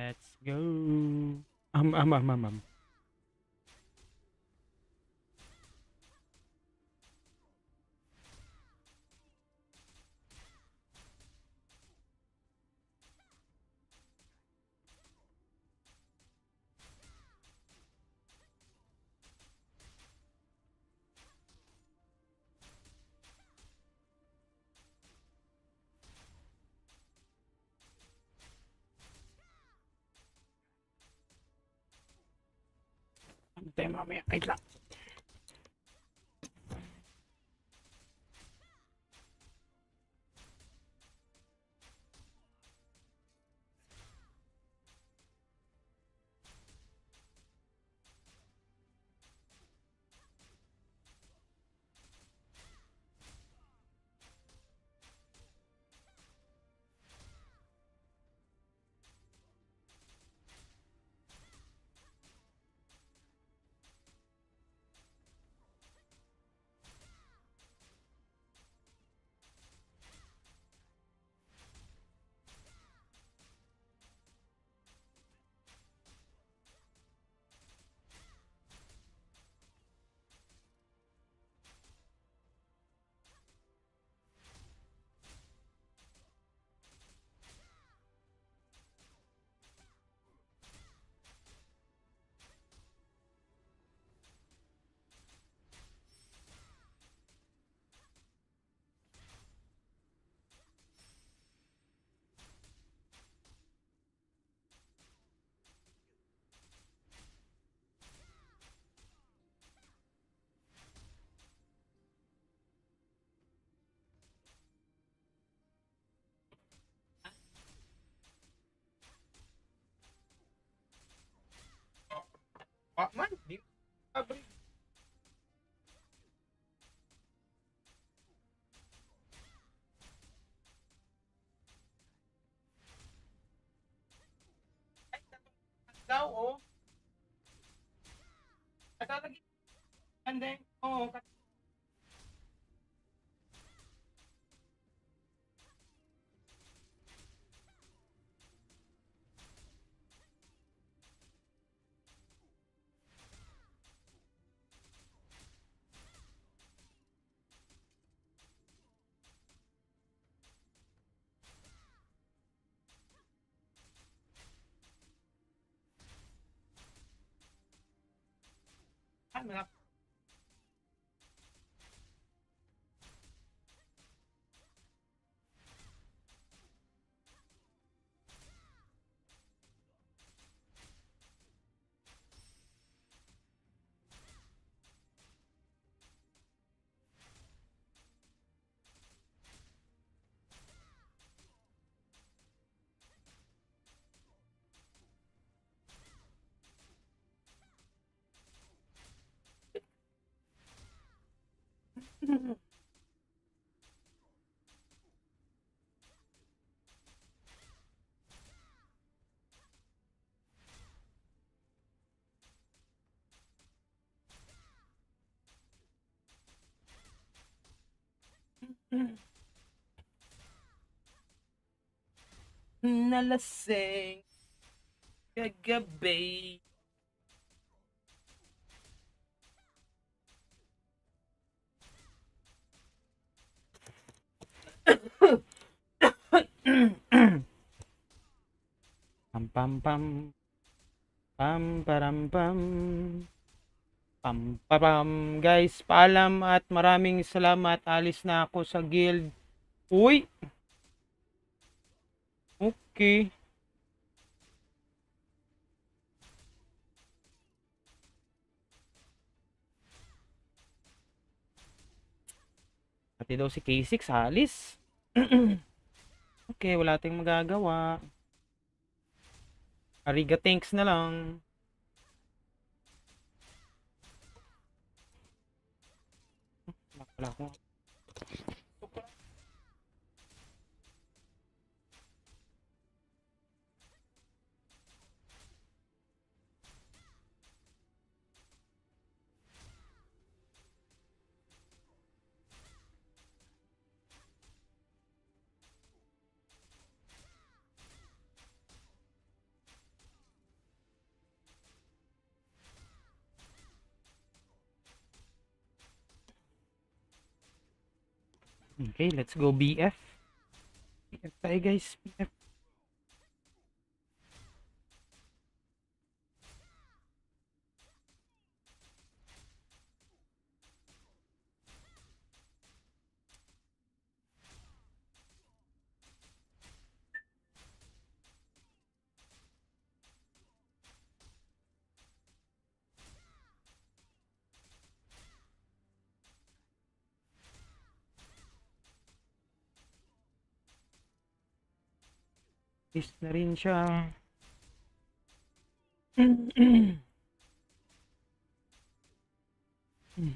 Let's go. Um, um, um, um, um. Abre ท่านนะครับ Mm-hmm. Nalasing. Kagabi. pam pam pam pam param pam pam pam guys paalam at maraming salamat alis na ako sa guild uy okay pati daw si K6 alis okay, wala tayong magagawa. Ariga tanks na lang. Wala ko. Okay, let's go BF. BF tayo guys. BF Peace na rin siya. mm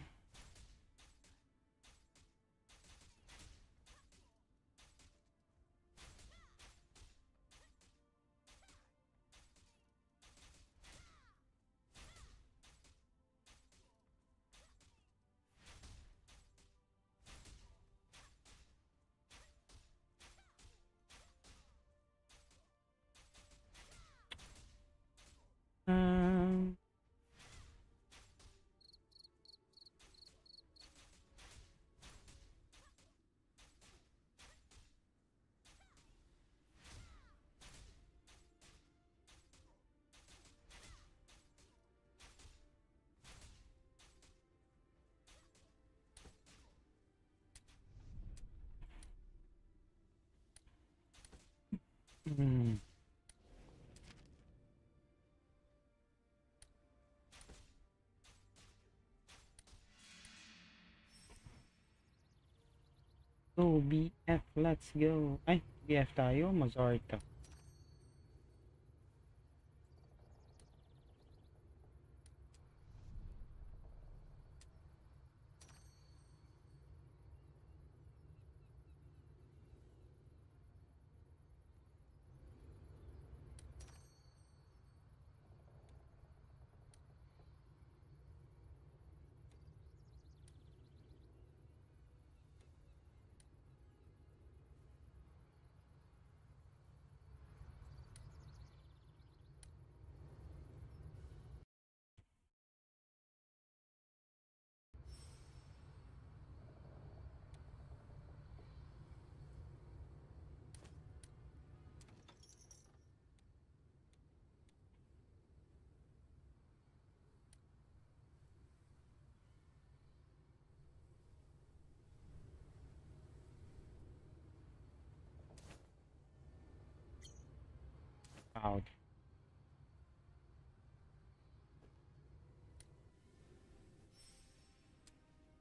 So, BF, let's go. Ay, BF tayo, Mazarta.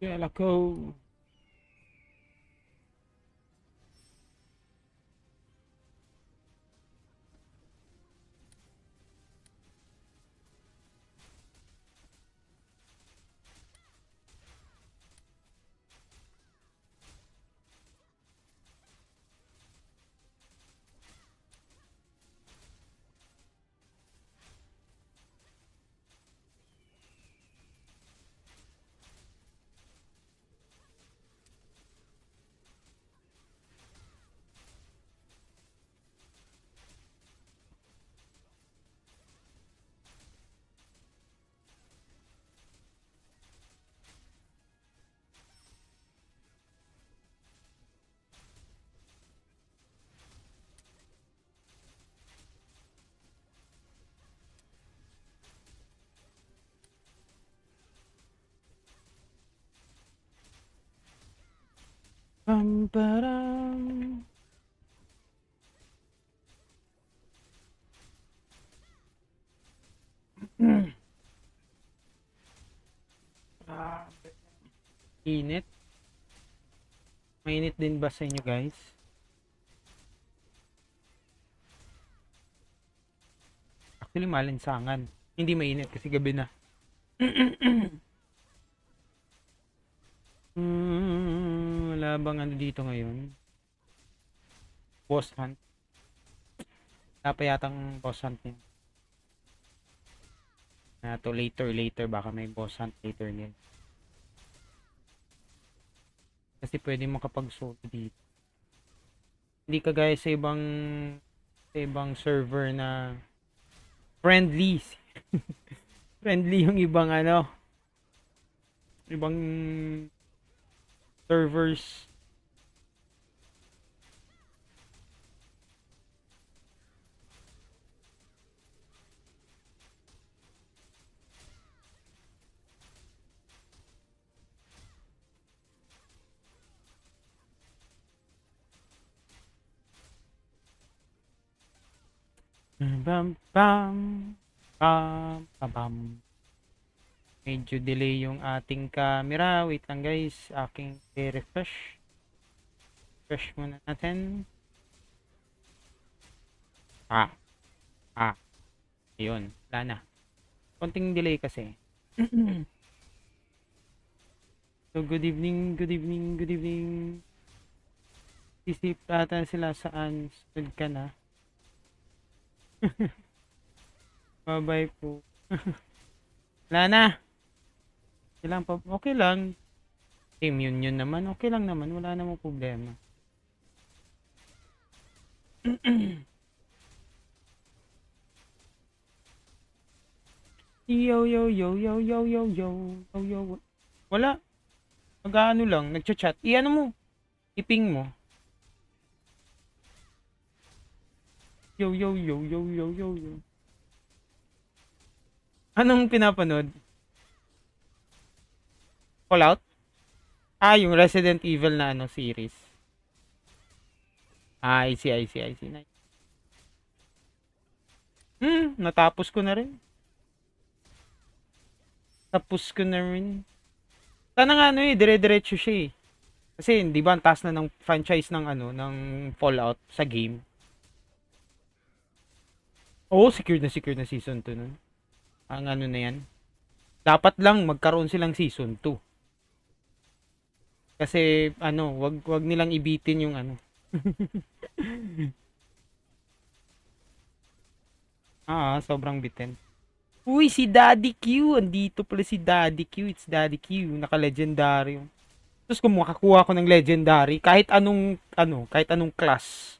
Yeah, like oh Bum, ba-dum. ah, init. Mainit din ba sa inyo guys? Actually malinsangan. Hindi mainit kasi gabi na. mm -hmm labang ano dito ngayon. Boss hunt. Napa yatang boss hunt yun. Na to later later baka may boss hunt later nila. Kasi pwede makapag-solo dito. Hindi ka guys sa ibang sa ibang server na friendly. friendly yung ibang ano. Ibang servers bam bam bam bam bam medyo delay yung ating camera wait lang guys aking refresh refresh muna natin ah ah ayun wala na konting delay kasi so good evening good evening good evening isip ata sila saan stud ka na bye bye po wala na Okay lang, okay lang. Team yun naman, okay lang naman. Wala namang problema. yo, yo, yo, yo, yo, yo, yo, yo, yo. Wala. Mag-ano lang, nagchat-chat. I-ano mo? Iping mo. Yo, yo, yo, yo, yo, yo, yo. Anong pinapanood? Fallout? Ah, yung Resident Evil na ano, series. Ah, I see, I see, I see. Nice. Hmm, natapos ko na rin. Tapos ko na rin. Sana nga ano eh, dire-diretso siya eh. Kasi hindi ba ang taas na ng franchise ng ano, ng Fallout sa game? Oo, oh, secured na secure na season 2 nun. Ang ano na yan. Dapat lang magkaroon silang season 2. Kasi ano, wag wag nilang ibitin yung ano. Ah, ah, sobrang bitin. Uy, si Daddy Q. Andito pala si Daddy Q. It's Daddy Q. Naka-legendary. Tapos kung makakuha ko ng legendary, kahit anong, ano, kahit anong class,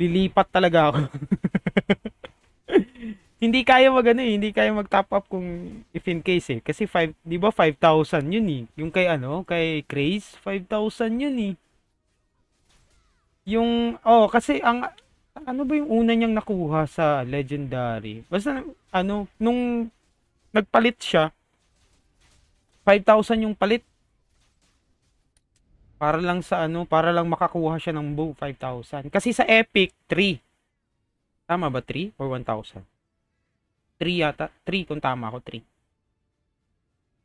lilipat talaga ako. hindi kaya mag ano, eh, hindi kaya mag top up kung if in case eh. Kasi 5, 'di ba 5,000 yun eh. Yung kay ano, kay Craze 5,000 yun eh. Yung oh, kasi ang ano ba yung una niyang nakuha sa legendary? Basta ano, nung nagpalit siya 5,000 yung palit. Para lang sa ano, para lang makakuha siya ng bow 5,000. Kasi sa Epic 3. Tama ba 3 or 1,000? 3 yata. 3 kung tama ako. 3.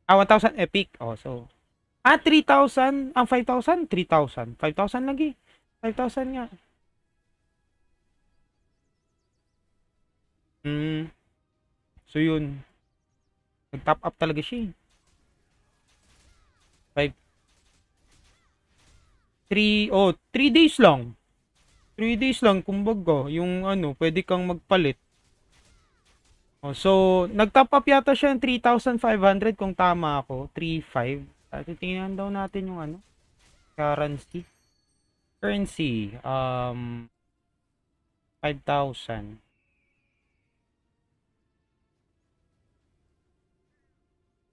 Ah, 1,000 epic. Eh, oh, so. Ah, 3,000. Ang ah, 5,000? 3,000. 5,000 lagi. 5,000 nga. Hmm. So, yun. Nag-top up talaga siya. 5. Eh. 3, oh, 3 days lang. 3 days lang, kumbaga. Yung ano, pwede kang magpalit Oh, so, nag-top up yata siya ng 3,500 kung tama ako. 3,500. Uh, titingnan daw natin yung ano. Currency. Currency. Um, 5,000.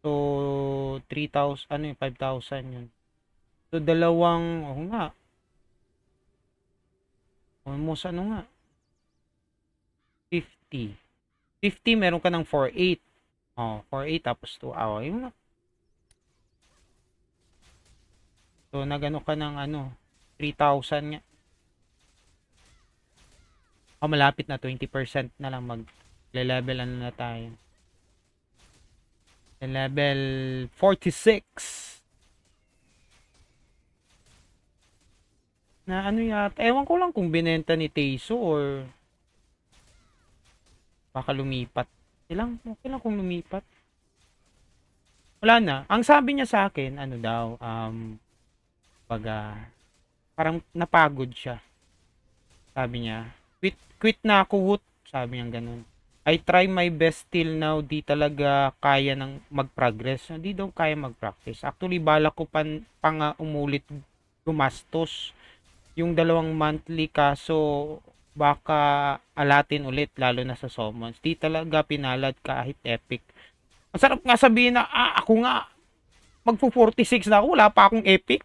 So, 3,000, ano yung 5,000 yun. So, dalawang, oh nga. Almost ano nga. 50. 50, meron ka ng 4.8. Oh, 4.8 tapos 2 hour. Ah, Yung So, nagano ka ng ano, 3,000 nga. Oh, malapit na, 20% na lang mag level ano na tayo. Level 46. Na ano yata, ewan ko lang kung binenta ni Teiso or Baka lumipat. Kailang, kailang kung lumipat? Wala na. Ang sabi niya sa akin, ano daw, um, pag, uh, parang napagod siya. Sabi niya, quit, quit na ako, woot. Sabi niya ganun. I try my best till now, di talaga kaya ng mag-progress. Ah, di daw kaya mag-practice. Actually, bala ko pan, pang uh, umulit gumastos yung dalawang monthly kaso baka alatin ulit lalo na sa summons. Di talaga pinalad kahit epic. Ang sarap nga sabihin na ah, ako nga magpo 46 na ako wala pa akong epic.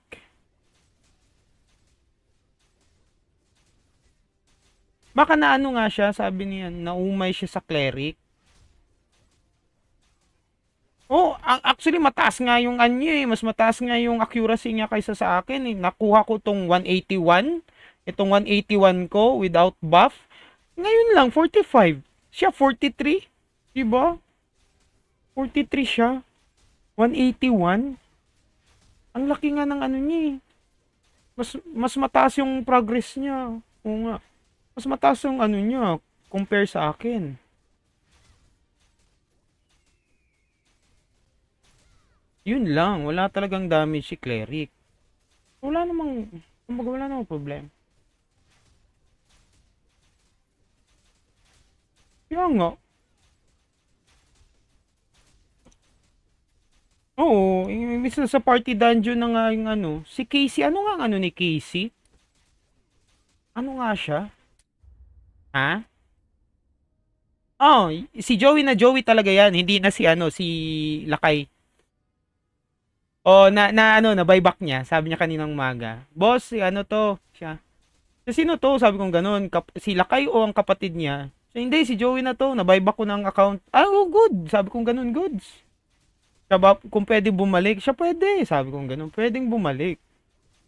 Baka na ano nga siya, sabi niya, naumay siya sa cleric. Oh, actually mataas nga yung anyo eh. Mas mataas nga yung accuracy niya kaysa sa akin eh. Nakuha ko tong 181 Itong 181 ko without buff, ngayon lang 45. Siya 43, 'di 43 siya. 181. Ang laki nga ng ano niya. Eh. Mas mas mataas yung progress niya. Oo nga. Mas mataas yung ano niya compare sa akin. Yun lang, wala talagang damage si Cleric. Wala namang, wala namang problema. Kaya nga. Oo, mismo sa party dungeon na nga yung ano, si Casey, ano nga ano ni Casey? Ano nga siya? Ha? Oh, si Joey na Joey talaga yan, hindi na si ano, si Lakay. Oh, na, na ano, na buyback niya, sabi niya kaninang maga. Boss, si ano to, siya. Si sino to? Sabi kong ganun, si Lakay o ang kapatid niya? So, hindi, si Joey na to, nabuyback ko ng account. Ah, oh, good. Sabi kong ganun, goods. Sabi, kung pwede bumalik, siya pwede. Sabi kong ganun, pwedeng bumalik.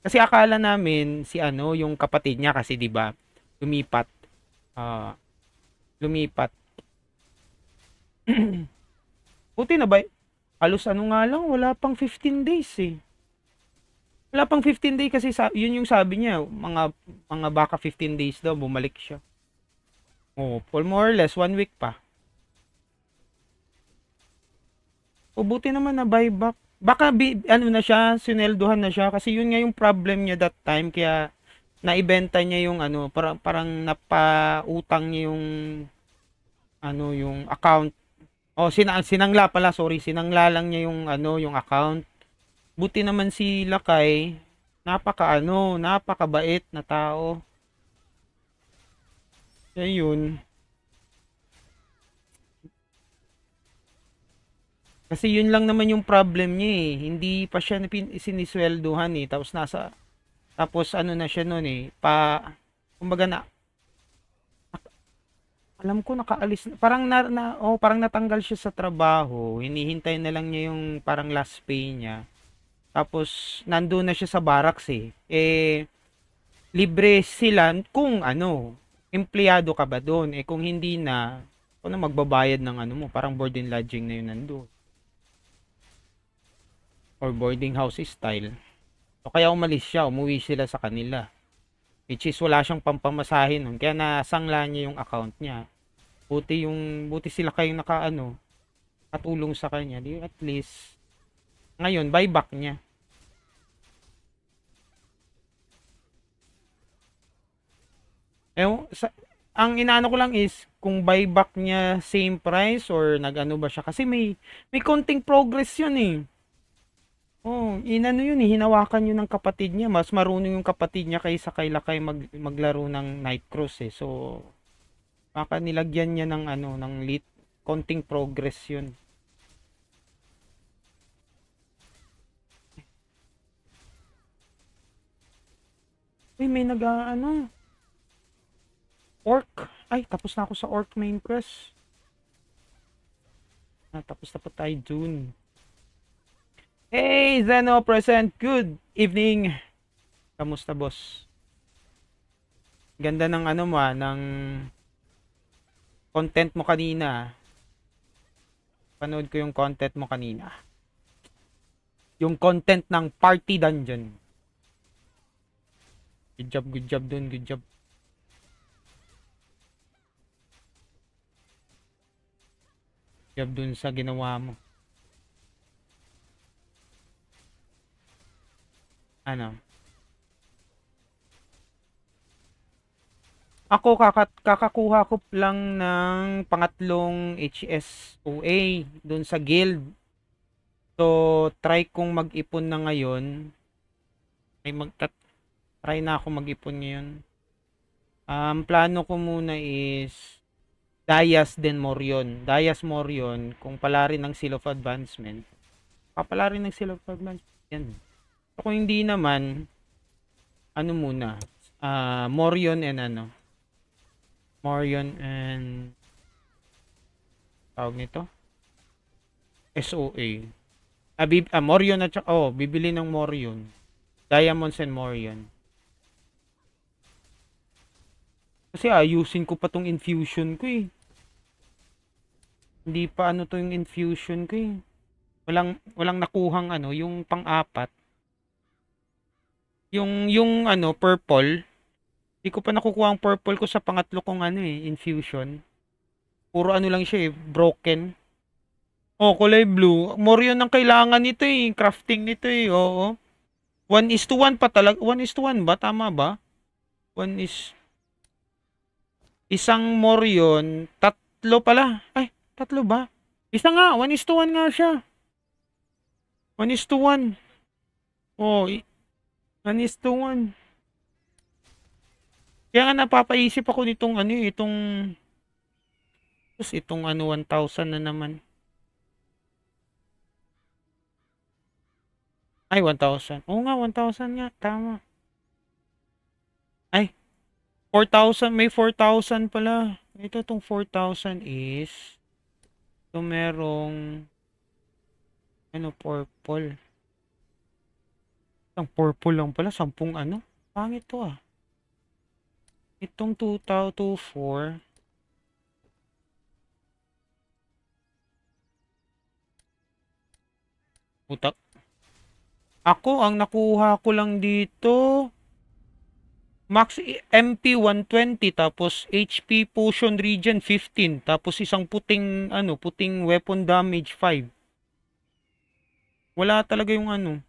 Kasi akala namin, si ano, yung kapatid niya kasi, di ba, lumipat. Uh, lumipat. Puti na ba? Halos ano nga lang, wala pang 15 days eh. Wala pang 15 days kasi yun yung sabi niya, mga mga baka 15 days daw bumalik siya. Oh, for more or less, one week pa. O buti naman na buyback. Baka bi, ano na siya, sinelduhan na siya kasi yun nga yung problem niya that time kaya naibenta niya yung ano, parang, parang napautang niya yung ano yung account. Oh, sinang sinangla pala, sorry, sinangla lang niya yung ano, yung account. Buti naman si Lakay, napaka ano, napakabait na tao. Ayun. Kasi yun lang naman yung problem niya eh. Hindi pa siya sinisweldohan eh. Tapos nasa, tapos ano na siya nun eh. Pa, kumbaga na, alam ko nakaalis na, parang na, na oh, parang natanggal siya sa trabaho hinihintay na lang niya yung parang last pay niya tapos nandoon na siya sa barracks eh eh libre sila kung ano empleyado ka ba doon? Eh kung hindi na, ano magbabayad ng ano mo, parang board and lodging na yun nandoon. Or boarding house style. O kaya umalis siya, umuwi sila sa kanila. Which is wala siyang pampamasahin nun. Kaya nasangla niya yung account niya. Buti yung buti sila kayong nakaano katulong sa kanya. at least ngayon buyback niya. Eh, sa, ang inaano ko lang is kung buyback niya same price or nagano ba siya kasi may may konting progress 'yun eh. Oh, inano 'yun eh, hinawakan 'yun ng kapatid niya. Mas marunong yung kapatid niya kaysa kay Lakay mag, maglaro ng Night Cross eh. So baka nilagyan niya ng ano ng lit konting progress 'yun. Uy, may nag-ano ay, tapos na ako sa Orc Main Quest. Ah, tapos na po tayo dun. Hey, Zeno present. Good evening. Kamusta, boss? Ganda ng ano mo, ah, ng content mo kanina. Panood ko yung content mo kanina. Yung content ng Party Dungeon. Good job, good job dun, good job. job dun sa ginawa mo. Ano? Ako kakat kakakuha ko lang ng pangatlong HSOA dun sa guild. So try kong mag-ipon na ngayon. Ay mag try na ako mag-ipon ngayon. Ah, ang um, plano ko muna is Dias din Morion. Dias Morion, kung pala rin ng Seal of Advancement, kapala rin ng Seal of Advancement. Yan. So, kung hindi naman, ano muna, uh, ah, Morion and ano, Morion and tawag nito, SOA. Ah, bib, ah, Morion at oh, bibili ng Morion. Diamonds and Morion. Kasi ayusin ko pa tong infusion ko eh. Hindi pa ano to yung infusion ko eh. Walang, walang nakuhang ano, yung pang-apat. Yung, yung ano, purple. Hindi ko pa nakukuha ang purple ko sa pangatlo kong ano eh, infusion. Puro ano lang siya eh, broken. Oh, kulay blue. More yun ang kailangan nito eh, crafting nito eh, oo. 1 is to 1 pa talaga. 1 is to 1 ba? Tama ba? 1 is isang Morion, tatlo pala. Ay, tatlo ba? Isa nga, 1 is to 1 nga siya. 1 is to 1. Oh, 1 is to 1. Kaya nga napapaisip ako nitong ano eh, itong itong ano 1,000 na naman. Ay, 1,000. Oo nga, 1,000 nga. Tama. Ay, 4,000. May 4,000 pala. Ito tong 4,000 is ito merong ano, purple. Ang purple lang pala. Sampung ano. Pangit to ah. Itong 2024 utak. Ako, ang nakuha ko lang dito Max MP120 tapos HP Potion Region 15 tapos isang puting ano puting weapon damage 5. Wala talaga yung ano.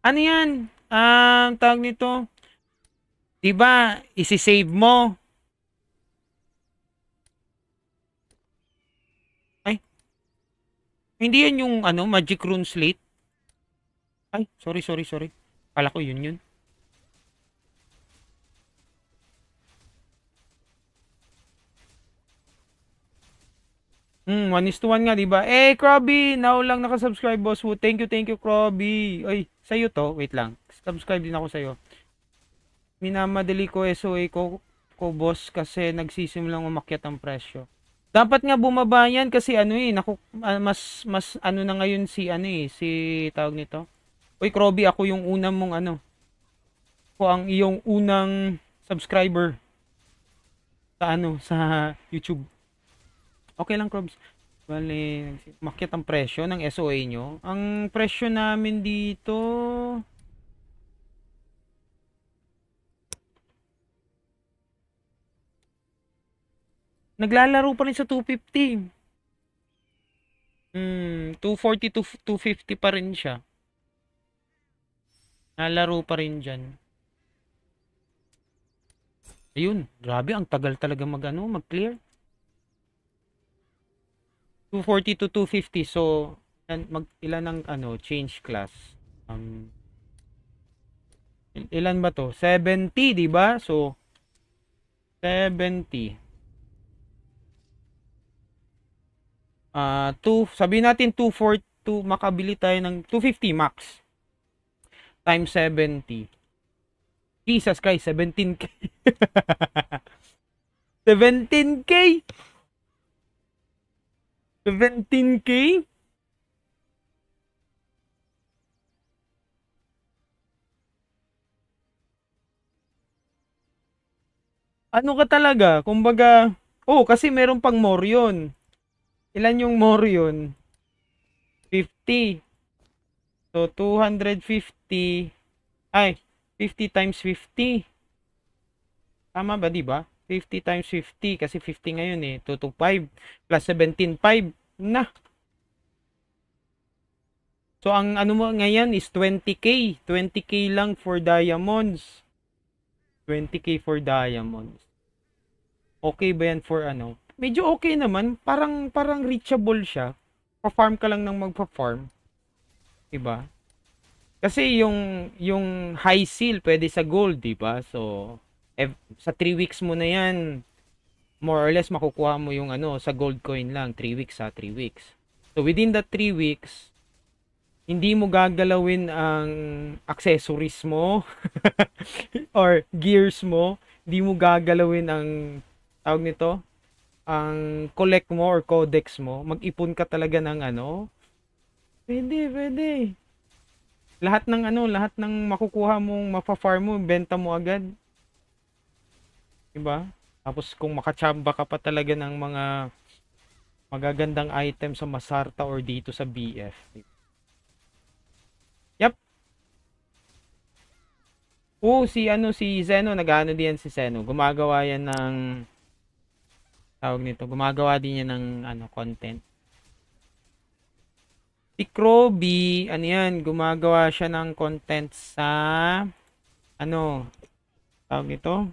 Ano yan? Ah, ang um, tawag nito. 'Di ba? Isi-save mo. Ay. Hindi yan yung ano magic rune slate. Ay, sorry, sorry, sorry. Kala ko yun yun. Hmm, 1 is to 1 nga, di ba? Eh, Krabby, now lang nakasubscribe, boss. Woo. Thank you, thank you, Krabby. Ay, sa'yo to. Wait lang. Subscribe din ako sa'yo. Minamadali ko SOA ko, ko, boss, kasi nagsisimulang umakyat ang presyo. Dapat nga bumaba yan kasi ano eh, naku, ah, mas, mas ano na ngayon si ano eh, si tawag nito. Uy, Kroby, ako yung una mong ano. Ako ang iyong unang subscriber sa ano, sa YouTube. Okay lang, Krobs. Bali, makit ang presyo ng SOA nyo. Ang presyo namin dito... Naglalaro pa rin sa 250. Hmm, 240 to 250 pa rin siya. Nalaro pa rin dyan. Ayun, grabe, ang tagal talaga mag, ano, mag-clear. 240 to 250, so, mag, ilan ang, ano, change class? Um, ilan ba to? 70, di ba? So, 70. Ah, uh, 2, sabihin natin 242, makabili tayo ng 250 max times 70. Jesus Christ, 17K. 17K! 17K? Ano ka talaga? Kumbaga, oh, kasi meron pang more yun. Ilan yung more yun? 50. So, 250 50 ay 50 times 50 tama ba di ba 50 times 50 kasi 50 ngayon eh 2 to 5 plus 17 5 na So ang ano mo ngayon is 20k 20k lang for diamonds 20k for diamonds Okay ba yan for ano medyo okay naman parang parang reachable siya pa-farm ka lang ng magpa-farm 'di ba kasi yung yung high seal pwede sa gold, 'di ba? So eh, sa 3 weeks mo na 'yan more or less makukuha mo yung ano sa gold coin lang 3 weeks sa ah, 3 weeks. So within that 3 weeks hindi mo gagalawin ang accessories mo or gears mo, hindi mo gagalawin ang tawag nito, ang collect mo or codex mo. Mag-ipon ka talaga ng ano. Pwede, pwede lahat ng ano, lahat ng makukuha mong mafa-farm mo, benta mo agad. 'Di ba? Tapos kung makachamba ka pa talaga ng mga magagandang item sa Masarta or dito sa BF. Yep. Oo, si ano si Zeno, nagano diyan si Zeno. Gumagawa yan ng tawag nito, gumagawa din yan ng ano content. Si Crowby, ano yan, gumagawa siya ng content sa, ano, tawag nito?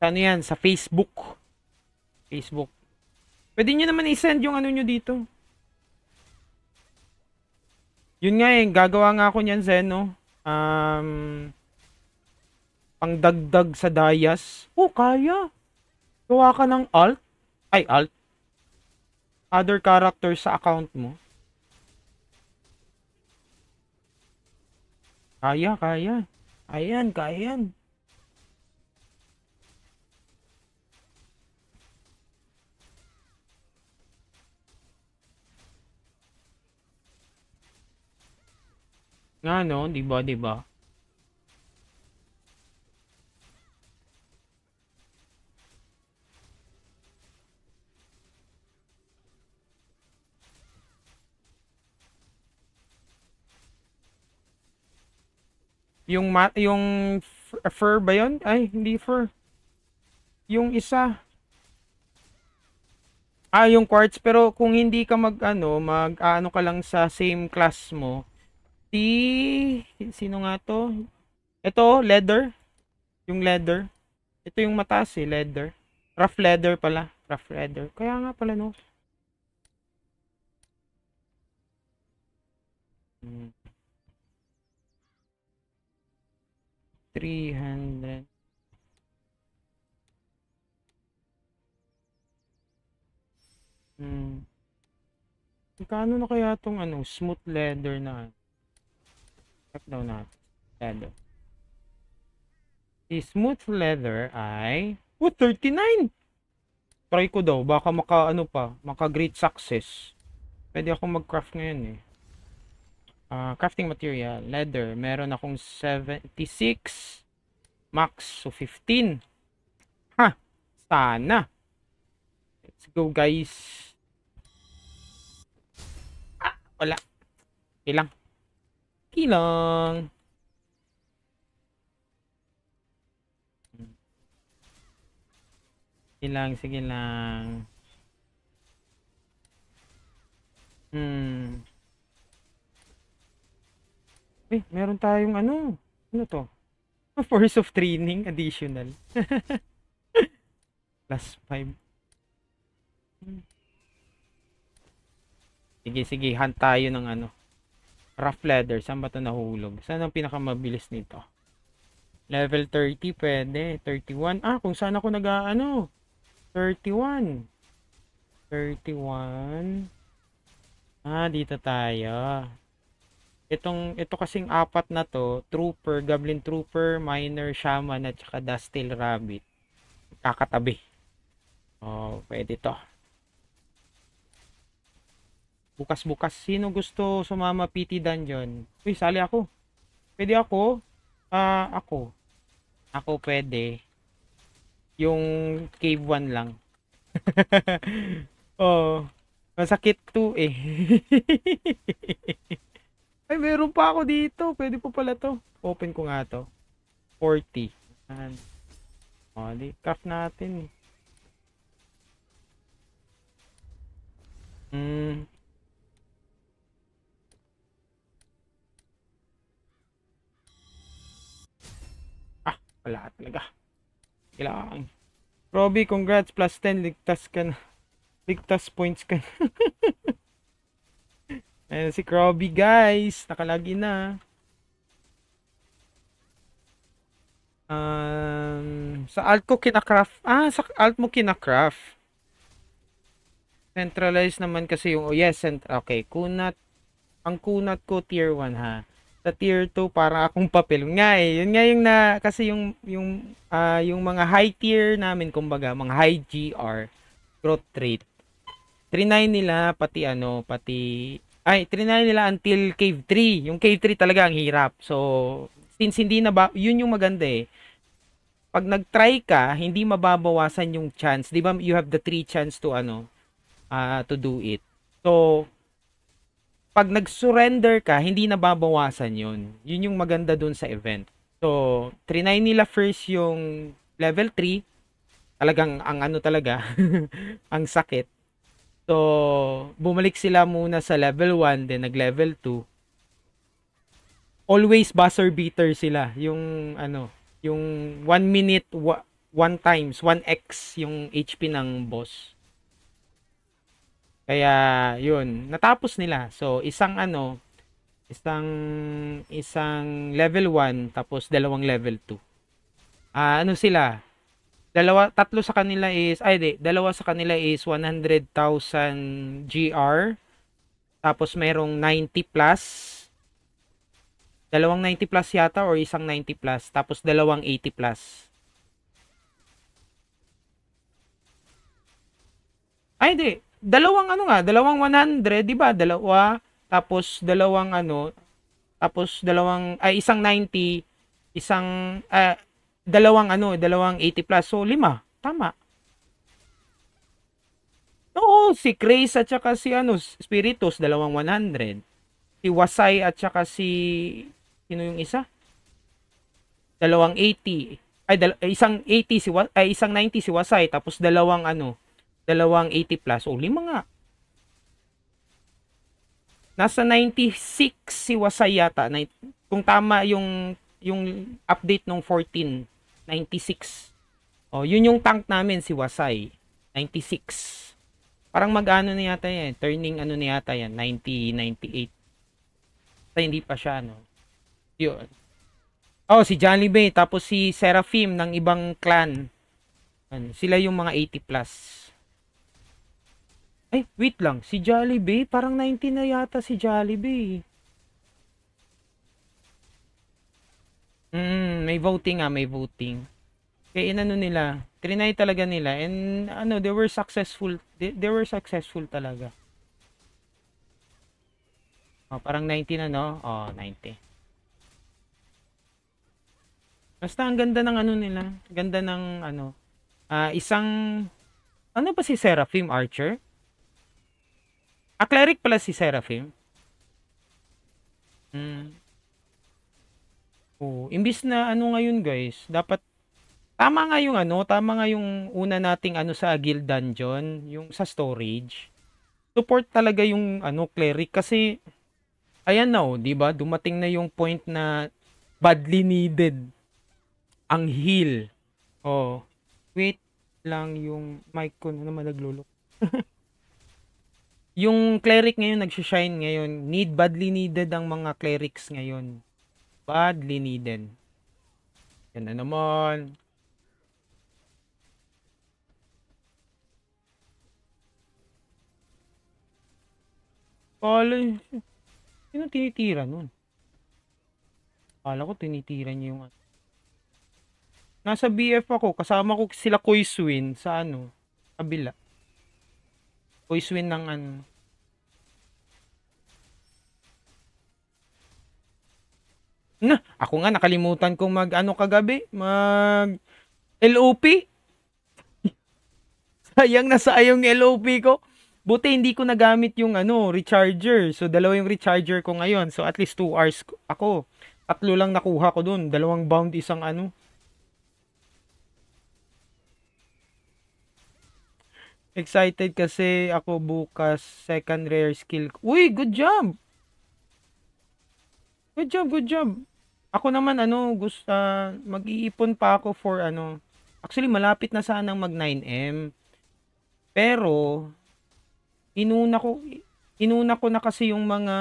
Sa ano yan, sa Facebook. Facebook. Pwede nyo naman i-send yung ano nyo dito. Yun nga eh, gagawa nga ako niyan, Zen, no? Um, pangdagdag sa dayas. Oh, kaya. Gawa ka ng alt. Ay, alt other character sa account mo. Kaya, kaya. Ayan, kaya yan. Nga no, 'di ba, 'di ba? Yung, ma yung uh, fur ba yun? Ay, hindi fur. Yung isa. Ah, yung quartz. Pero kung hindi ka mag, ano, mag, ah, ano ka lang sa same class mo, si, sino nga to? Ito, leather. Yung leather. Ito yung mataas eh, leather. Rough leather pala. Rough leather. Kaya nga pala, no? Hmm. 300 hmm magkano na kaya tong ano smooth leather na ano? check daw na. leather si smooth leather ay oh 39 try ko daw baka maka ano pa maka great success pwede akong magcraft ngayon eh uh, crafting material, leather, meron akong 76 max, so 15. Ha, sana. Let's go guys. Ah, wala. Kilang. Kilang. Sige lang, sige lang. Hmm. Eh, meron tayong ano? Ano to? Force of training additional. Plus 5. Sige, sige. Hunt tayo ng ano. Rough leather. Saan ba ito nahulog? Saan ang pinakamabilis nito? Level 30 pwede. 31. Ah, kung saan ako nag ano? 31. 31. Ah, dito tayo. Itong, ito kasing apat na to, Trooper, Goblin Trooper, minor Shaman, at saka Dustil Rabbit. Kakatabi. Oh, pwede to. Bukas-bukas. Sino gusto sumama PT Dungeon? Uy, sali ako. Pwede ako? Ah, uh, ako. Ako pwede. Yung cave 1 lang. oh, masakit to eh. Ay, meron pa ako dito. Pwede po pala to. Open ko nga to. 40. And, O, di, craft natin. Hmm. Ah, wala talaga. Kailangan. Robby, congrats. Plus 10. Ligtas ka na. Ligtas points ka na. Ayan si Krabby guys. Nakalagi na. Um, sa alt ko kinakraft. Ah, sa alt mo kinakraft. Centralized naman kasi yung... Oh yes, okay. Kunat. Ang kunat ko tier 1 ha. Sa tier 2 parang akong papel. Nga eh. Yun nga yung na... Kasi yung... Yung, uh, yung mga high tier namin, kumbaga, mga high GR growth rate. 39 nila pati ano, pati ay, trinay nila until cave 3. Yung cave 3 talaga ang hirap. So, since hindi na ba, yun yung maganda eh. Pag nag-try ka, hindi mababawasan yung chance. Di ba, you have the 3 chance to ano, uh, to do it. So, pag nag-surrender ka, hindi nababawasan yun. Yun yung maganda dun sa event. So, trinay nila first yung level 3. Talagang ang ano talaga, ang sakit. So, bumalik sila muna sa level 1, then nag-level 2. Always buzzer beater sila. Yung, ano, yung 1 minute, 1 times, 1x yung HP ng boss. Kaya, yun. Natapos nila. So, isang ano, isang, isang level 1, tapos dalawang level 2. Uh, ah, ano sila? dalawa tatlo sa kanila is ay di, dalawa sa kanila is 100,000 GR. Tapos merong 90 plus. Dalawang 90 plus yata or isang 90 plus, tapos dalawang 80 plus. Ay, di. Dalawang ano nga, dalawang 100, di ba? Dalawa, tapos dalawang ano, tapos dalawang, ay isang 90, isang, uh, dalawang ano, dalawang 80 plus. So, lima. Tama. Oo, si Grace at saka si ano, Spiritus, dalawang 100. Si Wasay at saka si, sino yung isa? Dalawang 80. Ay, dal- isang 80 si ay, isang 90 si Wasay, tapos dalawang ano, dalawang 80 plus. O, lima nga. Nasa 96 si Wasay yata. kung tama yung yung update nung 14 96. Oh, yun yung tank namin si Wasai. 96. Parang mag-ano na yata yan. Turning ano na yata yan. 90, 98. Kasi hindi pa siya ano. Yun. Oh, si Jollibee. Tapos si Seraphim ng ibang clan. Ano, sila yung mga 80 plus. Ay, wait lang. Si Jollibee, parang 90 na yata si Jollibee. Mm, may voting ah, may voting. Kaya inano nila, trinay talaga nila and ano, they were successful. They, they were successful talaga. Oh, parang 90 ano? Oh, 90. Basta ang ganda ng ano nila, ganda ng ano, uh, isang ano pa si Seraphim Archer? A ah, cleric pala si Seraphim. Mm. Oh, Imbis na ano ngayon guys, dapat tama nga yung ano, tama nga yung una nating ano sa guild dungeon, yung sa storage. Support talaga yung ano cleric kasi ayan na oh, 'di ba? Dumating na yung point na badly needed ang heal. Oh. Wait lang yung mic ko na ano naman naglulok. yung cleric ngayon nagsha-shine ngayon, need badly needed ang mga clerics ngayon. Badly needed. Yan na ano naman. Kala, sino tinitira nun? Kala ko tinitira niya yung ano. Nasa BF ako, kasama ko sila Koiswin sa ano, kabila. Koiswin ng ano, Na, ako nga nakalimutan kong mag ano kagabi, mag LOP. Sayang na sayang LOP ko. Buti hindi ko nagamit yung ano, recharger. So dalawa yung recharger ko ngayon. So at least 2 hours ako. Tatlo lang nakuha ko dun. Dalawang bound, isang ano. Excited kasi ako bukas second rare skill. Uy, good job! Good job, good job. Ako naman ano, gusto uh, mag-iipon pa ako for ano. Actually malapit na sana mag 9M. Pero inuna ko inuna ko na kasi yung mga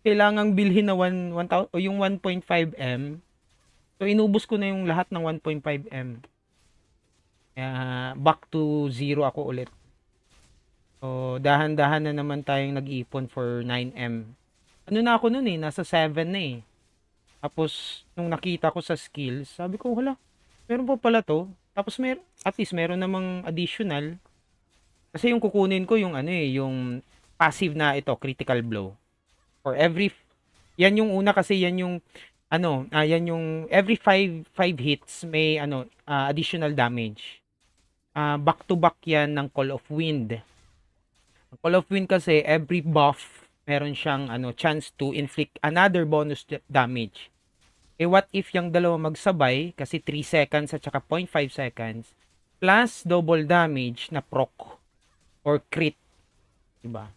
kailangang bilhin na 1 1 o yung 1.5M. So inubos ko na yung lahat ng 1.5M. Uh, back to zero ako ulit. So dahan-dahan na naman tayong nag-iipon for 9M ano na ako noon eh, nasa 7 na eh. Tapos, nung nakita ko sa skills, sabi ko, wala, meron pa pala to. Tapos, mer at least meron namang additional. Kasi yung kukunin ko yung ano eh, yung passive na ito, critical blow. For every, yan yung una kasi yan yung, ano, uh, yan yung every 5 5 hits may ano uh, additional damage. Uh, back to back yan ng Call of Wind. Ang Call of Wind kasi every buff meron siyang ano chance to inflict another bonus damage. Eh what if yung dalawa magsabay kasi 3 seconds at saka 0.5 seconds plus double damage na proc or crit, 'di ba?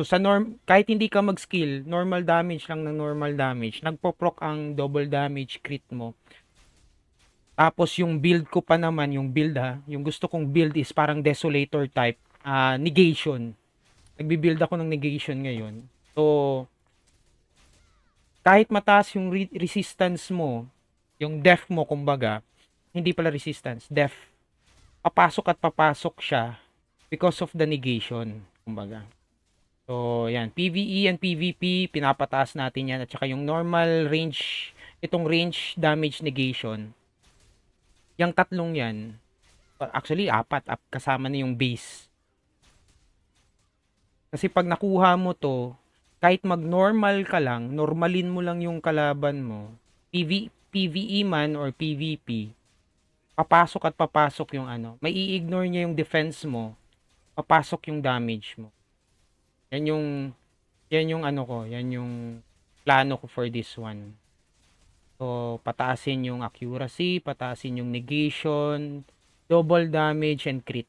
So sa norm kahit hindi ka mag-skill, normal damage lang ng normal damage, nagpo-proc ang double damage crit mo. Tapos yung build ko pa naman, yung build ha, yung gusto kong build is parang desolator type, uh, negation nagbi-build ako ng negation ngayon. So, kahit mataas yung re- resistance mo, yung def mo kumbaga, hindi pala resistance, def. Papasok at papasok siya because of the negation, kumbaga. So, yan. PvE and PvP, pinapataas natin yan. At saka yung normal range, itong range damage negation, yung tatlong yan, actually, apat, kasama na yung base kasi pag nakuha mo to, kahit mag-normal ka lang, normalin mo lang yung kalaban mo, PV, PVE man or PVP, papasok at papasok yung ano. May i-ignore niya yung defense mo, papasok yung damage mo. Yan yung, yan yung ano ko, yan yung plano ko for this one. So, pataasin yung accuracy, pataasin yung negation, double damage, and crit.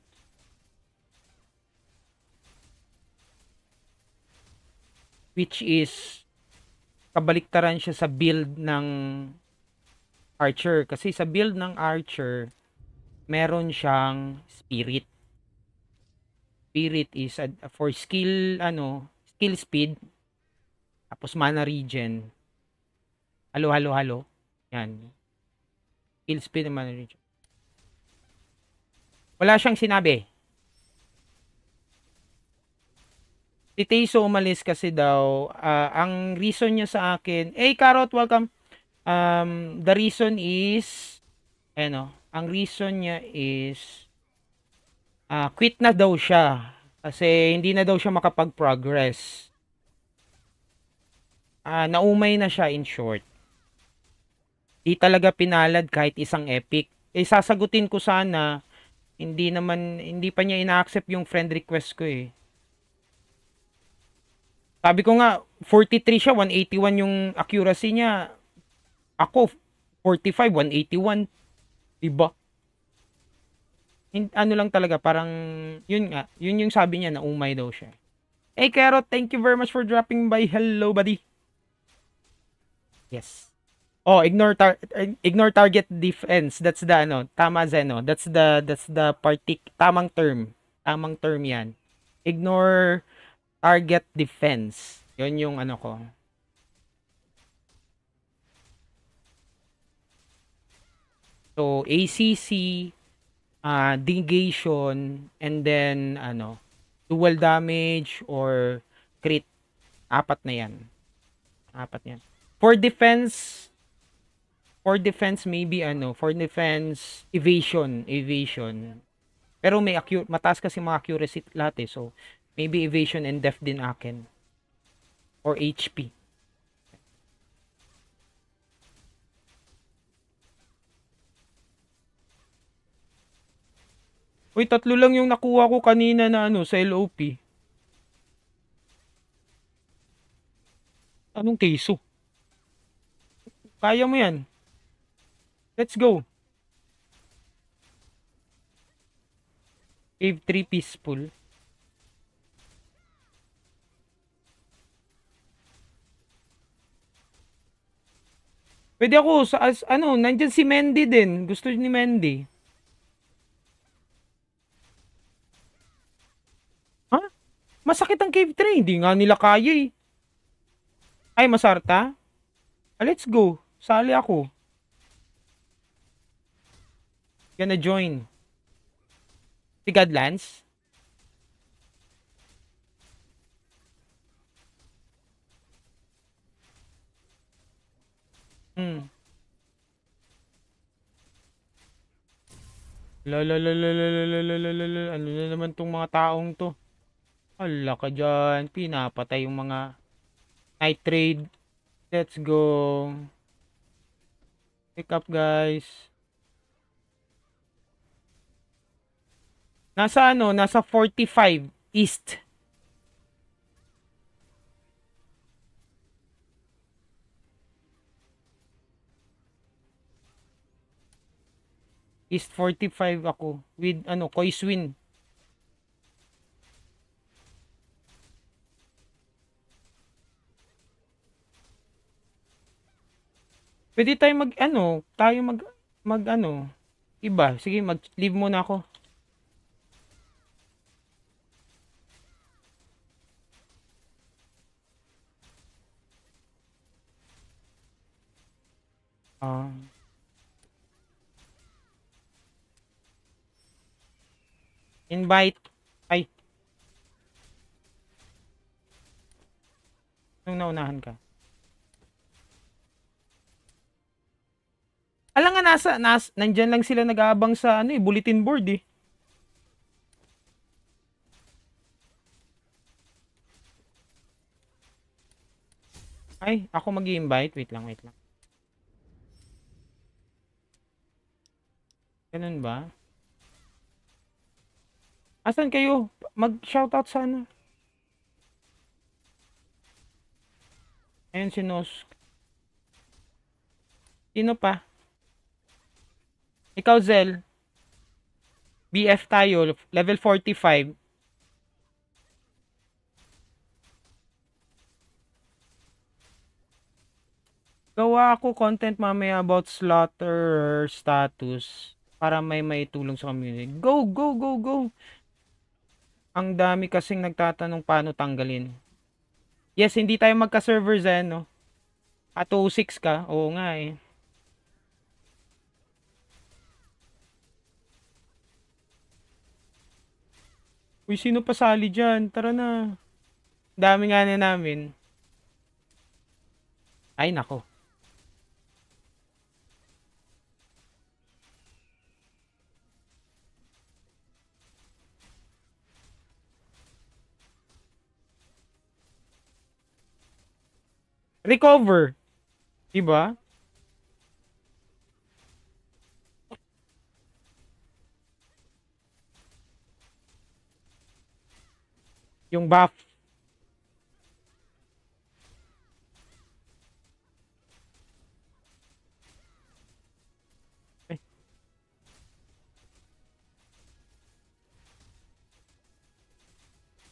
which is kabaliktaran siya sa build ng Archer kasi sa build ng Archer meron siyang spirit. Spirit is a, for skill ano, skill speed tapos mana regen. Halo halo halo. Yan. Skill speed mana regen. Wala siyang sinabi. Si Tayso umalis kasi daw. Uh, ang reason niya sa akin, hey Carrot, welcome. Um, the reason is, ano, ang reason niya is, uh, quit na daw siya. Kasi hindi na daw siya makapag-progress. Uh, naumay na siya in short. Di talaga pinalad kahit isang epic. Eh, sasagutin ko sana, hindi naman, hindi pa niya ina-accept yung friend request ko eh. Sabi ko nga, 43 siya, 181 yung accuracy niya. Ako, 45, 181. Diba? In, ano lang talaga, parang, yun nga, yun yung sabi niya na umay daw siya. Hey, Carrot, thank you very much for dropping by. Hello, buddy. Yes. Oh, ignore tar ignore target defense. That's the ano, tama Zeno. That's the that's the partic tamang term. Tamang term 'yan. Ignore target defense. Yun yung ano ko. So, ACC, uh, ah, negation, and then, ano, dual damage or crit. Apat na yan. Apat yan. For defense, for defense maybe ano, for defense evasion, evasion. Pero may accurate, mataas kasi mga accuracy lahat eh. So, Maybe evasion and death din akin. Or HP. Uy, tatlo lang yung nakuha ko kanina na ano, sa LOP. Anong keso? Kaya mo yan. Let's go. Cave 3 peaceful. Pwede ako sa as, ano, nandiyan si Mendy din. Gusto ni Mendy. Ha? Masakit ang cave train. Hindi nga nila kaya eh. Ay, masarta? Ah, let's go. Sali ako. Gonna join. Si Godlands? Hmm. La la la la la la la la la la ano na naman tong mga taong to. Ala ka diyan, pinapatay yung mga night trade. Let's go. Pick up guys. Nasa ano, nasa 45 east. is 45 ako with ano Coiswin. Pwede tayo mag ano, tayo mag mag ano, iba. Sige, mag-leave muna ako. Ah. Uh. Invite. Ay. Nung naunahan ka. Alam nga nasa, nas, nandyan lang sila nag-aabang sa ano eh, bulletin board eh. Ay, ako mag i invite Wait lang, wait lang. Ganun ba? Asan kayo? Mag-shoutout sana. Ano? Ayan si Nosk. Sino pa? Ikaw, Zel. BF tayo. Level 45. Gawa ako content mamaya about slaughter status para may maitulong sa community. Go, go, go, go! ang dami kasing nagtatanong paano tanggalin. Yes, hindi tayo magka-server Zen, no? At ah, 06 ka? Oo nga eh. Uy, sino pasali dyan? Tara na. Dami nga na namin. Ay, nako. recover. Diba? Yung buff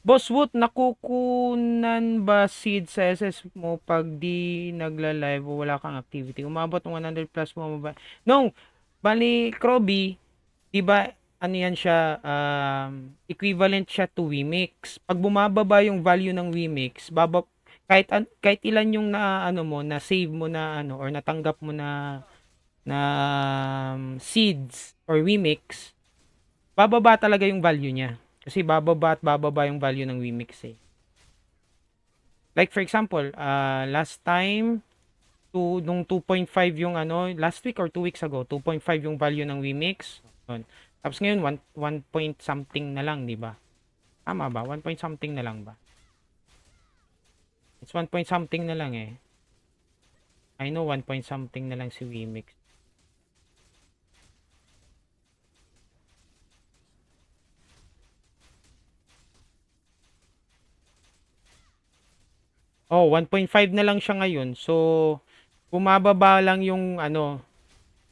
Boss Wood, nakukunan ba seed sa SS mo pag di nagla-live o wala kang activity? Umabot ng 100 plus mo ba? No! Bali, Krobi, di ba, ano yan siya, um, equivalent siya to Wemix. Pag bumababa yung value ng Wemix, baba, kahit, kahit ilan yung na, ano mo, na save mo na, ano, or natanggap mo na, na um, seeds or Wemix, bababa talaga yung value niya. Kasi bababa at bababa yung value ng Wemix eh. Like for example, uh, last time, to, nung 2.5 yung ano, last week or 2 weeks ago, 2.5 yung value ng Wemix. Yun. Tapos ngayon, 1, 1 point something na lang, di ba? Tama ba? 1 point something na lang ba? It's 1 point something na lang eh. I know 1 point something na lang si Wemix. Oh, 1.5 na lang siya ngayon. So, bumababa lang yung ano,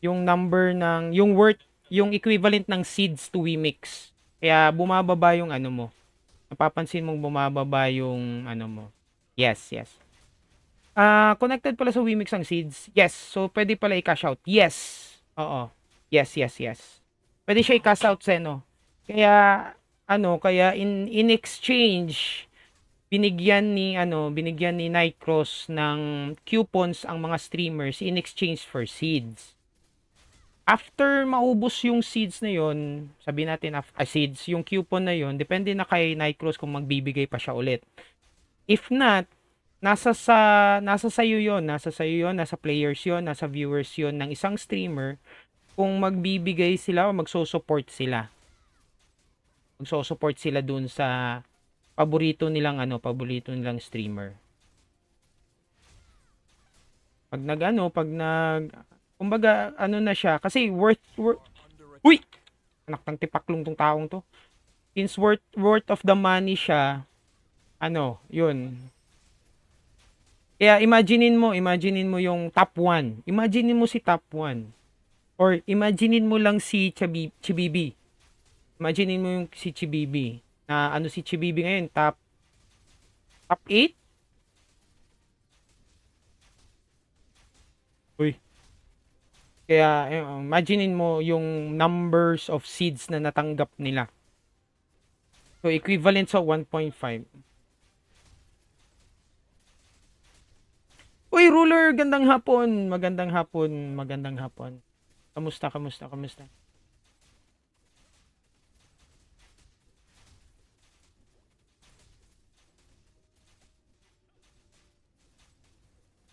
yung number ng yung worth, yung equivalent ng seeds to Wemix. Kaya bumababa yung ano mo. Napapansin mong bumababa yung ano mo. Yes, yes. Ah, uh, connected pala sa Wemix ang seeds. Yes. So, pwede pala i-cash out. Yes. Oo. Yes, yes, yes. Pwede siya i-cash out sa ano. Kaya ano, kaya in in exchange binigyan ni ano, binigyan ni Nightcross ng coupons ang mga streamers in exchange for seeds. After maubos yung seeds na yon, sabi natin af- uh, seeds, yung coupon na yon, depende na kay Nightcross kung magbibigay pa siya ulit. If not, nasa sa nasa sa iyo yon, nasa sa iyo yon, nasa players yon, nasa viewers yon ng isang streamer kung magbibigay sila o magso-support sila. Magso-support sila dun sa paborito nilang ano, paborito nilang streamer. Pag nag ano, pag nag kumbaga ano na siya kasi worth worth Uy! Anak ng tipaklong tong taong to. Since worth worth of the money siya, ano, 'yun. Kaya imaginein mo, imaginein mo yung top 1. Imaginein mo si top 1. Or imaginein mo lang si Chibi Chibibi. Imaginein mo yung si Chibibi na ano si Chibibi ngayon, top top 8? Uy. Kaya eh, imaginein mo yung numbers of seeds na natanggap nila. So equivalent sa 1.5. Uy, ruler, gandang hapon. Magandang hapon, magandang hapon. Kamusta, kamusta, kamusta?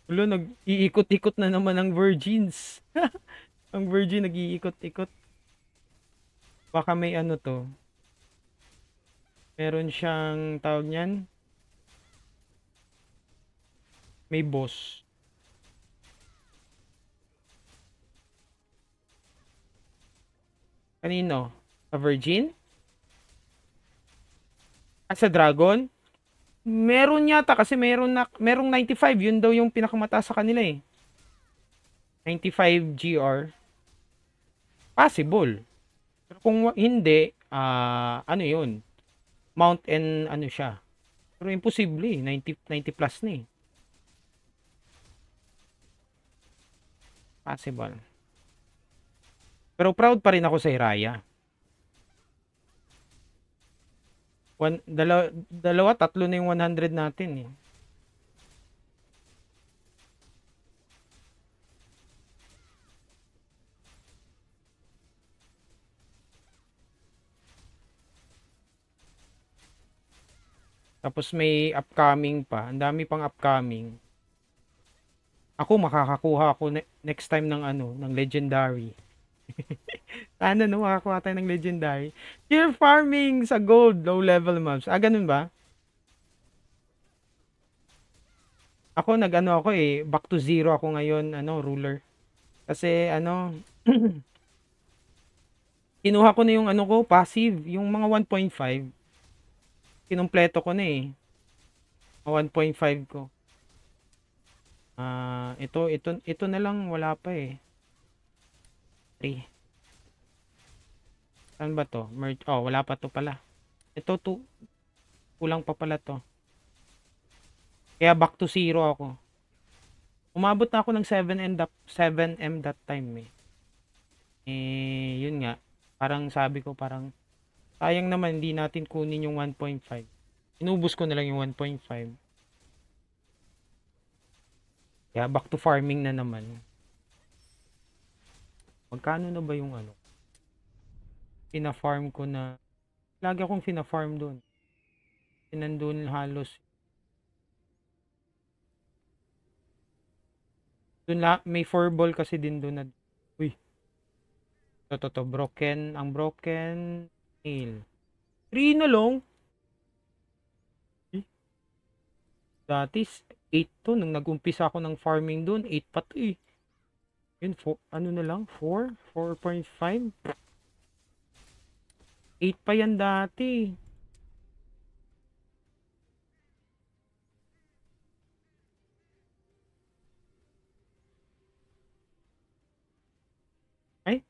Ulo, nag-iikot-ikot na naman ang virgins. ang virgin nag-iikot-ikot. Baka may ano to. Meron siyang tawag niyan. May boss. Kanino? A virgin? As ah, a dragon? Meron yata kasi meron na merong 95, yun daw yung pinakamataas sa kanila eh. 95 GR. Possible. Pero kung hindi, uh, ano yun? Mount and ano siya. Pero imposible eh. 90, 90 plus na eh. Possible. Pero proud pa rin ako sa Iraya. One, dalawa, dalawa, tatlo na yung 100 natin eh. Tapos may upcoming pa. Ang dami pang upcoming. Ako makakakuha ako ne- next time ng ano, ng legendary. Sana no, makakuha tayo ng legendary. Cheer farming sa gold, low level mobs. Ah, ganun ba? Ako, nag-ano ako eh, back to zero ako ngayon, ano, ruler. Kasi, ano, kinuha ko na yung ano ko, passive, yung mga 1.5. Kinumpleto ko na eh. 1.5 ko. Ah, uh, ito, ito, ito na lang, wala pa eh. 3. Saan ba to? Merge. Oh, wala pa to pala. Ito to. Kulang pa pala to. Kaya back to zero ako. Umabot na ako ng 7M that, 7M that time eh. Eh, yun nga. Parang sabi ko parang sayang naman hindi natin kunin yung 1.5. Inubos ko na lang yung 1.5. Kaya back to farming na naman. Magkano na ba yung ano? Pina-farm ko na lagi akong fina-farm doon. Nandun halos dun la may 4 ball kasi din doon na Uy. To, to, to. Broken. Ang broken. Nail. 3 na long. Dati, 8 to. Nung nag ako ng farming doon, 8 pa to eh. Yun, for, ano na lang? 4? 4.5? 8 pa yan dati. Ay,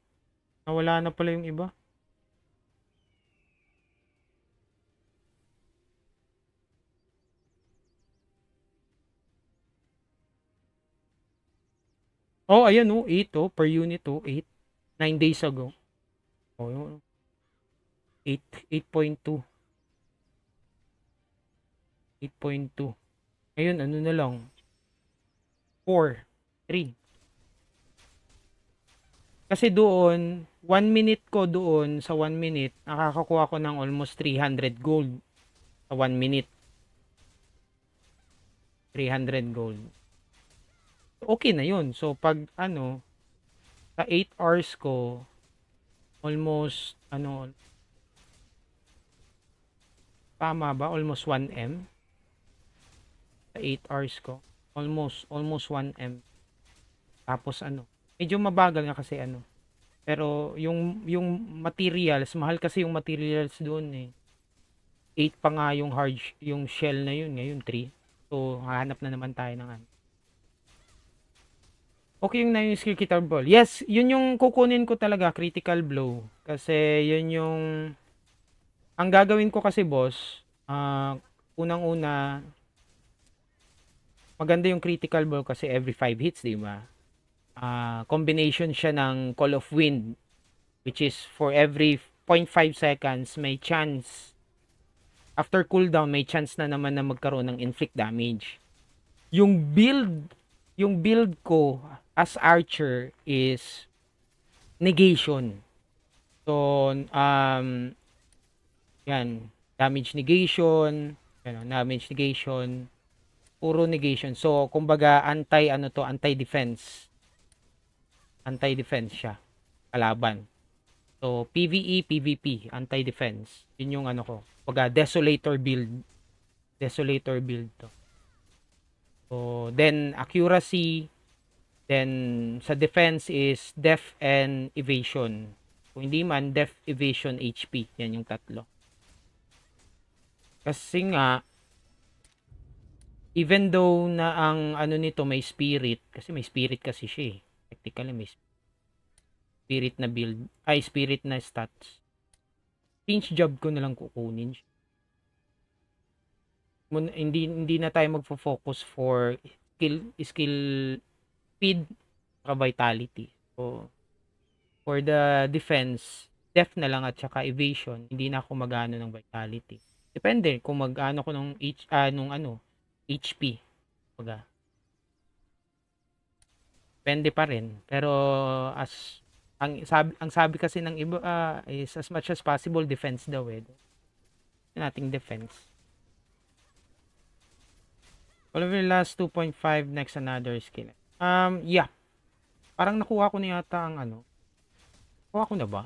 nawala na pala yung iba. Oh, ayan oh, 8 oh, per unit oh, 8. 9 days ago. Oh, 8, 8.2. 8.2. Ayun, ano na lang? 4. 3. Kasi doon, 1 minute ko doon, sa 1 minute, nakakakuha ko ng almost 300 gold. Sa 1 minute. 300 gold okay na yun. So, pag ano, sa 8 hours ko, almost, ano, tama ba? Almost 1M. Sa 8 hours ko. Almost, almost 1M. Tapos ano, medyo mabagal nga kasi ano. Pero yung yung materials, mahal kasi yung materials doon eh. 8 pa nga yung hard yung shell na yun, ngayon 3. So hahanap na naman tayo ng ano Okay yung 9 skill guitar ball. Yes, yun yung kukunin ko talaga, critical blow. Kasi yun yung... Ang gagawin ko kasi, boss, uh, unang-una, maganda yung critical ball kasi every 5 hits, di ba? Uh, combination siya ng Call of Wind, which is for every 0.5 seconds, may chance after cooldown, may chance na naman na magkaroon ng inflict damage. Yung build, yung build ko, as Archer is negation. So, um, yan, damage negation, ano, damage negation, puro negation. So, kumbaga, anti, ano to, anti-defense. Anti-defense siya, kalaban. So, PvE, PvP, anti-defense. Yun yung ano ko. Kumbaga, desolator build. Desolator build to. So, then, accuracy, Then, sa defense is def and evasion. Kung hindi man, def, evasion, HP. Yan yung tatlo. Kasi nga, even though na ang ano nito may spirit, kasi may spirit kasi siya eh. Technically, may spirit na build, ay spirit na stats. Pinch job ko na lang kukunin siya. Hindi, hindi na tayo magfo-focus for skill, skill speed, saka vitality. So, for the defense, def na lang at saka evasion, hindi na ako magano ng vitality. Depende kung magano ko nung, H, uh, nung ano, HP. Kumbaga. Depende pa rin. Pero as ang sabi, ang sabi kasi ng iba uh, is as much as possible defense daw eh. Nating defense. Oliver last 2.5 next another skill. Um, yeah. Parang nakuha ko na yata ang ano. Nakuha ko na ba?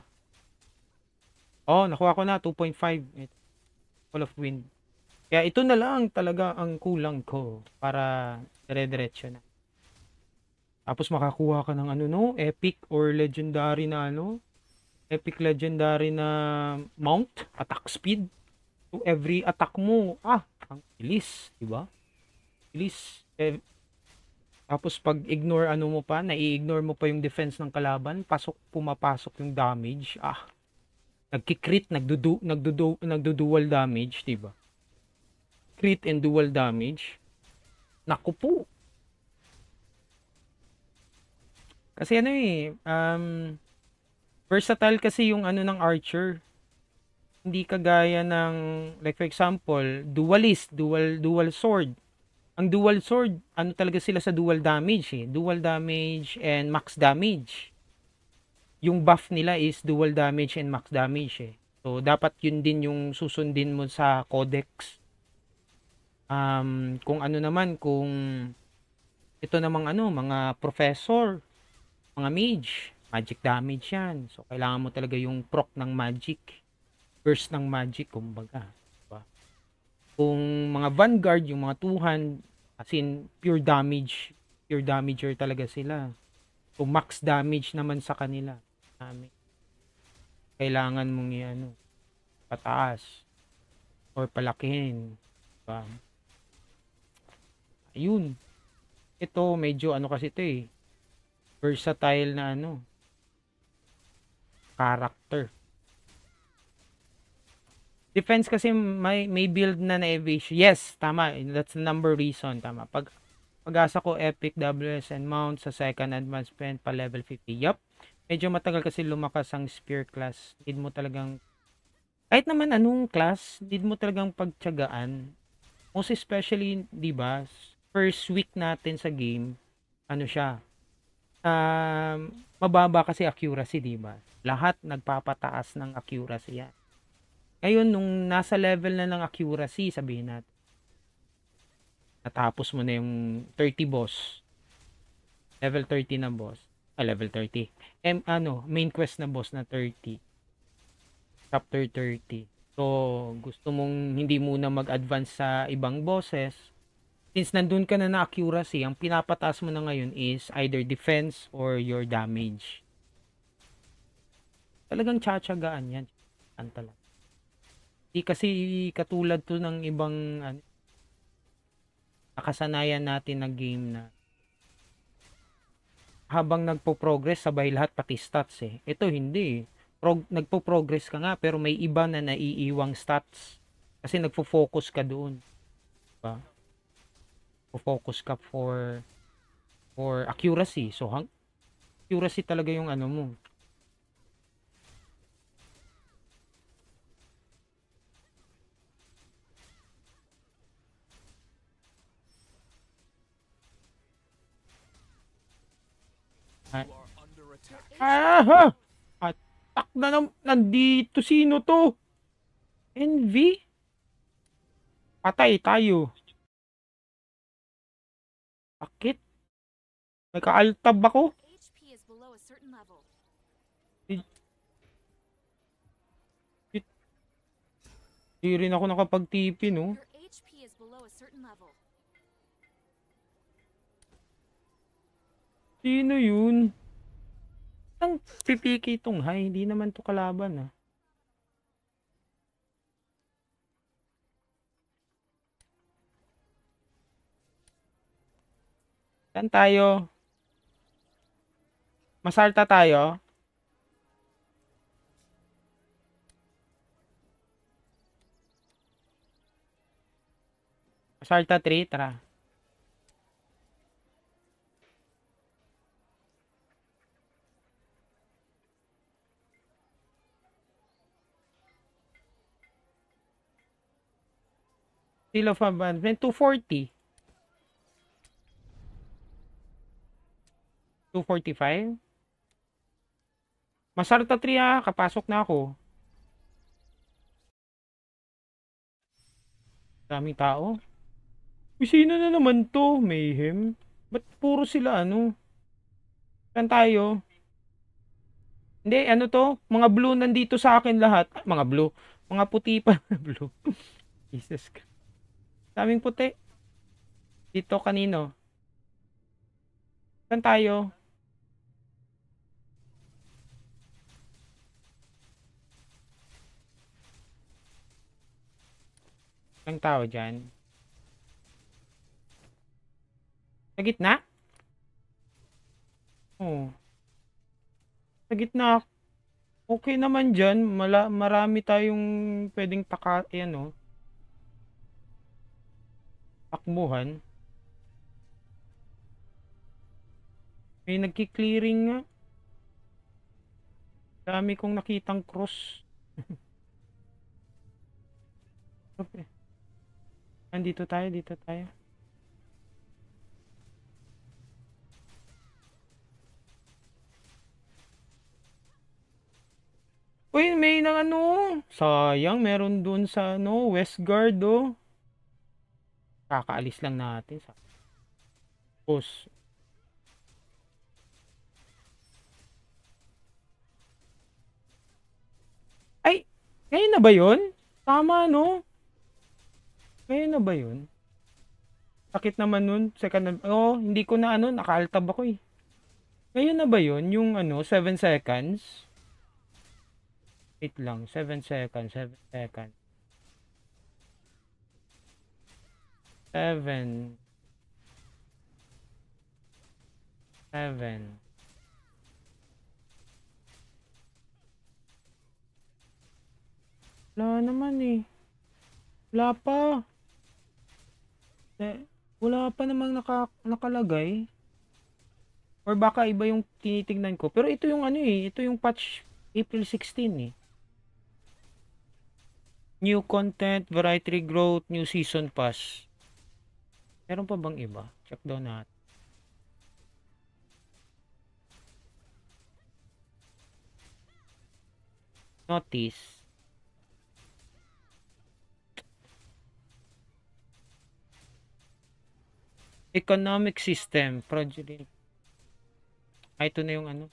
Oh, nakuha ko na 2.5 Wall of Wind. Kaya ito na lang talaga ang kulang ko para dire-diretso na. Tapos makakuha ka ng ano no, epic or legendary na ano, epic legendary na mount, attack speed. To every attack mo, ah, ang ilis. 'di ba? Bilis. Eh, tapos pag ignore ano mo pa, nai-ignore mo pa yung defense ng kalaban, pasok pumapasok yung damage. Ah. Nagki-crit, nagdudu nagdudu nagdudual damage, 'di ba? Crit and dual damage. Naku po. Kasi ano eh, um, versatile kasi yung ano ng archer. Hindi kagaya ng, like for example, dualist, dual, dual sword ang dual sword, ano talaga sila sa dual damage eh. Dual damage and max damage. Yung buff nila is dual damage and max damage eh. So, dapat yun din yung susundin mo sa codex. Um, kung ano naman, kung ito namang ano, mga professor, mga mage, magic damage yan. So, kailangan mo talaga yung proc ng magic, burst ng magic, kumbaga. Kung mga Vanguard, yung mga two as in pure damage, pure damager talaga sila. So max damage naman sa kanila. Amin. Kailangan mong i-ano, pataas or palakihin. Diba? Ayun. Ito, medyo ano kasi ito eh. Versatile na ano. Character defense kasi may, may build na na-evasion. Yes, tama. That's the number reason. Tama. Pag pag-asa ko epic WS and mount sa second advancement pa level 50. Yup. Medyo matagal kasi lumakas ang spear class. Need mo talagang kahit naman anong class, need mo talagang pagtiyagaan. Most especially, 'di ba? First week natin sa game, ano siya? Um, mababa kasi accuracy, 'di ba? Lahat nagpapataas ng accuracy yan. Ngayon, nung nasa level na ng accuracy, sabihin natin, natapos mo na yung 30 boss, level 30 na boss, ah, level 30, M, ano, main quest na boss na 30, chapter 30. So, gusto mong hindi muna mag-advance sa ibang bosses, since nandun ka na na accuracy, ang pinapataas mo na ngayon is either defense or your damage. Talagang tsatsagaan yan. Yan talaga. Di kasi katulad to ng ibang ano, nakasanayan natin na game na habang nagpo-progress sabay lahat pati stats eh. Ito hindi. Eh. Prog- nagpo-progress ka nga pero may iba na naiiwang stats kasi nagfo-focus ka doon. Diba? Fo-focus ka for for accuracy. So hang accuracy talaga yung ano mo. Ah! Attack na nam nandito. Sino to? NV Patay tayo. Bakit? ka altab ako? Hindi rin ako nakapag-TP, no? Oh. Sino yun? Ang pipiki itong high. Hindi naman to kalaban ah. Saan tayo? Masarta tayo? Masarta 3, tara. Seal of Advancement, 240. 245. Masarta 3 ha, ah, kapasok na ako. Daming tao. Uy, sino na naman to? Mayhem? Ba't puro sila ano? Saan tayo? Hindi, ano to? Mga blue nandito sa akin lahat. Ah, mga blue. Mga puti pa blue. Jesus Christ. Daming puti. Dito kanino? Saan tayo? Ang tao dyan. Sa gitna? Oh. Sa gitna. Okay naman dyan. Mala marami tayong pwedeng taka, Ayan eh, oh akmuhan May nagki-clearing nga. Dami kong nakitang cross. okay. Andito tayo, dito tayo. Uy, may nang ano. Sayang, meron dun sa ano, Westgard oh kakaalis lang natin sa tapos ay ngayon na ba yun? tama no ngayon na ba yun? sakit naman nun second oh hindi ko na ano nakaaltab ako eh ngayon na ba yun yung ano 7 seconds wait lang 7 seconds 7 seconds Seven. Seven. Wala naman eh. Wala pa. Eh, wala pa namang naka, nakalagay. Or baka iba yung tinitingnan ko. Pero ito yung ano eh. Ito yung patch April 16 eh. New content, variety growth, new season pass. Meron pa bang iba? Check daw natin. Notice. Economic system. Fraudulent. Ah, ito na yung ano.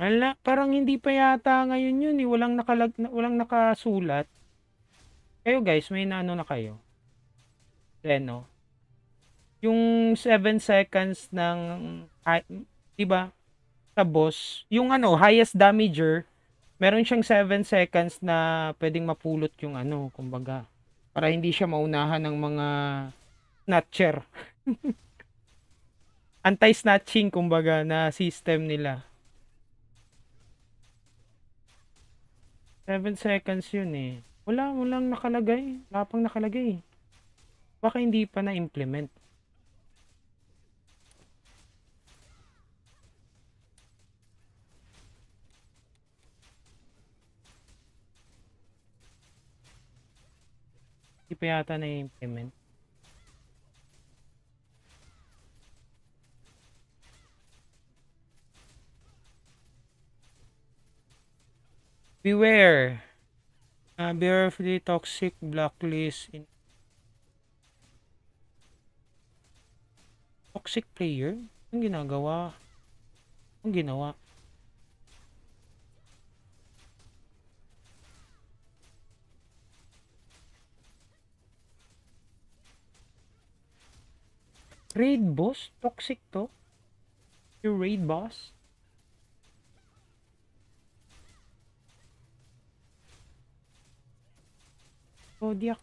Ala, parang hindi pa yata ngayon yun eh. Walang, nakalag, walang nakasulat. Kayo guys, may naano na kayo. Then, no? Yung 7 seconds ng, di ba, sa boss, yung ano, highest damager, meron siyang 7 seconds na pwedeng mapulot yung ano, kumbaga, para hindi siya maunahan ng mga snatcher. Anti-snatching, kumbaga, na system nila. 7 seconds yun eh. Wala, walang nakalagay. Wala pang nakalagay. Baka hindi pa na-implement. Hindi pa yata na-implement. Beware. Uh, ah, beware of the toxic blacklist in toxic player. Ang ginagawa. Ang ginawa. Raid boss? Toxic to? Your raid boss? Zodiac.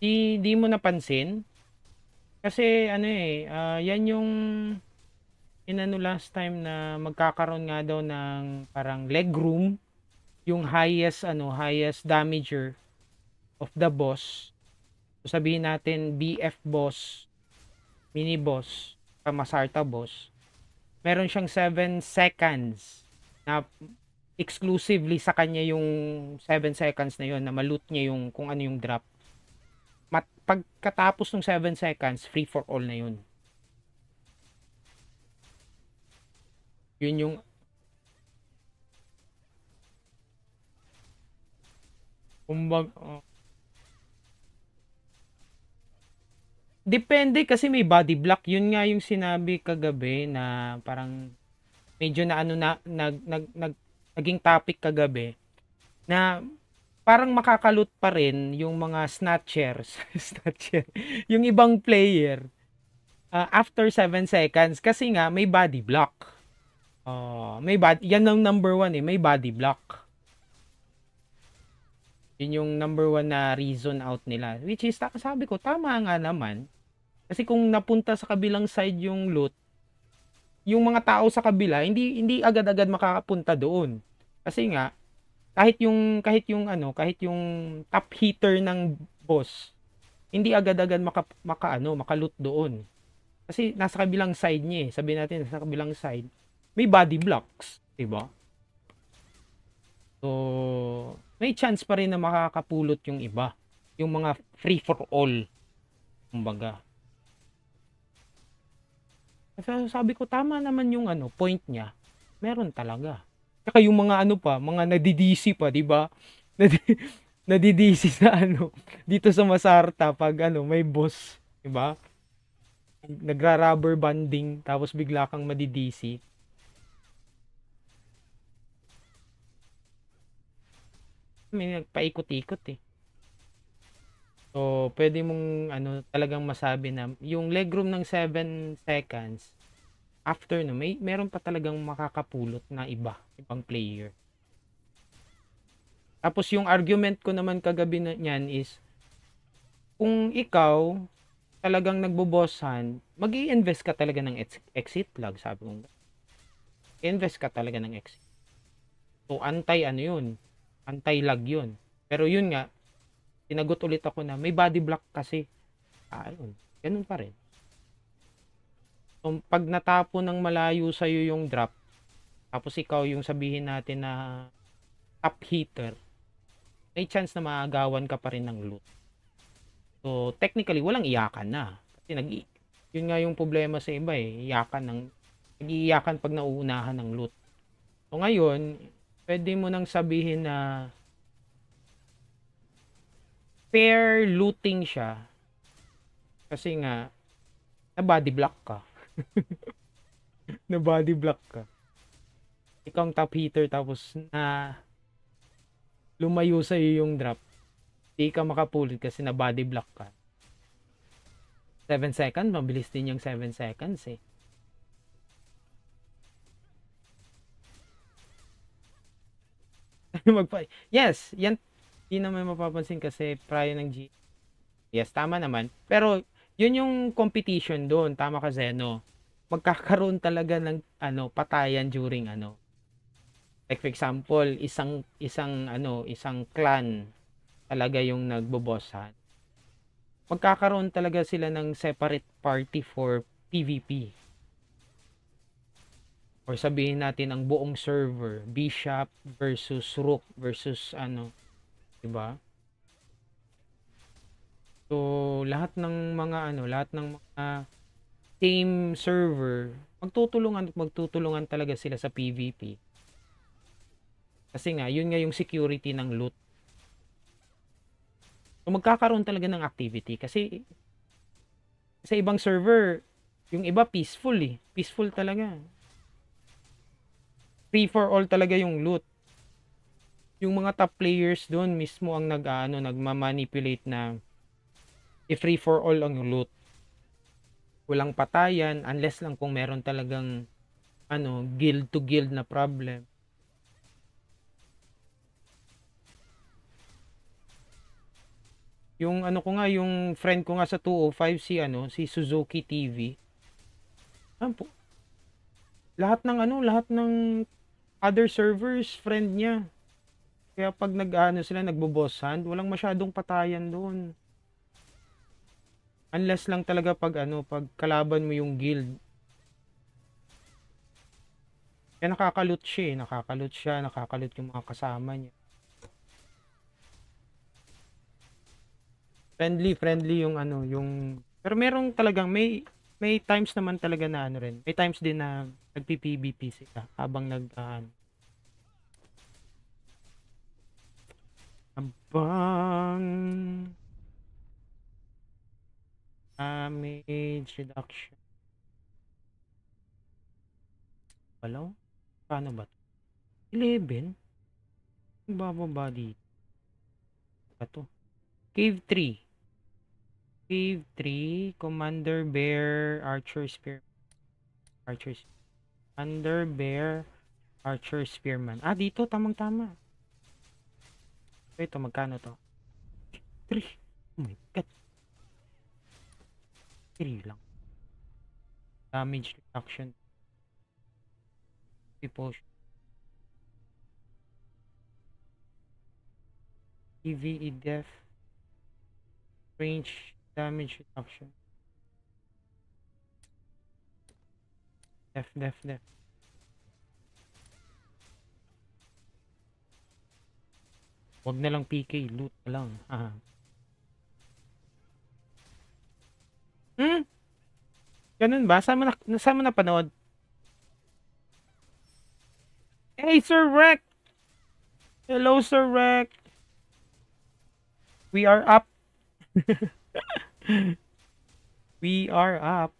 Di, di mo napansin? Kasi ano eh, uh, yan yung inano last time na magkakaroon nga daw ng parang leg room yung highest ano, highest damager of the boss. So sabihin natin BF boss, mini boss, Masarta boss. Meron siyang 7 seconds na exclusively sa kanya yung 7 seconds na yon na malut niya yung kung ano yung drop. Mat pagkatapos ng 7 seconds, free for all na yun. Yun yung Kumbag, oh. Depende kasi may body block. Yun nga yung sinabi kagabi na parang medyo na ano na nag, nag, nag naging topic kagabi na parang makakalot pa rin yung mga snatchers, snatcher, yung ibang player uh, after 7 seconds kasi nga may body block. Uh, may body, yan ang number one eh, may body block. Yun yung number one na reason out nila. Which is, sabi ko, tama nga naman. Kasi kung napunta sa kabilang side yung loot, yung mga tao sa kabila, hindi hindi agad-agad makakapunta doon. Kasi nga kahit yung kahit yung ano, kahit yung top heater ng boss, hindi agad-agad maka, maka ano, makalut doon. Kasi nasa kabilang side niya eh. sabi natin nasa kabilang side, may body blocks, 'di ba? So may chance pa rin na makakapulot yung iba. Yung mga free for all. Kumbaga. So, sabi ko, tama naman yung ano, point niya. Meron talaga. Tsaka yung mga ano pa, mga nadidisi pa, di ba? Nadi- nadidisi sa ano, dito sa Masarta pag ano, may boss, di ba? Nagra-rubber banding, tapos bigla kang madidisi may nagpaikot-ikot eh. So, pwede mong ano, talagang masabi na yung leg room ng 7 seconds after no, may meron pa talagang makakapulot na iba, ibang player. Tapos yung argument ko naman kagabi na, niyan is kung ikaw talagang nagbobossan, mag invest ka talaga ng ex- exit lag, sabi ko. Invest ka talaga ng exit. So, antay ano yun anti-lag yun. Pero yun nga, tinagot ulit ako na may body block kasi. Ah, yun. Ganun pa rin. So, pag natapo ng malayo sa'yo yung drop, tapos ikaw yung sabihin natin na top heater, may chance na maagawan ka pa rin ng loot. So, technically, walang iyakan na. Kasi nag yun nga yung problema sa iba eh, iyakan ng, nag-iiyakan pag nauunahan ng loot. So, ngayon, pwede mo nang sabihin na fair looting siya kasi nga na body block ka na body block ka ikaw ang top hitter tapos na lumayo sa iyo yung drop hindi ka makapulit kasi na body block ka 7 seconds mabilis din yung 7 seconds eh magpa... Yes, yan, hindi na naman mapapansin kasi prior ng G. Yes, tama naman. Pero, yun yung competition doon. Tama ka, Zeno. Magkakaroon talaga ng, ano, patayan during, ano, like for example, isang, isang, ano, isang clan talaga yung nagbobosan. Magkakaroon talaga sila ng separate party for PvP or sabihin natin ang buong server bishop versus rook versus ano 'di ba So lahat ng mga ano lahat ng mga team server magtutulungan magtutulungan talaga sila sa PVP kasi nga yun nga yung security ng loot So magkakaroon talaga ng activity kasi sa ibang server yung iba peaceful eh peaceful talaga free for all talaga yung loot. Yung mga top players doon mismo ang nag-ano, nagmamanipulate na i-free for all ang loot. Walang patayan unless lang kung meron talagang ano, guild to guild na problem. Yung ano ko nga, yung friend ko nga sa 205 si ano, si Suzuki TV. Ano po? Lahat ng ano, lahat ng other servers, friend niya. Kaya pag nag-ano sila, nagbo-boss hand, walang masyadong patayan doon. Unless lang talaga pag ano, pag kalaban mo yung guild. Kaya nakakalut siya eh. Nakakalut siya, nakakalut yung mga kasama niya. Friendly, friendly yung ano, yung... Pero merong talagang, may, may times naman talaga na ano rin. May times din na nagpi-PVP sila habang nag, uh, Abang damage reduction. Balaw? Paano ba to? 11? Bababa dito. Ba to? Cave 3. Cave 3. Commander Bear Archer Spear. Archer Spear. Under Bear Archer Spearman. Ah, dito. Tamang-tama. Ito, magkano to? 3. Oh my god. 3 lang. Damage reduction. Potion. EVE def. Range damage reduction. Def, def, def. Huwag na lang PK, loot na lang. Ah. Hmm? Ganun ba? Saan mo, na, saan mo napanood? Hey, Sir Rec! Hello, Sir Rec! We are up! We are up!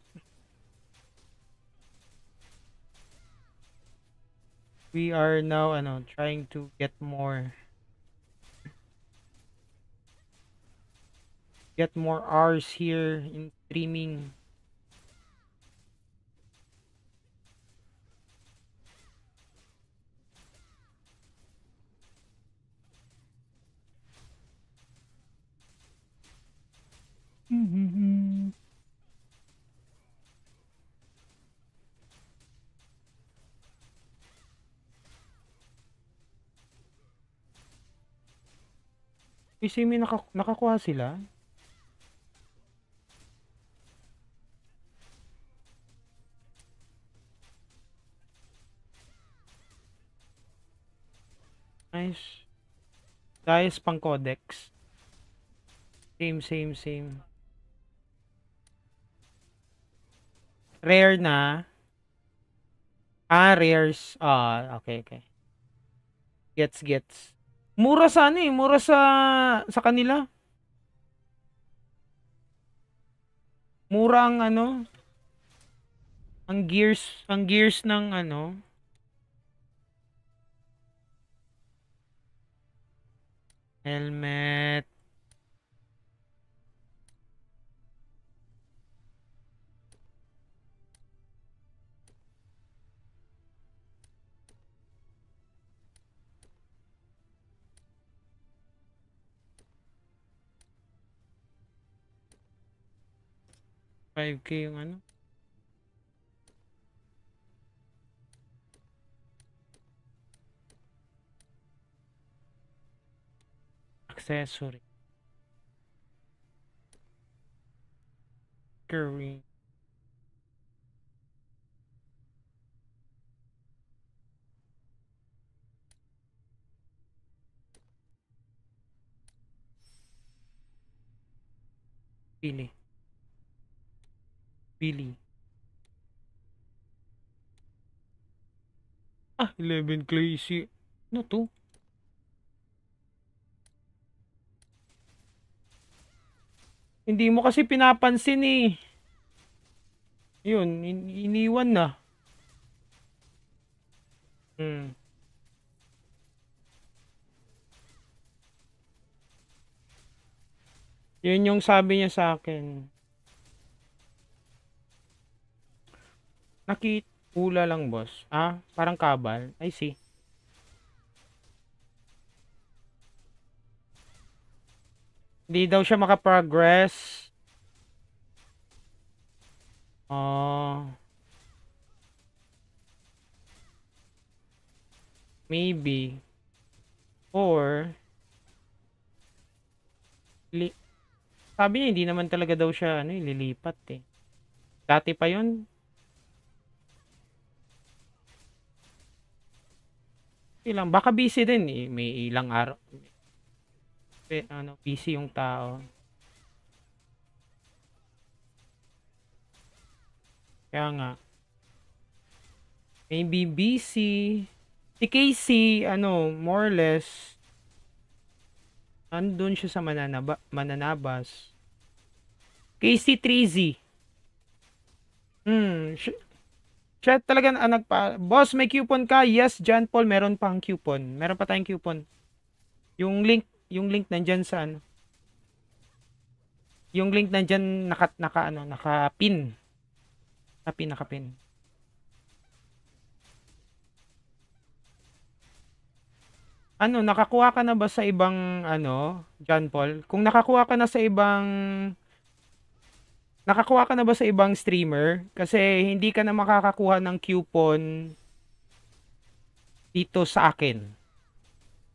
We are now, ano, trying to get more... get more hours here in streaming. Mm-hmm. Kasi may naka, nakakuha sila. Nice. Guys, pang codex. Same, same, same. Rare na. Ah, rares. Ah, okay, okay. Gets, gets. Mura sa ano eh. Mura sa, sa kanila. Mura ang ano. Ang gears, ang gears ng ano. Helmet. Five K yung ano? accessory curry pili pili ah 11 clay si ano to Hindi mo kasi pinapansin eh. Yun, in iniwan na. Hmm. Yun yung sabi niya sa akin. Nakit, ula lang boss. Ah, parang kabal. I see. Hindi daw siya makaprogress. Uh, maybe. Or, li sabi niya, hindi naman talaga daw siya ano, lilipat eh. Dati pa yun. Ilang, baka busy din eh. May ilang araw, ano, busy yung tao. Kaya nga. Maybe busy. Si Casey, ano, more or less, andun siya sa mananaba, mananabas. Casey Trizy. Hmm, siya, talaga ah, nagpa, boss, may coupon ka? Yes, John Paul, meron pa pang coupon. Meron pa tayong coupon. Yung link yung link nandiyan sa ano. Yung link nandiyan naka naka ano, naka-pin. Naka-pin, naka-pin. Ano, nakakuha ka na ba sa ibang ano, John Paul? Kung nakakuha ka na sa ibang Nakakuha ka na ba sa ibang streamer? Kasi hindi ka na makakakuha ng coupon dito sa akin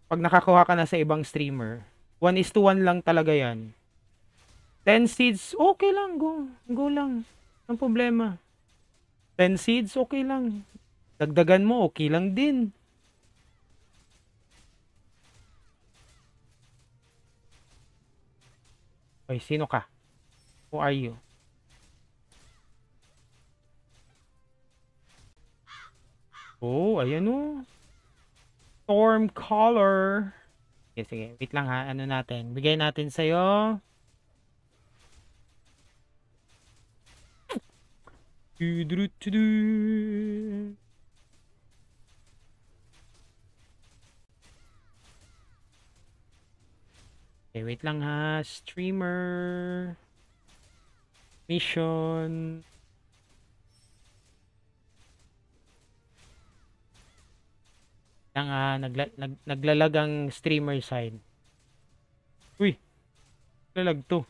pag nakakuha ka na sa ibang streamer, 1 is to 1 lang talaga yan. 10 seeds, okay lang, go, go lang. Ang problema. 10 seeds, okay lang. Dagdagan mo, okay lang din. Oy, sino ka? Who are you? Oh, ayan o. Oh storm Caller. Sige, sige. Wait lang ha. Ano natin? Bigay natin sa'yo. do do do Okay, wait lang ha. Streamer. Mission. ng uh, nagla nag naglalagang streamer sign. Uy. Lalag to.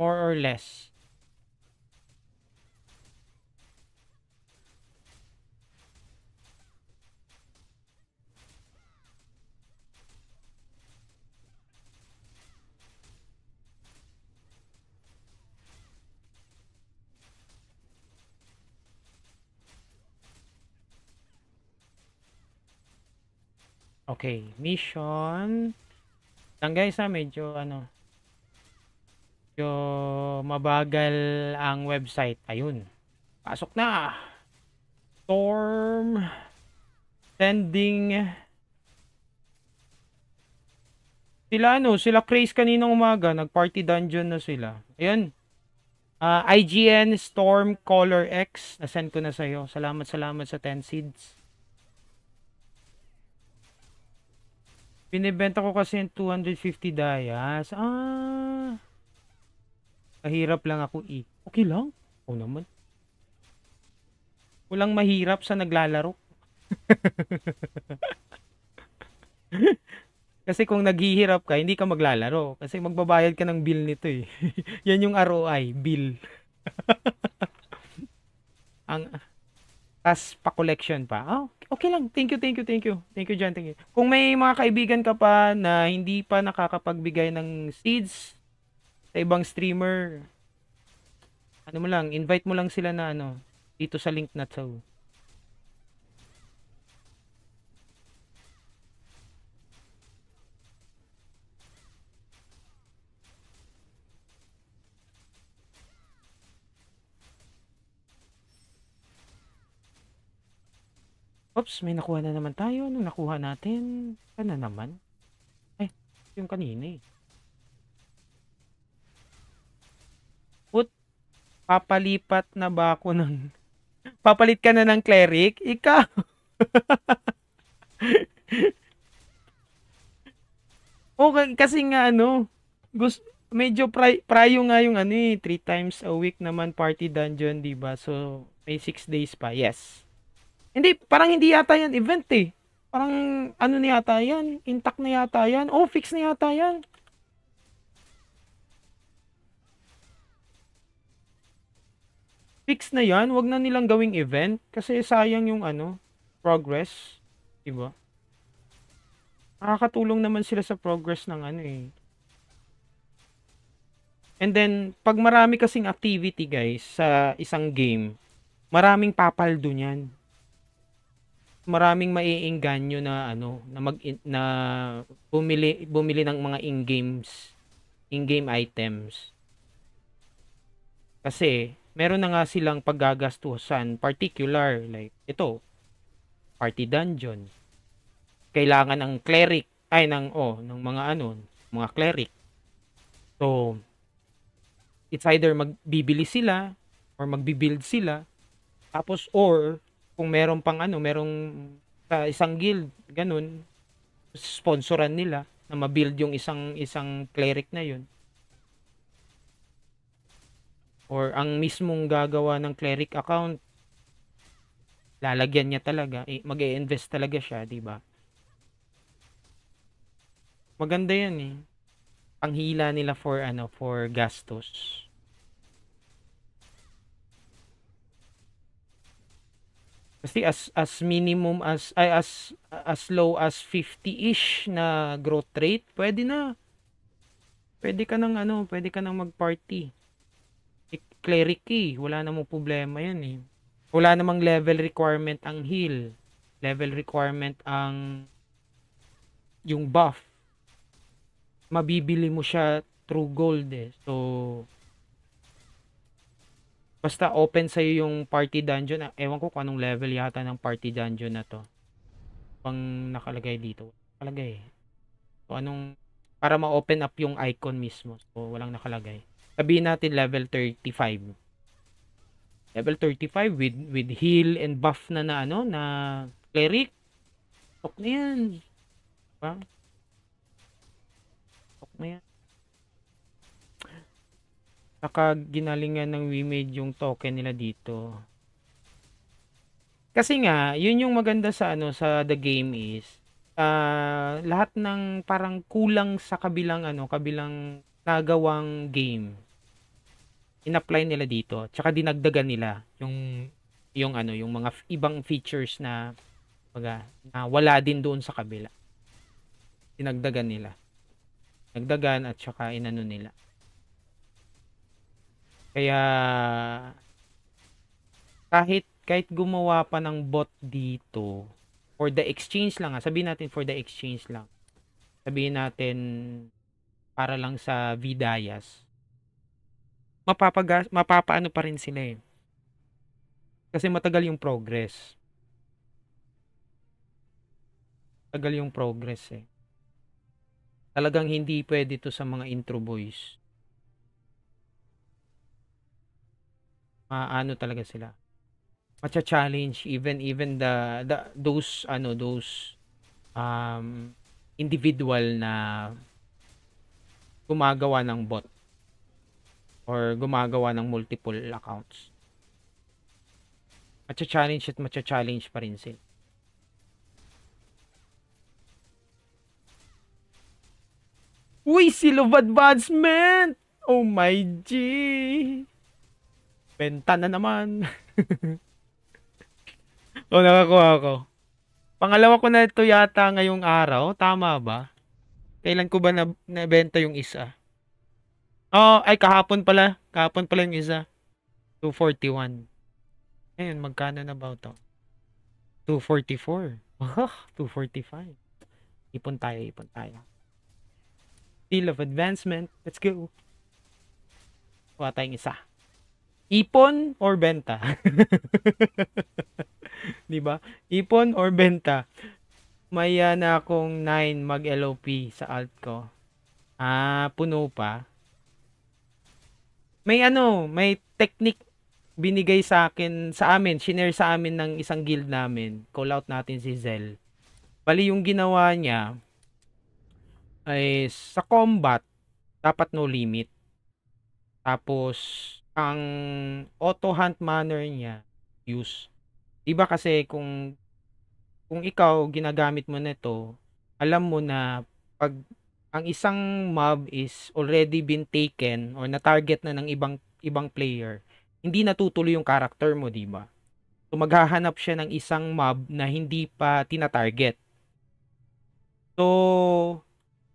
More or less. Okay, mission. Lang guys ha, ah, medyo ano, medyo mabagal ang website. Ayun. Pasok na. Storm sending sila ano, sila Craze kaninang umaga, nagparty party dungeon na sila. Ayun. Uh, ah, IGN Storm Color X, na-send ko na sa'yo. Salamat, salamat sa 10 seeds. Binibenta ko kasi yung 250 dias. Ah. Mahirap lang ako i. Eh. Okay lang. Oo naman. Walang mahirap sa naglalaro. kasi kung naghihirap ka, hindi ka maglalaro. Kasi magbabayad ka ng bill nito eh. Yan yung ROI, bill. ang tapos pa-collection pa. Oh, okay lang. Thank you, thank you, thank you. Thank you, John. Thank you. Kung may mga kaibigan ka pa na hindi pa nakakapagbigay ng seeds sa ibang streamer, ano mo lang, invite mo lang sila na ano, dito sa link na to. Oops, may nakuha na naman tayo. Anong nakuha natin? Ano naman? Ay, eh, yung kanina eh. Put, papalipat na ba ako ng... Papalit ka na ng cleric? Ikaw! oh, kasi nga ano, gusto, medyo pri, prayo nga yung ano eh, 3 times a week naman party dungeon, 'di ba? So may 6 days pa. Yes. Hindi, parang hindi yata yan event eh. Parang ano na yata yan, intact na yata yan, oh fix na yata yan. Fix na yan, wag na nilang gawing event kasi sayang yung ano, progress, 'di ba? Nakakatulong naman sila sa progress ng ano eh, And then, pag marami kasing activity, guys, sa isang game, maraming papaldo niyan maraming maiinganyo na ano na mag na bumili bumili ng mga in-games in-game items. Kasi meron na nga silang paggagastusan particular like ito party dungeon. Kailangan ng cleric ay ng oh ng mga ano mga cleric. So it's either magbibili sila or magbibuild sila tapos or kung meron pang ano, merong uh, isang guild, ganun, sponsoran nila na mabuild yung isang isang cleric na yun. Or ang mismong gagawa ng cleric account, lalagyan niya talaga, eh, mag-i-invest talaga siya, di ba? Maganda 'yan eh. Panghila nila for ano, for gastos. Kasi as as minimum as ay as as low as 50ish na growth rate, pwede na. Pwede ka nang ano, pwede ka nang mag-party. Cleric eh. Wala namang problema 'yan eh. Wala namang level requirement ang heal. Level requirement ang yung buff. Mabibili mo siya through gold eh. So Basta open sa iyo yung party dungeon. Ah, ewan ko kung anong level yata ng party dungeon na to. Pang nakalagay dito. Nakalagay. So anong para ma-open up yung icon mismo. So walang nakalagay. Sabihin natin level 35. Level 35 with with heal and buff na na ano na cleric. Ok na yan. Diba? Ok na yan. Saka ginalingan ng WeMade yung token nila dito. Kasi nga, yun yung maganda sa ano sa the game is uh, lahat ng parang kulang sa kabilang ano, kabilang nagawang game. Inapply nila dito. Tsaka dinagdagan nila yung yung ano, yung mga ibang features na mga na wala din doon sa kabila. Dinagdagan nila. Nagdagan at saka inano nila. Kaya kahit kahit gumawa pa ng bot dito for the exchange lang, ha, ah, sabihin natin for the exchange lang. Sabihin natin para lang sa Vidayas. Mapapagas, mapapaano pa rin sila eh. Kasi matagal yung progress. Matagal yung progress eh. Talagang hindi pwede to sa mga intro boys. maano talaga sila macha-challenge even even the, the those ano those um individual na gumagawa ng bot or gumagawa ng multiple accounts. Macha-challenge at macha-challenge pa rin sila. Uy, silog advancement! Oh my G! Benta na naman. o, oh, nakakuha ako. Pangalawa ko na ito yata ngayong araw. Tama ba? Kailan ko ba na nabenta yung isa? Oh, ay kahapon pala. Kahapon pala yung isa. 241. Ayun, magkano na ba ito? 244. Oh, 245. Ipon tayo, ipon tayo. Deal of advancement. Let's go. Kuha tayong isa. Ipon or benta? 'Di ba? Ipon or benta? May ah, na akong 9 mag LOP sa alt ko. Ah, puno pa. May ano, may technique binigay sa akin, sa amin, shinare sa amin ng isang guild namin. Call out natin si Zel. Bali yung ginawa niya ay sa combat dapat no limit. Tapos ang auto hunt manner niya use. 'Di ba kasi kung kung ikaw ginagamit mo nito, alam mo na pag ang isang mob is already been taken or na-target na ng ibang ibang player, hindi natutuloy yung character mo, 'di ba? So maghahanap siya ng isang mob na hindi pa tina-target. So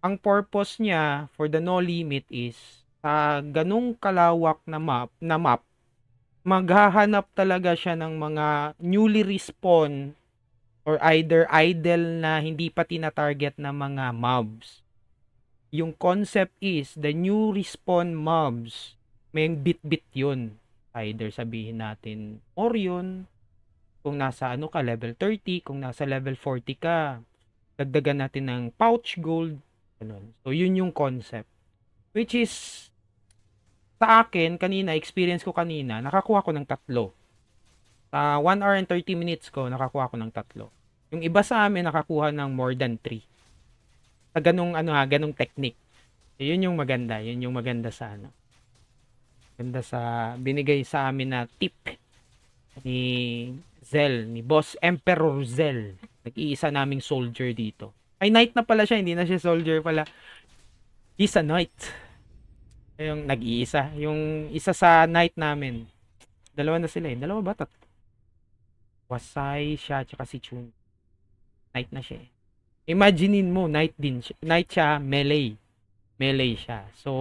ang purpose niya for the no limit is sa ganung kalawak na map, na map maghahanap talaga siya ng mga newly respawn or either idle na hindi pa tina-target na mga mobs. Yung concept is the new respawn mobs. May bit-bit 'yun. Either sabihin natin Orion kung nasa ano ka level 30, kung nasa level 40 ka, dagdagan natin ng pouch gold ganun. So yun yung concept which is sa akin, kanina, experience ko kanina, nakakuha ko ng tatlo. Uh, 1 hour and 30 minutes ko, nakakuha ko ng tatlo. Yung iba sa amin, nakakuha ng more than 3. Sa ganong, ano ha, ganong technique. So, yun yung maganda. Yun yung maganda sa ano. Ganda sa, binigay sa amin na tip ni Zel, ni Boss Emperor Zel. Nag-iisa naming soldier dito. Ay, knight na pala siya. Hindi na siya soldier pala. He's a knight. Yung nag-iisa. Yung isa sa night namin. Dalawa na sila eh. Dalawa ba? Tat Wasay siya tsaka si Chun. Night na siya eh. Imaginein mo, night din siya. Night siya, melee. Melee siya. So,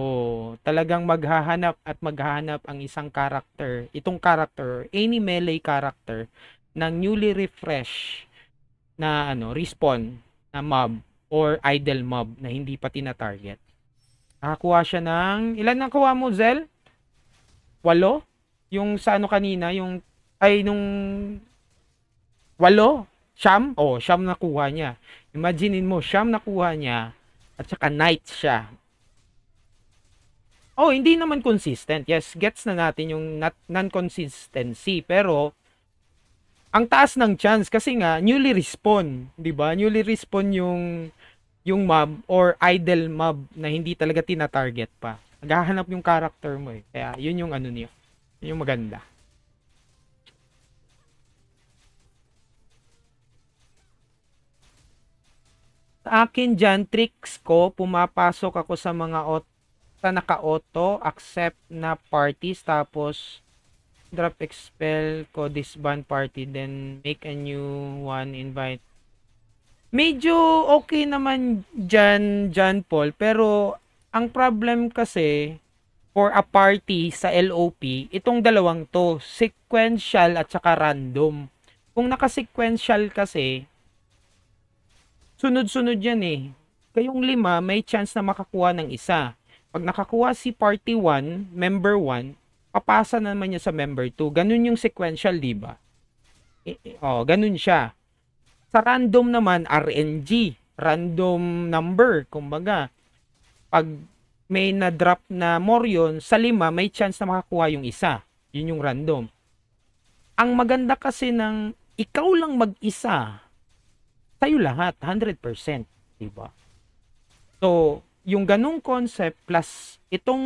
talagang maghahanap at maghahanap ang isang character, itong character, any melee character, ng newly refresh na ano, respawn na mob or idle mob na hindi pa tina-target Nakakuha siya ng, ilan ang kuha mo, Zel? Walo? Yung sa ano kanina, yung, ay, nung, walo? Sham? Oh, sham nakuha niya. Imaginein mo, sham nakuha niya, at saka knight siya. Oh, hindi naman consistent. Yes, gets na natin yung non-consistency. Pero, ang taas ng chance kasi nga, newly respawn. ba diba? Newly respawn yung yung mob or idle mob na hindi talaga tina-target pa. Naghahanap yung character mo eh. Kaya yun yung ano niyo. Yun yung maganda. Sa akin dyan, tricks ko, pumapasok ako sa mga ot sa naka-auto, accept na parties, tapos drop expel ko disband party, then make a new one, invite Medyo okay naman dyan, John Paul, pero ang problem kasi for a party sa LOP, itong dalawang to, sequential at saka random. Kung naka-sequential kasi, sunod-sunod yan eh. Kayong lima, may chance na makakuha ng isa. Pag nakakuha si party 1, member 1, papasa naman niya sa member 2. Ganun yung sequential, di ba? E, e, oh, ganun siya. Sa random naman, RNG. Random number, kumbaga. Pag may na-drop na Morion, sa lima, may chance na makakuha yung isa. Yun yung random. Ang maganda kasi ng ikaw lang mag-isa, tayo lahat, 100%. Diba? So, yung ganung concept plus itong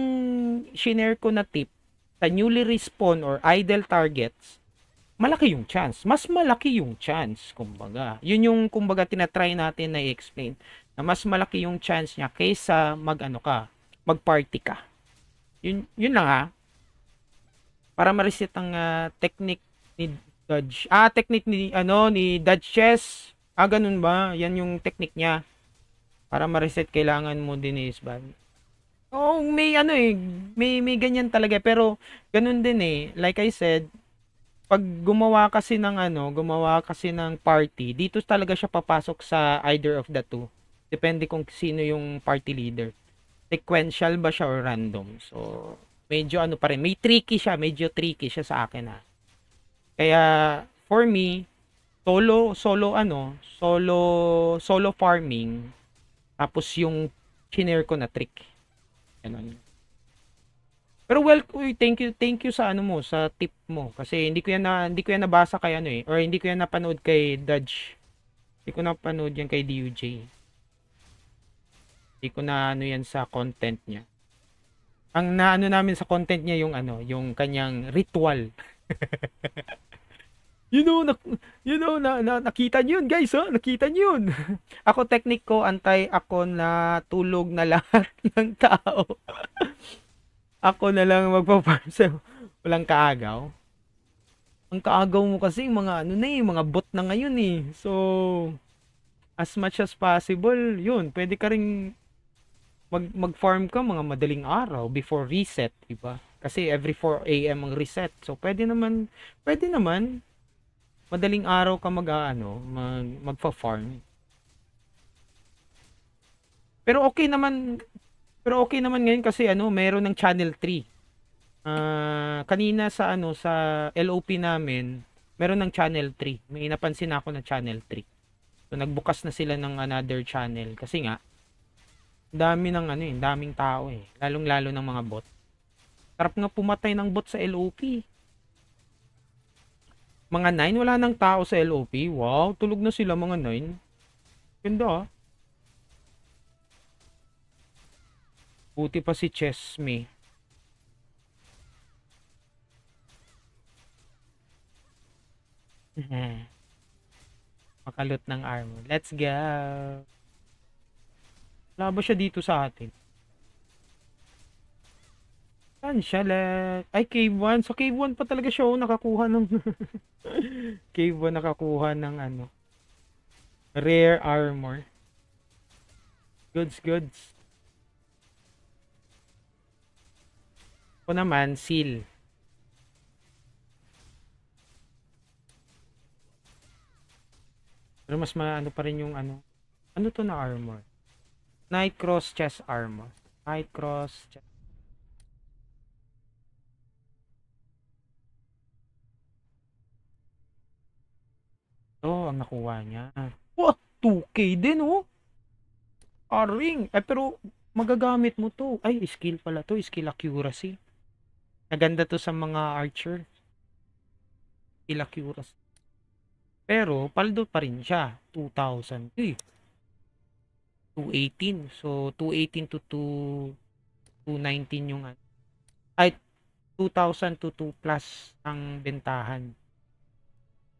shinare ko na tip sa newly respawn or idle targets, malaki yung chance. Mas malaki yung chance, kumbaga. Yun yung, kumbaga, tinatry natin na i-explain na mas malaki yung chance niya kaysa mag-ano ka, mag-party ka. Yun, yun lang ha. Para ma-reset ang uh, technique ni Dodge. Ah, technique ni, ano, ni Dodge Chess. Ah, ganun ba? Yan yung technique niya. Para ma-reset, kailangan mo din i-isband. oh, may ano eh, may, may ganyan talaga. Pero, ganun din eh. Like I said, pag gumawa kasi ng ano, gumawa kasi ng party, dito talaga siya papasok sa either of the two. Depende kung sino yung party leader. Sequential ba siya or random? So, medyo ano pa rin. May tricky siya. Medyo tricky siya sa akin ha. Ah. Kaya, for me, solo, solo ano, solo, solo farming. Tapos yung chiner ko na trick. Ganun. Pero well, thank you, thank you sa ano mo, sa tip mo. Kasi hindi ko yan na, hindi ko yan nabasa kay ano eh, or hindi ko yan napanood kay Dodge. Hindi ko napanood yan kay DUJ. Hindi ko na ano yan sa content niya. Ang naano namin sa content niya yung ano, yung kanyang ritual. you know, na, you know na, na nakita niyo yun guys, ha? Oh, nakita niyo yun. ako technique ko antay ako na tulog na lahat ng tao. Ako na lang magpa-parcel. Walang kaagaw. Ang kaagaw mo kasi mga ano na eh, mga bot na ngayon eh. So, as much as possible, yun, pwede ka ring mag, mag-farm ka mga madaling araw before reset, di ba? Kasi every 4 a.m. ang reset. So, pwede naman, pwede naman, madaling araw ka mag, ano, mag, magpa-farm. Pero okay naman, pero okay naman ngayon kasi ano, meron ng channel 3. Uh, ah, kanina sa ano sa LOP namin, meron ng channel 3. May napansin ako na channel 3. So nagbukas na sila ng another channel kasi nga dami ng ano eh, daming tao eh, lalong-lalo ng mga bot. Sarap nga pumatay ng bot sa LOP. Mga 9, wala nang tao sa LOP. Wow, tulog na sila mga 9. Ganda ah. Buti pa si Chesme. Mhm. Makalot ng armor. Let's go! Labo siya dito sa atin. Saan siya? Ay, cave 1. Sa so, cave 1 pa talaga siya. Oh, nakakuha ng... cave 1 nakakuha ng ano. Rare armor. Goods, goods. ko naman seal. Pero mas maano pa rin yung ano. Ano to na armor? Night Cross chest armor. Night Cross chest Ito oh, ang nakuha niya. What? 2K din oh. A ring. Eh pero magagamit mo to. Ay, skill pala to. Skill accuracy. Naganda to sa mga archer. Ilacuras. Pero, paldo pa rin siya. 2,000. Uy. 218. So, 218 to 2, 219 yung ano. Ay, 2,000 to 2 plus ang bentahan.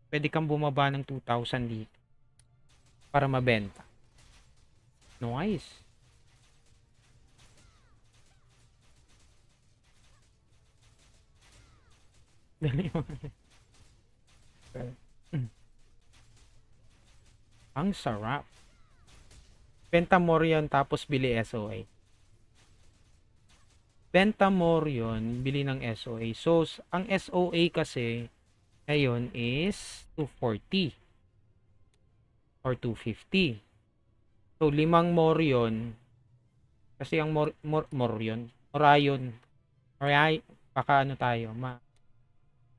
Pwede kang bumaba ng 2,000 dito. Para mabenta. Nice. Dali mo. Ang sarap. Pentamorion tapos bili SOA. Pentamorion, bili ng SOA. So, ang SOA kasi, ngayon is 240 or 250. So, limang Morion, kasi ang mor, mor, Morion, Orion, Orion, baka ano tayo, ma,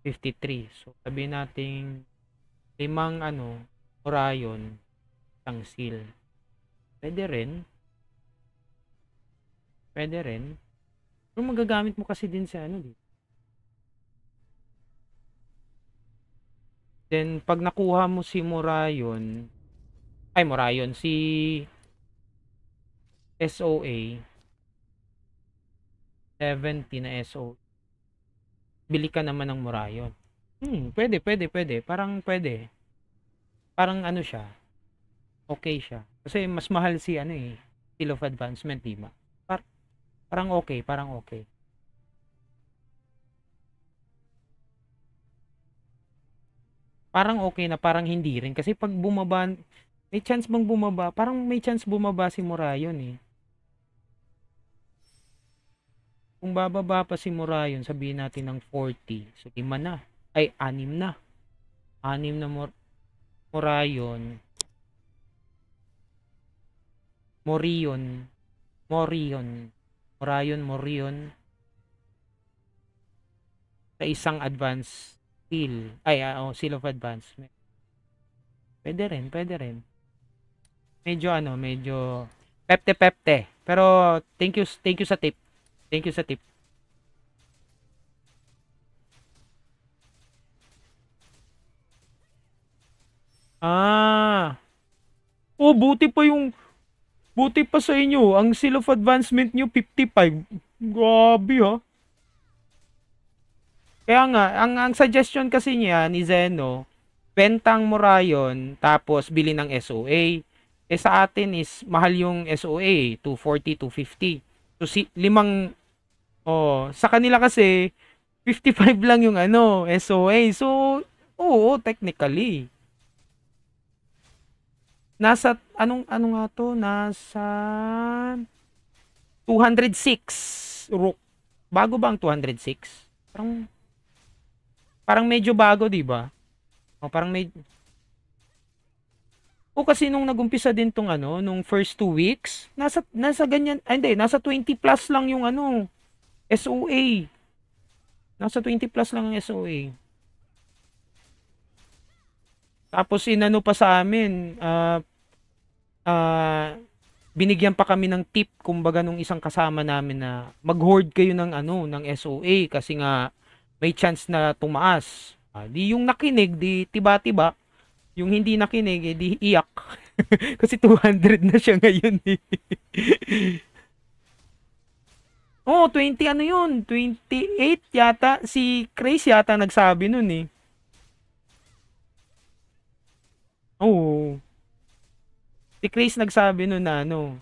53. So, sabihin nating limang ano, Orion, isang seal. Pwede rin. Pwede rin. Pero magagamit mo kasi din sa ano dito. Then, pag nakuha mo si Morayon, ay Morayon, si SOA, 70 na SOA, bili ka naman ng mura yun. Hmm, pwede, pwede, pwede. Parang pwede. Parang ano siya. Okay siya. Kasi mas mahal si ano eh, Seal of Advancement, di ba? Par parang okay, parang okay. Parang okay na parang hindi rin. Kasi pag bumaba, may chance bang bumaba? Parang may chance bumaba si Mura eh. Kung bababa pa si Morayon, sabihin natin ng 40. So, 5 na. Ay, 6 na. 6 na Mor Morayon. Morion. Morion. Morayon, Morion. Sa isang advance skill. Ay, uh, oh, seal of advancement. Pwede rin, pwede rin. Medyo ano, medyo pepte-pepte. Pero thank you, thank you sa tip. Thank you sa tip. Ah. Oh, buti pa yung buti pa sa inyo. Ang seal of advancement nyo 55. Grabe ha. Kaya nga, ang, ang suggestion kasi niya ni Zeno, bentang mo rayon, tapos bili ng SOA. Eh sa atin is mahal yung SOA, 240, 250. So si, limang Oh, sa kanila kasi 55 lang yung ano, SOA. So, oo, technically. Nasa anong ano nga to? Nasa 206 rook. Bago ba ang 206? Parang parang medyo bago, 'di ba? O parang may O kasi nung nagumpisa din tong ano, nung first two weeks, nasa nasa ganyan, ay, hindi, nasa 20 plus lang yung ano, SOA. Nasa 20 plus lang ang SOA. Tapos inano pa sa amin, uh, uh, binigyan pa kami ng tip kumbaga nung isang kasama namin na mag-hoard kayo ng ano ng SOA kasi nga may chance na tumaas. Uh, di yung nakinig, di tiba-tiba. Yung hindi nakinig, eh, di iyak. kasi 200 na siya ngayon. Eh. Oo, oh, 20 ano yun? 28 yata. Si Chris yata nagsabi nun eh. Oo. Oh. Si Chris nagsabi nun na ano,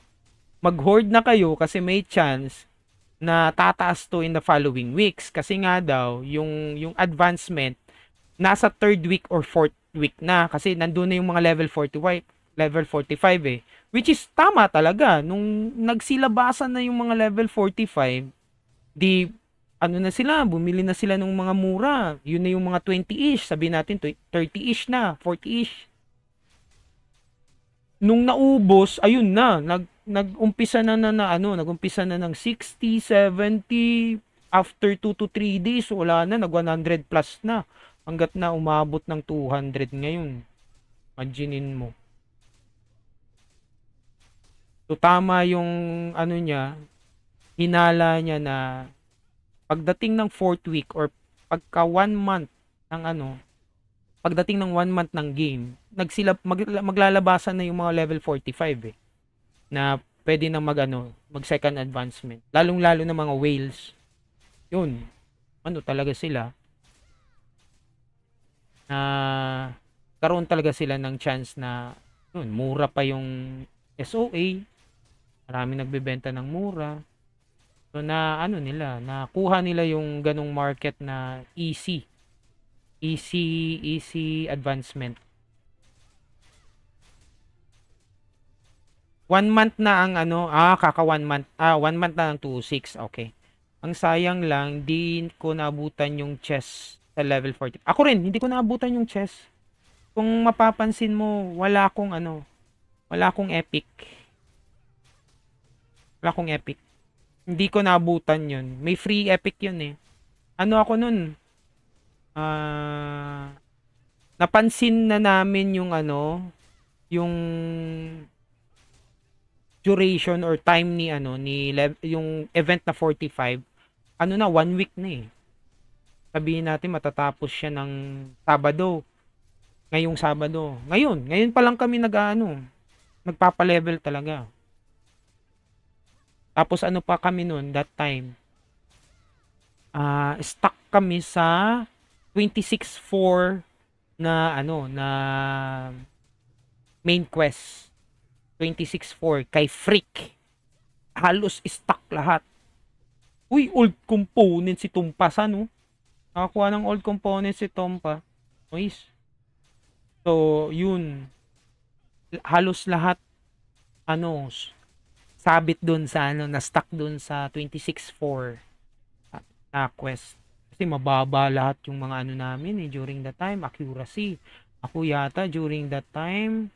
mag-hoard na kayo kasi may chance na tataas to in the following weeks. Kasi nga daw, yung, yung advancement, nasa third week or fourth week na. Kasi nandun na yung mga level 45, level 45 eh. Which is tama talaga. Nung nagsilabasan na yung mga level 45, di ano na sila, bumili na sila ng mga mura. Yun na yung mga 20-ish, sabi natin 30-ish na, 40-ish. Nung naubos, ayun na, nag nagumpisa na na, na ano, nagumpisa na ng 60, 70 after 2 to 3 days wala na nag 100 plus na hanggat na umabot ng 200 ngayon. Imaginin mo. So tama yung ano niya, hinala niya na pagdating ng fourth week or pagka one month ng ano, pagdating ng one month ng game, nagsila mag, maglalabasan na yung mga level 45 eh. Na pwede nang magano, mag second advancement. Lalong-lalo na mga whales. Yun. Ano talaga sila? Na uh, karoon talaga sila ng chance na yun, mura pa yung SOA, Maraming nagbebenta ng mura. So na ano nila, nakuha nila yung ganung market na easy. Easy, easy advancement. One month na ang ano, ah, kaka one month, ah, one month na ng 2.6, okay. Ang sayang lang, di ko naabutan yung chess sa level 40. Ako rin, hindi ko naabutan yung chess. Kung mapapansin mo, wala akong ano, wala akong epic wala akong epic. Hindi ko naabutan yun. May free epic yun eh. Ano ako nun? Uh, napansin na namin yung ano, yung duration or time ni ano ni yung event na 45 ano na one week na eh sabihin natin matatapos siya ng Sabado ngayong Sabado ngayon ngayon pa lang kami nag ano nagpapa-level talaga tapos ano pa kami noon that time? Uh, stuck kami sa 26.4 na ano na main quest 26.4 kay Freak. Halos stuck lahat. Uy, old component si Tumpas ano? Oh? Nakakuha ng old component si Tompa. Noise. So, yun. Halos lahat ano, sabit dun sa ano, na stuck dun sa 26.4 na ah, ah, quest. Kasi mababa lahat yung mga ano namin eh, during the time, accuracy. Ako yata during that time,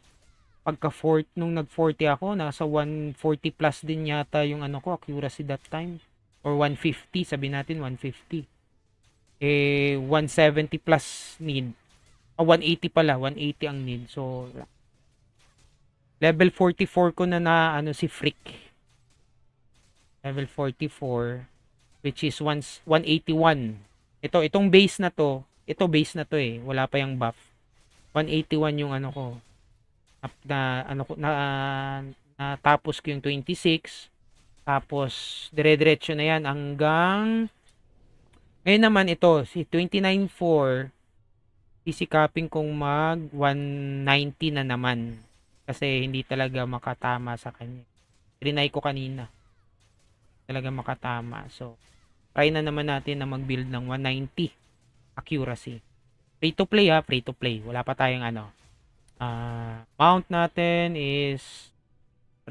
pagka 40, nung nag 40 ako, nasa 140 plus din yata yung ano ko, accuracy that time. Or 150, sabi natin 150. Eh, 170 plus need. Ah, 180 pala, 180 ang need. So, Level 44 ko na na ano si Freak. Level 44 which is once 181. Ito itong base na to, ito base na to eh, wala pa yung buff. 181 yung ano ko. Up na ano ko na, na ko yung 26. Tapos dire-diretso na yan hanggang ngayon naman ito, si 294 easy capping kong mag 190 na naman. Kasi hindi talaga makatama sa kanya. Trinay ko kanina. Talaga makatama. So, try na naman natin na mag-build ng 190 accuracy. Free to play ha, free to play. Wala pa tayong ano. Uh, mount natin is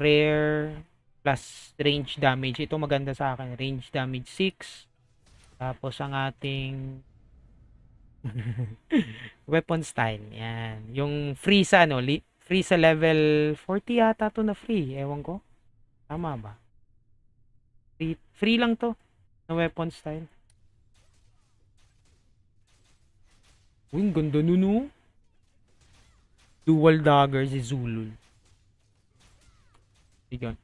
rare plus range damage. Ito maganda sa akin. Range damage 6. Tapos ang ating weapon style. Yan. Yung free sa ano, li Free sa level 40 yata to na free. Ewan ko. Tama ba? Free, free lang to. Na weapon style. Uy, ang ganda nun no? Dual dagger si Zulul. Sigan.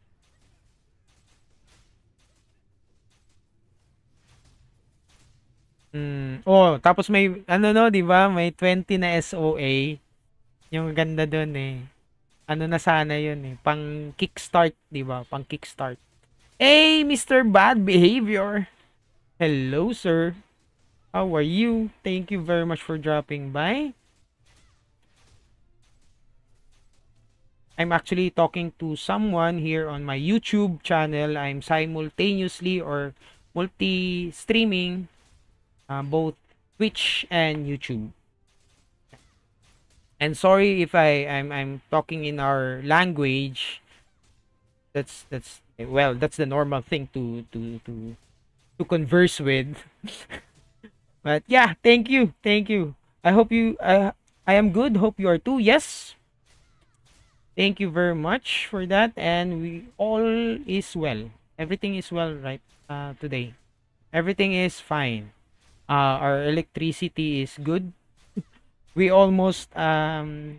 Mm. Oh, tapos may ano no, 'di ba? May 20 na SOA. Yung ganda doon eh. Ano na sana yun eh. Pang kickstart, di ba? Pang kickstart. Hey, Mr. Bad Behavior! Hello, sir. How are you? Thank you very much for dropping by. I'm actually talking to someone here on my YouTube channel. I'm simultaneously or multi-streaming uh, both Twitch and YouTube. and sorry if I I'm I'm talking in our language. That's that's well that's the normal thing to to to to converse with. but yeah, thank you, thank you. I hope you I I am good. Hope you are too. Yes. Thank you very much for that, and we all is well. Everything is well right uh, today. Everything is fine. Uh, our electricity is good we almost um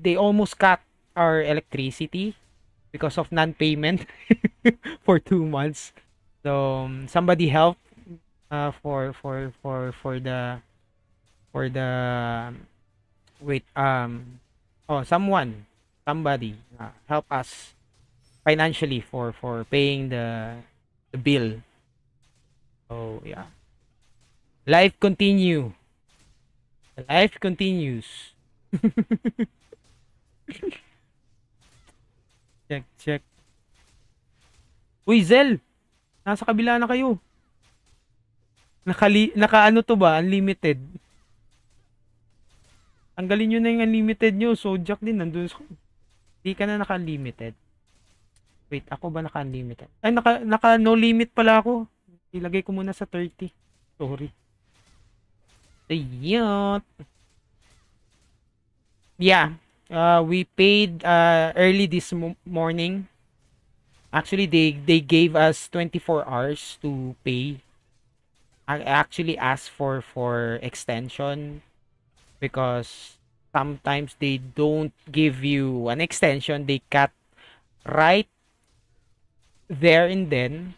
they almost cut our electricity because of non-payment for two months. So um, somebody helped uh, for for for for the for the um, wait um oh someone somebody uh, help us financially for for paying the the bill. Oh yeah. Life continue. Life continues. check, check. Uy, Zel! Nasa kabila na kayo. Nakali nakaano to ba? Unlimited. Tanggalin nyo na yung unlimited nyo. Jack din nandun. Hindi ka na naka-unlimited. Wait, ako ba naka-unlimited? Ay, naka, naka no limit pala ako. Ilagay ko muna sa 30. Sorry. Yeah. Uh, we paid uh, early this morning. Actually, they, they gave us 24 hours to pay. I actually asked for, for extension because sometimes they don't give you an extension. They cut right there and then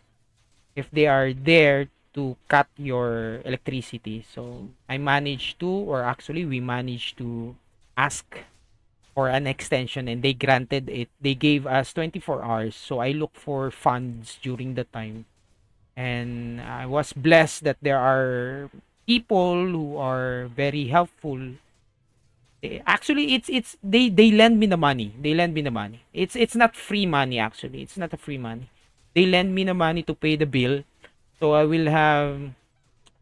if they are there to cut your electricity. So I managed to, or actually we managed to ask for an extension and they granted it. They gave us 24 hours. So I looked for funds during the time. And I was blessed that there are people who are very helpful. Eh, actually, it's it's they they lend me the money. They lend me the money. It's it's not free money actually. It's not a free money. They lend me the money to pay the bill so I will have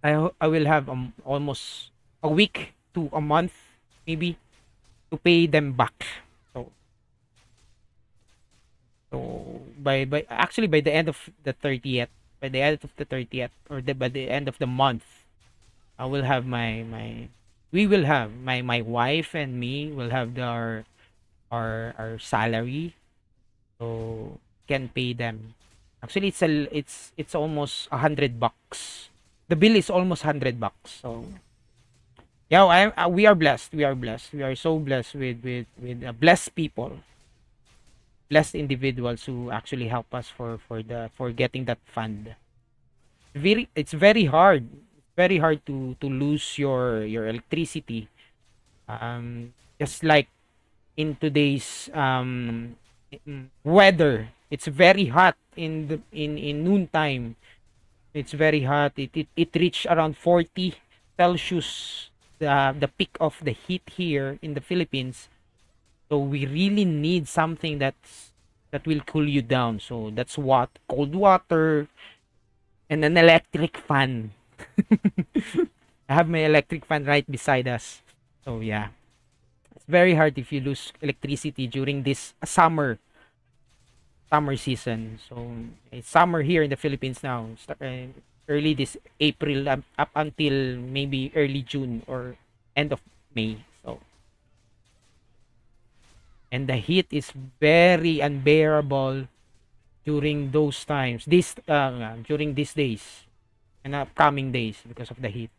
I I will have um, almost a week to a month maybe to pay them back. So So by by actually by the end of the 30th, by the end of the 30th or the, by the end of the month, I will have my my we will have my my wife and me will have the, our our our salary so can pay them Actually, it's a, it's it's almost a hundred bucks. The bill is almost hundred bucks. So yeah, I, I, we are blessed. We are blessed. We are so blessed with with with uh, blessed people, blessed individuals who actually help us for for the for getting that fund. Very, it's very hard. Very hard to to lose your your electricity. Um, just like in today's um weather it's very hot in the in in noontime it's very hot it it, it reached around 40 celsius the the peak of the heat here in the philippines so we really need something that's that will cool you down so that's what cold water and an electric fan i have my electric fan right beside us so yeah it's very hard if you lose electricity during this summer summer season. So it's eh, summer here in the Philippines now. Start, uh, eh, early this April up, up until maybe early June or end of May. So and the heat is very unbearable during those times. This uh, during these days and upcoming days because of the heat.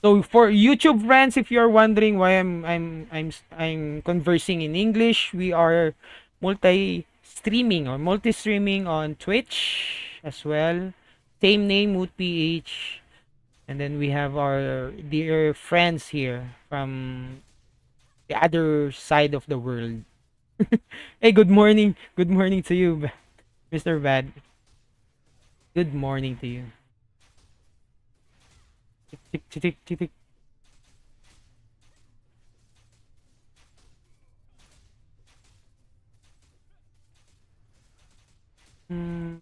So for YouTube friends, if you're wondering why I'm I'm I'm I'm conversing in English, we are multi-streaming or multi-streaming on Twitch as well. Same name MoodPH. And then we have our dear friends here from the other side of the world. hey, good morning. Good morning to you, Mr. Bad. Good morning to you. Tik, tik, tik, tik, tik. Hmm.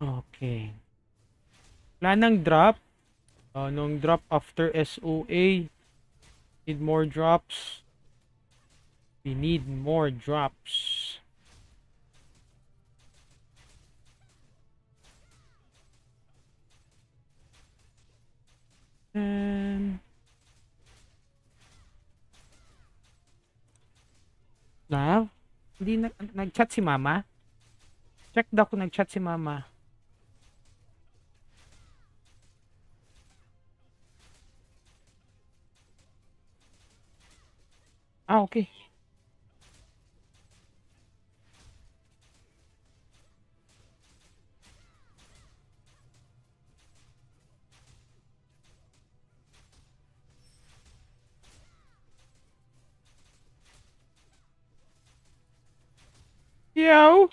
Okay. Wala nang drop. Uh, nung drop after SOA. Need more drops. We need more drops. Um, love? Hindi nag nag-chat si mama? Check daw kung nag-chat si mama. Ah, okay. Yo.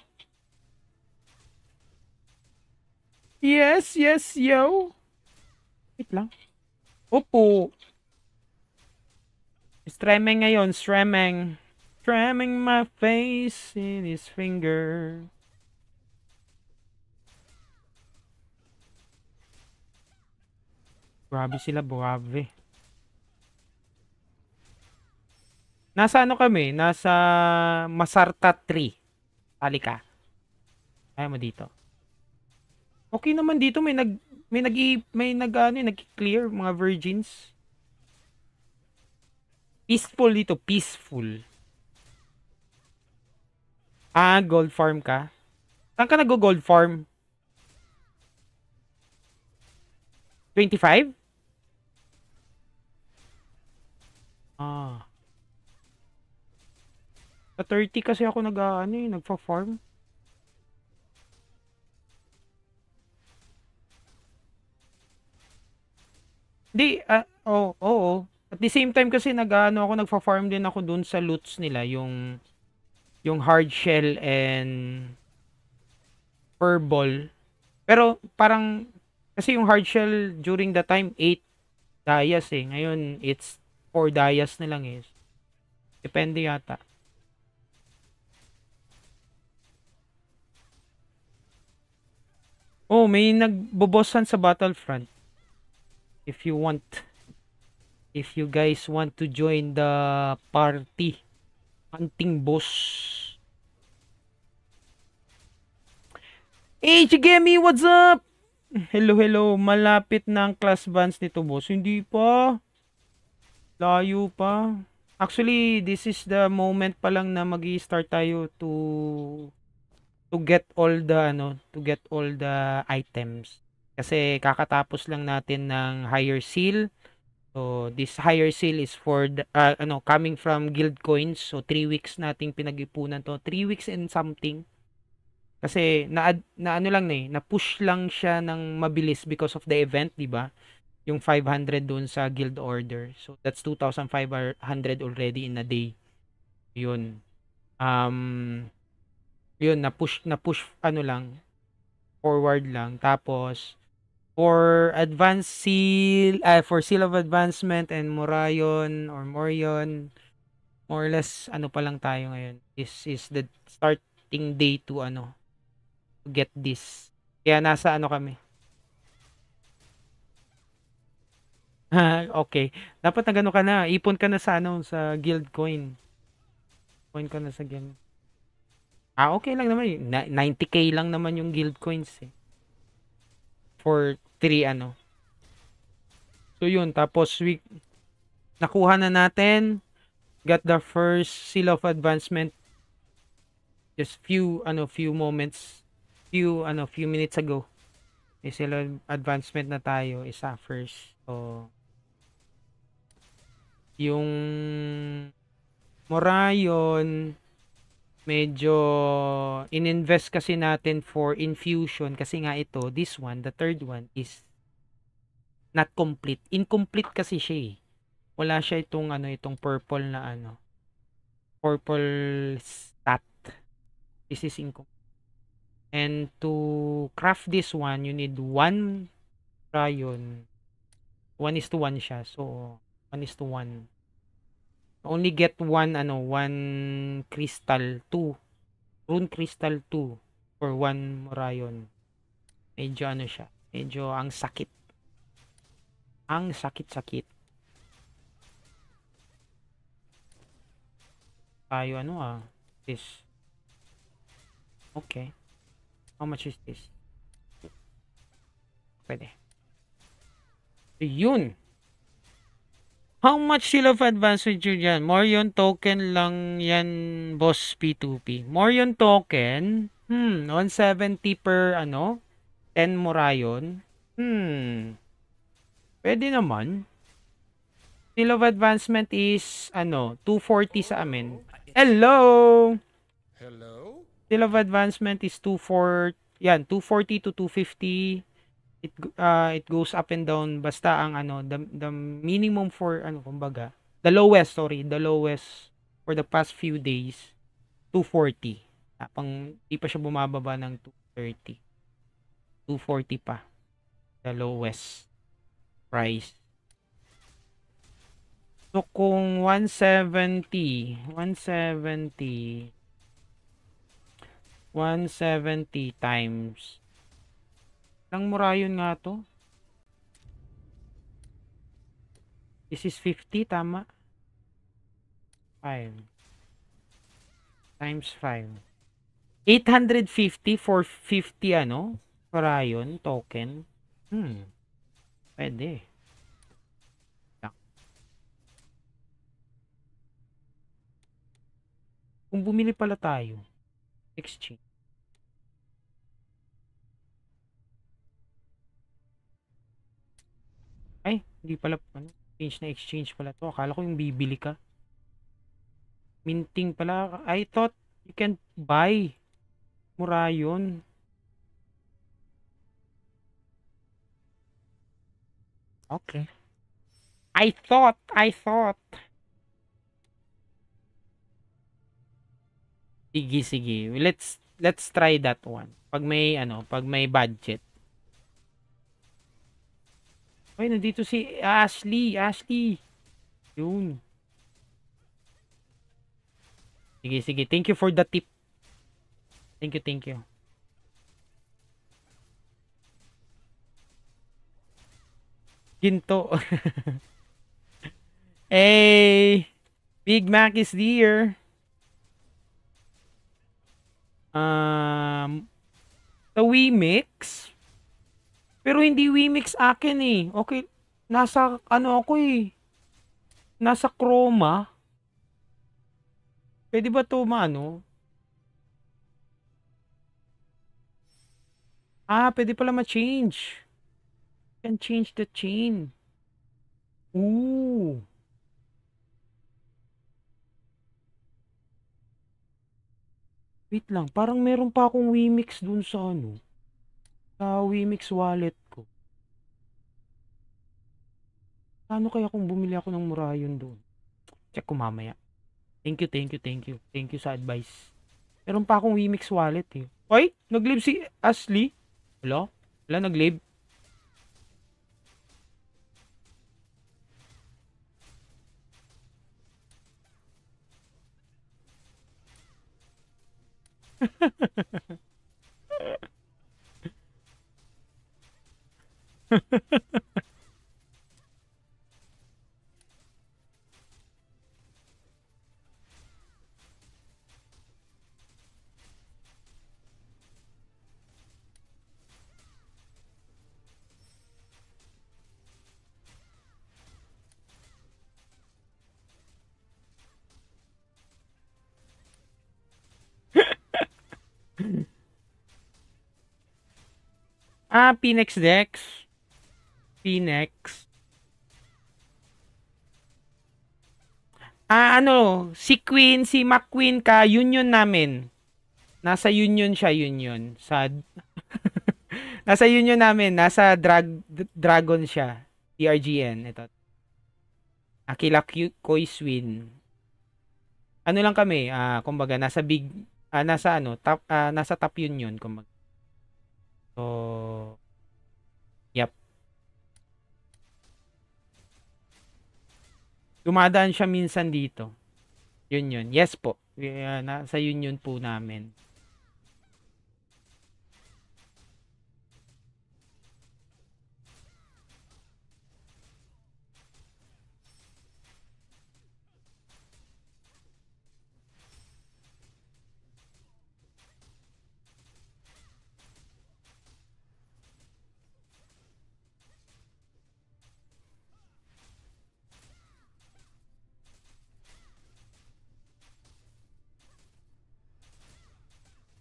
Yes, yes, yo. Wait lang. Opo. Streaming ngayon, streaming. Stremeng my face in his finger. Grabe sila, grabe. Nasa ano kami? Nasa Masarta 3. Alika. ka. Kaya mo dito. Okay naman dito, may nag may nag may nag ano, eh, nag-clear mga virgins. Peaceful dito, peaceful. Ah, gold farm ka. Saan ka nag-gold farm? 25? Ah. Sa 30 kasi ako nag ano, eh, nagfa-farm. Di, uh, oh, oo. Oh, At the same time kasi nag-ano ako, nagfa-farm din ako dun sa loots nila, yung yung hard shell and furball. Pero parang kasi yung hard shell during the time 8 dias eh. Ngayon it's 4 dias na lang eh. Depende yata. Oh, may nagbobosan sa Battlefront. If you want if you guys want to join the party hunting boss. Hey, Chigemi, what's up? Hello, hello. Malapit na ang class bands nito, boss. Hindi pa. Layo pa. Actually, this is the moment pa lang na mag start tayo to to get all the ano, to get all the items. Kasi kakatapos lang natin ng higher seal. So this higher seal is for the, uh, ano coming from guild coins. So 3 weeks nating pinag-ipunan to. 3 weeks and something. Kasi na, na ano lang na eh, na push lang siya ng mabilis because of the event, 'di ba? Yung 500 doon sa guild order. So that's 2,500 already in a day. 'Yun. Um yun na push na push ano lang forward lang tapos for advance seal uh, for seal of advancement and morion or Morion more or less ano pa lang tayo ngayon this is the starting day to ano to get this kaya nasa ano kami okay dapat na gano'n ka na ipon ka na sa ano sa guild coin coin ka na sa guild Ah, okay lang naman. Yun. 90k lang naman yung guild coins eh. For 3 ano. So yun, tapos week nakuha na natin. Got the first seal of advancement just few ano few moments few ano few minutes ago. May seal of advancement na tayo isa first. So yung Morayon medyo ininvest kasi natin for infusion kasi nga ito, this one, the third one is not complete. Incomplete kasi siya eh. Wala siya itong ano itong purple na ano. Purple stat. This is incomplete. And to craft this one, you need one Rayon. 1 is to 1 siya. So, 1 is to 1 only get one ano one crystal two rune crystal two for one Morayon medyo ano siya medyo ang sakit ang sakit-sakit tayo ano ah this okay how much is this pwede yun How much sila of advance with you dyan? More yung token lang yan, boss P2P. More yung token. Hmm, 170 per ano? 10 mura yun. Hmm. Pwede naman. Seal of advancement is ano, 240 sa amin. Hello. Hello. Seal of advancement is 240, yan, 240 to 250 it uh, it goes up and down basta ang ano the, the minimum for ano kumbaga the lowest sorry the lowest for the past few days 240 ah, pang di pa siya bumababa ng 230 240 pa the lowest price so kung 170 170 170 times nang mura yun nga to. This is 50, tama? 5. Times 5. 850 for 50 ano? Parayon token. Hmm. Pwede. Kung bumili pala tayo. Exchange. Ay, hindi pala ano, change na exchange pala to. Akala ko yung bibili ka. Minting pala. I thought you can buy. Mura yun. Okay. I thought, I thought. Sige, sige. Let's let's try that one. Pag may ano, pag may budget. Ay, nandito si Ashley. Ashley. Yun. Sige, sige. Thank you for the tip. Thank you, thank you. Ginto. hey! Big Mac is here. Um, the we mix. Pero hindi Wemix akin eh. Okay, nasa ano ako eh. Nasa Chroma. Pwede ba to maano? Ah, pwede pala ma-change. Can change the chain. Ooh. Wait lang, parang meron pa akong Wemix dun sa ano sa Wemix wallet ko. Paano kaya kung bumili ako ng Murayon doon? Check ko mamaya. Thank you, thank you, thank you. Thank you sa advice. Meron pa akong Wemix wallet eh. Oy, nag-live si Ashley. Hello? Wala nag-live? Happy ah, next Dex. Phoenix. Ah, ano, si Queen, si McQueen ka, union namin. Nasa union siya, union. Sad. nasa union namin, nasa drag, dragon siya. DRGN, ito. Akila Koi Ano lang kami, ah, kumbaga, nasa big, ah, nasa ano, top, ah, nasa top union, kumbaga. So, Dumadaan siya minsan dito. Yun yun. Yes po. Uh, nasa yun yun po namin.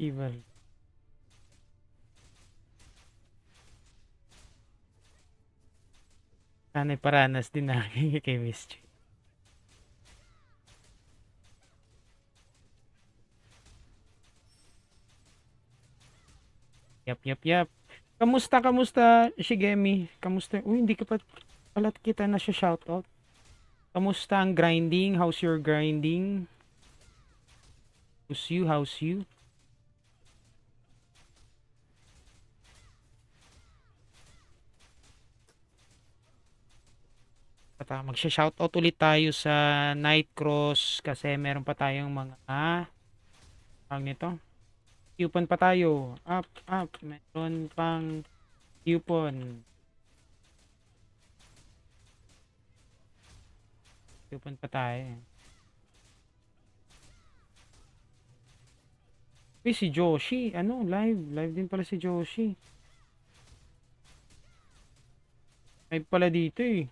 evil. Sana'y paranas din namin kay Mystery. Yap, yap, yap. Kamusta, kamusta, Shigemi? Kamusta? Uy, hindi ka pa pala kita na siya shoutout. Kamusta ang grinding? How's your grinding? How's you? How's you? pa magsha-shoutout ulit tayo sa Night Cross kasi meron pa tayong mga ah, nito coupon pa tayo up up meron pang coupon coupon pa tayo Uy, si Joshi. Ano? Live. Live din pala si Joshi. Live pala dito eh.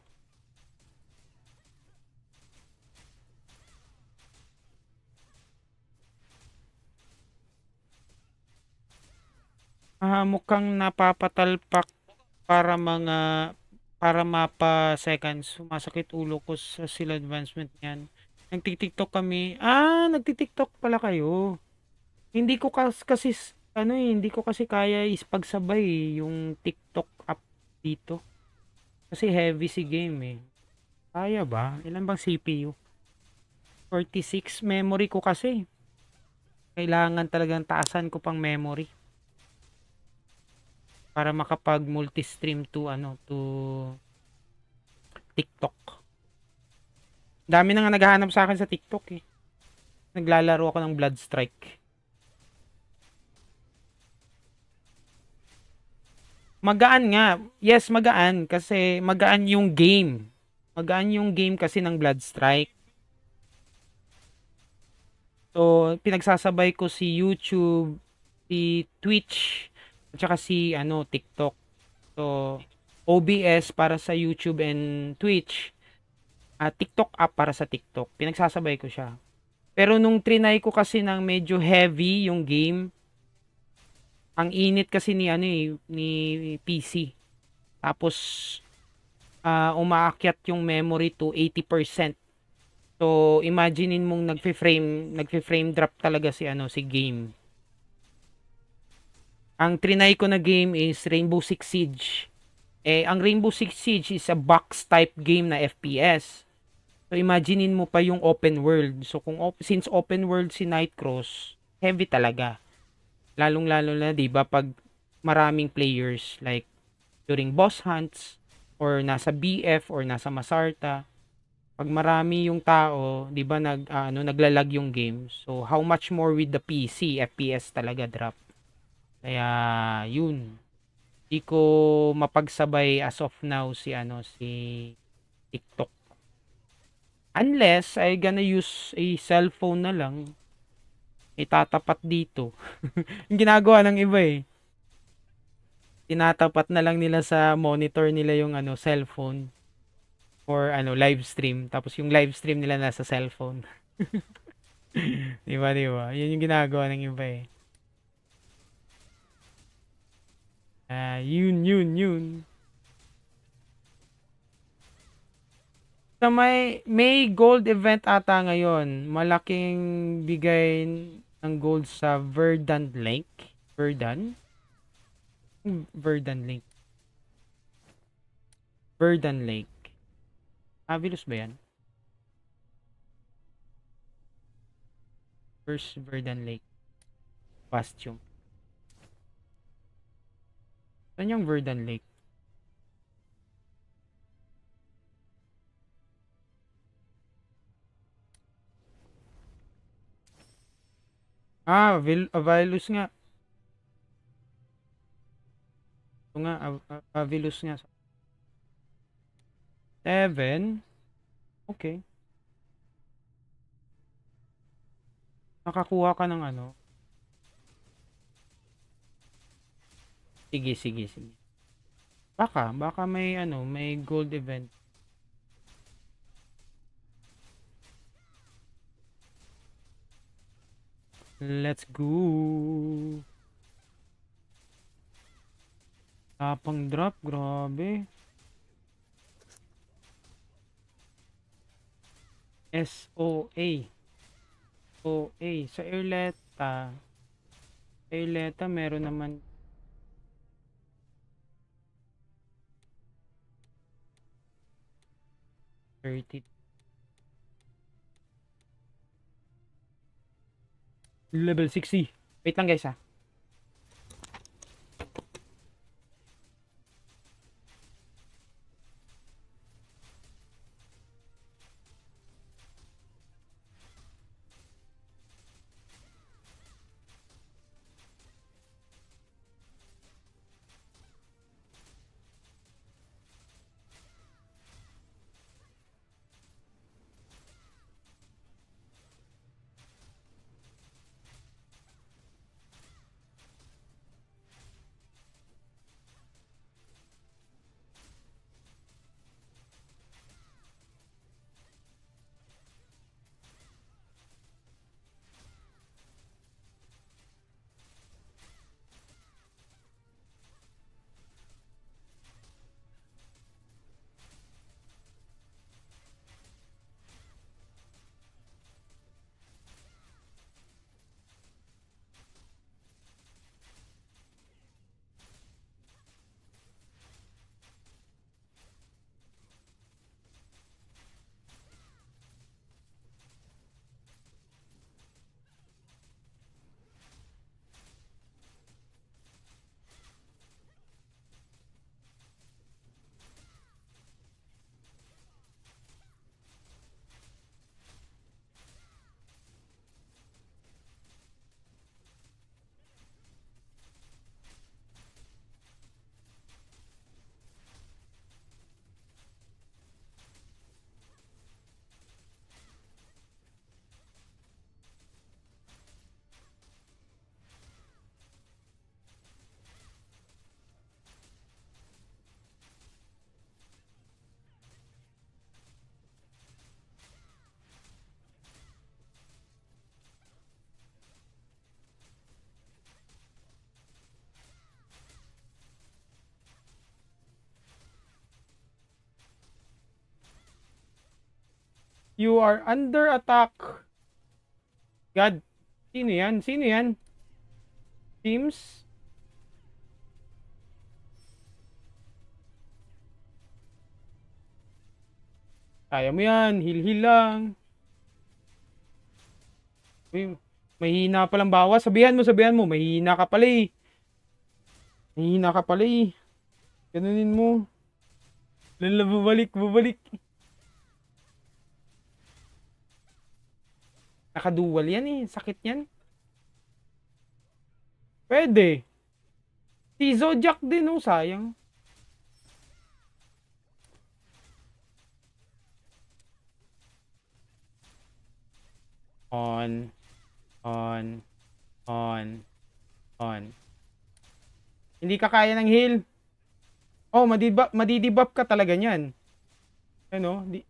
Ah, mukhang napapatalpak para mga para mapa seconds. Sumasakit ulo ko sa seal advancement niyan. Nagtitiktok kami. Ah, nagtitiktok pala kayo. Hindi ko kas kasi ano eh, hindi ko kasi kaya ispagsabay eh, yung TikTok app dito. Kasi heavy si game eh. Kaya ba? Ilan bang CPU? 46 memory ko kasi. Kailangan talagang taasan ko pang memory para makapag multi-stream to ano to TikTok. Dami na nga naghahanap sa akin sa TikTok eh. Naglalaro ako ng Blood Strike. Magaan nga. Yes, magaan kasi magaan yung game. Magaan yung game kasi ng Blood Strike. So, pinagsasabay ko si YouTube, si Twitch, at saka si ano TikTok. So OBS para sa YouTube and Twitch. Uh, TikTok app para sa TikTok. Pinagsasabay ko siya. Pero nung trinay ko kasi ng medyo heavy yung game, ang init kasi ni ano eh, ni PC. Tapos uh, umaakyat yung memory to 80%. So imaginein mong nagfi-frame, nagfi-frame drop talaga si ano si game. Ang trinay ko na game is Rainbow Six Siege. Eh, ang Rainbow Six Siege is a box type game na FPS. So, imaginein mo pa yung open world. So, kung op- since open world si Nightcross, heavy talaga. Lalong-lalo na, di ba, pag maraming players, like, during boss hunts, or nasa BF, or nasa Masarta, pag marami yung tao, di ba, nag, uh, ano, naglalag yung game. So, how much more with the PC, FPS talaga drop. Kaya yun. Di ko mapagsabay as of now si ano si TikTok. Unless I gonna use a cellphone na lang itatapat dito. Yung ginagawa ng iba eh. Tinatapat na lang nila sa monitor nila yung ano cellphone or ano live stream tapos yung live stream nila nasa cellphone. 'Di ba, 'di ba? Yun yung ginagawa ng iba eh. Ah, yun, yun, yun. Sa may, may gold event ata ngayon, malaking bigay ng gold sa Verdant Lake. Verdant? Verdant Lake. Verdant Lake. Avilus ah, ba yan? First Verdant Lake. Costume. Saan yung Verdant Lake? Ah, Vil Avilus ah, nga. Ito nga, Av ah, Avilus ah, nga. Seven. Okay. Nakakuha ka ng ano? Sige, sige, sige. Baka, baka may ano, may gold event. Let's go. Tapang drop, grabe. SOA. OA. Sa Erleta, Erleta meron naman 30. Level 60. Wait lang guys ha. Ah. You are under attack. God. Sino yan? Sino yan? Teams? Kaya mo yan. Heal-heal lang. Uy, mahina pa lang bawa. Sabihan mo, sabihan mo. Mahina ka pala eh. Mahina ka pala eh. Ganunin mo. Lala, bubalik, bubalik. Nakadual yan eh. Sakit yan. Pwede. Si Zodiac din oh, sayang. On. On. On. On. Hindi ka kaya ng heal. Oh, madidibuff ka talaga niyan. Ano? Di,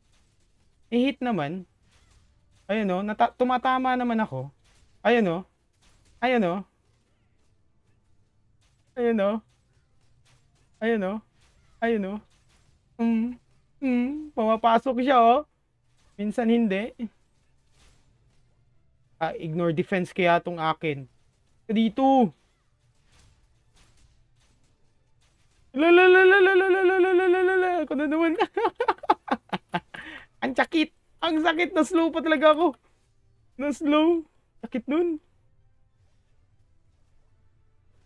i hit naman. Ayan o, nata- tumatama naman ako. Ayan o. Ayan o. Ayan o. Ayan o. Ayan o. Mm. Mm. Pumapasok siya o. Minsan hindi. Ah, ignore defense kaya tong akin. Dito. La la la la la la la la la la la la la ang sakit na slow pa talaga ako. Na slow. Sakit nun.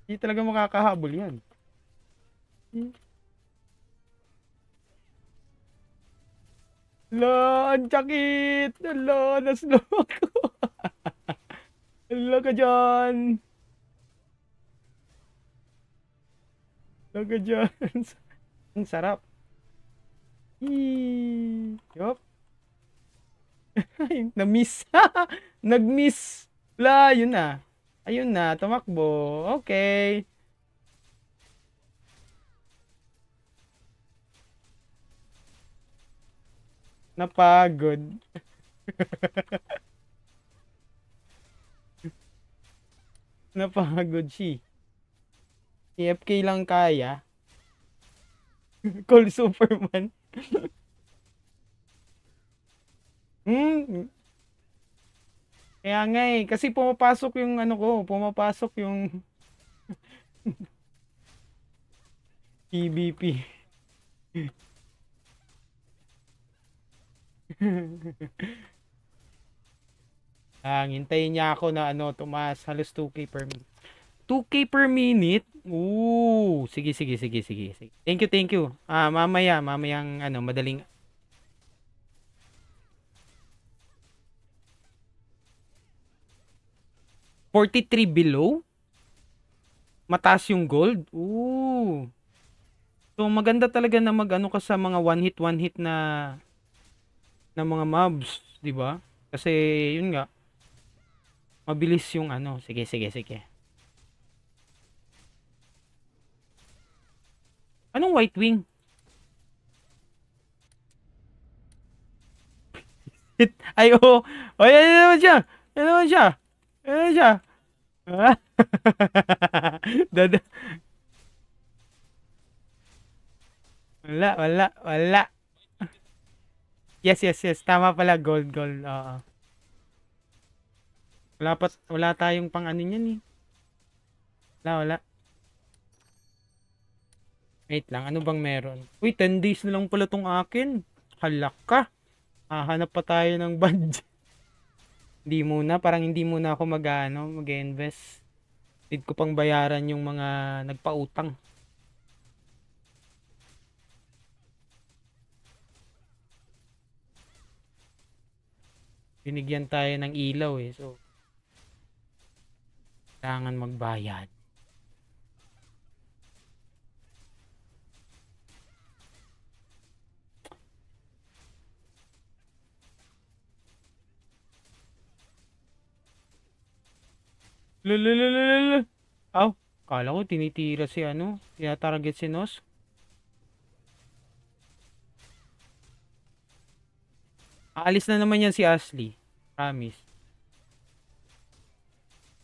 Hindi talaga makakahabol yan. Ala, ang sakit. Ala, na slow ako. Ala ka dyan. Ala ka dyan. ang sarap. Yup. Na-miss. Nag-miss. La, yun na. Ayun na, tumakbo. Okay. Napagod. Napagod si. AFK lang kaya. Call Superman. Hmm. Kaya nga eh, kasi pumapasok yung ano ko, pumapasok yung PVP. ah, hintayin niya ako na ano, tumaas halos 2k per minute. 2k per minute? Ooh, sige, sige, sige, sige, sige. Thank you, thank you. Ah, mamaya, mamayang ano, madaling 43 below? Mataas yung gold? Ooh. So maganda talaga na magano ka sa mga one hit one hit na na mga mobs, 'di ba? Kasi yun nga mabilis yung ano. Sige, sige, sige. Anong white wing? Ay, oo. Oh. oh, yan naman siya. Yan naman siya. Eh siya. Dada. Wala, wala, wala. Yes, yes, yes. Tama pala. Gold, gold. Oo. Wala, pa, wala tayong pang ano niyan eh. Wala, wala. Wait lang. Ano bang meron? Uy, 10 days na lang pala tong akin. Halak ka. Hahanap pa tayo ng budget hindi muna, parang hindi muna ako mag-ano, mag-invest. Need ko pang bayaran yung mga nagpautang. Binigyan tayo ng ilaw eh, so kailangan magbayad. Lalalala. Aw, kala ko tinitira si ano. Tinatarget si Nos. Aalis na naman yan si Ashley. Promise.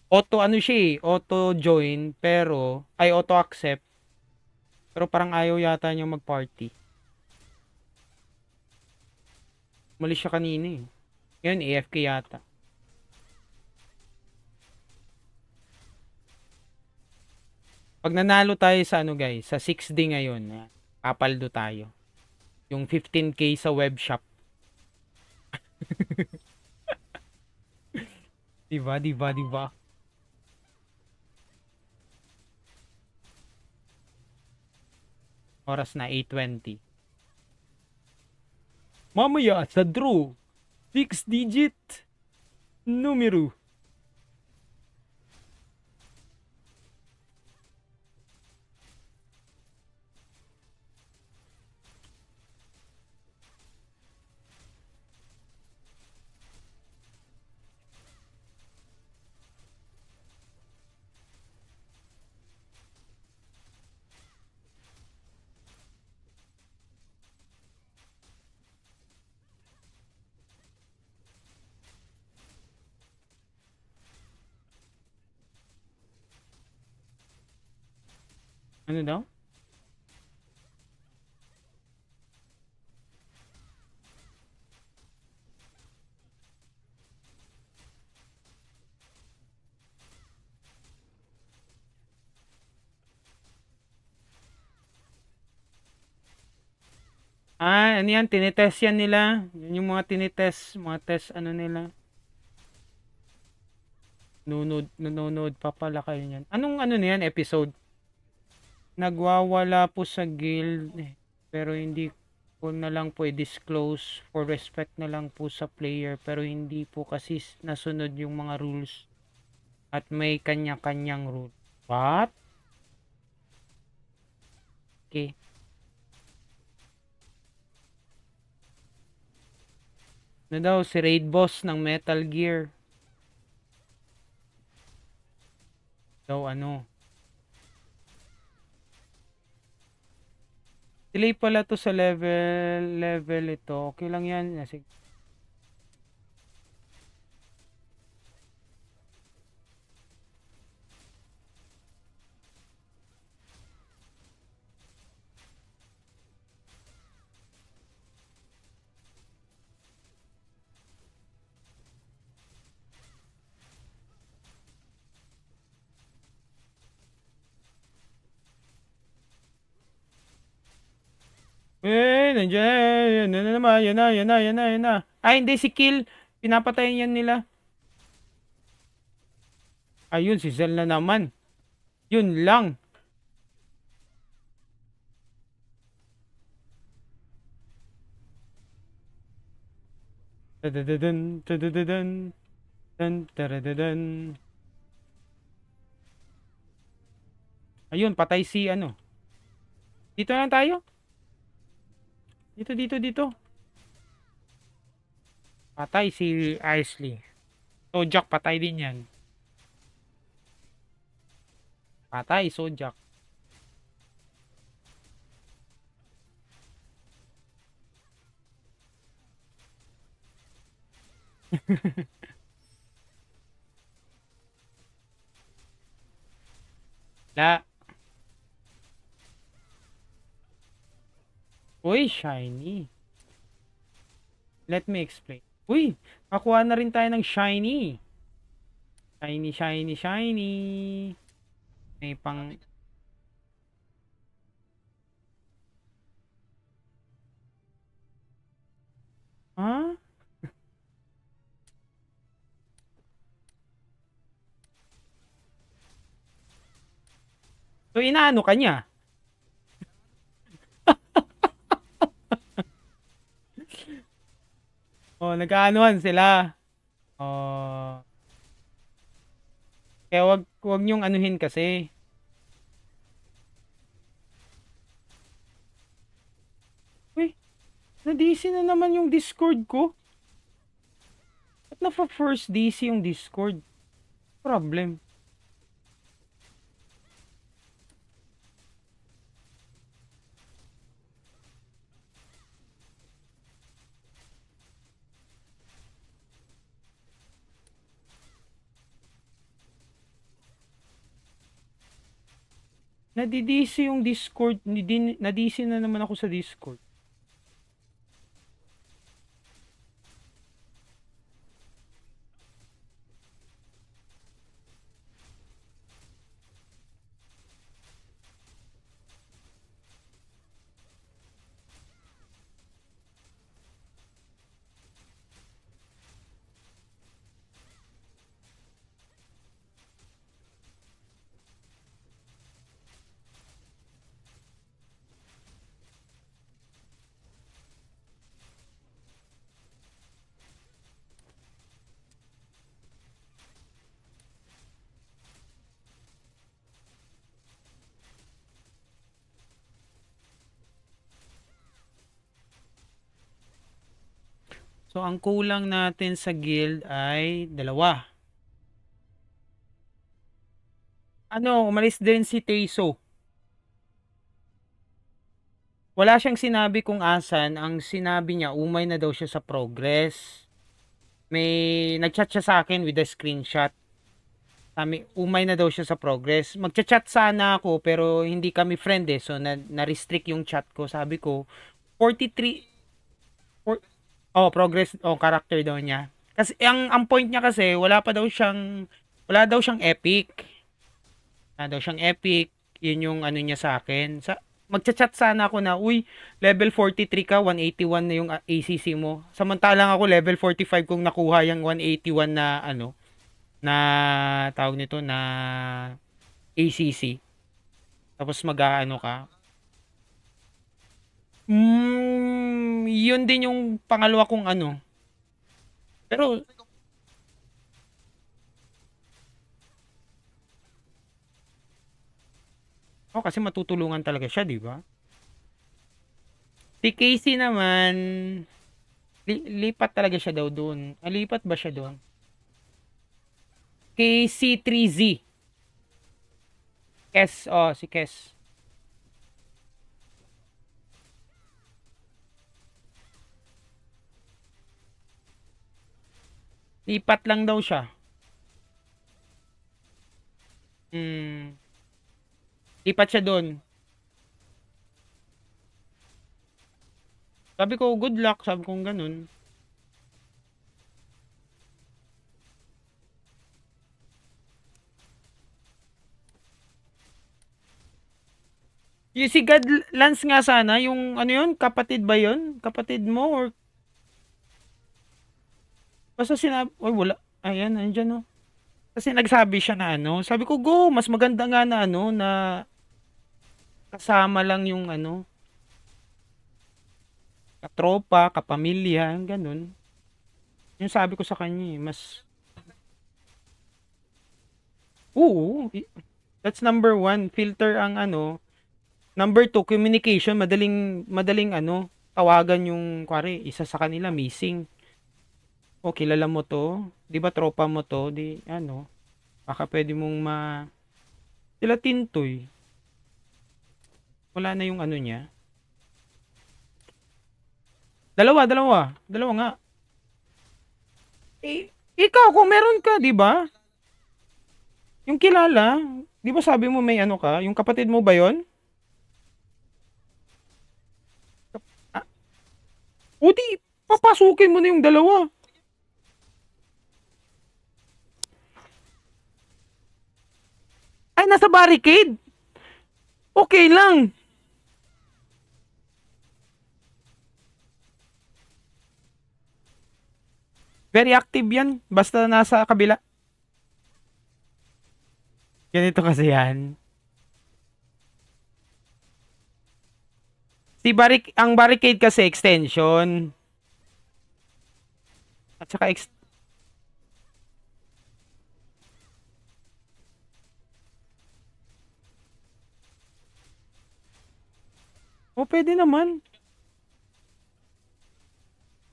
Auto ano siya eh. Auto join. Pero, ay auto accept. Pero parang ayaw yata niya mag-party. Mali siya kanina eh. Ngayon, AFK yata. Pag nanalo tayo sa ano guys, sa 6D ngayon, kapaldo eh, tayo. Yung 15k sa web shop. diba, diba, diba? Oras na 8.20. Mamaya sa draw, 6 digit numero. Ano daw? Ah, ano yan? Tinitest yan nila. Yan yung mga tinitest. Mga test ano nila. Nunood, nunood pa pala kayo yan. Anong ano na yan? Episode? nagwawala po sa guild eh. pero hindi ko na lang po i-disclose for respect na lang po sa player pero hindi po kasi nasunod yung mga rules at may kanya-kanyang rule. What? Okay. Ano daw si Raid Boss ng Metal Gear? Daw so, ano? Delay pala to sa level. Level ito. Okay lang yan. Sige. Eh, nandiyan na, yan na naman, yan na, yan na, yan na, yan na. Ay, hindi, si Kill. Pinapatayin yan nila. Ayun, si Zell na naman. Yun lang. Tadadadan, tadadadan, dan, taradadan. Ayun, patay si ano. Dito na lang tayo. Dito, dito, dito. Patay si Isley. Sojak, patay din yan. Patay, Sojak. La. Uy, shiny. Let me explain. Uy, kakuha na rin tayo ng shiny. Shiny, shiny, shiny. May pang... Ha? Huh? so, inaano kanya? Oh, nagkaanuhan sila. Oh. Kaya wag wag niyo anuhin kasi. Uy, na DC na naman yung Discord ko. At na for first DC yung Discord. Problem. Nadidisi yung Discord, nadisi na naman ako sa Discord. So, ang kulang natin sa guild ay dalawa. Ano, umalis din si Teiso. Wala siyang sinabi kung asan. Ang sinabi niya, umay na daw siya sa progress. May, nagchat siya sa akin with a screenshot. Sabi, umay na daw siya sa progress. Magchat-chat sana ako, pero hindi kami friend eh. So, na, na-restrict yung chat ko. Sabi ko, 43, Oh, progress oh character daw niya. Kasi ang ang point niya kasi wala pa daw siyang wala daw siyang epic. Wala daw siyang epic. 'Yun yung ano niya sa akin. Sa magcha-chat sana ako na, uy, level 43 ka, 181 na yung ACC ah, mo. Samantalang ako level 45 kung nakuha yung 181 na ano na tawag nito na ACC. Tapos mag-aano ka, Mm, yun din yung pangalawa kong ano. Pero Oh, kasi matutulungan talaga siya, 'di ba? Si Casey naman li- lipat talaga siya daw doon. Alipat ah, ba siya doon? KC3Z. Kes, oh, si Kes. Lipat lang daw siya. Hmm. Lipat siya doon. Sabi ko, good luck. Sabi kong ganun. Yung si God Lance nga sana, yung ano yun, kapatid ba yun? Kapatid mo or Basta sinabi, oy wala. Ayan, nandiyan no. Oh. Kasi nagsabi siya na ano, sabi ko go, mas maganda nga na ano na kasama lang yung ano katropa, kapamilya, ganun. Yung sabi ko sa kanya eh, mas Oo, that's number one. Filter ang ano. Number two, communication. Madaling, madaling ano, tawagan yung, kware, isa sa kanila missing oh, kilala mo to, di ba tropa mo to, di ano, baka pwede mong ma, sila tintoy. Wala na yung ano niya. Dalawa, dalawa, dalawa nga. Eh, ikaw, kung meron ka, di ba? Yung kilala, di ba sabi mo may ano ka? Yung kapatid mo ba yon? Ah. O papasukin mo na yung dalawa. ay nasa barricade. Okay lang. Very active yan. Basta nasa kabila. Ganito kasi yan. Si barric ang barricade kasi extension. At saka ex O, oh, pwede naman.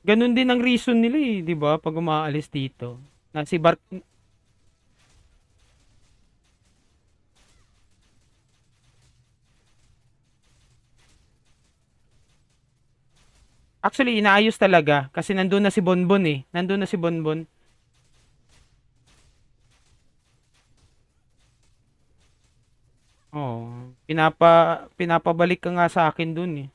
Ganun din ang reason nila eh, di ba? Pag umaalis dito. Na si Bark Actually, inaayos talaga. Kasi nandun na si Bonbon eh. Nandun na si Bonbon. Oh. Pinapa, pinapabalik ka nga sa akin dun eh.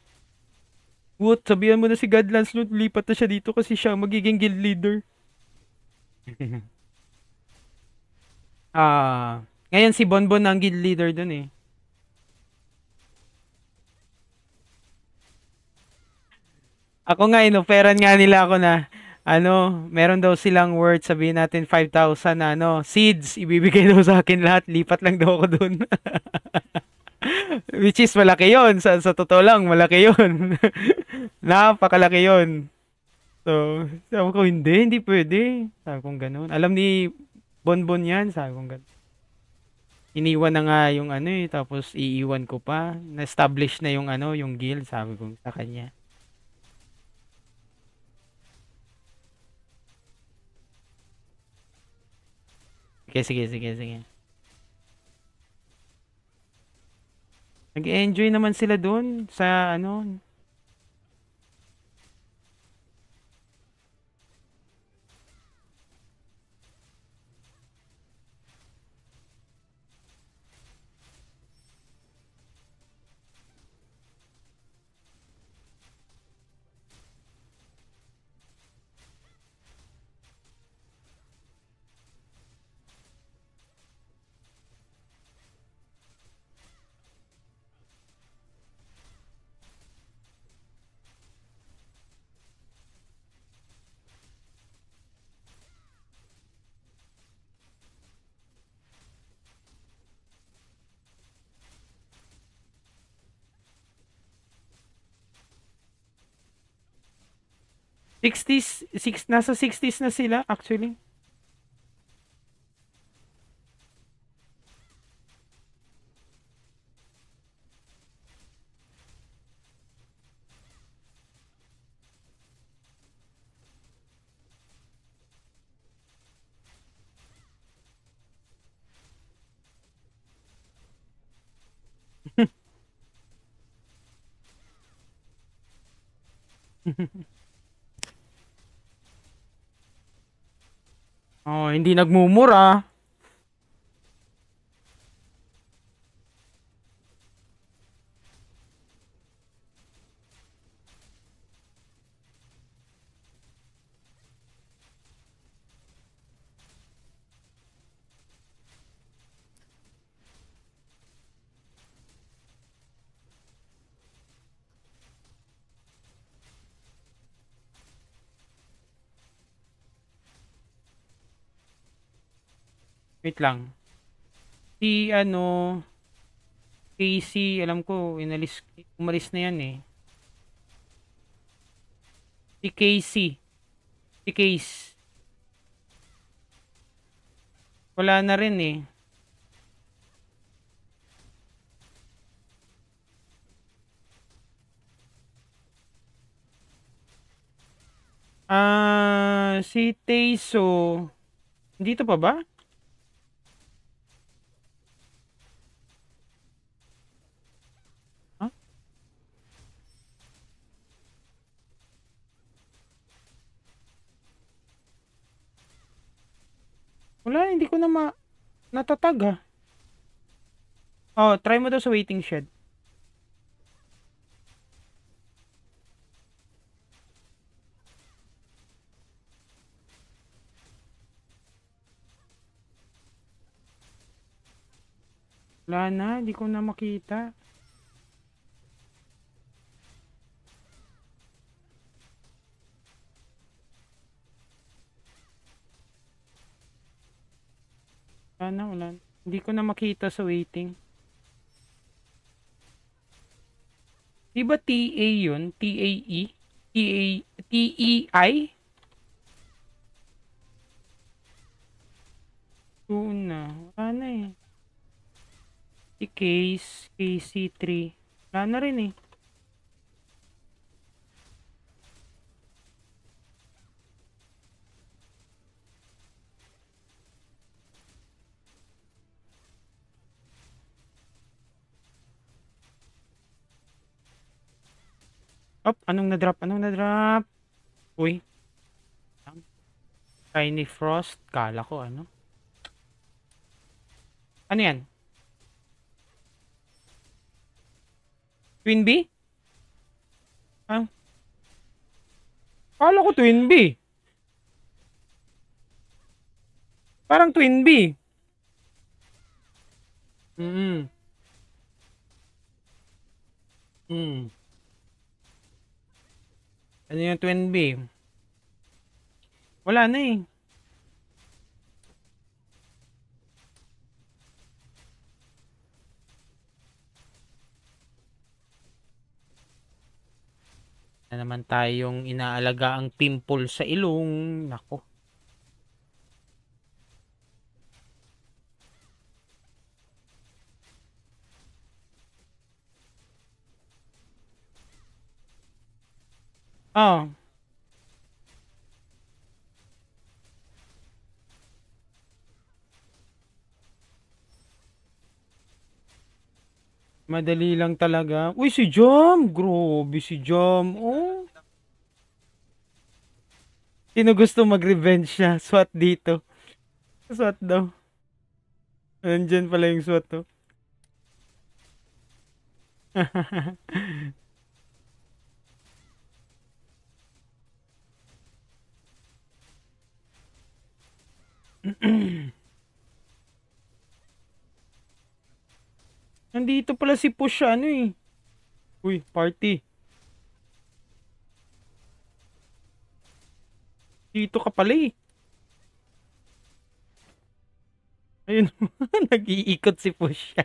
What? Sabihan mo na si God Lancelot, lipat na siya dito kasi siya magiging guild leader. ah, ngayon si Bonbon ang guild leader dun eh. Ako nga, inoferan nga nila ako na, ano, meron daw silang word, sabihin natin 5,000 na, ano, seeds, ibibigay daw sa akin lahat, lipat lang daw ako dun. which is malaki yon sa, sa totoo lang, malaki yon Napakalaki yon So, sabi ko, hindi, hindi pwede. Sabi kong ganun. Alam ni Bonbon yan, sabi kong ganun. Iniwan na nga yung ano eh, tapos iiwan ko pa. Na-establish na yung ano, yung guild, sabi ko sa kanya. Sige, sige, sige, sige. Nag-enjoy naman sila doon sa ano, 60s, six, nasa 60s na sila actually. Mm-hmm. Oh, hindi nagmumura. wait lang. Si ano Casey, alam ko inalis umalis na 'yan eh. Si Casey. Si Case. Wala na rin eh. Ah, uh, si Teiso. Dito pa ba? Wala, hindi ko na ma... Natatag ha. Oh, try mo daw sa waiting shed. Wala na, hindi ko na makita. Wala na, wala. Hindi ko na makita sa waiting. Di ba TA yun? TAE? TA, TEI? Tuna. Wala na eh. Si case, KC3. Wala na rin eh. Op, anong na-drop? Anong na-drop? Uy. Tiny Frost. Kala ko, ano? Ano yan? Twin B? Ah. Kala ko Twin B. Parang Twin B. Mm. -hmm. Mm. Ano yung 12B? Wala na eh. na naman tayong inaalaga ang pimple sa ilong. Nako. Oh. Madali lang talaga. Uy, si Jom! Grobe si Jom. Oh. Sino gusto mag-revenge siya? SWAT dito. SWAT daw. Nandyan pala yung SWAT to. Oh. Nandito pala si Push ano eh. Uy, party. Dito ka pala eh. Ayun, nag-iikot si Push.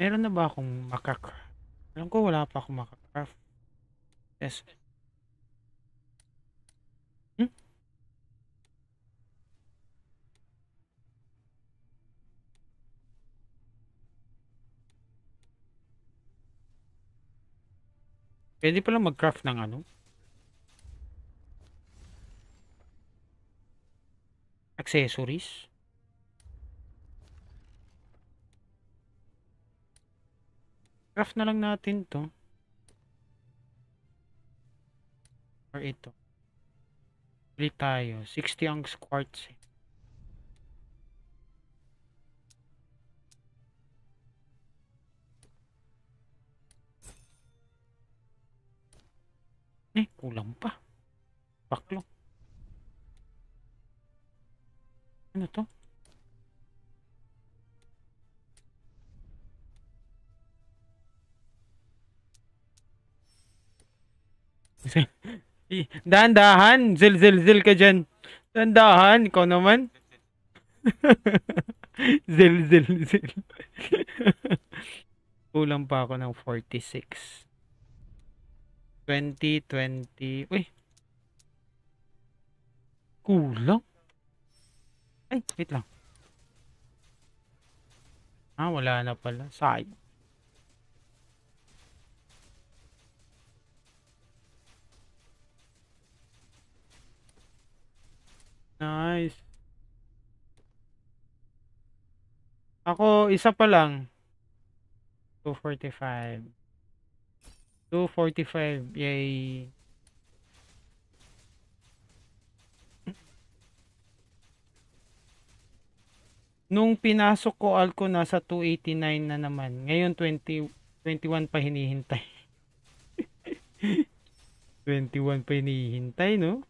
Meron na ba akong makaka? Alam ko wala pa akong makaka-craft. Yes. Hmm? Pwede pala mag-craft ng ano? Accessories? Craft na lang natin to. Or ito. Bili tayo. 60 ang quartz. Eh. Eh, kulang pa. Baklo. Ano to? Eh, dahan-dahan. Zil-zil-zil ka dyan. Dahan-dahan. Ikaw naman. Zil-zil-zil. Kulang pa ako ng 46. 2020 Uy. Kulang? Ay, wait lang. Ah, wala na pala. Sayang. Nice. Ako, isa pa lang. 245. 245. Yay. Nung pinasok ko Alco, nasa 289 na naman. Ngayon, 20, 21 pa hinihintay. 21 pa hinihintay, no?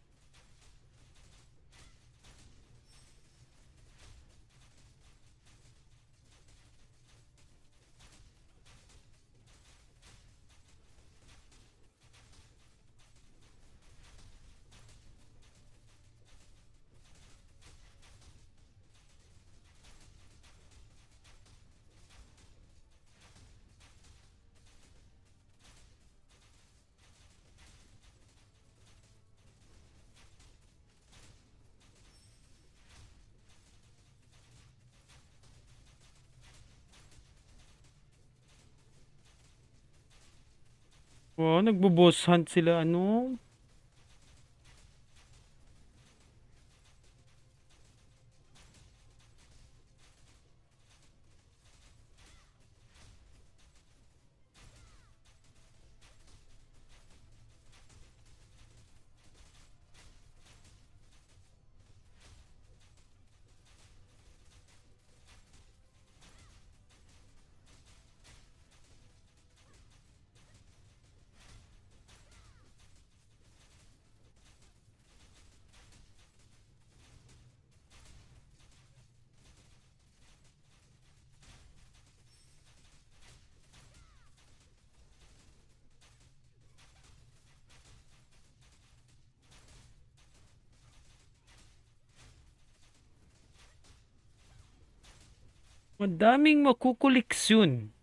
Wow, nagbo-boss hunt sila ano. Madaming makukuliksyon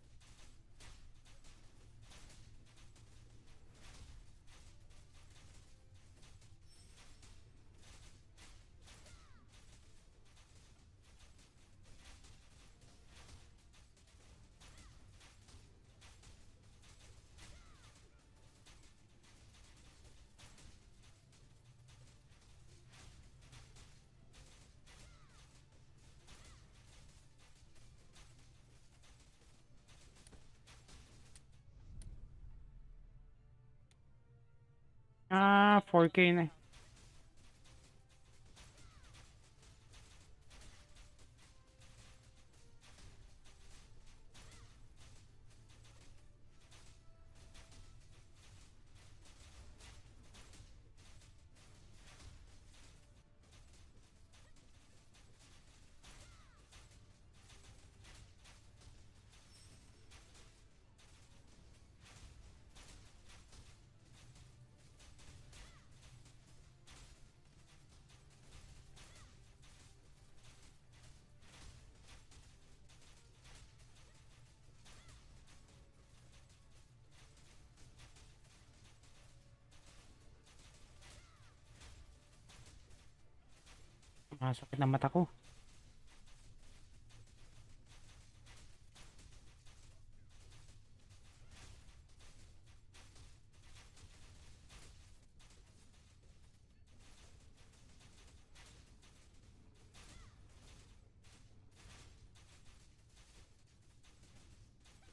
4 na. Eh. Nakasakit ng mata ko.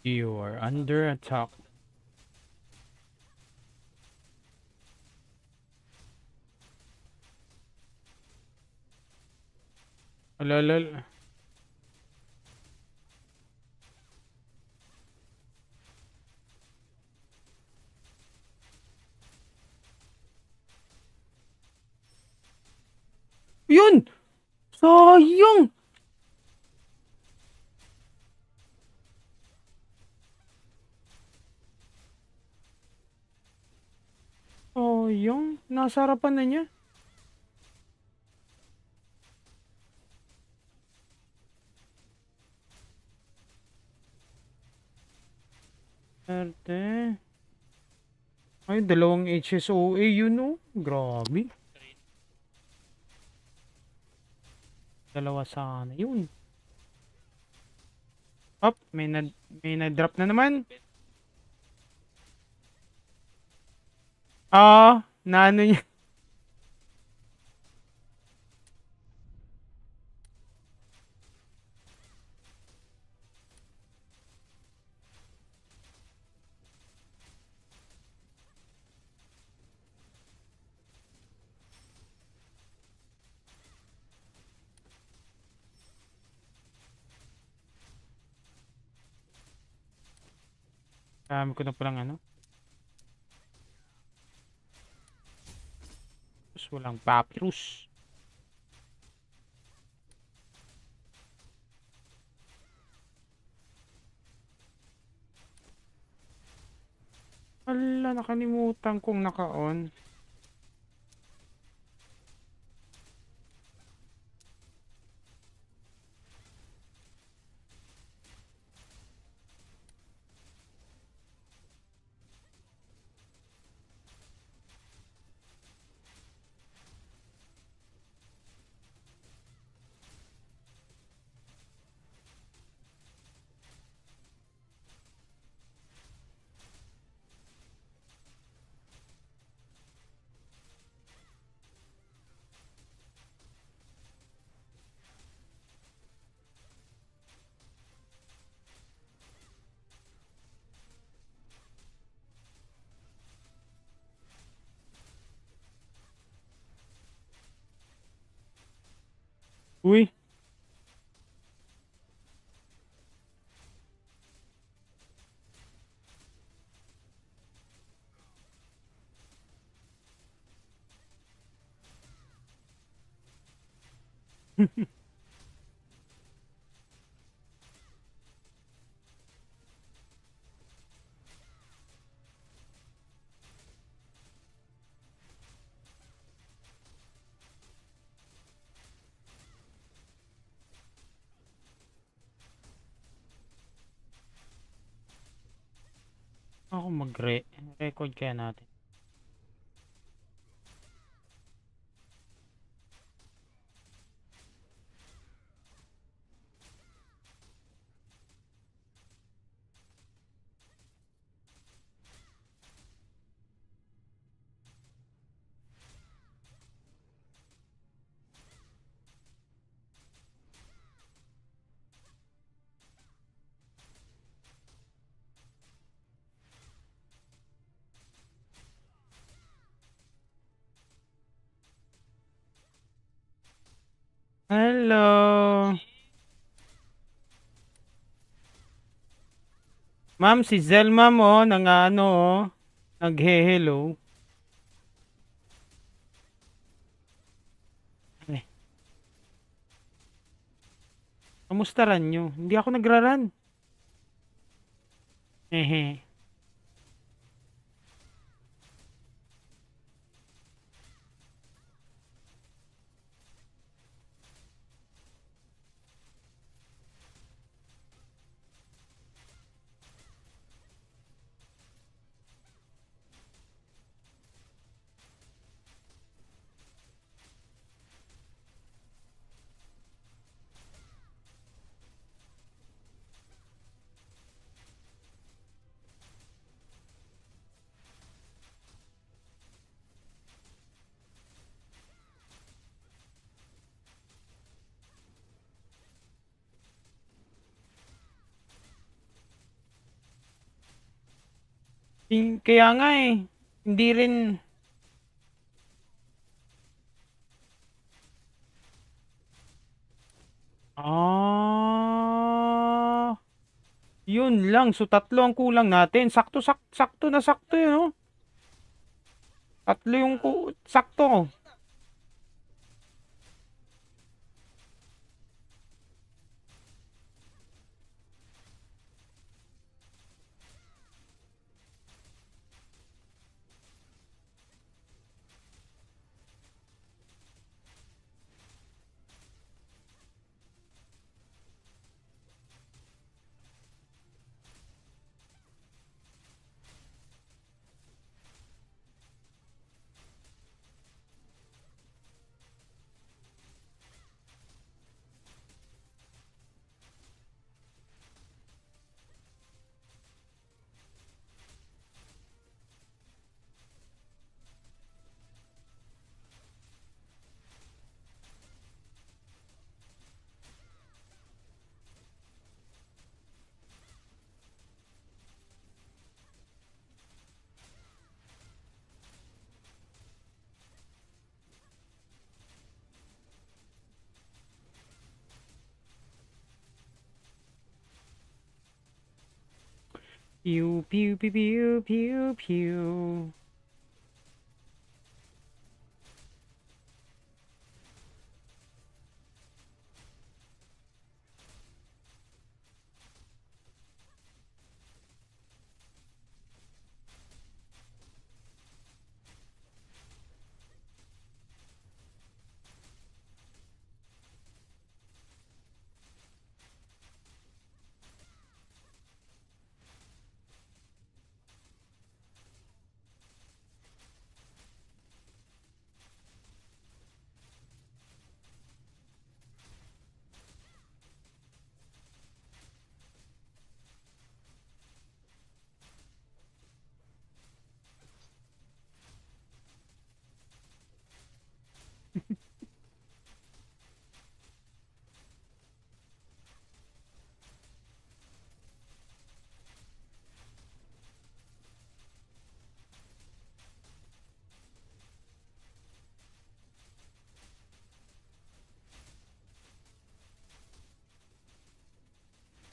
You are under attack. Lol, lol. Yun! Sayang! Sayang. Nasa harapan na niya. Arte. Ay, dalawang HSOA yun oh. Grabe. Dalawa sana yun. Up, may na may na drop na naman. Ah, uh, na niya. Kami ko na lang ano. Tapos walang papyrus. Ala, nakalimutan kong naka-on. Oui. mag-record -re kaya natin. Ma'am, si Zelma mo, nang ano, naghe-hello. Eh. Kamusta ran nyo? Hindi ako nagraran. Hehe. Kaya nga eh, hindi rin Ah. Yun lang. So, tatlo ang kulang natin. Sakto, sak, sakto na sakto yun, oh. Tatlo yung ku sakto. Pew, pew, pew, pew, pew, pew.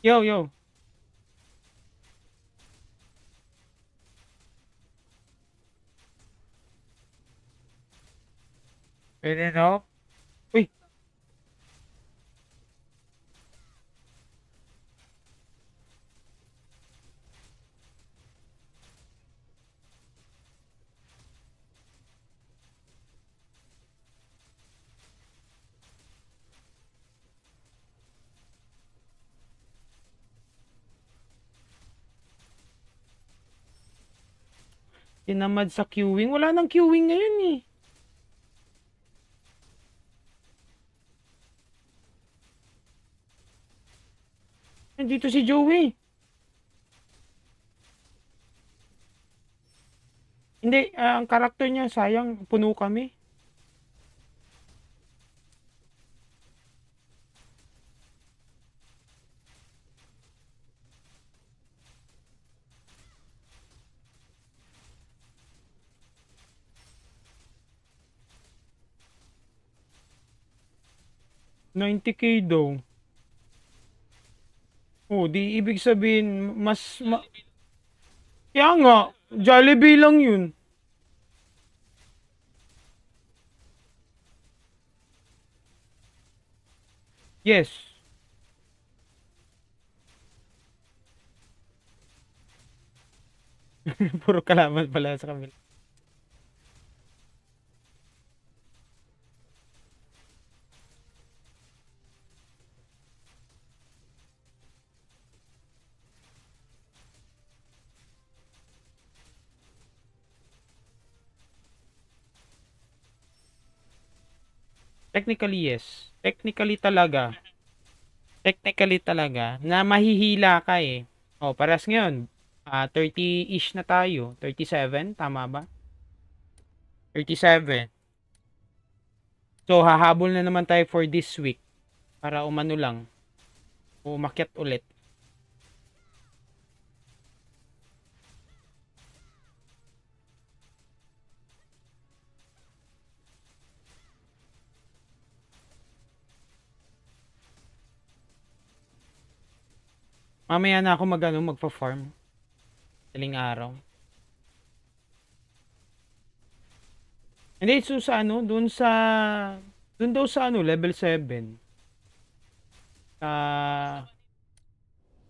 Yo, yo. Ready now. Tinamad sa queuing. Wala nang queuing ngayon eh. Nandito si Joey. Hindi, uh, ang karakter niya, sayang, puno kami. 90k daw. Oh, di ibig sabihin mas ma Kaya nga, Jollibee lang 'yun. Yes. Puro kalaman pala sa kabila. Technically, yes. Technically talaga. Technically talaga. Na mahihila ka eh. oh, paras ngayon. Uh, ah, 30-ish na tayo. 37, tama ba? 37. So, hahabol na naman tayo for this week. Para umano lang. Umakyat ulit. Mamaya na ako magano ano, magpa-farm. Daling araw. Hindi, so sa ano, doon sa... Doon daw sa ano, level 7. Ah... Uh,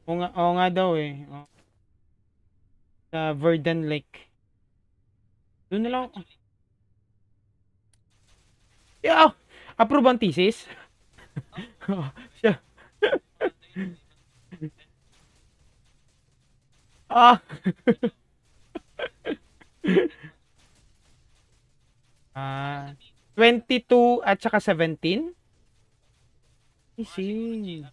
oo nga, oo nga daw eh. Oo. Sa Verdant Lake. Doon na lang ako. Yeah! Oh, approve ang thesis? Oh. Ah! ah, 22 at saka 17? Easy.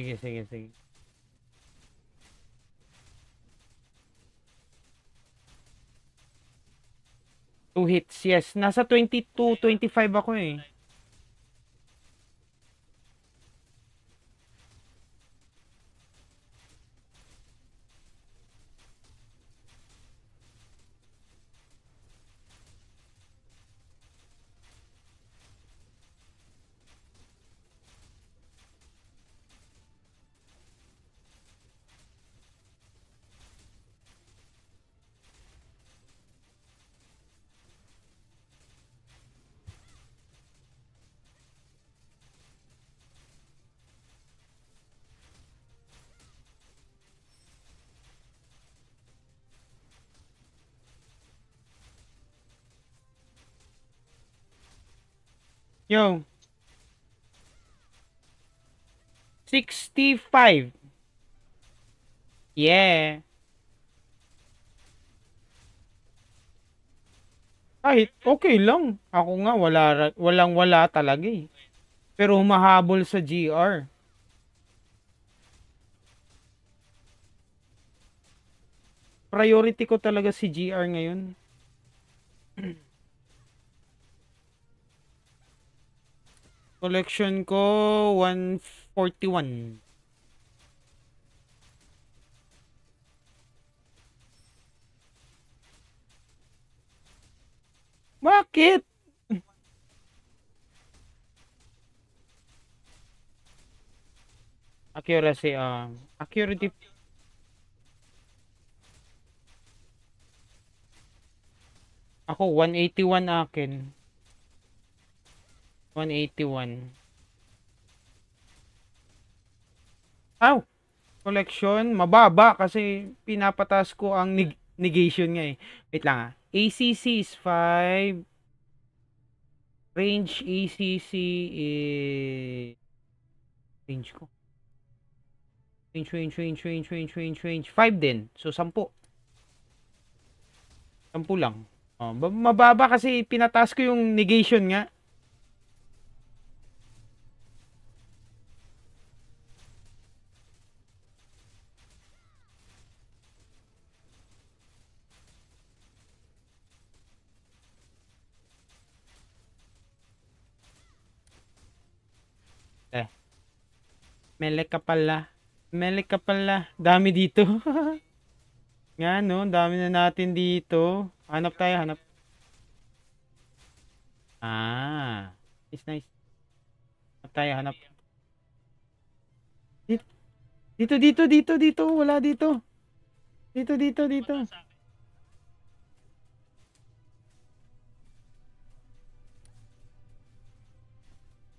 Sige, sige, sige. Two hits, yes. Nasa 22, 25 ako eh. Yo. 65. Yeah. Kahit okay lang. Ako nga wala walang wala talaga eh. Pero humahabol sa GR. Priority ko talaga si GR ngayon. Collection ko, 141. Bakit? Accuracy, um, uh, accuracy Ako, 181 akin. 181. Ow! Collection, mababa kasi pinapatas ko ang neg negation nga eh. Wait lang ah. ACC is 5. Range ACC is... Range ko. Range, range, range, range, range, range, range. 5 din. So, 10. 10 lang. Oh, mababa kasi pinataas ko yung negation nga. Eh. Mele ka pala. Mele ka pala. Dami dito. Nga no, dami na natin dito. Hanap tayo, hanap. Ah. It's nice. Hanap tayo, hanap. Dito, dito, dito, dito. dito. Wala dito. Dito, dito, dito.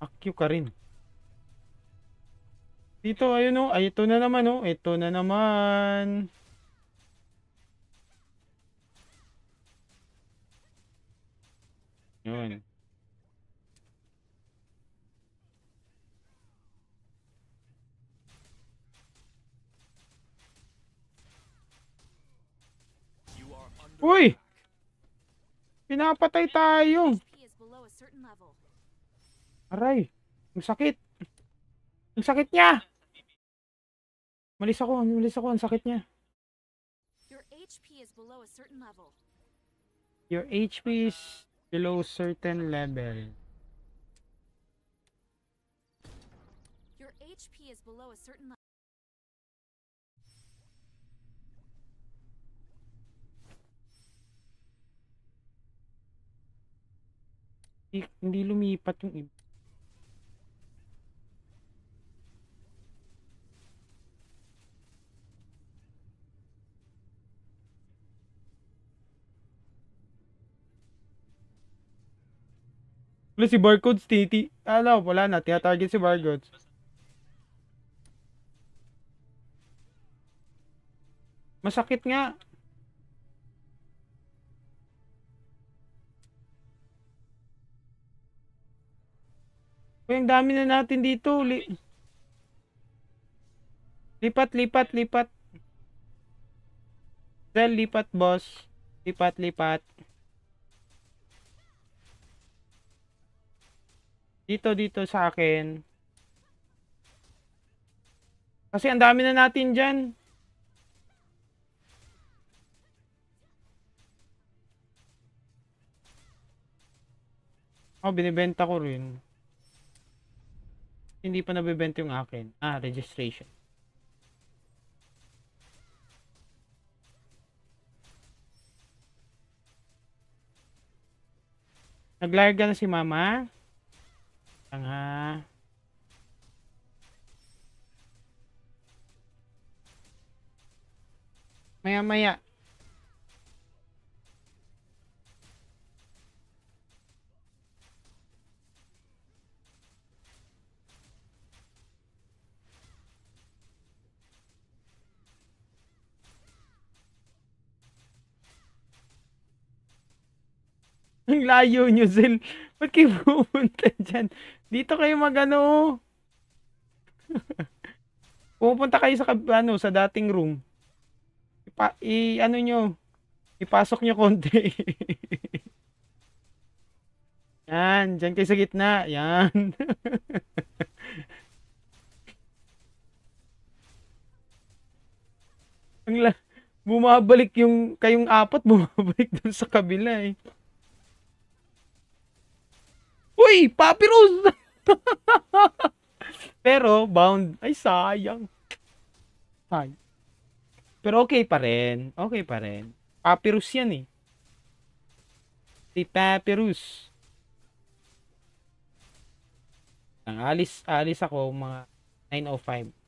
Akyu ka rin. Dito, ayun o. Oh. Ay, ito na naman o. Oh. Ito na naman. Yun. Uy! Pinapatay tayo! Aray! Ang sakit! Ang sakit niya! Malis ako, malis ako. Ang sakit niya. Your HP is below a certain level. Your HP is below certain level. Your HP is below a certain level. Hindi lumipat yung iba. Plus si Barcodes, titi... Alam, ano, wala na. Tinatarget si Barcodes. Masakit nga. Uy, ang dami na natin dito. Li lipat, lipat, lipat. Dahil lipat, boss. Lipat, lipat. Dito, dito sa akin. Kasi ang dami na natin dyan. Oh, binibenta ko rin. Hindi pa nabibenta yung akin. Ah, registration. Naglayag na si mama lang ha. Maya maya. Ang layo nyo, Zil. Ba't kayo pupunta dyan? Dito kayo magano. Pupunta kayo sa ano sa dating room. Ipa, i ano nyo. Ipasok nyo konti. Yan, diyan kayo sa gitna. Yan. Ang la bumabalik yung kayong apat bumabalik dun sa kabila eh. Uy, papyrus! Pero bound, ay sayang. Ay. Pero okay pa rin. Okay pa rin. Papyrus yan eh. Si Papyrus. Ang alis, alis ako mga 905.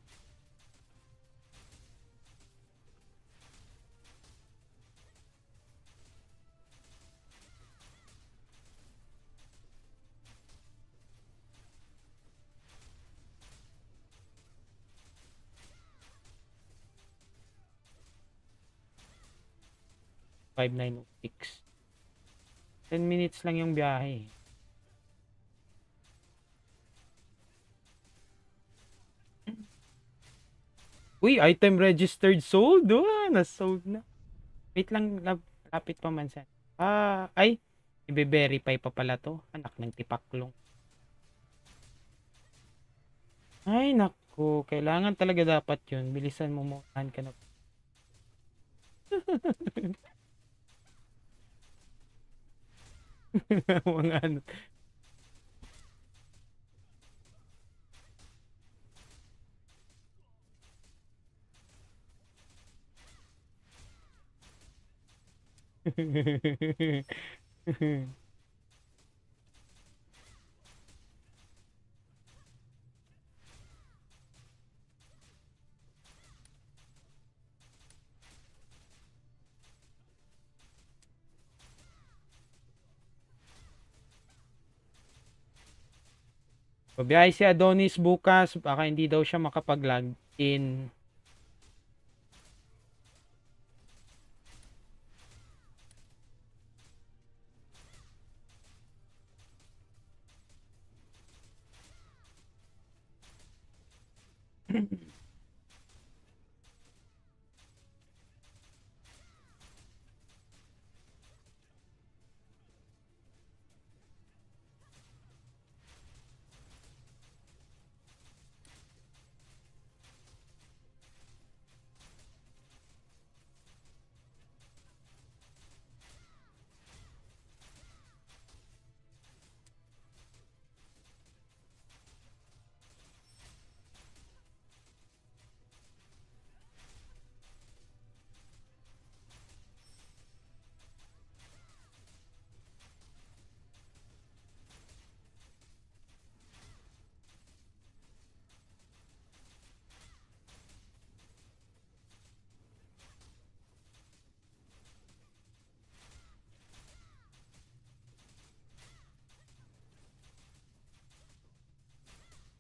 5906. 10 minutes lang yung biyahe. Uy, item registered sold. Oh, na-sold na. Wait lang, lapit pa man sa. Ah, ay, ibe-verify pa pala to. Anak ng tipaklong. Ay, naku. Kailangan talaga dapat yun. Bilisan mo mo. ka na. mga ano. Hehehehe Pabiyahe si Adonis bukas, baka hindi daw siya makapag-log in. Mm-hmm.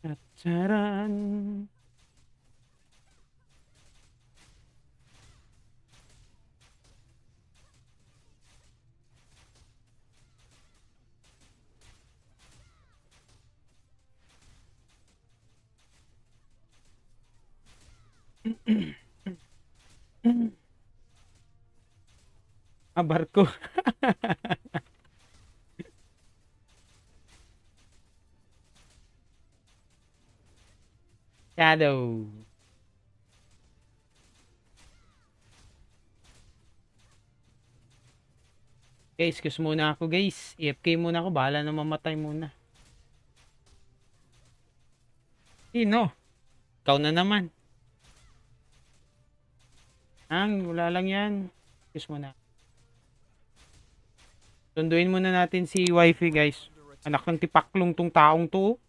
pacaran Abarku Shadow. Okay, excuse muna ako guys. AFK muna ako. Bahala na mamatay muna. Sino? Ikaw na naman. Ang, wala lang yan. Excuse muna. Sunduin muna natin si wifey guys. Anak ng tipaklong tong taong to. Oh.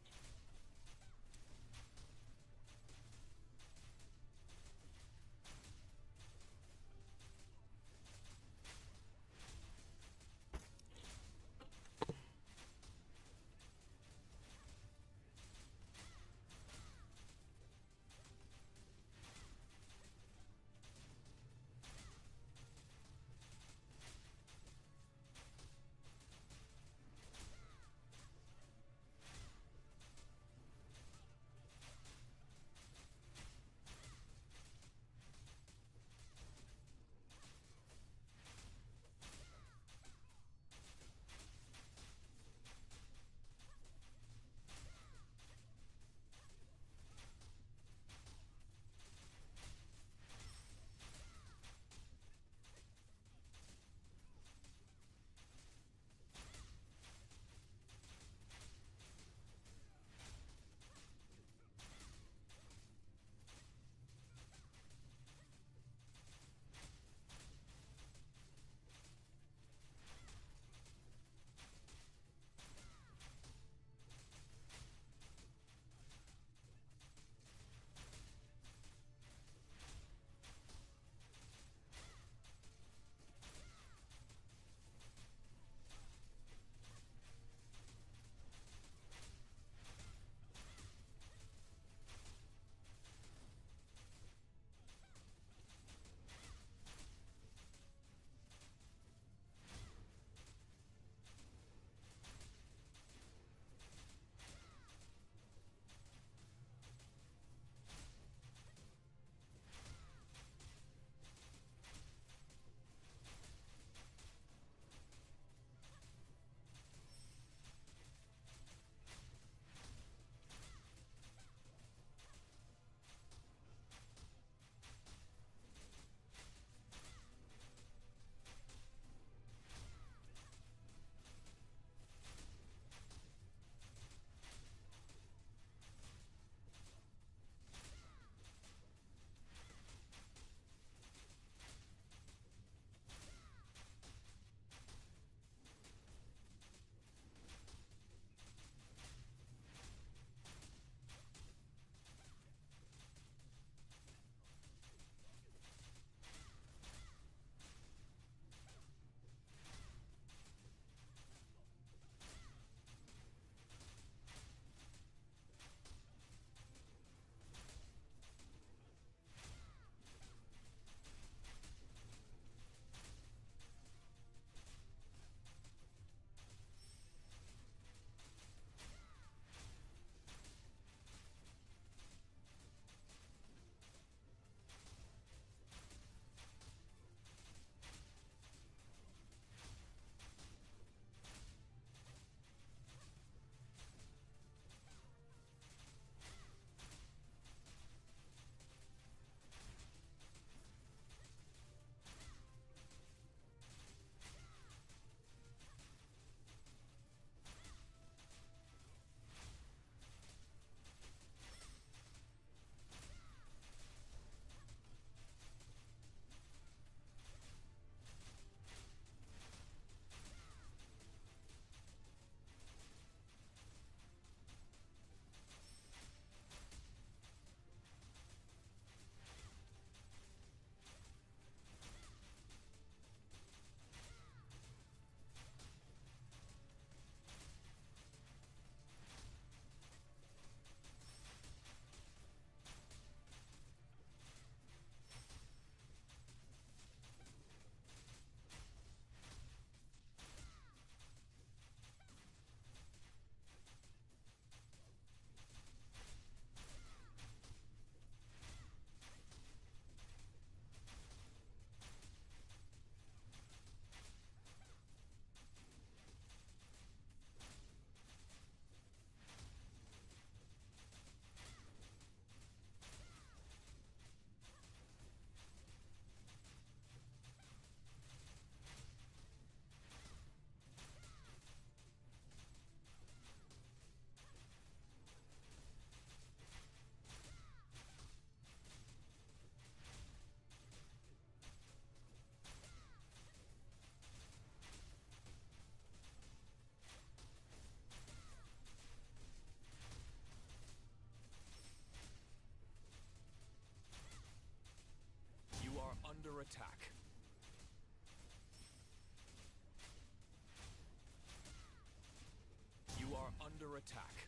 attack.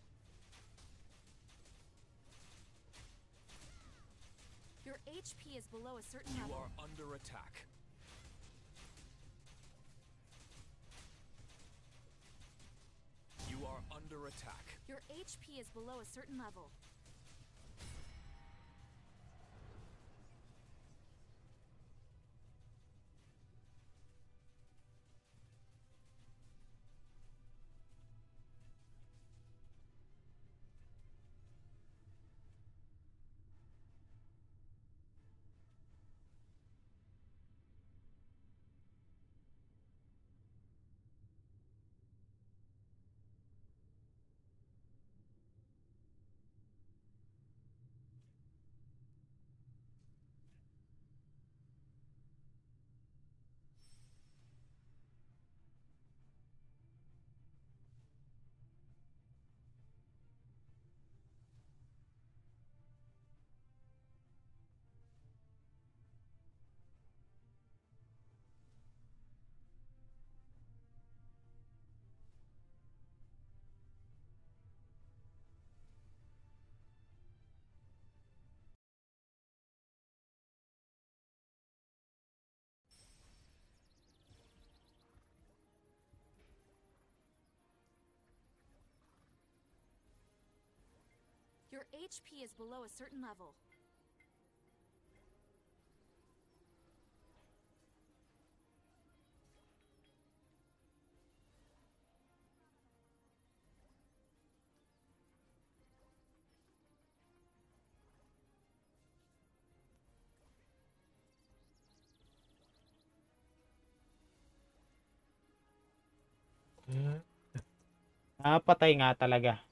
Your HP is below a certain level. You are under attack. You are under attack. Your HP is below a certain level. Your HP is below a certain level. Napatay hmm. ah, nga talaga.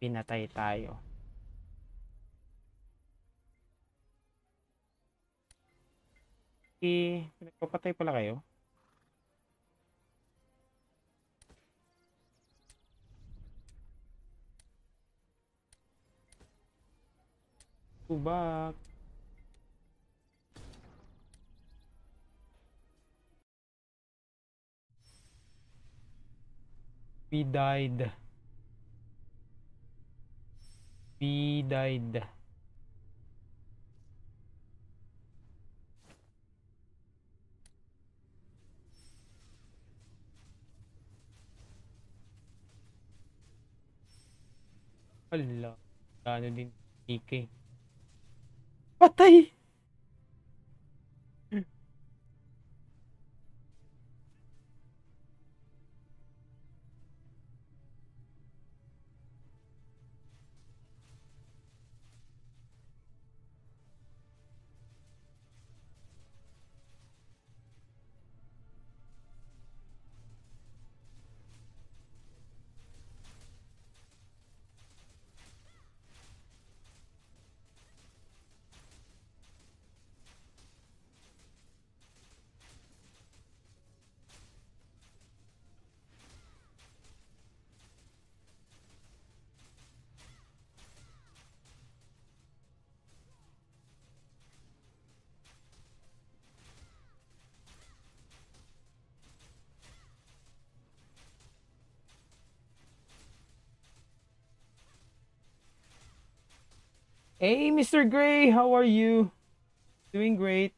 pinatay tayo. Eh, nagpapatay pala kayo. Tubak! We died. We died. Ala, ano din DK. Patay! Hey, Mr. Gray, how are you? Doing great.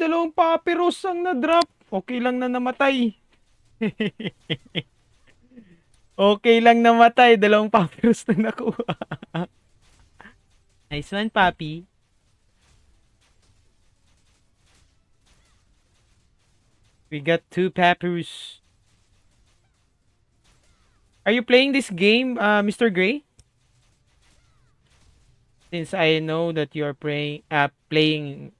dalawang papyrus ang na-drop. Okay lang na namatay. okay lang namatay, dalawang papyrus na nakuha. nice one, Papi. We got two papyrus. Are you playing this game, uh, Mr. Gray? Since I know that you are playing, uh, playing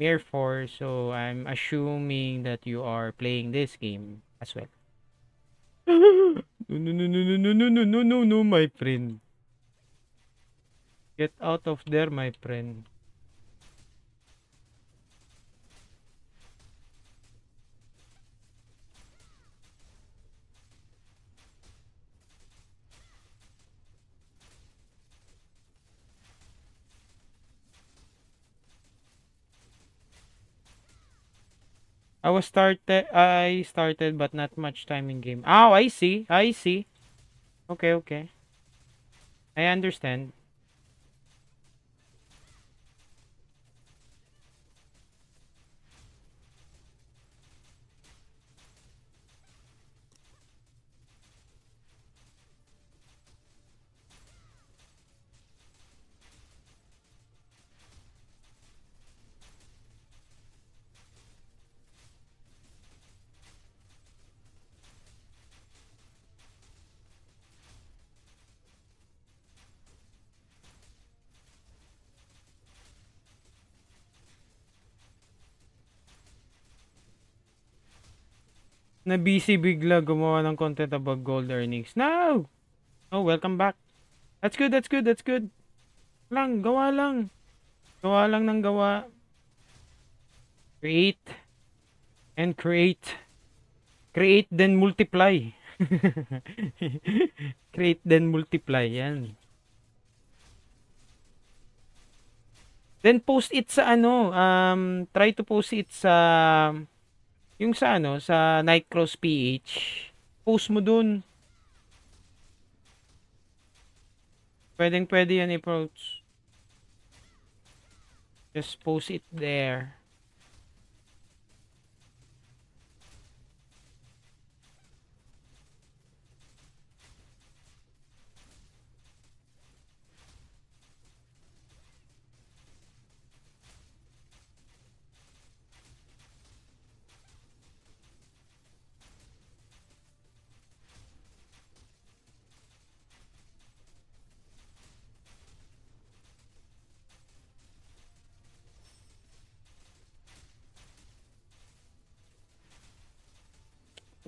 Therefore, so I'm assuming that you are playing this game as well. no, no, no, no, no, no, no, no, no, no, my friend. Get out of there, my friend. I was started, I started but not much time in game. Oh, I see, I see. Okay, okay. I understand. na busy bigla gumawa ng content about gold earnings. No! Oh, welcome back. That's good, that's good, that's good. Lang, gawa lang. Gawa lang ng gawa. Create. And create. Create then multiply. create then multiply. Yan. Then post it sa ano, um, try to post it sa yung sa ano, sa Nightcross PH, post mo dun. Pwedeng pwede yan approach eh, Just post it there.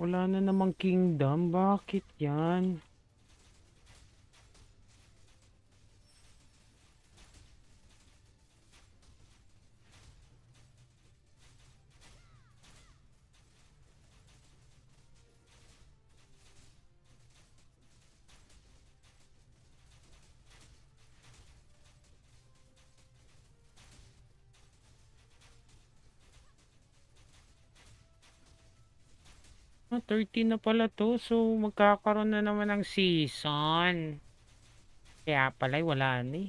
Wala na namang kingdom. Bakit yan? Ah, 13 na pala to. So, magkakaroon na naman ng season. Kaya pala, wala ni. eh.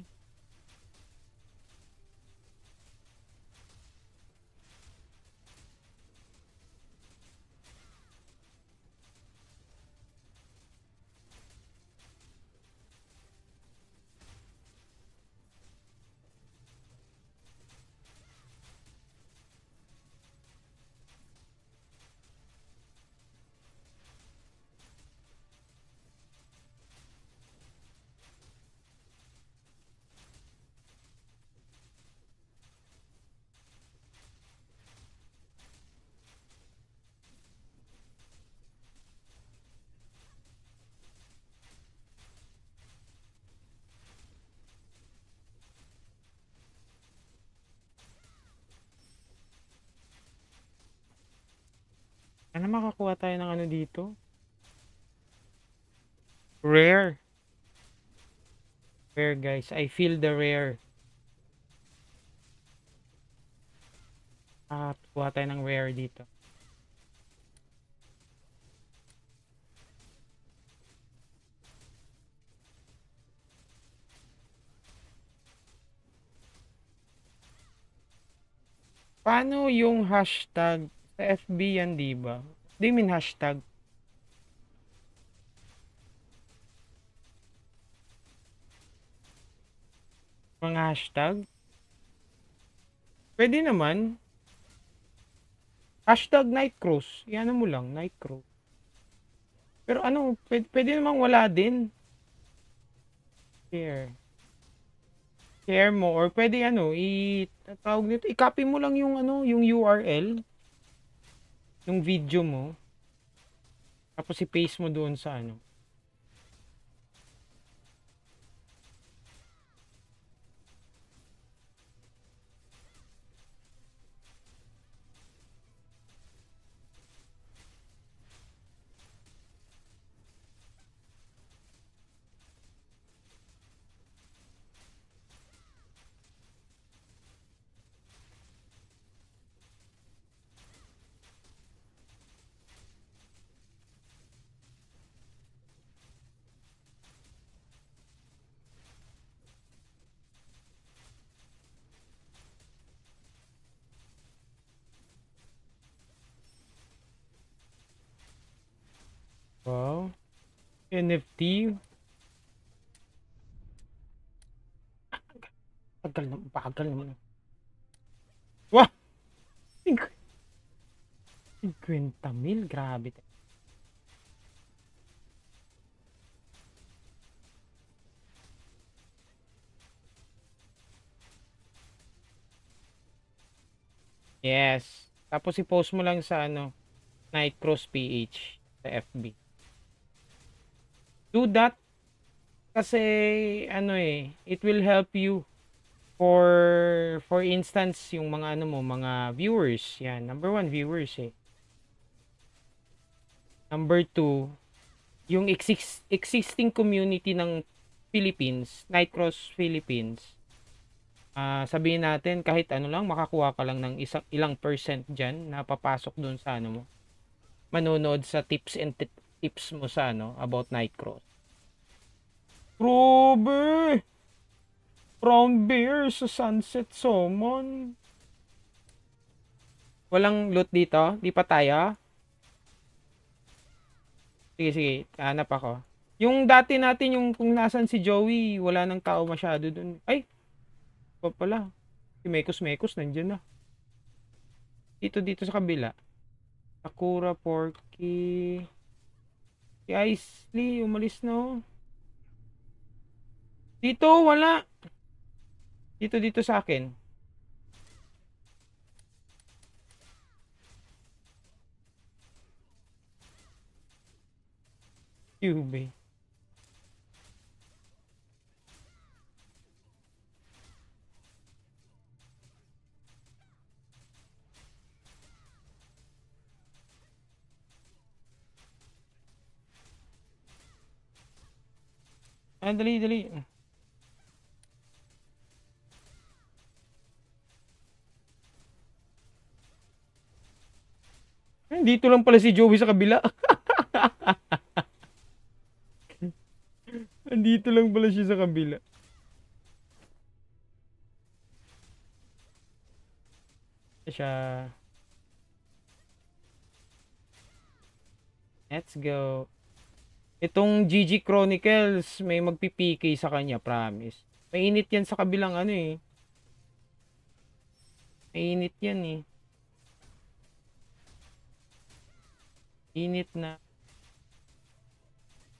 Sana makakuha tayo ng ano dito. Rare. Rare guys. I feel the rare. At kuha tayo ng rare dito. Paano yung hashtag sa FB yan, di ba? Do you mean hashtag? Mga hashtag? Pwede naman. Hashtag night cross. Iyan mo lang, night cross. Pero ano, pwede, pwede namang wala din. Share. Share mo or pwede ano, i tawag nito, i-copy mo lang yung ano, yung URL yung video mo tapos i-paste mo doon sa ano NFT. Tagal na, bagal naman. Wah! 50 mil, grabe. Yes. Tapos i-post mo lang sa ano, Nightcross PH sa FB do that kasi ano eh it will help you for for instance yung mga ano mo mga viewers yan number one viewers eh number two yung exist, existing community ng Philippines Nightcross Philippines uh, sabihin natin kahit ano lang makakuha ka lang ng isang ilang percent diyan na papasok doon sa ano mo manonood sa tips and tips mo sa no about night Nightcross? Probe! Brown bear sa Sunset Summon. Walang loot dito? Di pa tayo? Sige, sige. Hanap ako. Yung dati natin, yung kung nasan si Joey, wala nang tao masyado dun. Ay! Pa pala. Si Mekos Mekos, nandiyan na. Dito, dito sa kabila. Sakura, Porky... Si Isley, umalis no. Oh. Dito, wala. Dito, dito sa akin. Cube. Ah, dali, dali. Dito lang pala si Joey sa kabila. Andito lang pala siya sa kabila. Siya. Let's go. Itong GG Chronicles, may magpipikay sa kanya, promise. Mainit yan sa kabilang ano eh. Mainit yan eh. Init na.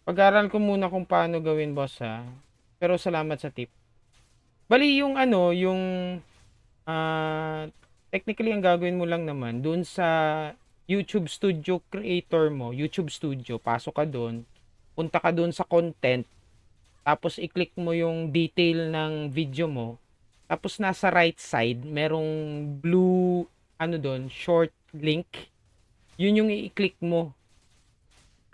Pag-aral ko muna kung paano gawin, boss ha. Pero salamat sa tip. Bali yung ano, yung uh, technically ang gagawin mo lang naman doon sa YouTube Studio creator mo, YouTube Studio, pasok ka doon punta ka doon sa content, tapos i-click mo yung detail ng video mo, tapos nasa right side, merong blue, ano doon, short link, yun yung i-click mo.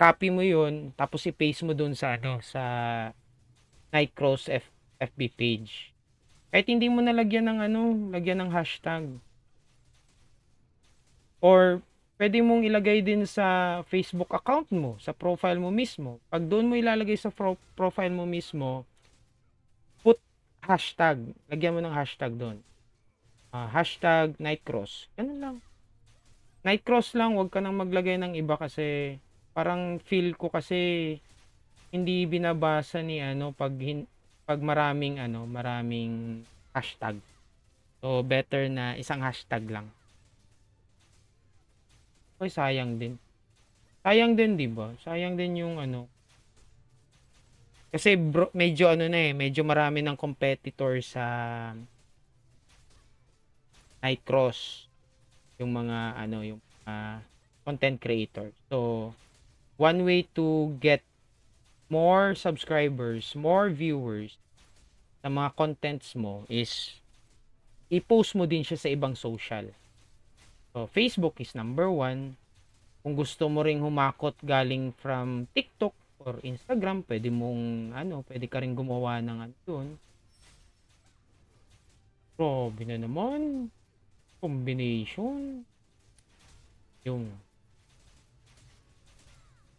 Copy mo yun, tapos i-paste mo doon sa, ano, sa Nightcross F- FB page. Kahit hindi mo nalagyan ng ano, lagyan ng hashtag. Or pwede mong ilagay din sa Facebook account mo, sa profile mo mismo. Pag doon mo ilalagay sa pro- profile mo mismo, put hashtag. Lagyan mo ng hashtag doon. Uh, hashtag Nightcross. Ganun lang. Nightcross lang, wag ka nang maglagay ng iba kasi parang feel ko kasi hindi binabasa ni ano pag hin, pag maraming ano, maraming hashtag. So better na isang hashtag lang. Ay, sayang din. Sayang din, di ba? Sayang din yung ano. Kasi bro, medyo ano na eh, medyo marami ng competitor sa Nightcross. Yung mga ano, yung uh, content creator. So, one way to get more subscribers, more viewers sa mga contents mo is i-post mo din siya sa ibang social. So, Facebook is number one. Kung gusto mo ring humakot galing from TikTok or Instagram, pwede mong, ano, pwede ka rin gumawa ng ano doon. Grabe na naman. Combination. Yung.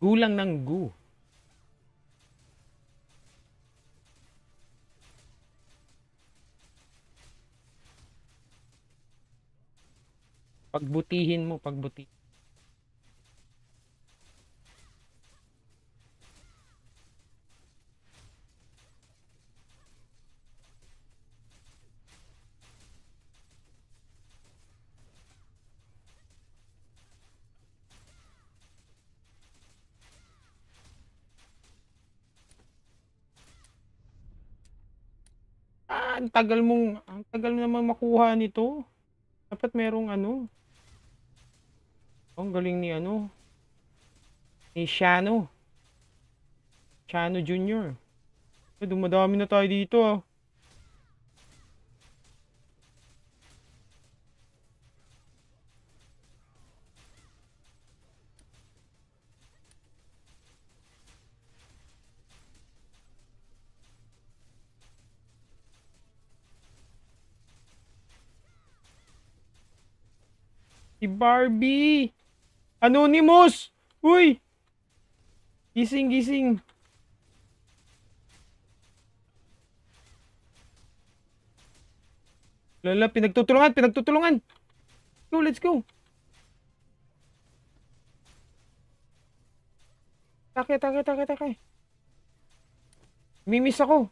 Gulang ng goo. Pagbutihin mo, pagbutihin. Ah, ang tagal mong ang tagal mo naman makuha nito. Dapat merong ano, ang galing ni ano. Ni Shano. Shano Jr. Eh, dumadami na tayo dito ah. Si Barbie! Anonymous! Uy! Gising, gising. Lala, pinagtutulungan, pinagtutulungan. Go, let's go. Takay, takay, takay, takay. Mimiss ako.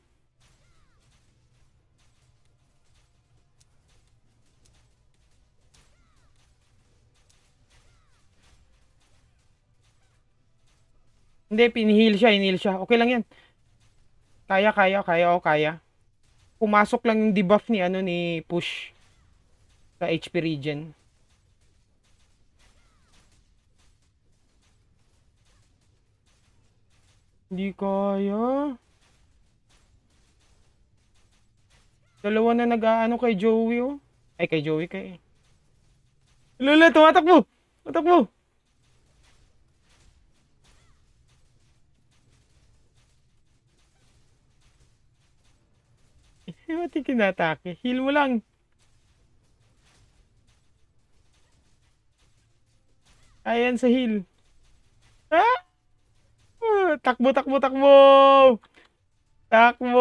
Hindi, pinihil siya, inil siya. Okay lang yan. Kaya, kaya, kaya, o oh, kaya. Pumasok lang yung debuff ni, ano, ni Push. Sa HP region. Hindi kaya. Dalawa na nag-aano kay Joey, oh. Ay, kay Joey, kay... Eh. Lola, tumatakbo! Tumatakbo! Eh, ba't yung kinatake? Heal mo lang. Ayan sa heal. Ha? Ah! ah! takbo, takbo, takbo! Takbo!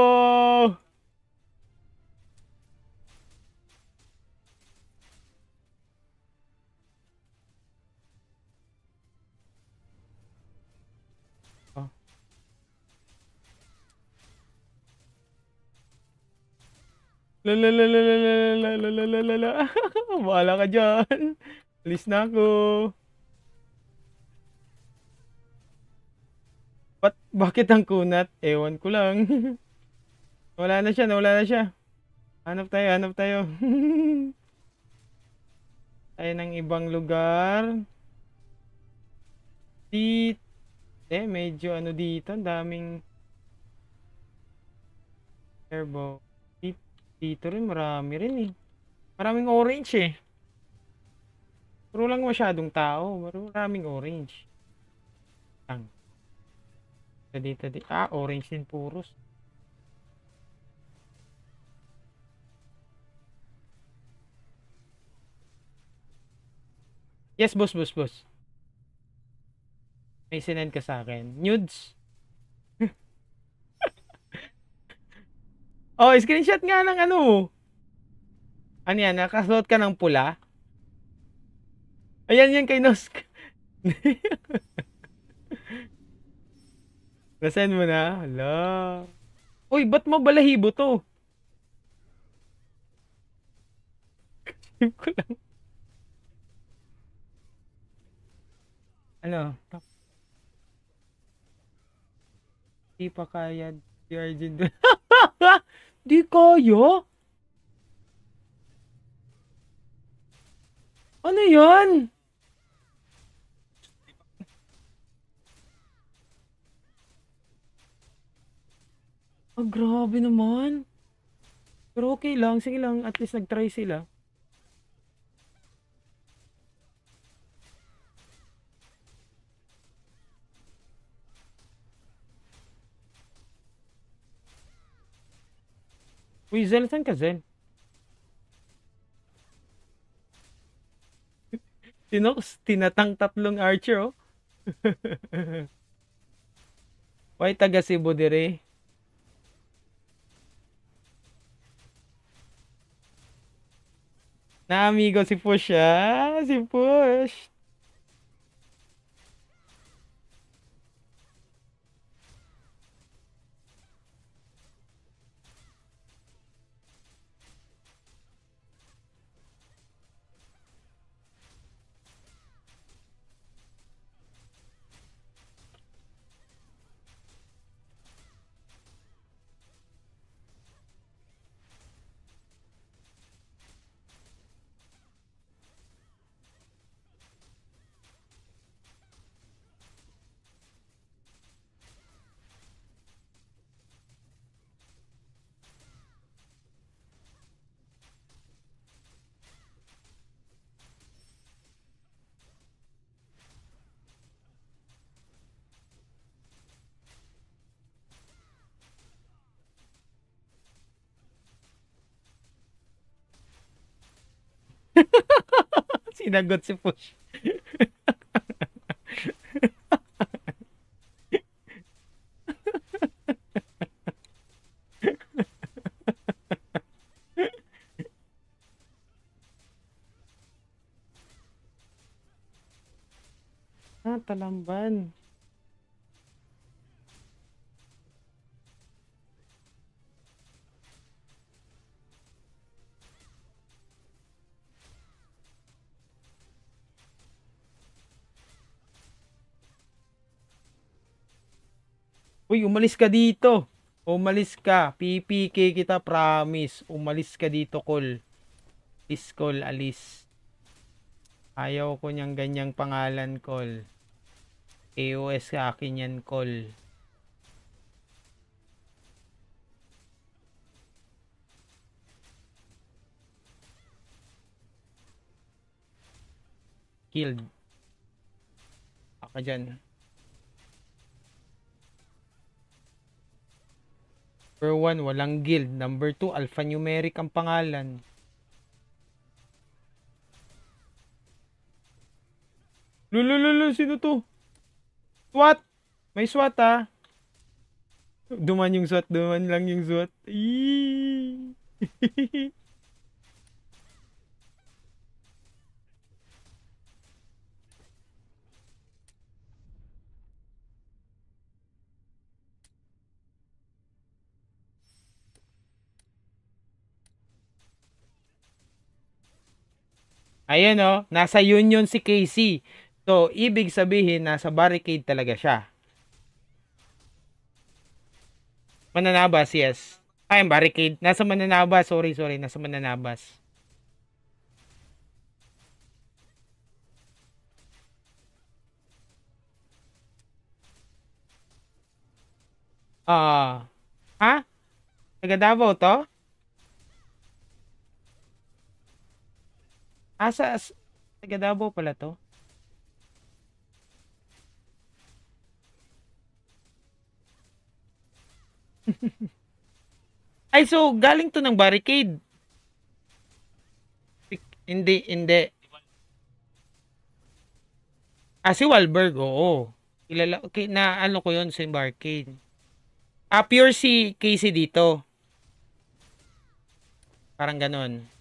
Lalalalalalalalalala. Bahala ka dyan. Alis na ako. bakit ang Ewan ko lang. wala na siya, wala na siya. Hanap tayo, hanap tayo. tayo ng ibang lugar. Dito. Eh, medyo ano dito. Ang daming... Airbow. Dito rin, marami rin eh. Maraming orange eh. Pero lang masyadong tao. Maraming orange. Tang. Dito, tadi. Ah, orange din puros. Yes, boss, boss, boss. May sinend ka sa akin. Nudes. Oh, screenshot nga ng ano. Ano yan? Nakasuot ka ng pula? Ayan yan kay Nosk. Nasend mo na? Hala. Uy, ba't mabalahibo to? Save ko lang. Ano? Hindi pa kaya. Di Arjun doon. Di kaya? Ano yan? Ah, grabe naman. Pero okay lang. Sige lang, at least nag-try sila. Weasel, saan ka, Zen? Tinox, tinatang tatlong archer, oh. Why taga Cebu dire? Na amigo si Push ah, si Push. Inagot si Push. ah, talamban. Uy, umalis ka dito. Umalis ka. PPK kita, promise. Umalis ka dito, call. Is call, alis. Ayaw ko niyang ganyang pangalan, call. AOS ka akin yan, call. Killed. Ako dyan. Number 1, walang guild. Number 2, alphanumeric ang pangalan. Lululul, sino to? SWAT! May SWAT ah! Duman yung SWAT, duman lang yung SWAT. Eee! Ayan o, oh, nasa union si Casey. So, ibig sabihin, nasa barricade talaga siya. Mananabas, yes. Ay, barricade. Nasa mananabas. Sorry, sorry. Nasa mananabas. Ah. Uh, ha? Taga Davao to? Asa, ah, as, taga pala to? Ay, so, galing to ng barricade. Hindi, hindi. Ah, si Wahlberg, oo. Ilala okay, na ano ko yon sa si barricade. Ah, pure si Casey dito. Parang ganon.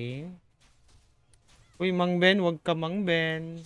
Okay. Uy, Mang Ben, wag ka Mang Ben.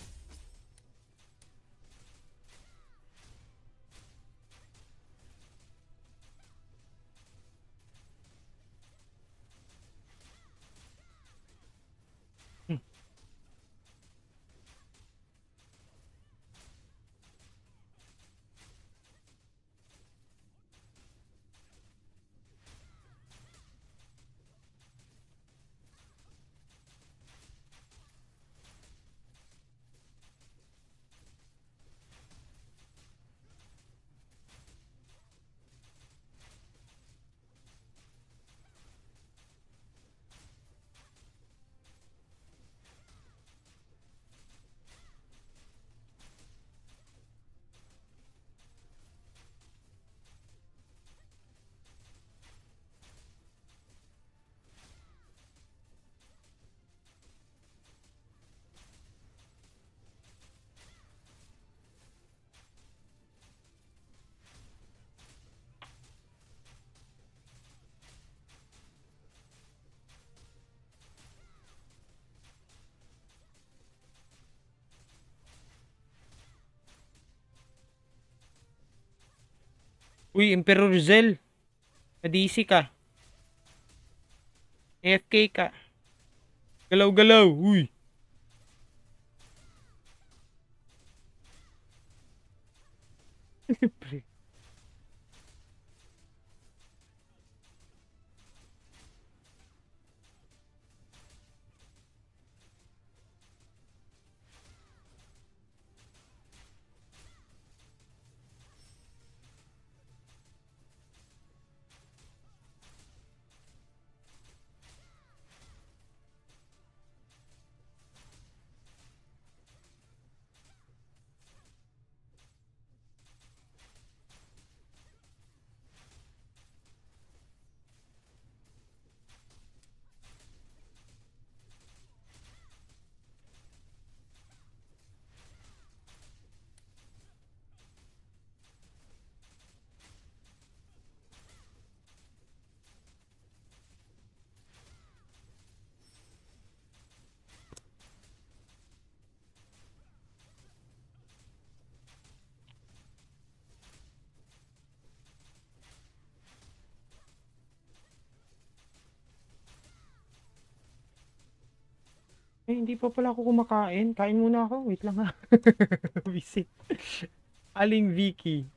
Uy, Emperor Zel. Madisi ka. AFK ka. Galaw-galaw. Uy. Siyempre. Ay, hindi pa pala ako kumakain. Kain muna ako. Wait lang ha. Busy. Aling Vicky.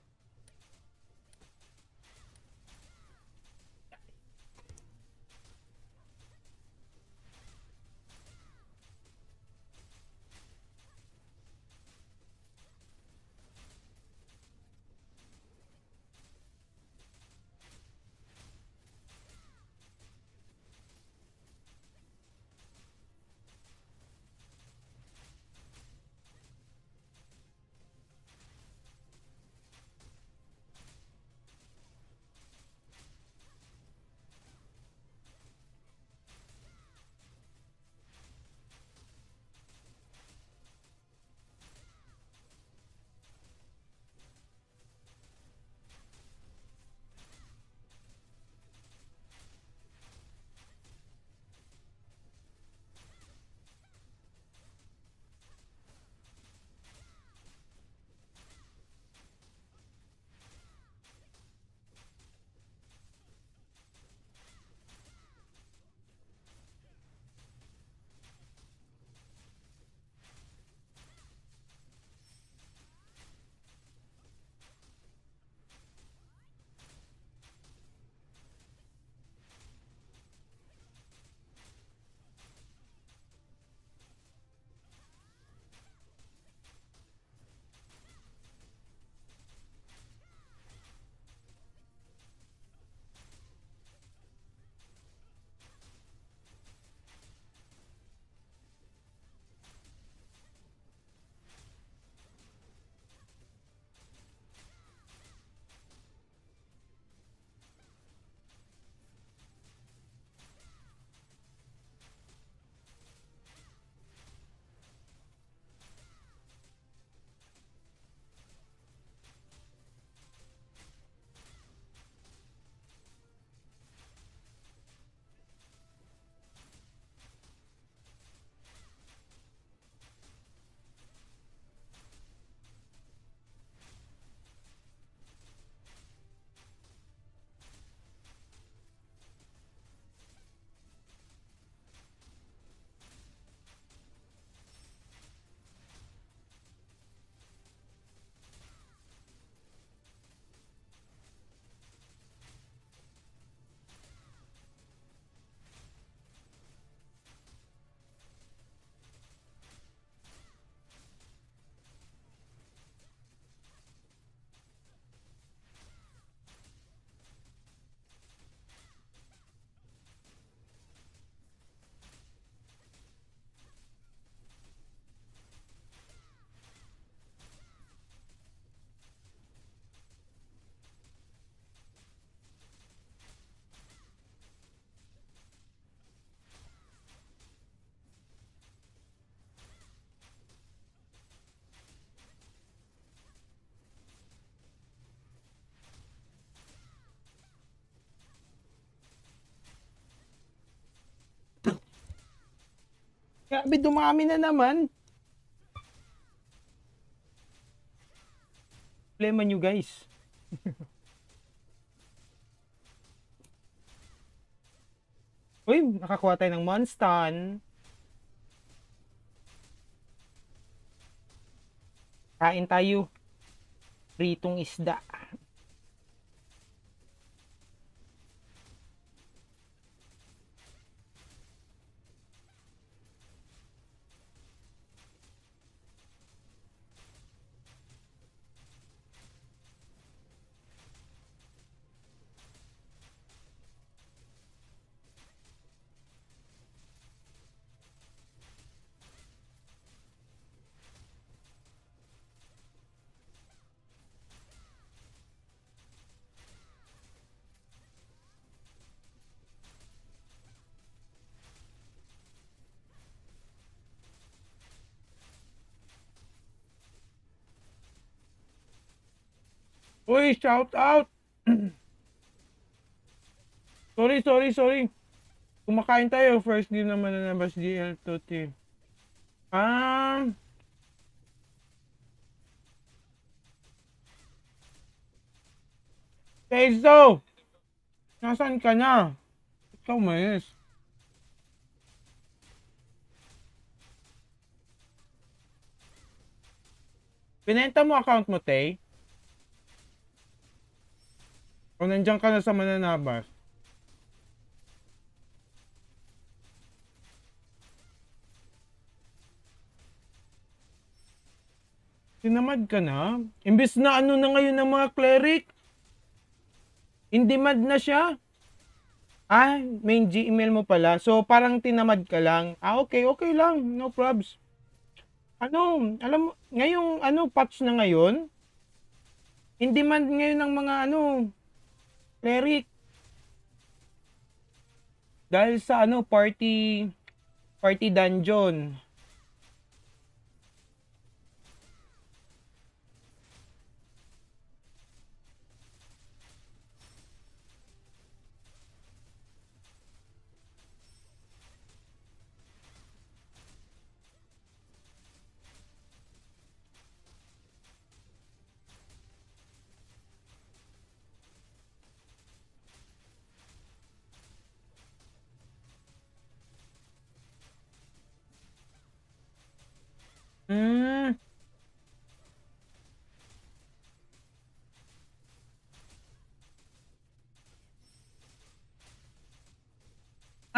Grabe, dumami na naman. Problema nyo guys. Uy, nakakuha tayo ng Monstan. Kain tayo. Pritong isda. Uy, shout out! sorry, sorry, sorry. Kumakain tayo. First game naman na nabas GL2 team. Um, Tezo! Nasaan ka na? Ikaw mayos. Pinenta mo account mo, Tay? Kung nandiyan ka na sa mananabas, Tinamad ka na? Imbis na ano na ngayon ng mga cleric? In demand na siya? Ah, main Gmail mo pala. So, parang tinamad ka lang. Ah, okay, okay lang. No probs. Ano, alam mo, ngayong ano, patch na ngayon, in demand ngayon ng mga ano, cleric. Dahil sa ano, party party dungeon.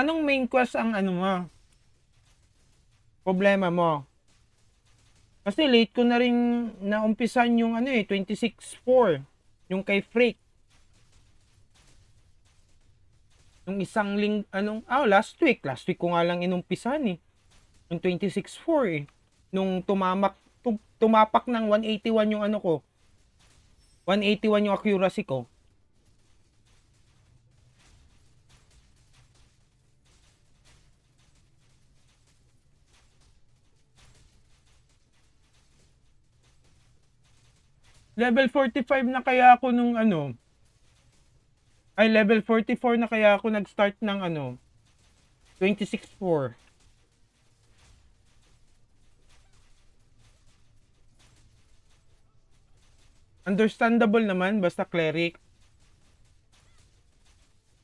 Anong main quest ang ano mo? Problema mo? Kasi late ko na rin naumpisan yung ano eh, 26-4. Yung kay Freak. Yung isang link, anong, ah, last week. Last week ko nga lang inumpisan eh. Yung 26-4 eh. Nung tumamak, tum, tumapak ng 181 yung ano ko. 181 yung accuracy ko. Level 45 na kaya ako nung ano. Ay, level 44 na kaya ako nag-start ng ano. 26-4. Understandable naman, basta cleric.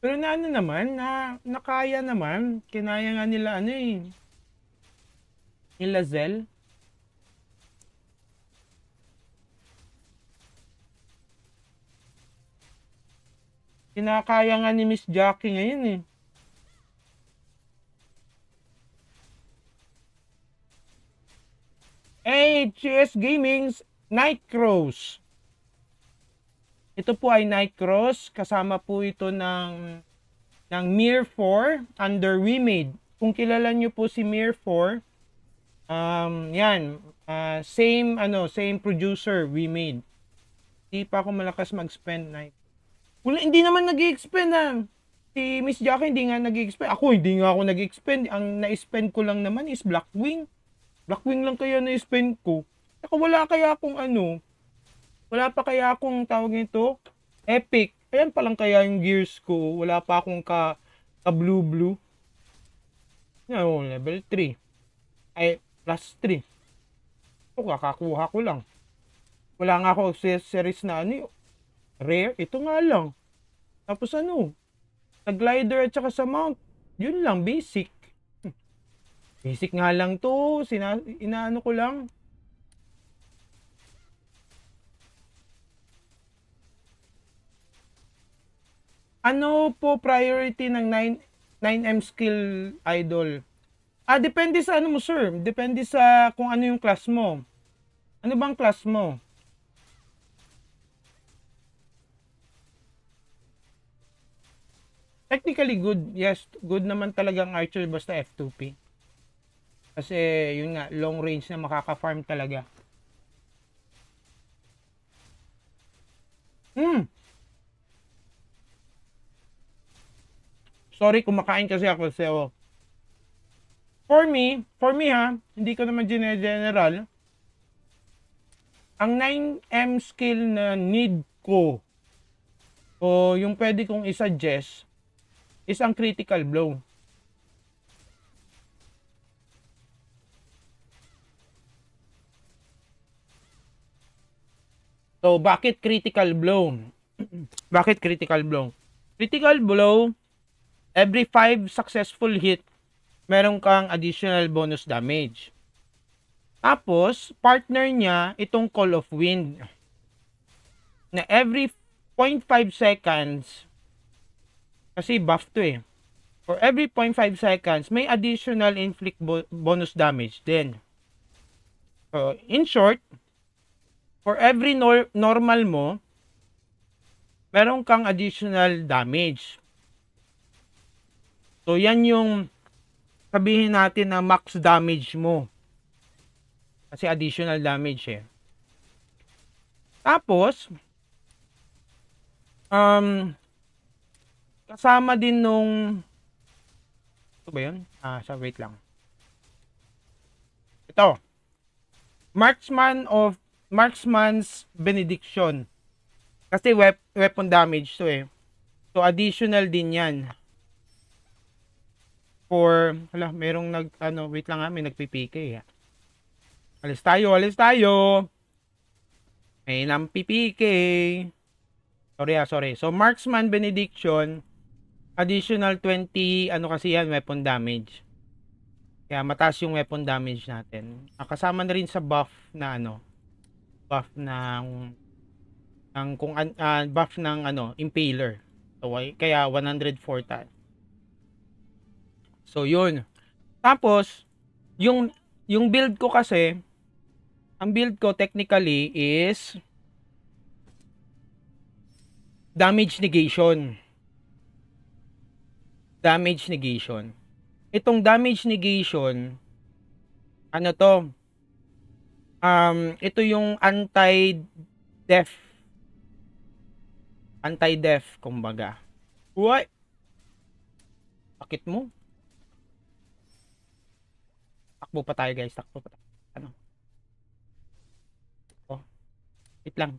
Pero na ano naman, na nakaya naman. Kinaya nga nila ano eh. Nila Zell. Kinakaya nga ni Miss Jackie ngayon eh. AHS Gaming's Nightcrows. Ito po ay Nightcrows. Kasama po ito ng, ng Mir 4 under Remade. Kung kilala nyo po si Mir 4, um, yan, uh, same, ano, same producer, Remade. Hindi pa ako malakas mag-spend night wala, hindi naman nag expend ah. Si Miss Jackie hindi nga nag expend Ako hindi nga ako nag expend Ang na-spend ko lang naman is Blackwing. Blackwing lang kaya na-spend ko. Saka wala kaya akong ano, wala pa kaya akong tawag nito, epic. Ayan pa lang kaya yung gears ko. Wala pa akong ka, ka blue blue. Yan, yeah, oh, level 3. Ay, plus 3. So, kakakuha ko lang. Wala nga ako series na ano, rare. Ito nga lang. Tapos ano, sa glider at saka sa mount, yun lang, basic. Hmm. Basic nga lang to, sina inaano ko lang. Ano po priority ng 9, 9M skill idol? Ah, depende sa ano mo, sir. Depende sa kung ano yung class mo. Ano bang class mo? technically good. Yes, good naman talaga ang archer basta F2P. Kasi yun nga, long range na makaka-farm talaga. Hmm. Sorry, kumakain kasi ako. So, for me, for me ha, hindi ko naman general. Ang 9M skill na need ko o yung pwede kong i-suggest is ang critical blow. So, bakit critical blow? bakit critical blow? Critical blow, every 5 successful hit, meron kang additional bonus damage. Tapos, partner niya itong Call of Wind. Na every 0.5 seconds, kasi buff to eh. For every 0.5 seconds, may additional inflict bo bonus damage then. So, in short, for every nor normal mo, meron kang additional damage. So, yan yung sabihin natin na max damage mo. Kasi additional damage eh. Tapos, um, Kasama din nung... Ito ba yun? Ah, siya, wait lang. Ito. Marksman of... Marksman's Benediction. Kasi wep, weapon damage to eh. So, additional din yan. For... Hala, merong nag... Ano, wait lang ha, may nagpipike eh. Alis tayo, alis tayo! May nang PPK. Sorry ah, sorry. So, Marksman Benediction, Additional 20, ano kasi yan, weapon damage. Kaya mataas yung weapon damage natin. Ah, kasama na rin sa buff na ano, buff ng ng kung uh, buff ng ano, impaler. So, kaya 104 tayo. So, yun. Tapos, yung yung build ko kasi, ang build ko technically is damage negation damage negation. Itong damage negation, ano to? Um, ito yung anti-death anti-death kumbaga. What? Bakit mo? Takbo pa tayo guys, takbo pa tayo. Ano? Oh. Wait lang.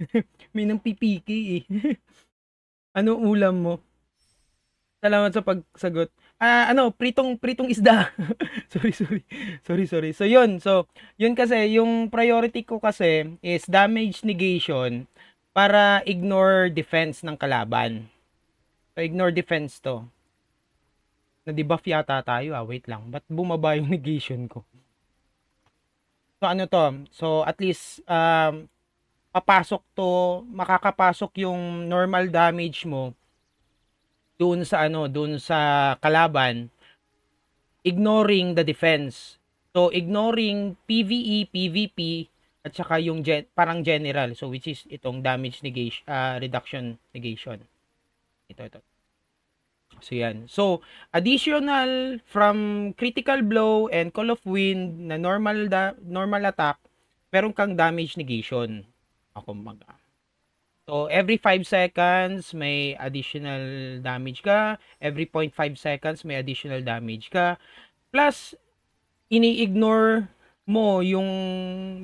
May nang pipiki eh. ano ulam mo? Salamat sa pagsagot. Ah, ano, pritong pritong isda. sorry, sorry. Sorry, sorry. So 'yun. So, 'yun kasi yung priority ko kasi is damage negation para ignore defense ng kalaban. So, ignore defense to. Na-debuff yata tayo. Ah, wait lang. But bumaba yung negation ko? So, ano to? So, at least, um, papasok to, makakapasok yung normal damage mo doon sa ano, doon sa kalaban ignoring the defense. So ignoring PvE, PvP at saka yung gen- parang general so which is itong damage negation uh, ah, reduction negation. Ito ito. So yan. So additional from critical blow and call of wind na normal da- normal attack meron kang damage negation. Ako mga So, every 5 seconds, may additional damage ka. Every 0.5 seconds, may additional damage ka. Plus, ini-ignore mo yung,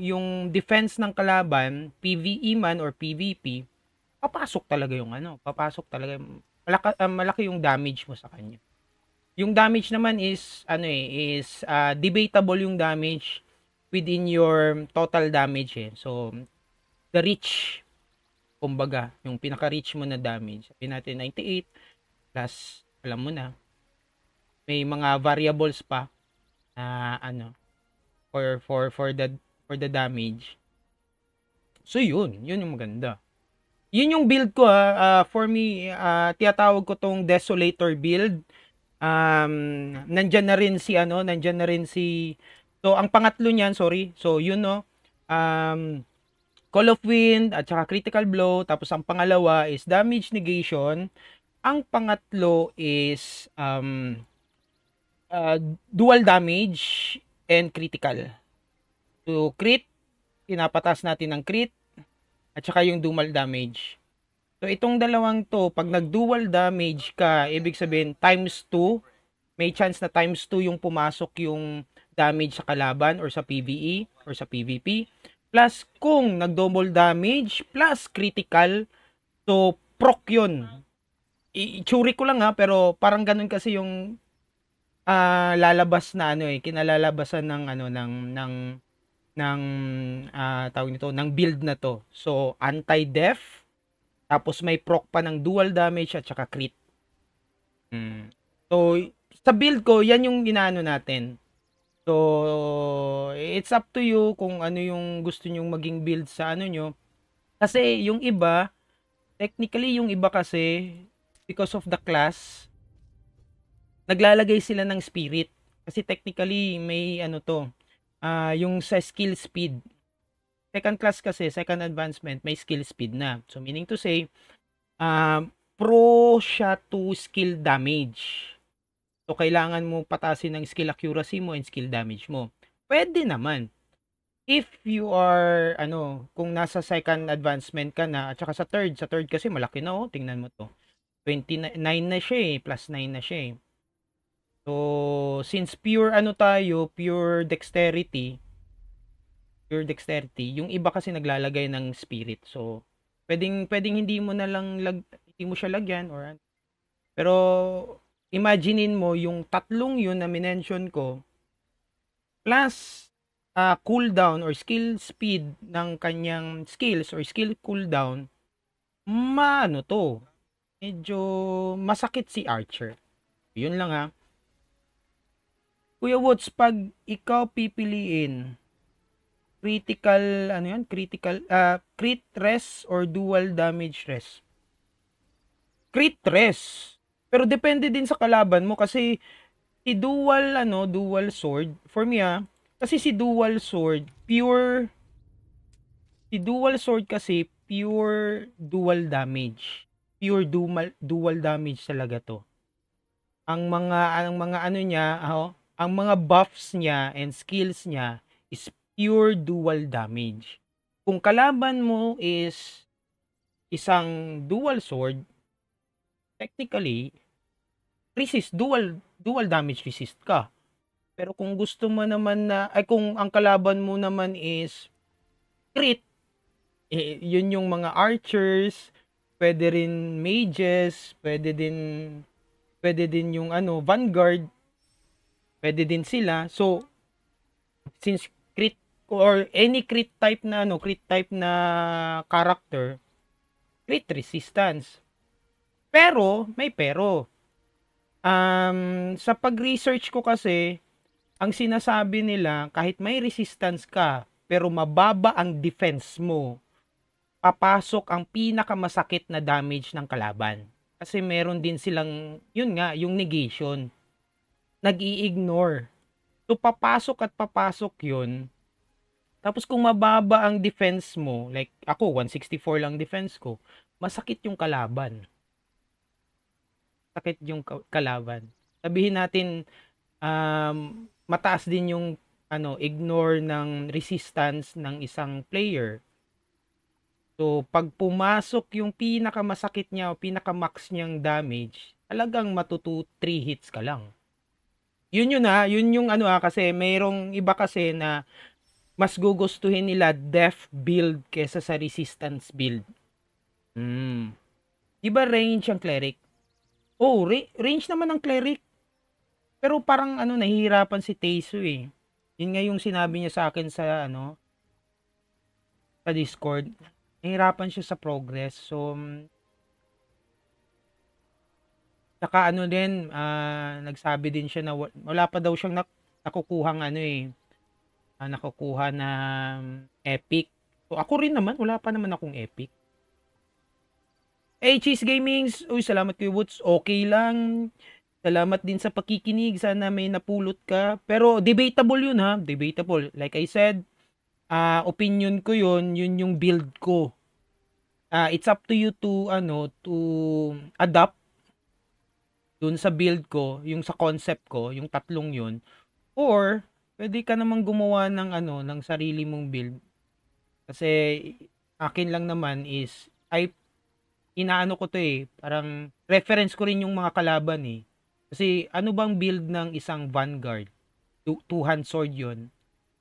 yung defense ng kalaban, PvE man or PvP, papasok talaga yung ano, papasok talaga, malaki, uh, ah, malaki yung damage mo sa kanya. Yung damage naman is, ano eh, is uh, debatable yung damage within your total damage eh. So, the rich kumbaga, yung pinaka-reach mo na damage, sabihin natin 98, plus, alam mo na, may mga variables pa na ano for for for the for the damage. So yun, yun yung maganda. Yun yung build ko ha. Uh, ah, for me, uh, ah, tiyatawag ko tong Desolator build. Um, nandyan na rin si ano, nandyan na rin si So ang pangatlo niyan, sorry. So yun no. Um, Call of Wind at saka Critical Blow. Tapos ang pangalawa is Damage Negation. Ang pangatlo is um, uh, Dual Damage and Critical. To crit, pinapatas natin ang crit at saka yung dual damage. So itong dalawang to, pag nag-dual damage ka, ibig sabihin times 2, may chance na times 2 yung pumasok yung damage sa kalaban or sa PvE or sa PvP plus kung nag-double damage, plus critical, so proc yun. i ko lang ha, pero parang ganun kasi yung uh, lalabas na ano eh, kinalalabasan ng ano, ng, ng, ng, uh, tawag nito, ng build na to. So, anti def tapos may proc pa ng dual damage at saka crit. Mm. So, sa build ko, yan yung inaano natin. So, it's up to you kung ano yung gusto nyong maging build sa ano nyo. Kasi yung iba, technically yung iba kasi, because of the class, naglalagay sila ng spirit. Kasi technically, may ano to, uh, yung sa skill speed. Second class kasi, second advancement, may skill speed na. So, meaning to say, uh, pro siya to skill damage. So, kailangan mo patasin ang skill accuracy mo and skill damage mo. Pwede naman. If you are, ano, kung nasa second advancement ka na, at saka sa third, sa third kasi malaki na, oh, tingnan mo to. 29 na siya eh, plus 9 na siya eh. So, since pure ano tayo, pure dexterity, pure dexterity, yung iba kasi naglalagay ng spirit. So, pwedeng, pwedeng hindi mo na lang, lag, hindi mo siya lagyan or ano. Pero, imaginein mo yung tatlong yun na minention ko plus uh, cooldown or skill speed ng kanyang skills or skill cooldown maano to medyo masakit si Archer yun lang ha Kuya Woods pag ikaw pipiliin critical ano yun critical uh, crit res or dual damage res crit res pero depende din sa kalaban mo kasi si dual ano, dual sword for me ah, kasi si dual sword pure si dual sword kasi pure dual damage. Pure dual dual damage talaga 'to. Ang mga ang mga ano niya, ah, oh, ang mga buffs niya and skills niya is pure dual damage. Kung kalaban mo is isang dual sword, technically resist, dual, dual damage resist ka. Pero kung gusto mo naman na, ay kung ang kalaban mo naman is crit, eh, yun yung mga archers, pwede rin mages, pwede din, pwede din yung ano, vanguard, pwede din sila. So, since crit or any crit type na ano, crit type na character, crit resistance. Pero, may pero. Um, sa pag-research ko kasi, ang sinasabi nila, kahit may resistance ka, pero mababa ang defense mo, papasok ang pinakamasakit na damage ng kalaban. Kasi meron din silang, yun nga, yung negation. nag ignore So, papasok at papasok yun. Tapos kung mababa ang defense mo, like ako, 164 lang defense ko, masakit yung kalaban sakit yung kalaban. Sabihin natin um, mataas din yung ano ignore ng resistance ng isang player. So pag pumasok yung pinakamasakit niya o pinakamax niyang damage, talagang matutu 3 hits ka lang. Yun yun ha, yun yung ano ha, kasi mayroong iba kasi na mas gugustuhin nila def build kesa sa resistance build. Mm. Iba range ang cleric. Oh, re- range naman ng cleric. Pero parang ano nahihirapan si Taisu eh. Yun nga yung sinabi niya sa akin sa ano sa Discord. Nahihirapan siya sa progress. So mm, Saka ano din, uh, nagsabi din siya na wala pa daw siyang nakukuhang ano eh, uh, nakukuha na mm, epic. So, ako rin naman, wala pa naman akong epic. Hey, Cheese Gamings! Uy, salamat kay Woods. Okay lang. Salamat din sa pakikinig. Sana may napulot ka. Pero debatable yun ha. Debatable. Like I said, uh, opinion ko yun. Yun yung build ko. Uh, it's up to you to, ano, to adapt dun sa build ko, yung sa concept ko, yung tatlong yun. Or, pwede ka namang gumawa ng, ano, ng sarili mong build. Kasi, akin lang naman is, I inaano ko to eh, parang reference ko rin yung mga kalaban eh. Kasi ano bang build ng isang Vanguard? Two-hand sword yon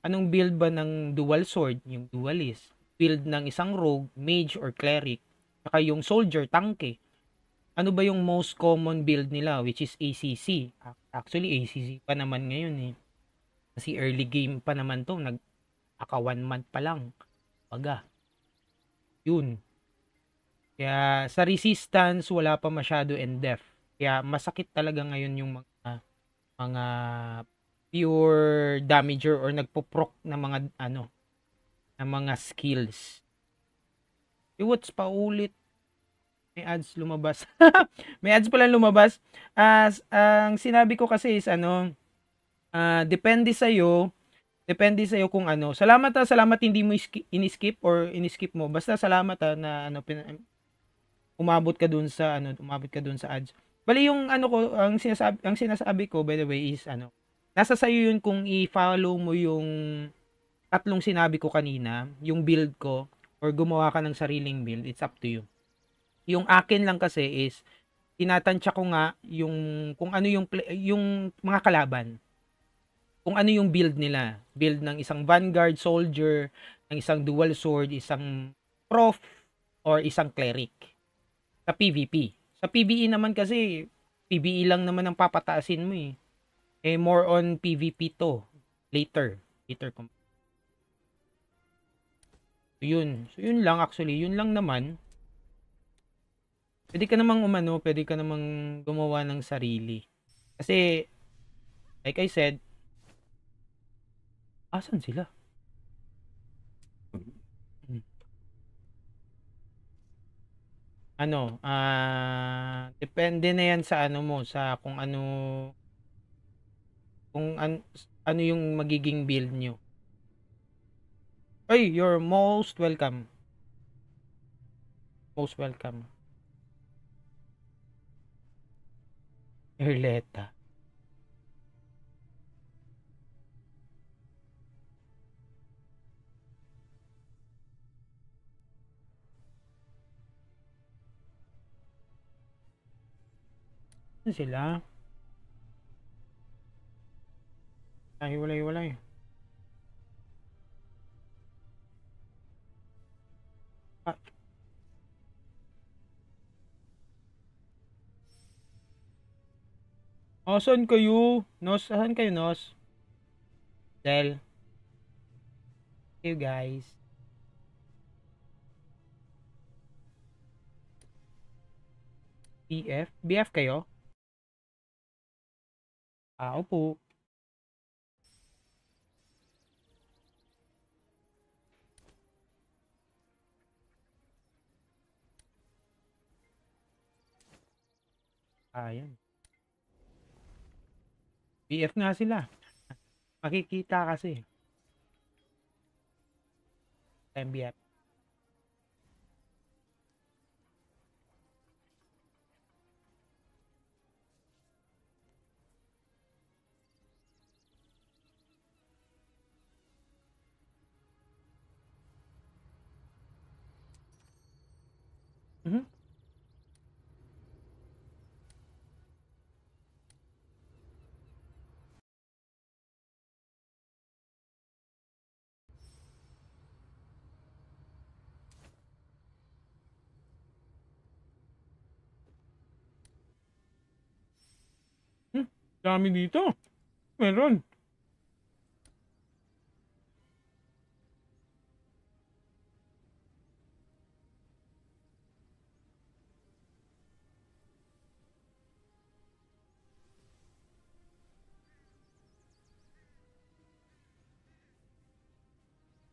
Anong build ba ng dual sword, yung dualist? Build ng isang rogue, mage, or cleric? Saka yung soldier, tanke. Eh. Ano ba yung most common build nila, which is ACC? Actually, ACC pa naman ngayon eh. Kasi early game pa naman to, nag aka one month pa lang. Baga. Yun. Kaya sa resistance, wala pa masyado and depth. Kaya masakit talaga ngayon yung mga, mga pure damager or nagpo-proc na mga ano, na mga skills. Iwats eh, pa ulit. May ads lumabas. May ads pala lumabas. As uh, ang sinabi ko kasi is ano, uh, depende sa iyo depende sa iyo kung ano. Salamat ah, salamat hindi mo in or in mo. Basta salamat ah na ano pin- umabot ka dun sa ano, umabot ka dun sa ads. Bali yung ano ko, ang sinasabi, ang sinasabi ko by the way is ano, nasa sayo yun kung i-follow mo yung tatlong sinabi ko kanina, yung build ko or gumawa ka ng sariling build, it's up to you. Yung akin lang kasi is tinatantya ko nga yung kung ano yung yung mga kalaban. Kung ano yung build nila. Build ng isang vanguard soldier, ng isang dual sword, isang prof or isang cleric sa PVP. Sa PVE naman kasi, PVE lang naman ang papataasin mo eh. Eh, more on PVP to. Later. Later. So, yun. So, yun lang actually. Yun lang naman. Pwede ka namang umano, pwede ka namang gumawa ng sarili. Kasi, like I said, asan sila? ano, ah, uh, depende na yan sa ano mo, sa kung ano, kung an, ano yung magiging build nyo. Ay, you're most welcome. Most welcome. Erleta. Ano sila? Ay, walay, walay. Ah. Oh, saan kayo? Nos, ah, saan kayo, Nos? Del. you, guys. BF? BF kayo? Tao po. Ayan. BF nga sila. Makikita kasi. MBF. Mhm. Hmm, dami dito. Meron.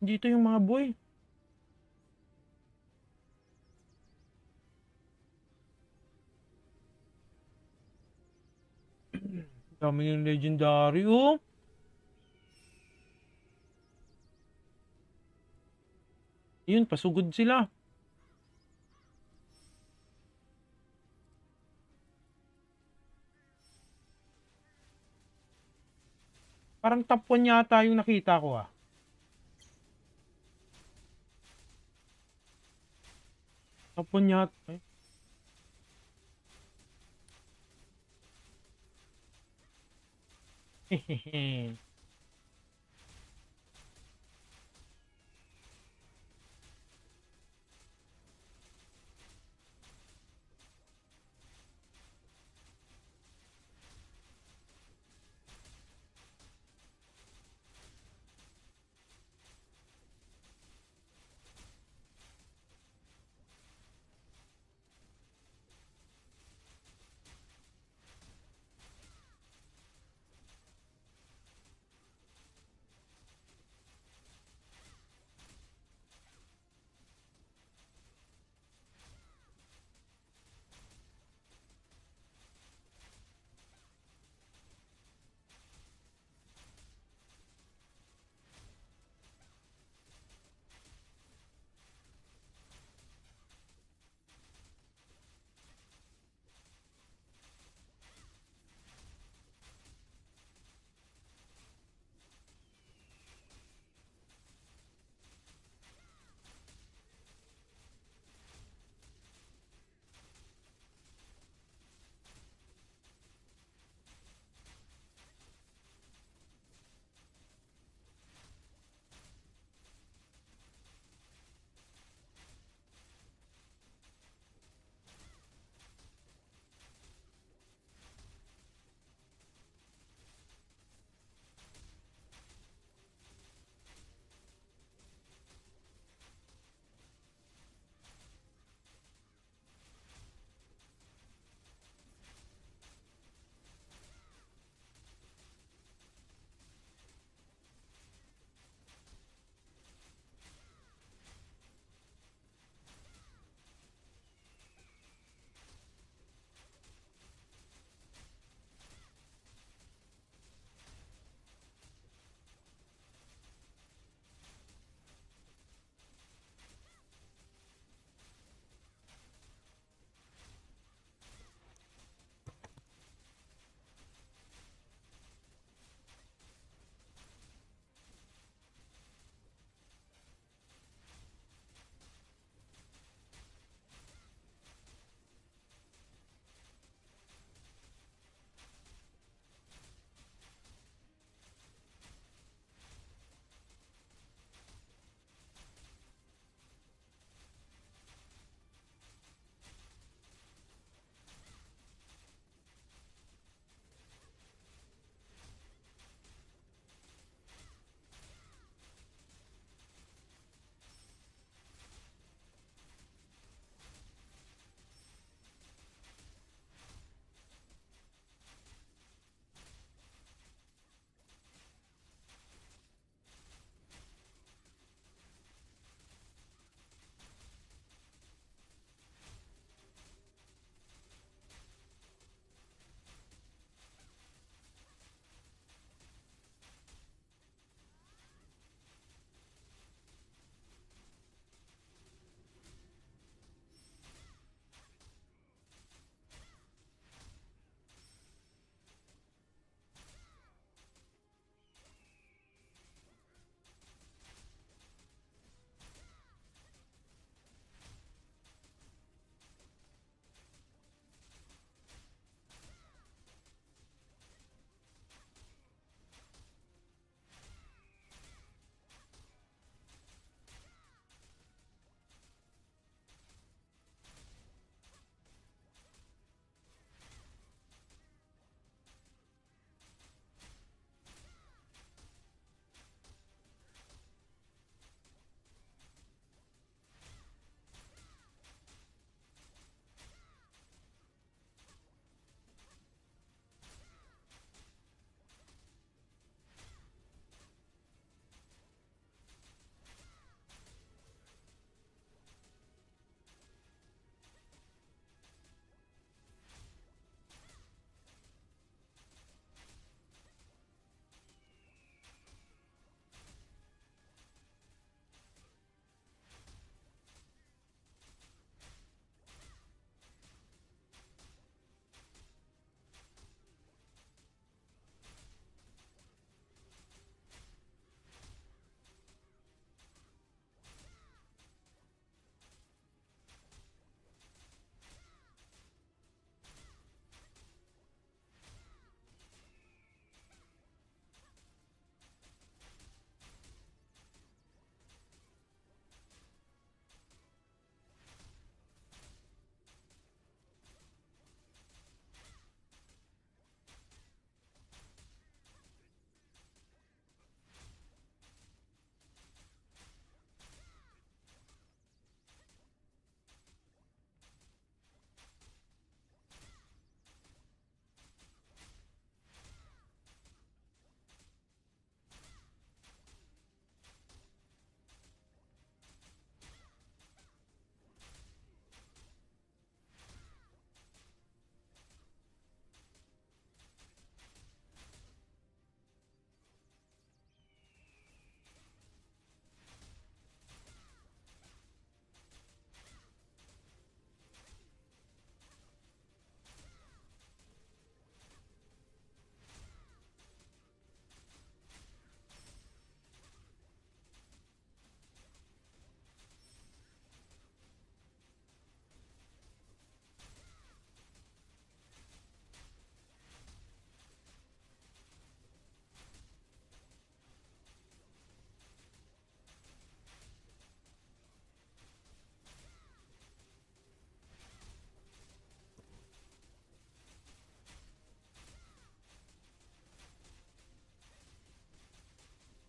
Dito yung mga boy. Dami yung legendary, oh. Yun, pasugod sila. Parang top 1 yata yung nakita ko ah. Kapunyat. Ay. Hehehe.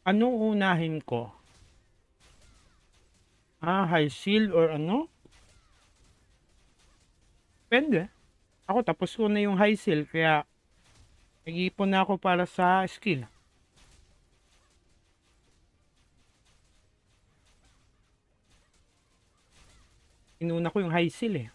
ano unahin ko? Ah, high seal or ano? Depende. Ako tapos ko na yung high seal kaya nag-iipon na ako para sa skill. Inuna ko yung high seal eh.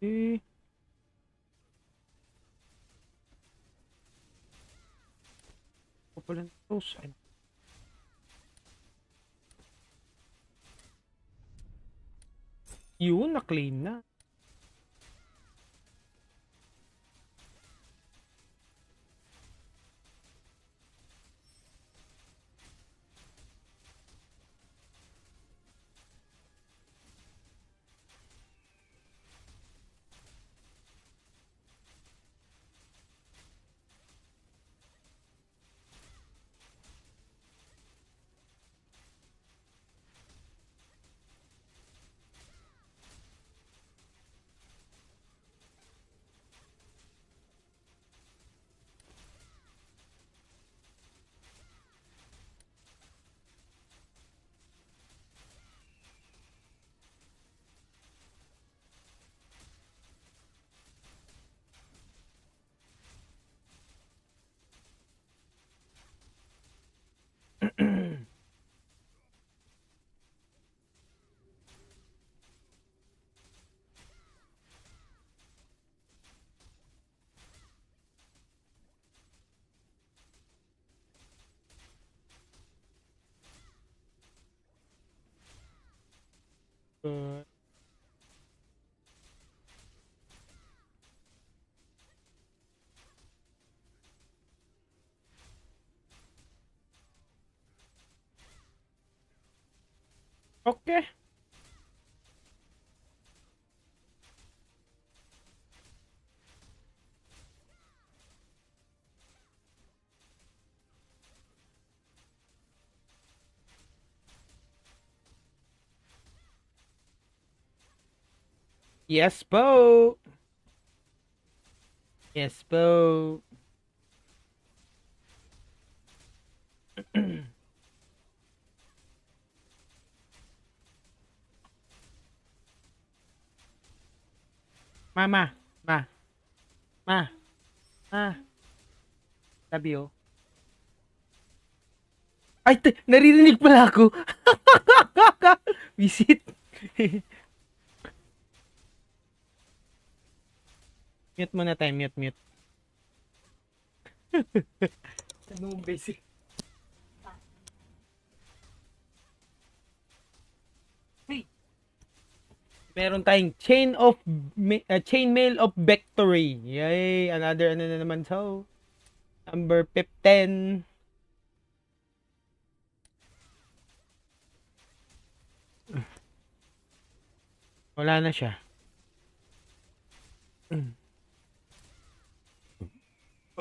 see. Open those and yun, na-claim na. Okay. Yes, boat. Yes, boat. มามามา มามา Sabi oh. Ay, t- naririnig pala ako. Visit. mute muna tayo, mute, mute. Anong meron tayong chain of uh, mail of victory. Yay, another ano na naman so. Number 15. Wala na siya.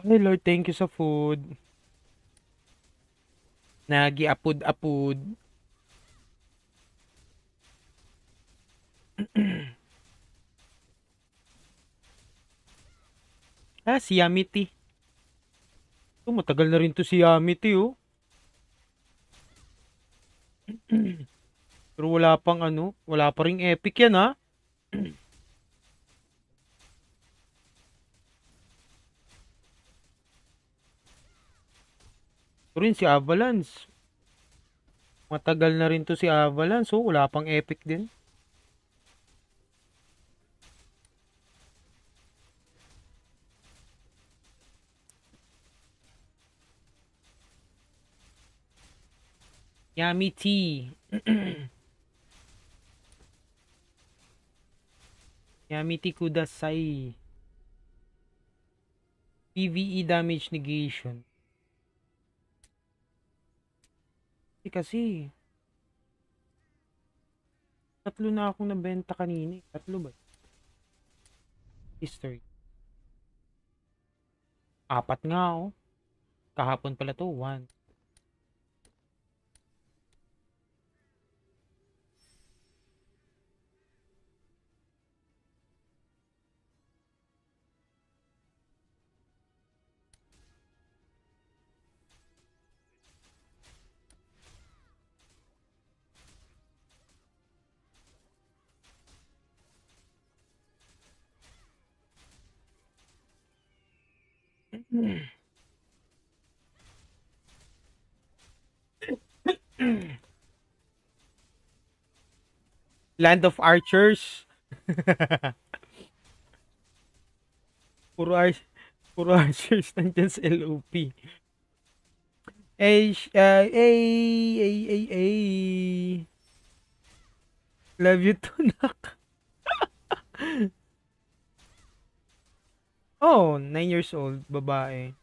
Ay, Lord, thank you sa food. Nagi-apod-apod. ah, si Yamity. Ito, oh, matagal na rin to si Yamity, oh. Pero wala pang ano, wala pa ring epic yan, ha? Ah. Ito rin si Avalanche. Matagal na rin to si Avalanche, so oh. wala pang epic din. Yummy tea. Yummy tea kudasai. PVE damage negation. Eh kasi, tatlo na akong nabenta kanina. Eh. Tatlo ba? History. Apat nga oh. Kahapon pala to, one. Land of Archers. puro, ar- puro Archers nandyan sa LOP. Ay, uh, ay, ay, ay, ay. Love you to, Nak. Oh, 9 years old, babae.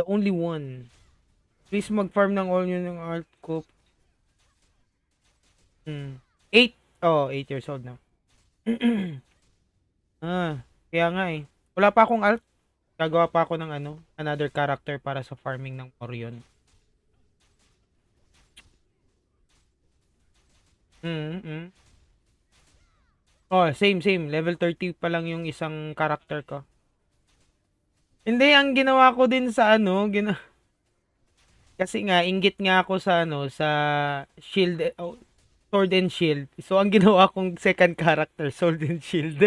The only one. Please mag-farm ng all yun ng art coop. Hmm. 8. Oh, 8 years old na. ah, kaya nga eh. Wala pa akong alt. Gagawa pa ako ng ano, another character para sa farming ng Orion. Hmm, hmm Oh, same, same. Level 30 pa lang yung isang character ko. Hindi, ang ginawa ko din sa ano, gina... Kasi nga, inggit nga ako sa ano, sa shield, eh, oh, sword and shield. So, ang ginawa kong second character, sword and shield.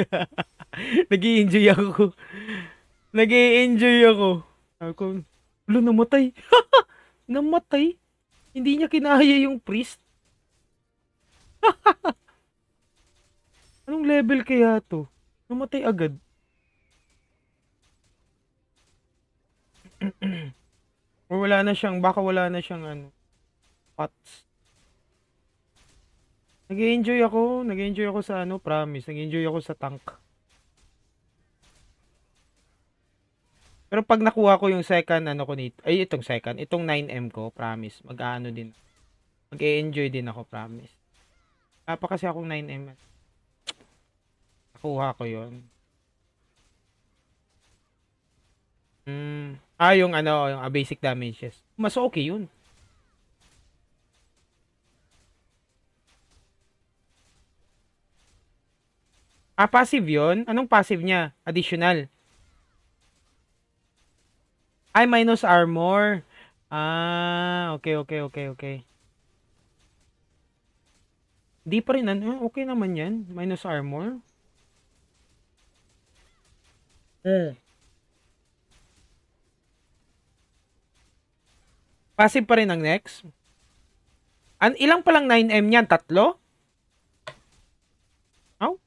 nag enjoy ako. nag enjoy ako. Sabi ko, namatay. namatay? Hindi niya kinaya yung priest. Anong level kaya to? Namatay agad. Or wala na siyang, baka wala na siyang ano, pots. Nag-enjoy ako, nag-enjoy ako sa ano, promise, nag-enjoy ako sa tank. Pero pag nakuha ko yung second ano ko nito, ay itong second, itong 9M ko, promise, mag-aano din. Mag-enjoy din ako, promise. Napakasi akong 9M nakuha ko yun. Mm, ah, yung ano, yung ah, basic damages. Mas okay yun. Ah, passive yun? Anong passive niya? Additional. Ay, minus armor. Ah, okay, okay, okay, okay. Di pa rin, ano? okay naman yan. Minus armor. Hmm. Passive pa rin ang next. An ilang palang 9M niyan? Tatlo? Oh?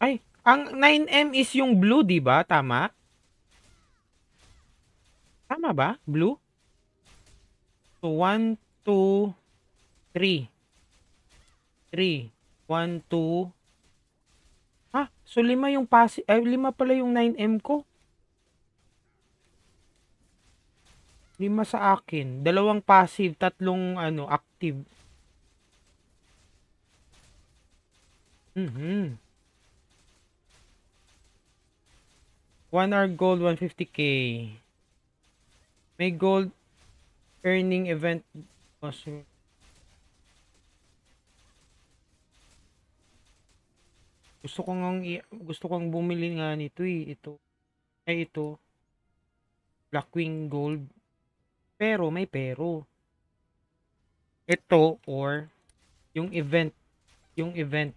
Ay, ang 9M is yung blue, di ba? Tama? Tama ba? Blue? So, 1, 2, 3. 3. 1, 2, So, lima yung pasi, ay, lima pala yung 9M ko. Lima sa akin. Dalawang passive, tatlong, ano, active. Mm-hmm. 1 hour gold, 150k. May gold earning event possible. Gusto ko ngang gusto kong bumili nga nito eh, ito. Ay ito. Blackwing Gold. Pero may pero. Ito or yung event yung event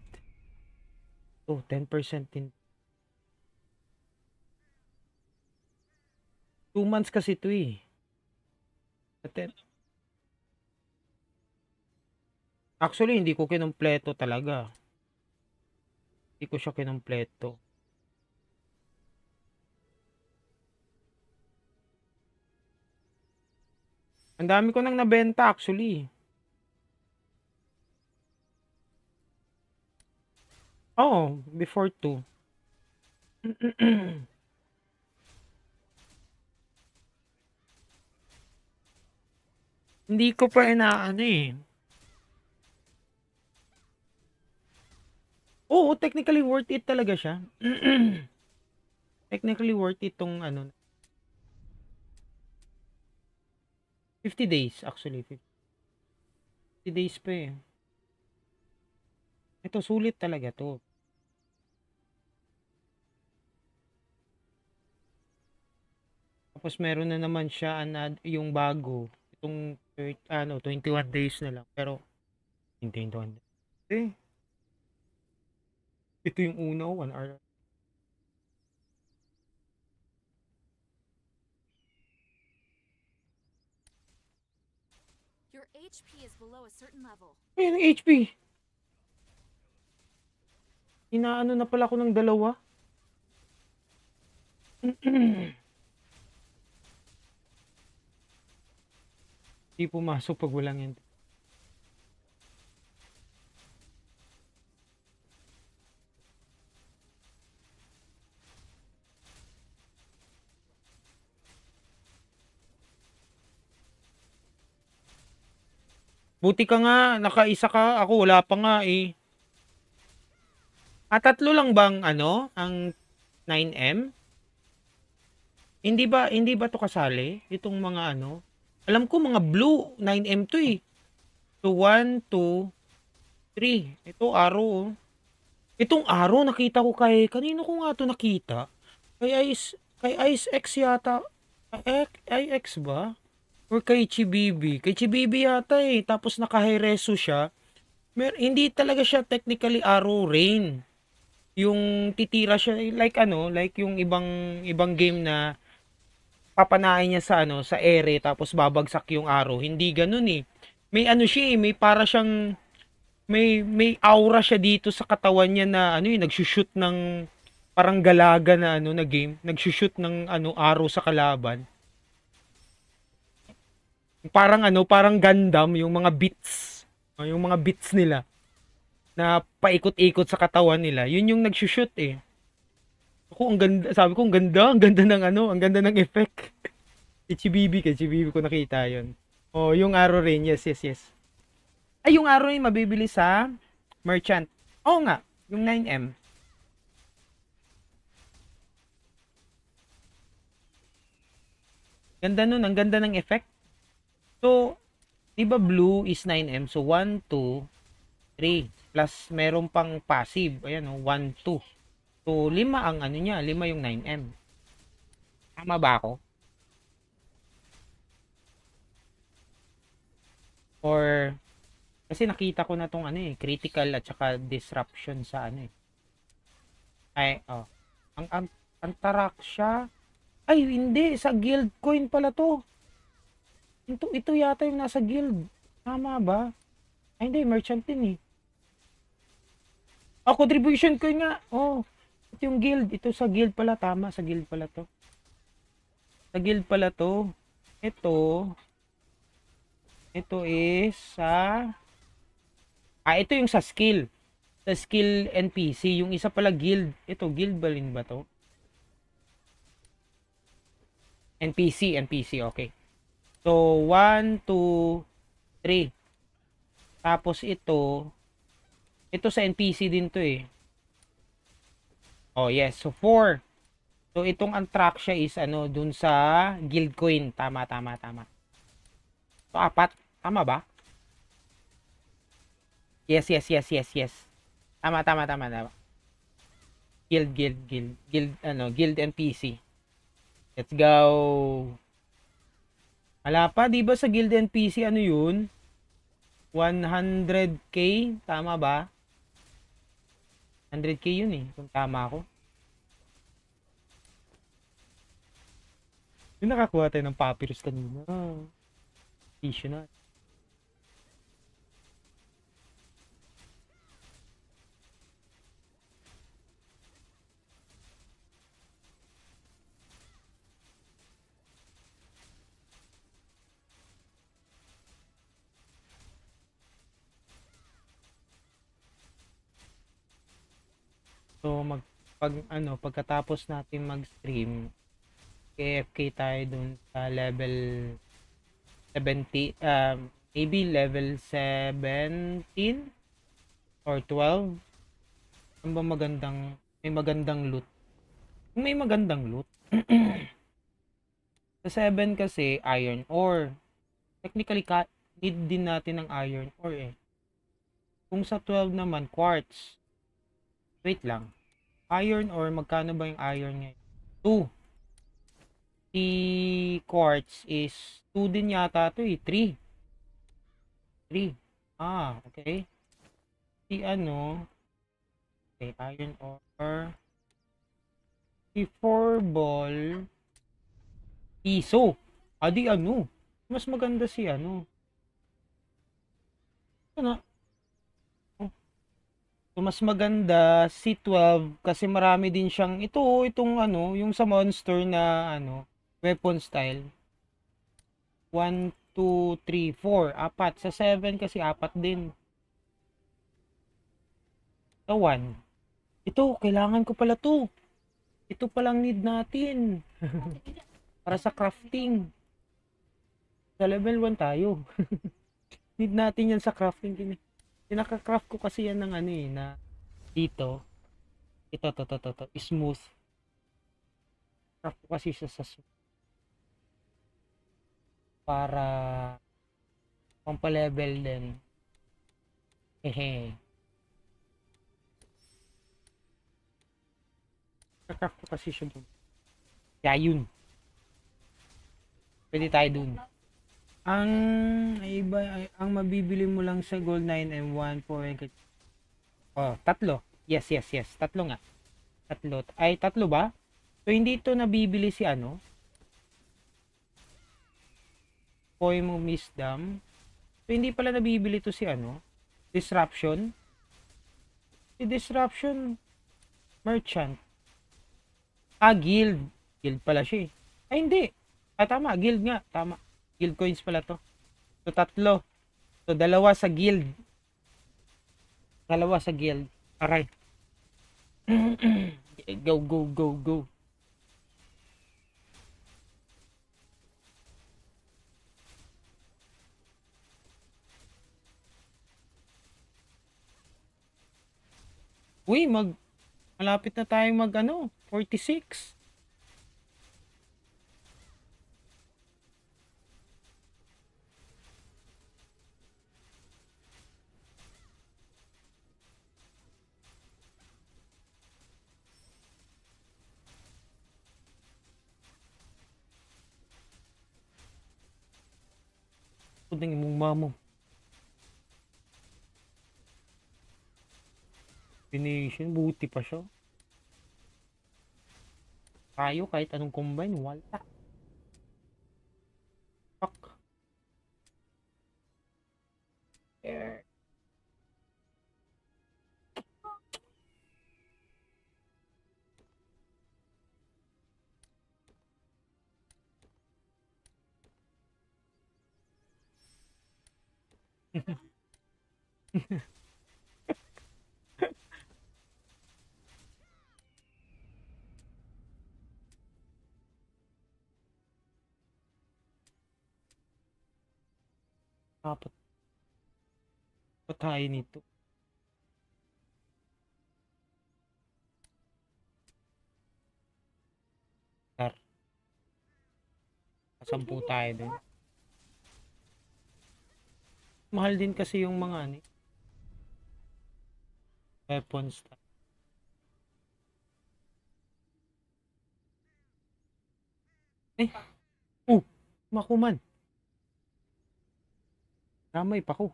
oh 10% in 2 months kasi ito eh. Aten Actually, hindi ko kinumpleto talaga. Hindi ko siya kinumpleto. Ang dami ko nang nabenta actually. Oh, before 2. Hindi ko pa inaano eh. Oo, technically worth it talaga siya. technically worth it tong ano. 50 days actually. 50, 50 days pa eh. Ito, sulit talaga to. Tapos meron na naman siya an, yung bago. Itong 30, ano, 21 days na lang. Pero, 21 days. Eh, ito yung una, 1 hour. Your HP is below a certain level. Ayun, ang HP. Inaano na pala ako ng dalawa. Hindi pumasok pag walang hindi. Buti ka nga, nakaisa ka. Ako wala pa nga eh. At ah, tatlo lang bang ano, ang 9M? Hindi ba hindi ba to kasali itong mga ano? Alam ko mga blue 9M to eh. So 1 2 3. Ito aro Oh. Itong aro, nakita ko kay kanino ko nga to nakita? Kay Ice kay Ice X yata. Ay, X, ba? Or kay Chibibi. Kay Chibibi yata eh. Tapos nakahireso siya. Mer hindi talaga siya technically arrow rain. Yung titira siya eh, like ano, like yung ibang ibang game na papanain niya sa ano, sa ere tapos babagsak yung arrow. Hindi ganoon eh. May ano siya eh, may para siyang may may aura siya dito sa katawan niya na ano eh, nagsushoot ng parang galaga na ano na game, nagsushoot ng ano arrow sa kalaban parang ano, parang Gundam, yung mga bits, yung mga bits nila na paikot-ikot sa katawan nila. Yun yung nagsushoot eh. Ako, ang ganda, sabi ko, ang ganda, ang ganda ng ano, ang ganda ng effect. Ichibibi, kay Ichibibi ko nakita yon Oh, yung arrow rain, yes, yes, yes. Ay, yung arrow rain mabibili sa merchant. Oo nga, yung 9M. Ganda nun, ang ganda ng effect. So, di ba blue is 9M? So, 1, 2, 3. Plus, meron pang passive. Ayan, oh, 1, 2. So, 5 ang ano niya. 5 yung 9M. Tama ba ako? Or, kasi nakita ko na tong ano eh, critical at saka disruption sa ano eh. Ay, oh. Ang, ang, ang tarak siya. Ay, hindi. Sa guild coin pala to. Ito, ito yata yung nasa guild. Tama ba? Ay, hindi, merchant din eh. Oh, contribution ko nga. Oh, ito yung guild. Ito sa guild pala. Tama, sa guild pala to. Sa guild pala to. Ito. Ito is sa... Ah, ito yung sa skill. Sa skill NPC. Yung isa pala guild. Ito, guild ba rin ba to? NPC, NPC, okay. So, 1, 2, 3. Tapos ito, ito sa NPC din to eh. Oh, yes. So, 4. So, itong untrack siya is ano, dun sa guild coin. Tama, tama, tama. So, apat. Tama ba? Yes, yes, yes, yes, yes. Tama, tama, tama, tama. Guild, guild, guild. Guild, ano, guild NPC. Let's go. Wala pa, di ba sa Guild NPC ano yun? 100k, tama ba? 100k yun eh, kung tama ako. Yung nakakuha tayo ng papyrus kanina. Oh. Ah, Tissue na. pag ano pagkatapos natin mag-stream KFK tayo dun sa level 70 um maybe level 17 or 12 ano ba magandang may magandang loot may magandang loot sa 7 kasi iron ore technically ka need din natin ng iron ore eh kung sa 12 naman quartz wait lang Iron ore, magkano ba yung iron ngayon? 2. Si quartz is 2 din yata to eh. 3. 3. Ah, okay. Si ano, okay, iron ore. Si 4 ball, piso. Adi ah, ano, mas maganda si ano. Ano na? mas maganda C12 kasi marami din siyang ito itong ano yung sa monster na ano weapon style 1 2 3 4 apat sa 7 kasi apat din sa 1 ito kailangan ko pala to ito pa lang need natin para sa crafting sa level 1 tayo need natin yan sa crafting din Pinaka-craft ko kasi yan ng ano eh, na dito. Ito, to, to, to, to, smooth. Craft ko kasi siya sa smooth. Para pampalevel din. Hehe. Sinaka-craft ko kasi siya doon. Kaya yun. Pwede tayo dun. Ang iba ang mabibili mo lang sa Gold 9 and 1 4 Oh, tatlo. Yes, yes, yes. Tatlo nga. Tatlo. Ay, tatlo ba? So, hindi ito nabibili si ano? Poem of Wisdom. So, hindi pala nabibili to si ano? Disruption. Si Disruption Merchant. Ah, Guild. Guild pala siya eh. Ay, hindi. Ah, tama. Guild nga. Tama. Guild coins pala to. So, tatlo. So, dalawa sa guild. Dalawa sa guild. Aray. go, go, go, go. Uy, mag malapit na tayong mag ano, 46. po ng imong mamo. Combination, buti pa siya. Tayo kahit anong combine, wala. Fuck. There. apa petahin itu Ntar. Asam putih itu. mahal din kasi yung mga ano eh. weapons type. Eh. Uh, oh, makuman. Damay pa ko.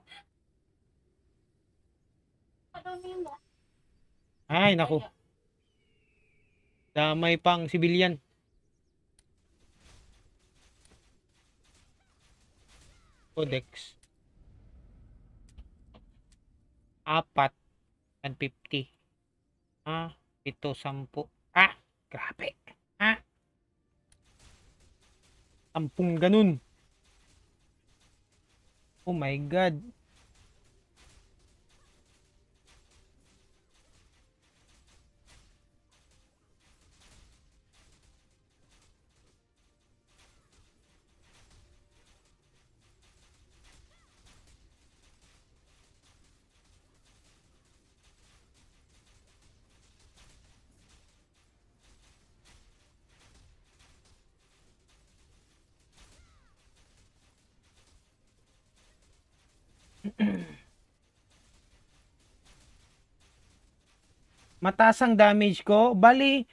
Ay, nako. Damay pang civilian. Codex. apat, 150. Ah, ito, sampu. Ah, grabe. Ah, sampung ganun. Oh my God. mataas ang damage ko. Bali,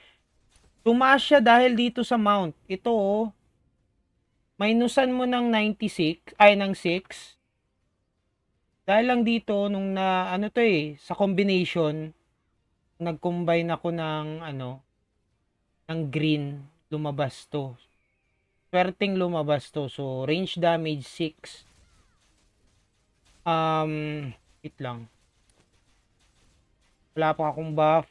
tumaas siya dahil dito sa mount. Ito, oh, minusan mo ng 96, ay ng 6. Dahil lang dito, nung na, ano to eh, sa combination, nag-combine ako ng, ano, ng green, lumabas to. Swerting lumabas to. So, range damage 6. Um, it lang. Wala pa akong buff.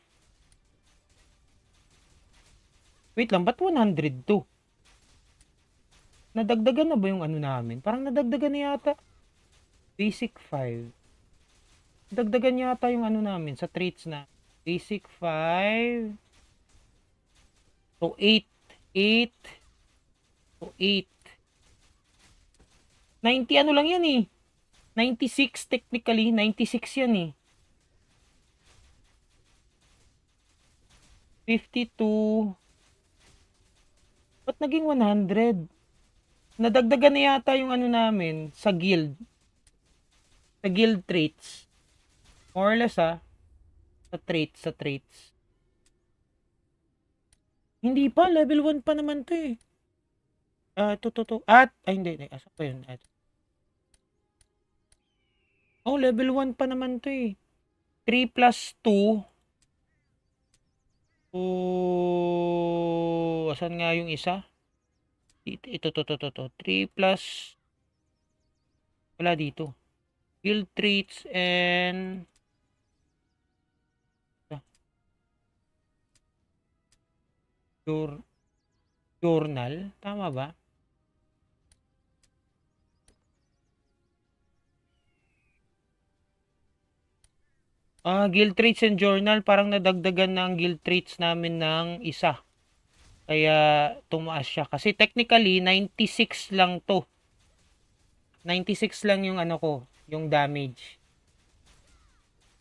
Wait lang, ba't 102? Nadagdagan na ba yung ano namin? Parang nadagdagan na yata. Basic 5. Dagdagan yata yung ano namin sa traits na. Basic 5. So 8. 8. So 8. 90 ano lang yan eh. 96 technically. 96 yan eh. 52. Ba't naging 100? Nadagdagan na yata yung ano namin sa guild. Sa guild traits. More or less ha. Ah. Sa traits, sa traits. Hindi pa, level 1 pa naman to eh. Ah, uh, to, to, to. At, ay hindi, hindi. Asa pa yun? At. Oh, level 1 pa naman to eh. 3 plus 2 Oh, asan nga yung isa? Ito, ito, ito, ito, ito. 3 plus, wala dito. Guild traits and, journal, tama ba? Uh, guild traits and journal, parang nadagdagan na ang guild traits namin ng isa. Kaya tumaas siya. Kasi technically, 96 lang to. 96 lang yung ano ko, yung damage.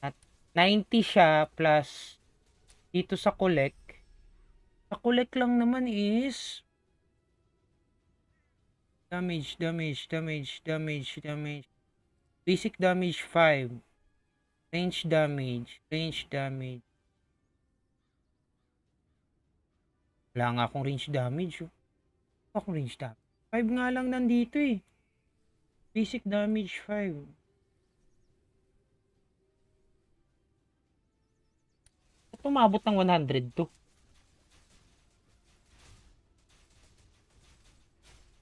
At 90 siya plus dito sa collect. Sa collect lang naman is damage, damage, damage, damage, damage. Basic damage 5. Range damage. Range damage. Wala nga akong range damage. Oh. Wala akong range damage. 5 nga lang nandito eh. Basic damage 5. Tumabot ng 100 to.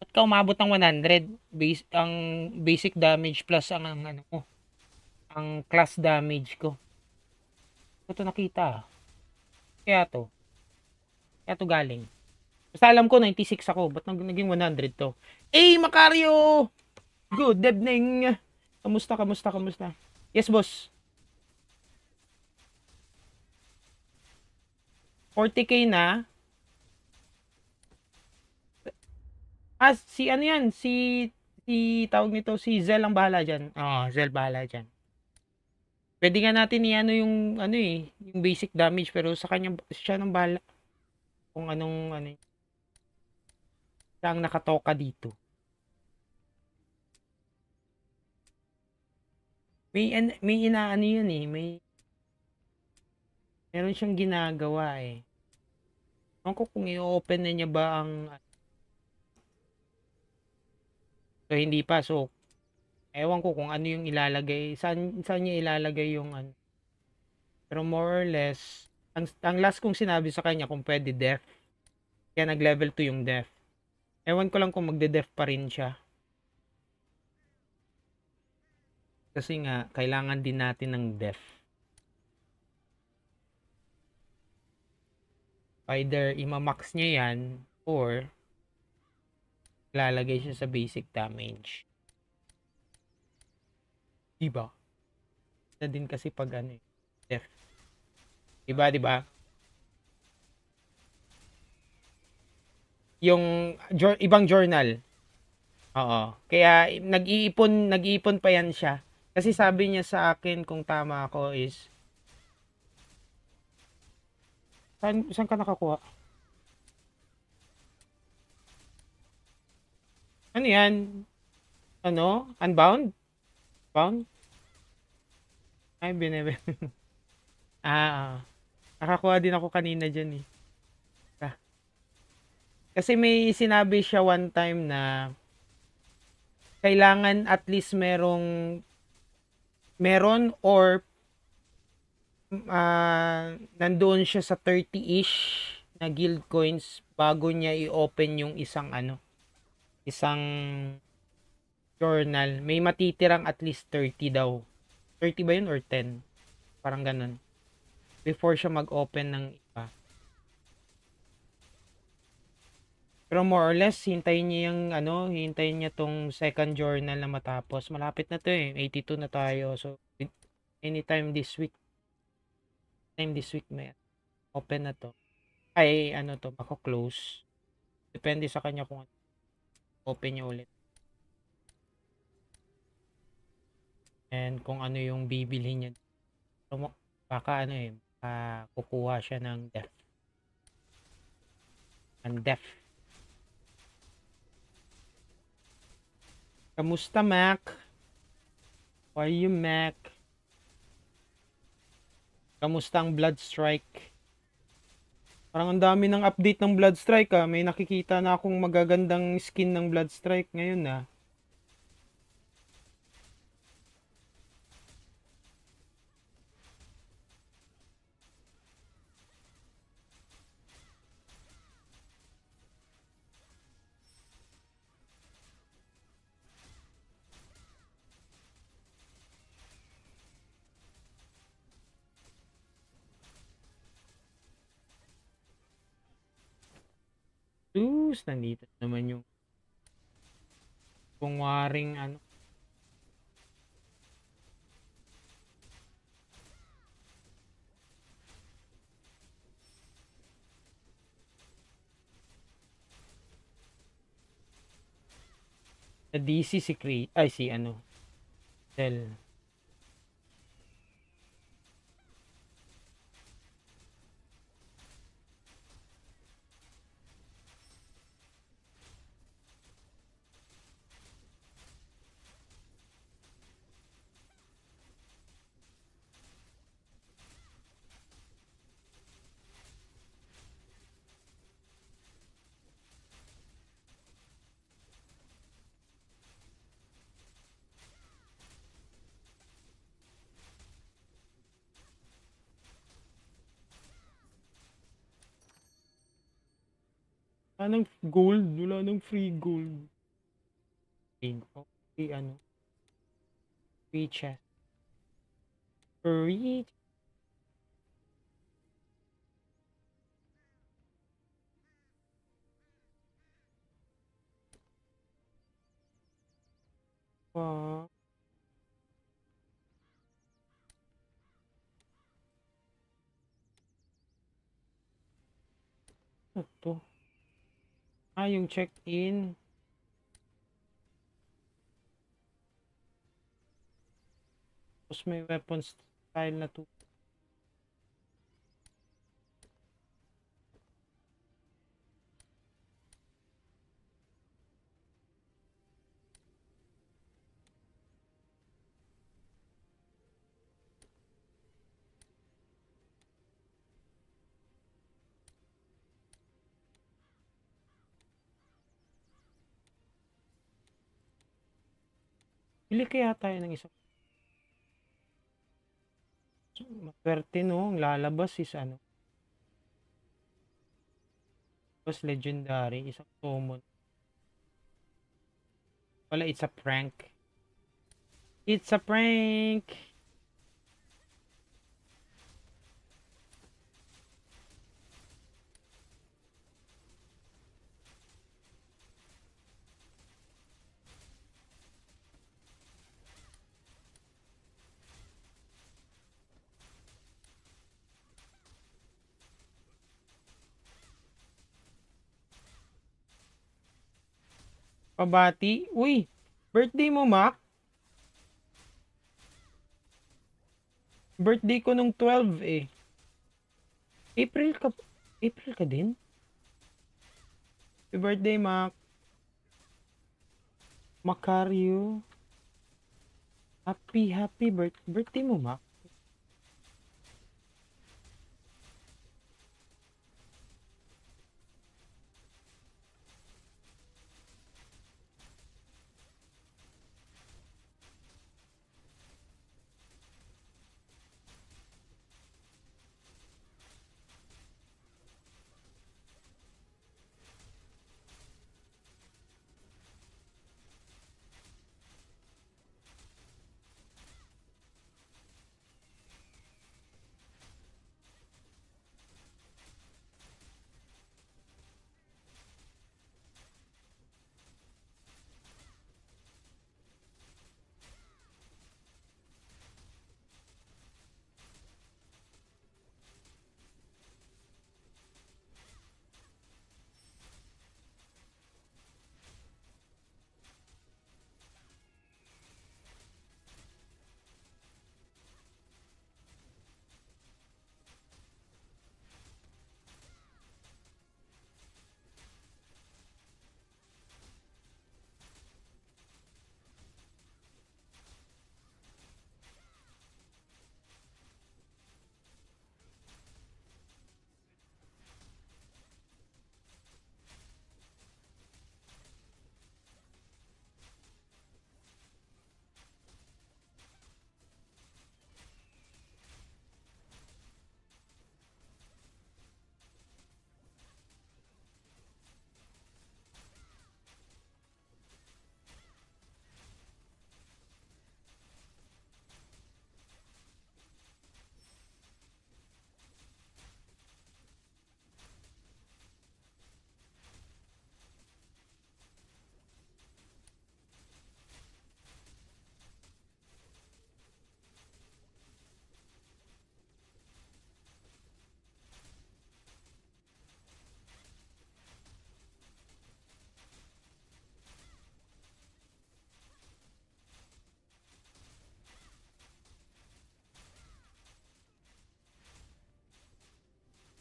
At ka umabot ng 100 base ang basic damage plus ang, ang ano ko ang class damage ko. Ito nakita. Kaya to. Kaya to galing. Basta alam ko, 96 ako. but naging 100 to? Hey, Macario! Good evening! Kamusta, kamusta, kamusta? Yes, boss. 40k na. Ah, si ano yan? Si, si tawag nito, si Zel ang bahala diyan. oh, ah, Zel bahala diyan. Pwede nga natin iano yung ano eh, yung basic damage pero sa kanya siya nang bala kung anong ano siya eh, ang nakatoka dito. May an, may inaano yun eh, may meron siyang ginagawa eh. Ano kung i-open na niya ba ang So hindi pa so ewan ko kung ano yung ilalagay, saan, saan niya ilalagay yung ano. Pero more or less, ang, ang last kong sinabi sa kanya kung pwede deaf, kaya nag-level 2 yung deaf. Ewan ko lang kung magde-deaf pa rin siya. Kasi nga, kailangan din natin ng deaf. Either imamax niya yan or lalagay siya sa basic damage. Diba? Isa din kasi pag ano eh. Death. Diba, diba? Yung jor- ibang journal. Oo. Kaya nag-iipon, nag-iipon pa yan siya. Kasi sabi niya sa akin kung tama ako is Saan, saan ka nakakuha? Ano yan? Ano? Unbound? Bound? Ay, binebe. ah, ah. Nakakuha din ako kanina dyan eh. Ah. Kasi may sinabi siya one time na kailangan at least merong meron or uh, nandoon siya sa 30-ish na guild coins bago niya i-open yung isang ano, isang journal. May matitirang at least 30 daw. 30 ba yun or 10? Parang ganun. Before siya mag-open ng iba. Pero more or less, hintayin niya yung ano, hintayin niya tong second journal na matapos. Malapit na to eh. 82 na tayo. So, anytime this week. anytime this week may Open na to. Ay, ano to, mako-close. Depende sa kanya kung ano. open niya ulit. and kung ano yung bibilhin niya. So, baka ano eh, uh, kukuha siya ng def. Ang def. Kamusta Mac? How you Mac? Kamusta ang Blood Strike? Parang ang dami ng update ng Blood Strike ah. May nakikita na akong magagandang skin ng Blood Strike ngayon ah. Cruz. Nandito naman yung kung waring ano sa DC si Cre ay si ano Cell Wala nang gold. Wala nang free gold. Free, free ano? Free chest. Free Wow. Ah, yung check-in. Tapos may weapons style na 2 Bili kaya tayo ng isang Maswerte no, ang lalabas is ano. Tapos legendary, isang common. Pala, it's a prank. It's a prank! Pabati. Uy, birthday mo, Mac? Birthday ko nung 12 eh. April ka, April ka din? Happy birthday, Mac. Macario. Happy, happy birth birthday mo, Mac.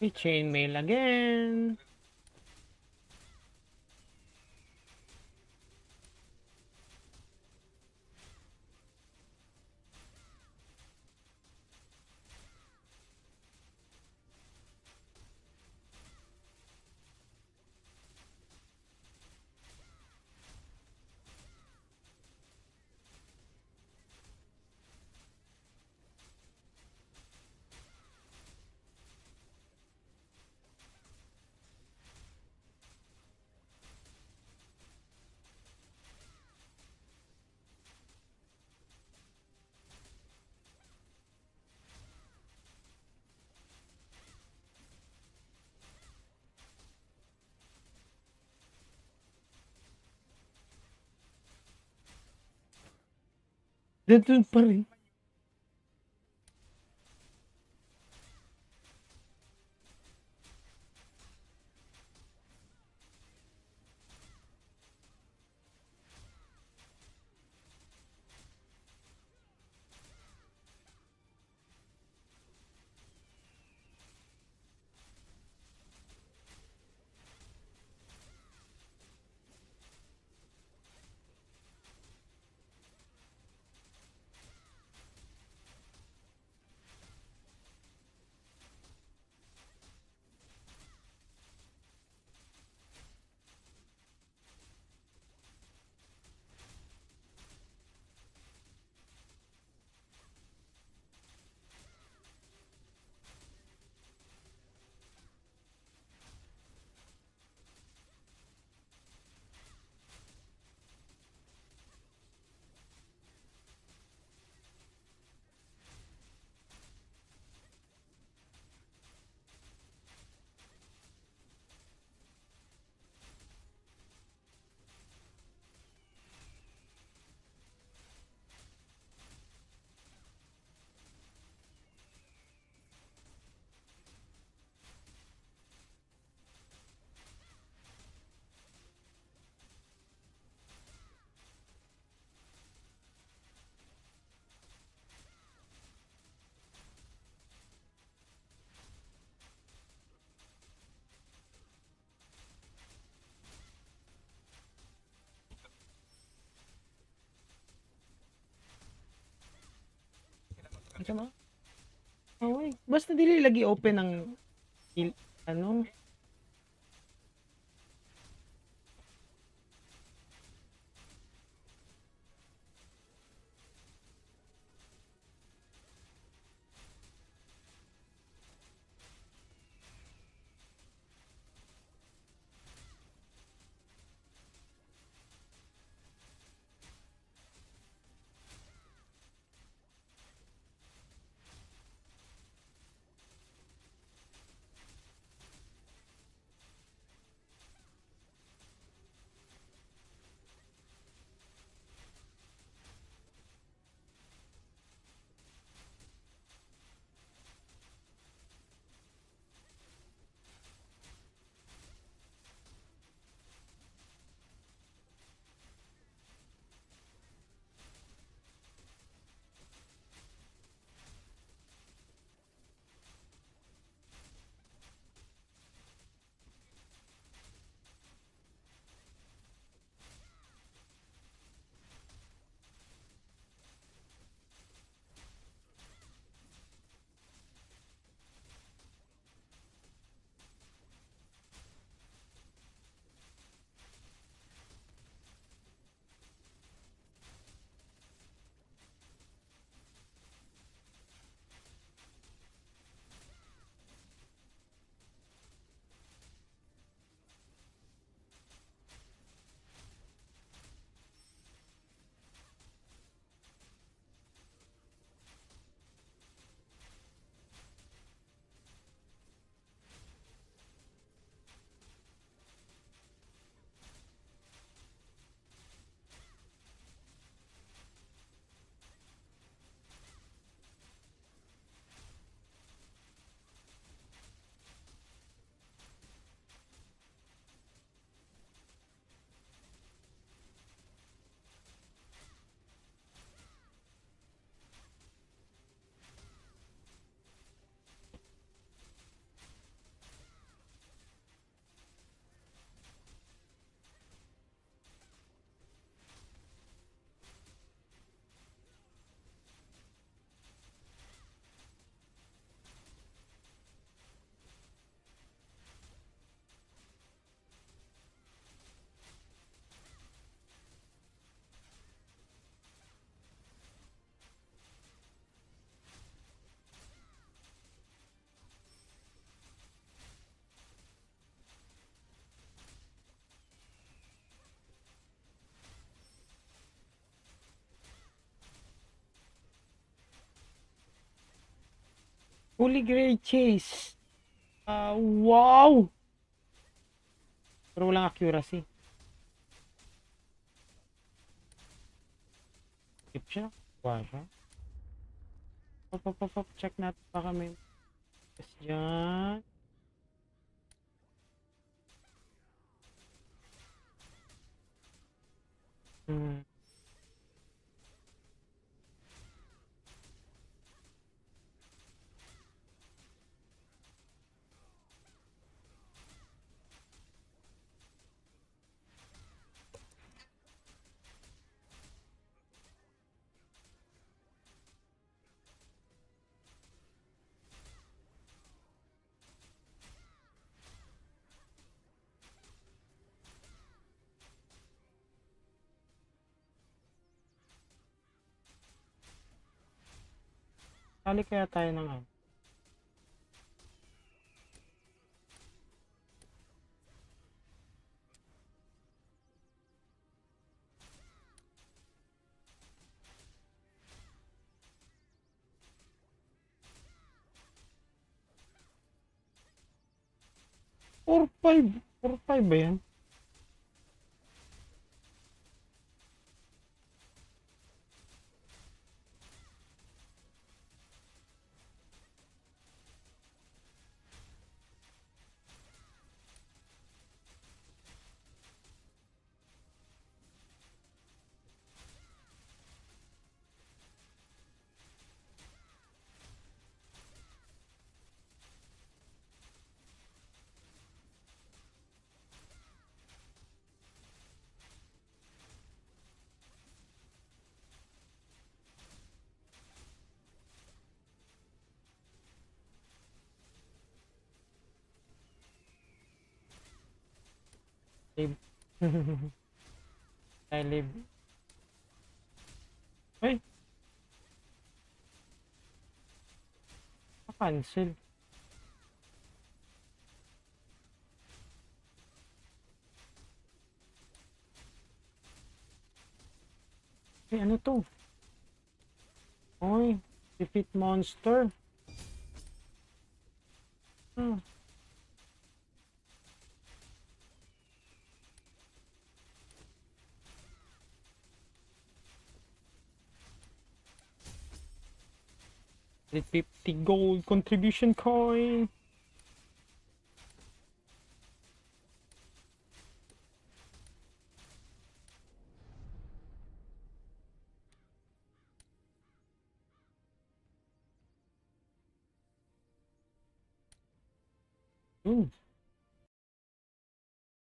The chainmail again. dentro de Paris. Ano ba? Oh, Basta dili lagi open ang ano, Holy Grail Chase. Uh, wow! Pero walang accuracy. Skip siya. Kuha siya. Pop, pop, pop, Check natin pa kami. yes dyan. Hmm. Halik kaya tayo na nga. Or five, Or five ba yan? I live. Hey. Cancel. Ay, ano to? Oy, defeat monster. Hmm. 350 gold contribution coin. Ooh.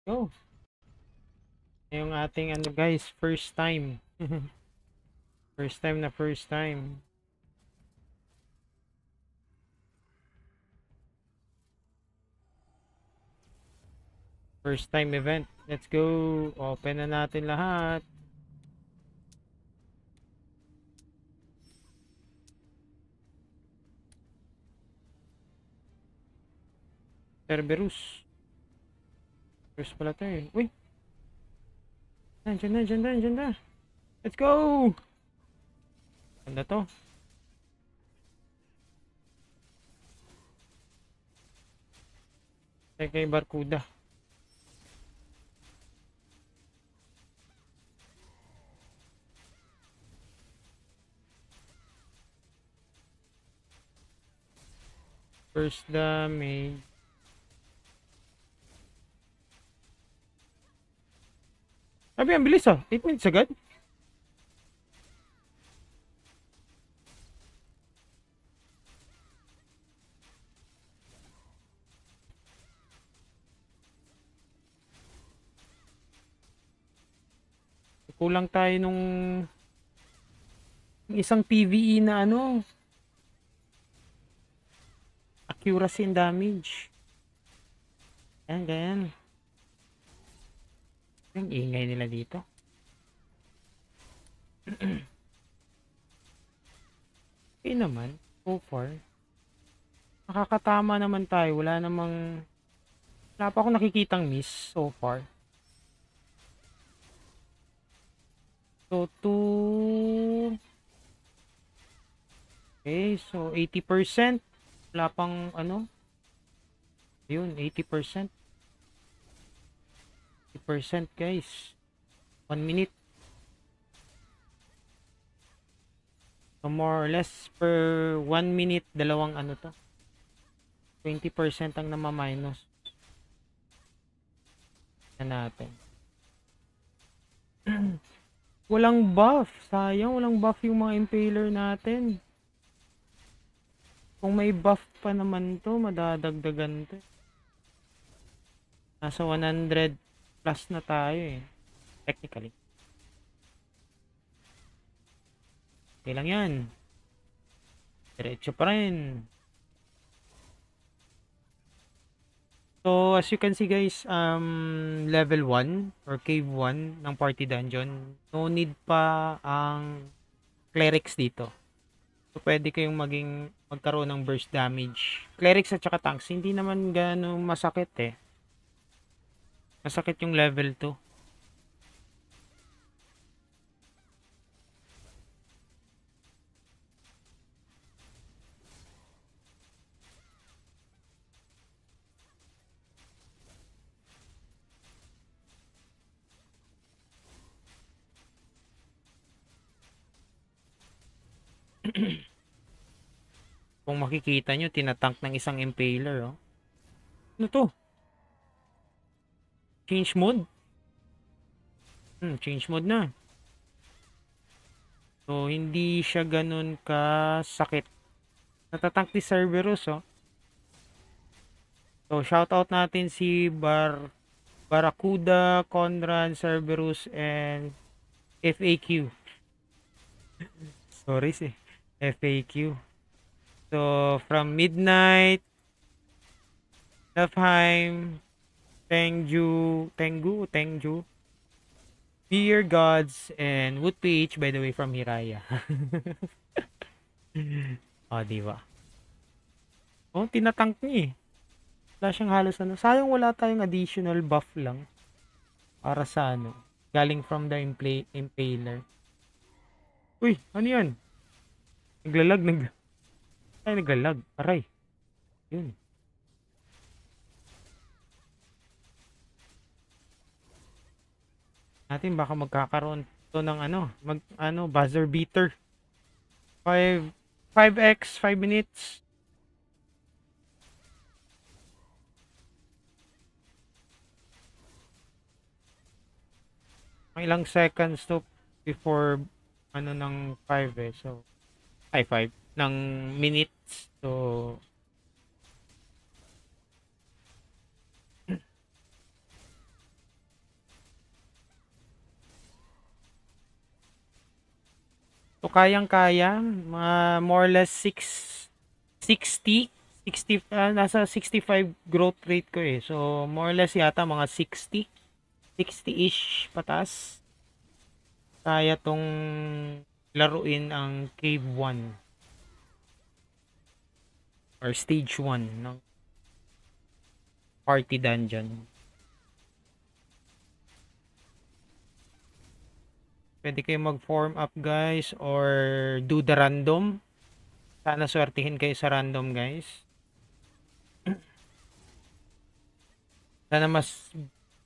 Go. Oh. Yung ating ano guys, first time. first time na first time. First time event. Let's go. Open na natin lahat. Cerberus. Cerberus pala to eh. Uy! Nandiyan na, nandiyan na, nandiyan na. Let's go! Ganda to. Teka yung barkuda. First damage. Sabi, ang bilis ah. 8 minutes agad. Kulang tayo nung isang PVE na ano Curacin damage. Ayan, ganyan. Ang ingay nila dito. okay naman. So far. Nakakatama naman tayo. Wala namang... Wala pa akong nakikitang miss so far. So, 2... Okay, so 80%. Wala pang ano? Yun, 80%. 80% guys. 1 minute. So more or less per 1 minute, dalawang ano to. 20% ang namaminus. Na natin. walang buff. Sayang, walang buff yung mga impaler natin. Kung may buff pa naman to, madadagdagan to. Nasa 100 plus na tayo eh. Technically. Okay lang yan. Diretso pa rin. So, as you can see guys, um, level 1 or cave 1 ng party dungeon, no need pa ang clerics dito. So, pwede kayong maging, magkaroon ng burst damage. Clerics at saka tanks, hindi naman gano'ng masakit eh. Masakit yung level 2. Kung makikita nyo, tinatank ng isang impaler, oh. Ano to? Change mode? Hmm, change mode na. So, hindi siya ganun ka sakit. Natatank ni Cerberus, oh. So, shoutout natin si Bar Barracuda, Conran, Cerberus, and FAQ. Sorry, eh. FAQ. So, from midnight, Nafheim, Tengju, Tenggu, Tengju, Fear Gods, and Wood PH, by the way, from Hiraya. o, oh, diba? O, oh, tinatank niya eh. Wala siyang halos ano. Sayang wala tayong additional buff lang para sa ano. Galing from the impla- impaler. Uy, ano yan? Naglalag, nag... Ay, naglalag. Aray. Yun. Natin baka magkakaroon to ng ano, mag, ano, buzzer beater. 5, 5x, 5 minutes. May ilang seconds to before ano ng 5 eh. So, ay 5 ng minutes. So So kayang-kaya, uh, more or less 6 60 60 uh, nasa 65 growth rate ko eh. So more or less yata mga 60 60-ish patas. Kaya tong laruin ang cave 1 or stage 1 ng party dungeon. Pwede kayo mag-form up guys or do the random. Sana swertihin kayo sa random guys. Sana mas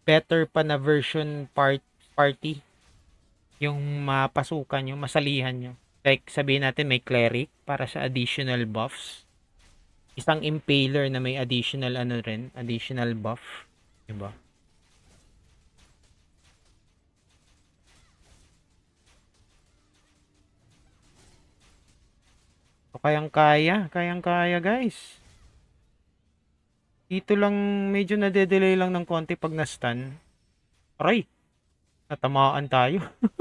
better pa na version part party yung mapasukan nyo, masalihan nyo. Like, sabihin natin may cleric para sa additional buffs. Isang impaler na may additional ano rin, additional buff. Diba? So, kayang-kaya. Kayang-kaya, guys. Dito lang, medyo nade-delay lang ng konti pag na-stun. Aray! Natamaan tayo.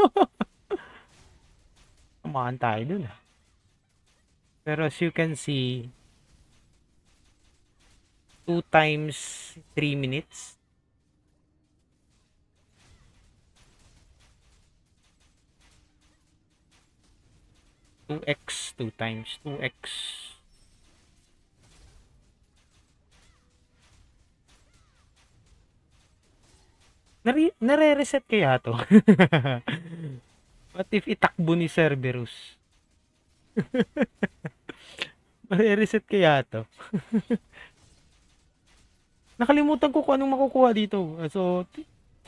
Tamaan tayo dun. Ah. Pero as you can see, 2 times 3 minutes. Two x two times two x Nare- nare-reset kaya to? What if itakbo ni Cerberus? nare reset kaya to? nakalimutan ko kung anong makukuha dito. So,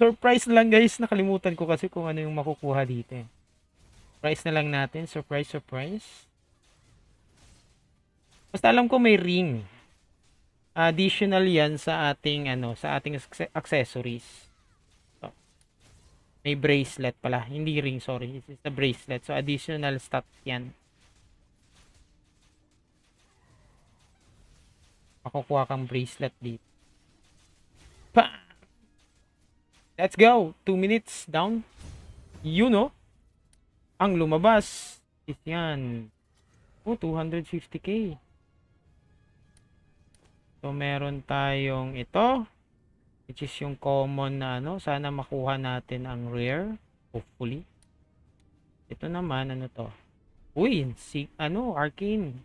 surprise lang guys. Nakalimutan ko kasi kung ano yung makukuha dito. Eh. Surprise na lang natin. Surprise, surprise. Basta alam ko may ring. Additional yan sa ating, ano, sa ating accessories. May bracelet pala. Hindi ring, sorry. It's a bracelet. So, additional stat yan. Makukuha kang bracelet dito. Pa! Let's go! 2 minutes down. You know. Ang lumabas is yan. Oh, 250k. So, meron tayong ito which is yung common na ano sana makuha natin ang rare hopefully ito naman ano to uy si ano arcane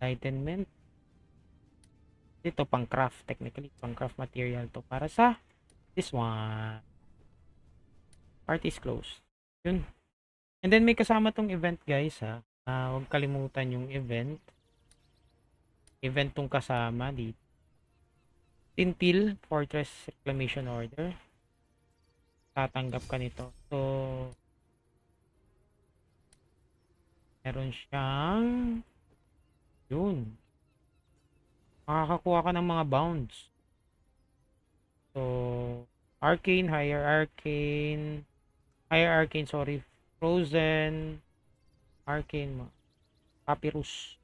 enlightenment ito pang craft technically pang craft material to para sa this one party is closed yun and then may kasama tong event guys ha uh, huwag kalimutan yung event event tong kasama dito Tintil Fortress Reclamation Order. Tatanggap ka nito. So, meron siyang yun. Makakakuha ka ng mga bounds. So, Arcane, Higher Arcane, Higher Arcane, sorry, Frozen, Arcane, Papyrus.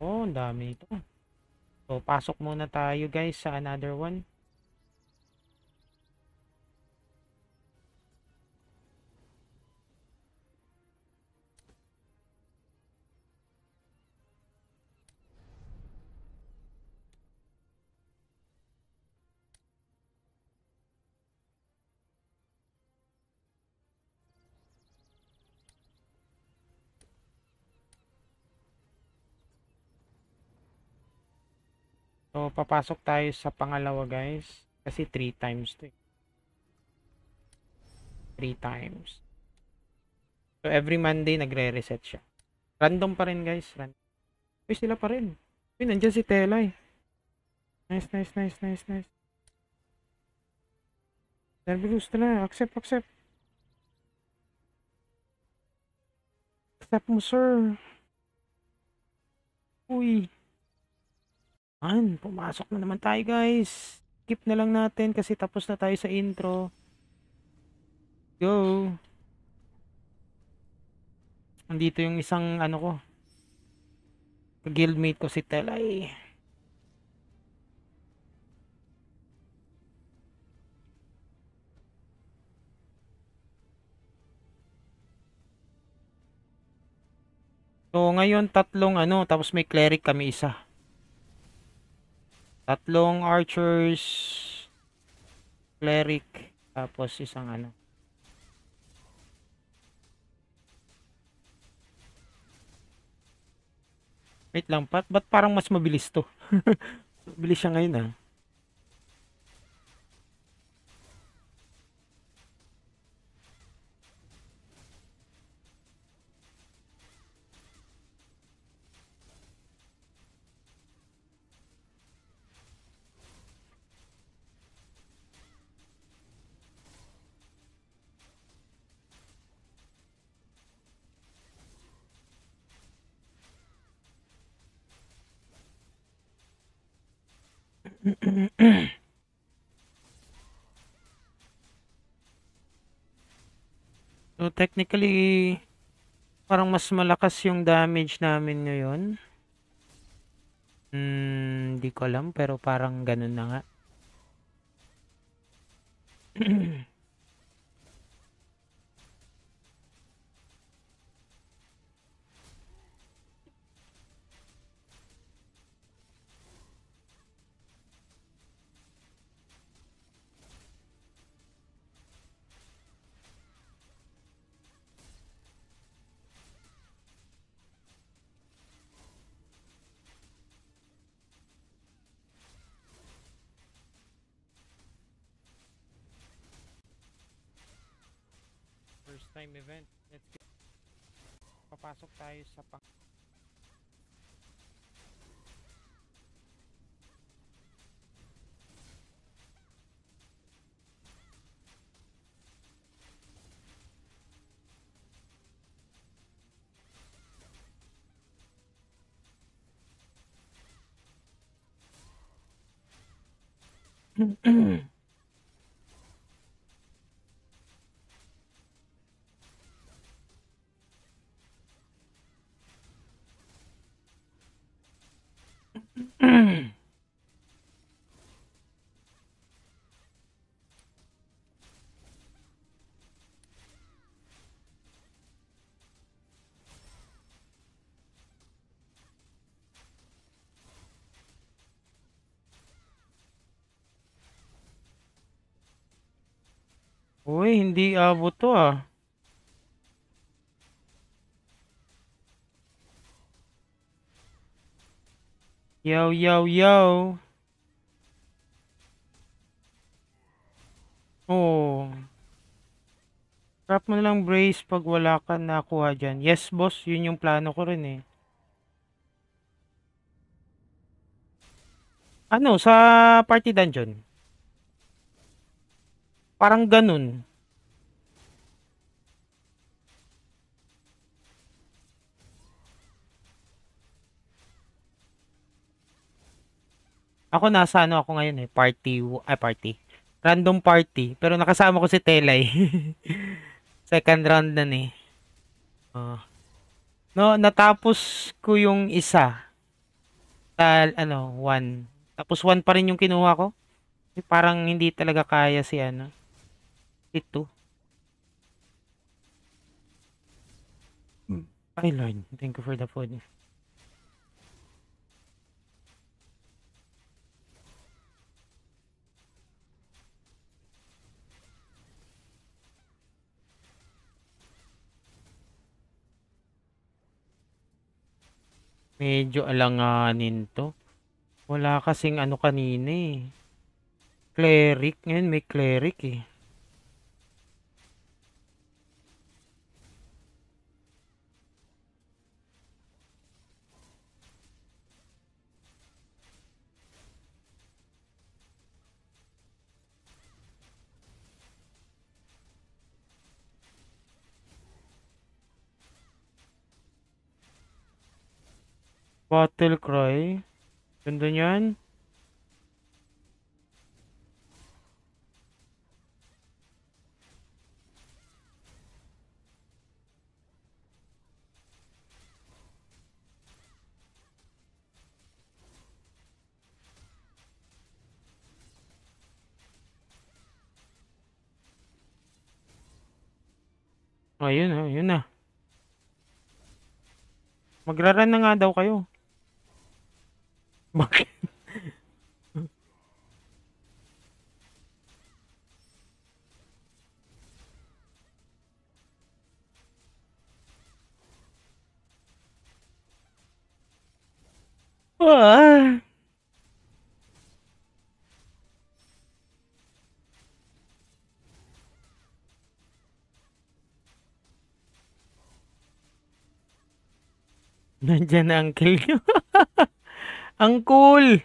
Oh, ang dami ito. So, pasok muna tayo guys sa another one. So, papasok tayo sa pangalawa guys. Kasi 3 times to. 3 eh. times. So, every Monday nagre-reset siya. Random pa rin guys. Random. Uy, sila pa rin. Uy, nandiyan si Telay. Eh. Nice, nice, nice, nice, nice. Derbilus na. Accept, accept. Accept mo, sir. Uy. Ayan, pumasok na naman tayo guys. Skip na lang natin kasi tapos na tayo sa intro. Go! Andito yung isang ano ko. Guildmate ko si Telay. So ngayon tatlong ano tapos may cleric kami isa. Tatlong archers, cleric, tapos isang ano. Wait lang, pat, ba't parang mas mabilis to? mabilis siya ngayon ah. so technically parang mas malakas yung damage namin ngayon. Hmm, di ko alam pero parang ganun na nga. time event. Let's go. Papasok tayo sa pang Mm-hmm. Uy, hindi abot to ah. Yo, yo, yo. Oh. Trap mo na lang brace pag wala ka nakuha dyan. Yes, boss. Yun yung plano ko rin eh. Ano, sa party dungeon? Parang ganun. Ako nasa ano ako ngayon eh, party, ay party. Random party, pero nakasama ko si Telay. Second round na ni. Eh. Uh, no, natapos ko yung isa. Sa, ano, one. Tapos one pa rin yung kinuha ko. Eh, parang hindi talaga kaya si ano. Ito. Hmm. Ay, Lord. Thank you for the food. Medyo alanganin to. Wala kasing ano kanina eh. Cleric. Ngayon may cleric eh. Battle Cry. Ganda niyan. Ayun oh, yun na. Magraran na nga daw kayo. Bakit? ah. Nandiyan na ang kill nyo. Ang cool!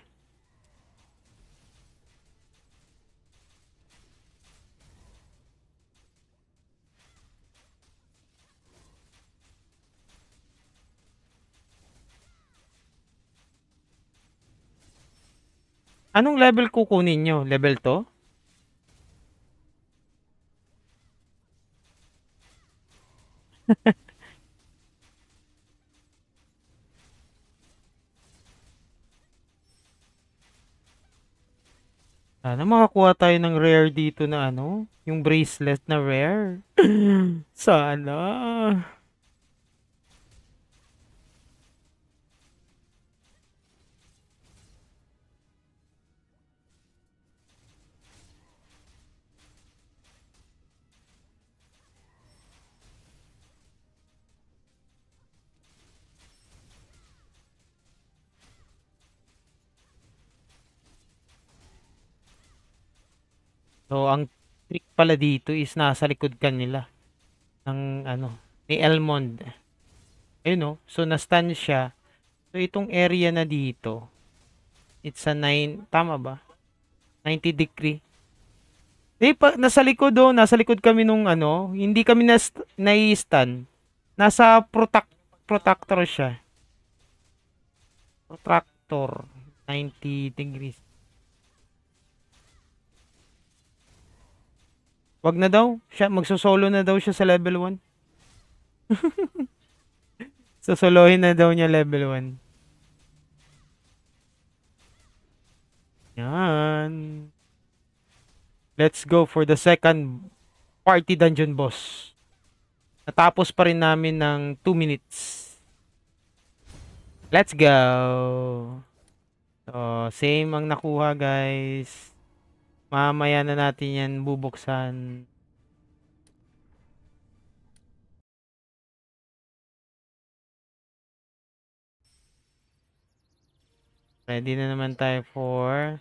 Anong level kukunin nyo? Level to? Sana makakuha tayo ng rare dito na ano, yung bracelet na rare. Sana. So, ang trick pala dito is nasa likod ka nila. Ng, ano, ni Elmond. Ayun, no? So, na-stun siya. So, itong area na dito, it's a 9, tama ba? 90 degree. Eh, pa, nasa likod oh, nasa likod kami nung ano, hindi kami na nai-stun. Nasa protect, protector siya. Protractor. 90 degrees. Wag na daw. Siya, magsusolo na daw siya sa level 1. Susolohin na daw niya level 1. Yan. Let's go for the second party dungeon boss. Natapos pa rin namin ng 2 minutes. Let's go. So, same ang nakuha guys. Mamaya na natin yan bubuksan. Ready na naman tayo for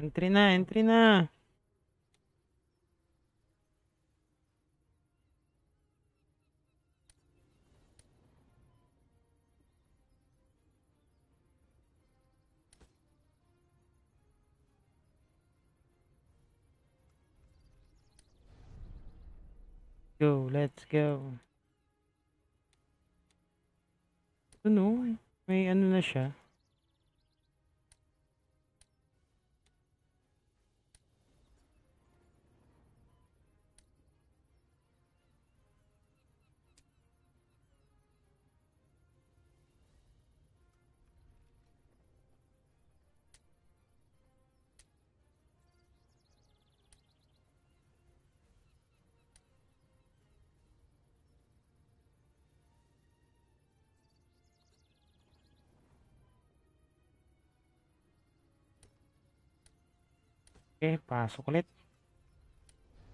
Entry na, entry na. go, let's go. Ano, may ano na siya. Okay, pasok ulit.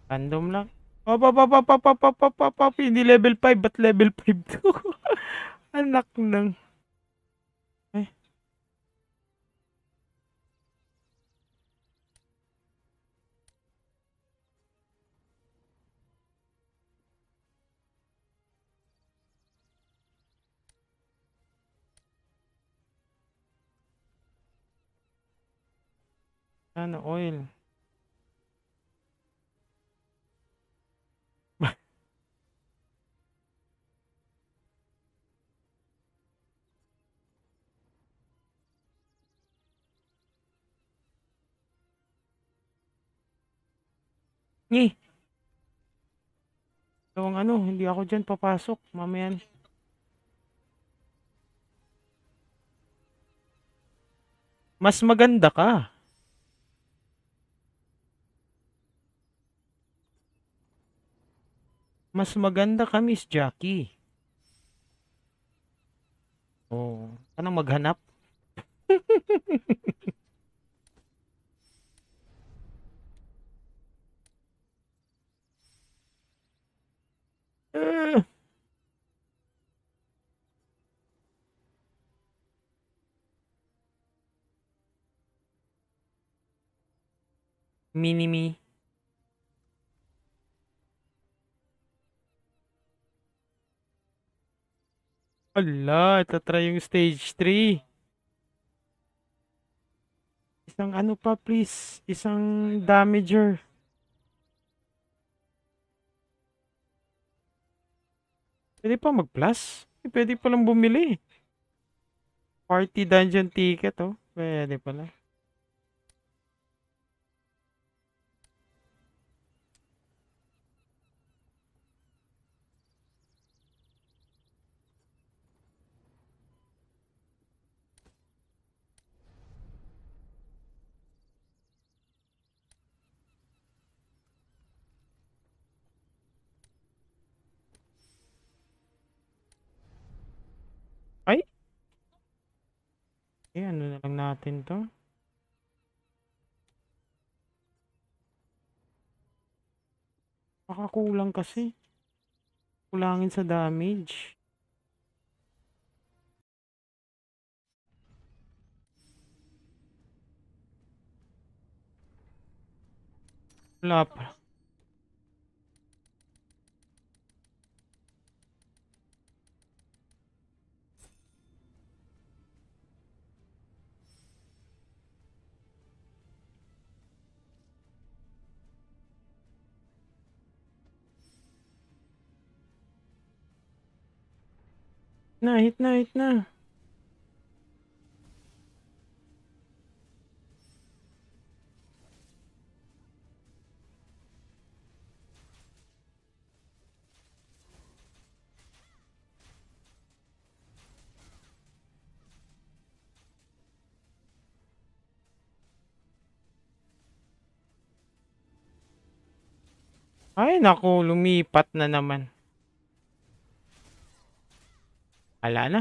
Random lang. Op, pa pa pa pa pa pa op, op, Hindi level 5, but level 5 to? Anak ng... Eh. Ano, oil. Ni. So, ang ano, hindi ako dyan papasok. Mamayan. Mas maganda ka. Mas maganda ka, Miss Jackie. Oh, anong maghanap? Eh. Mini-me. ito itatry yung stage 3. Isang ano pa please, isang damager. Pwede pa mag-plus. Eh, pwede palang bumili. Party dungeon ticket, oh. Pwede pala. ano na lang natin to. Baka kulang kasi. Kulangin sa damage. Wala pa. na, hit na, hit na. Ay, naku, lumipat na naman. Ala na.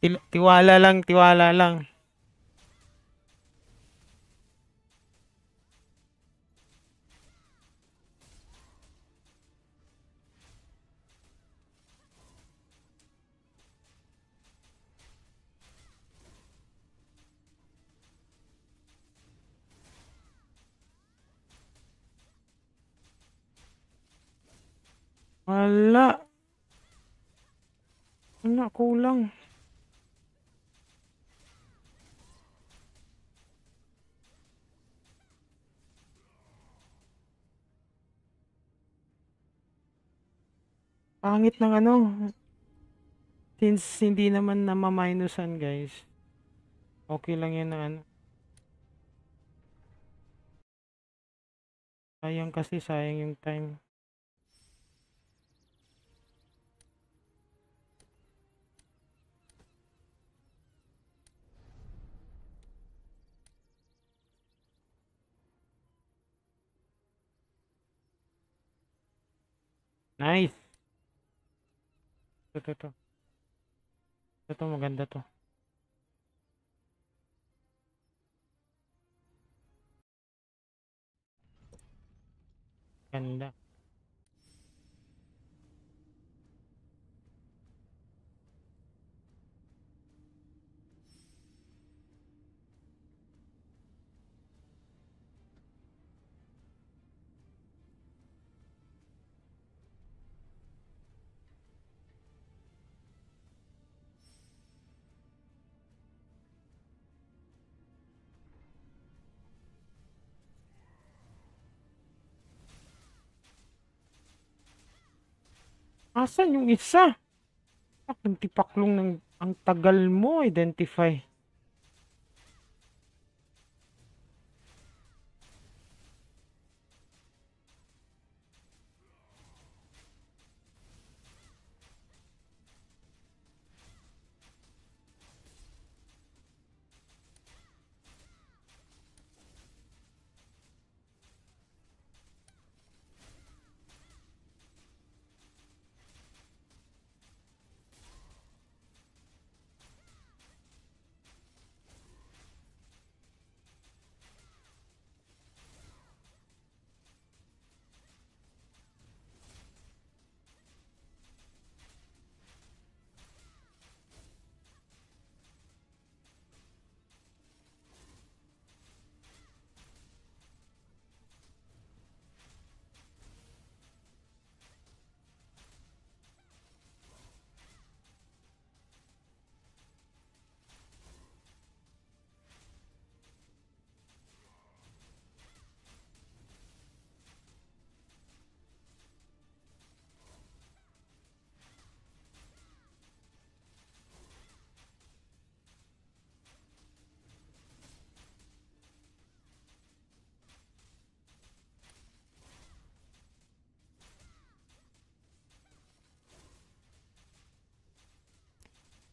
Ti tiwala lang, tiwala lang. Wala. Wala, kulang. Pangit ng ano. Since hindi naman na maminusan guys. Okay lang yan na ano. Sayang kasi sayang yung time. Nice. Ito, ito, ito. Ito, maganda to. Ganda. Asan yung isa? Ang ah, tipaklong ng ang tagal mo identify.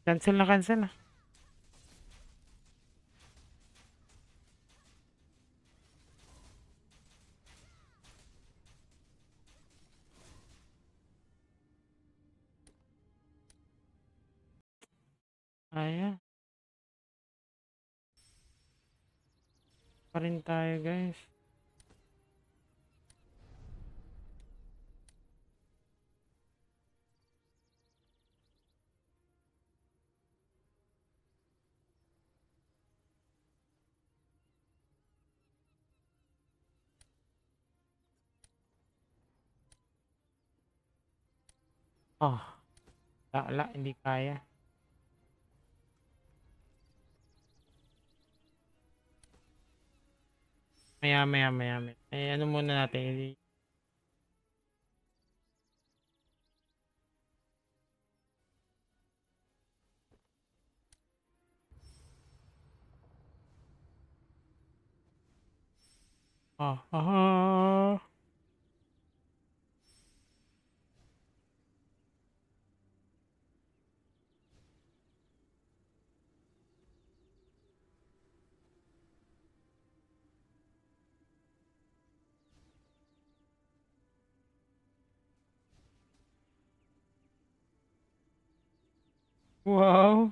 Cancel na cancel na. Ayan. Pa rin tayo guys. Oh. Ah, Ala, hindi kaya. Maya, maya, maya, maya. Eh, ano muna natin? Ah, ah, ah. Whoa.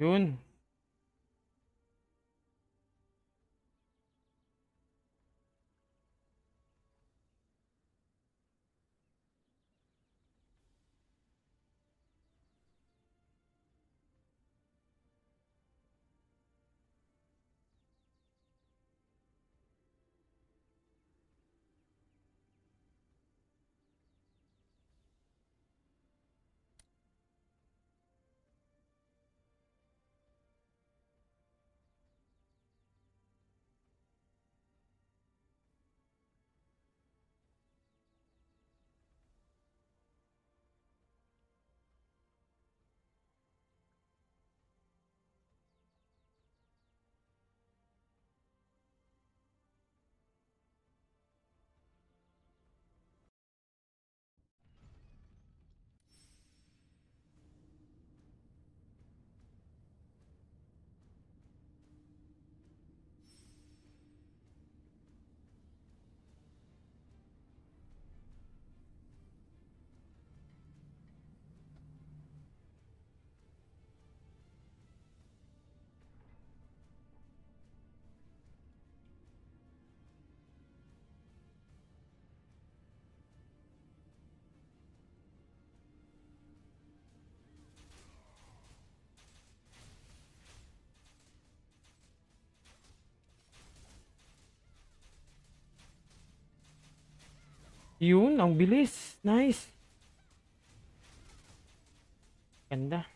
Yun. Yun, ang bilis. Nice. Ganda.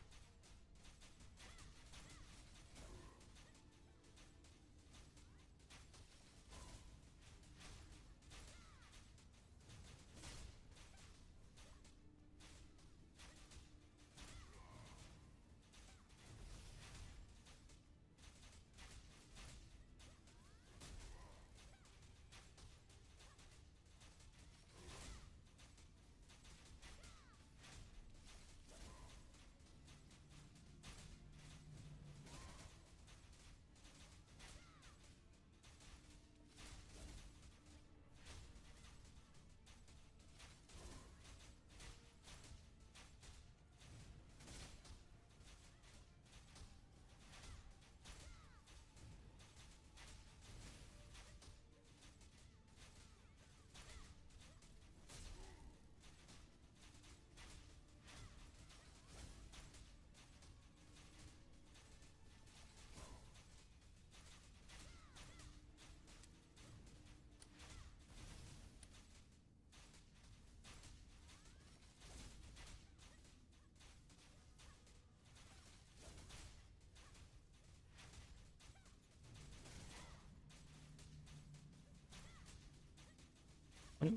Ano?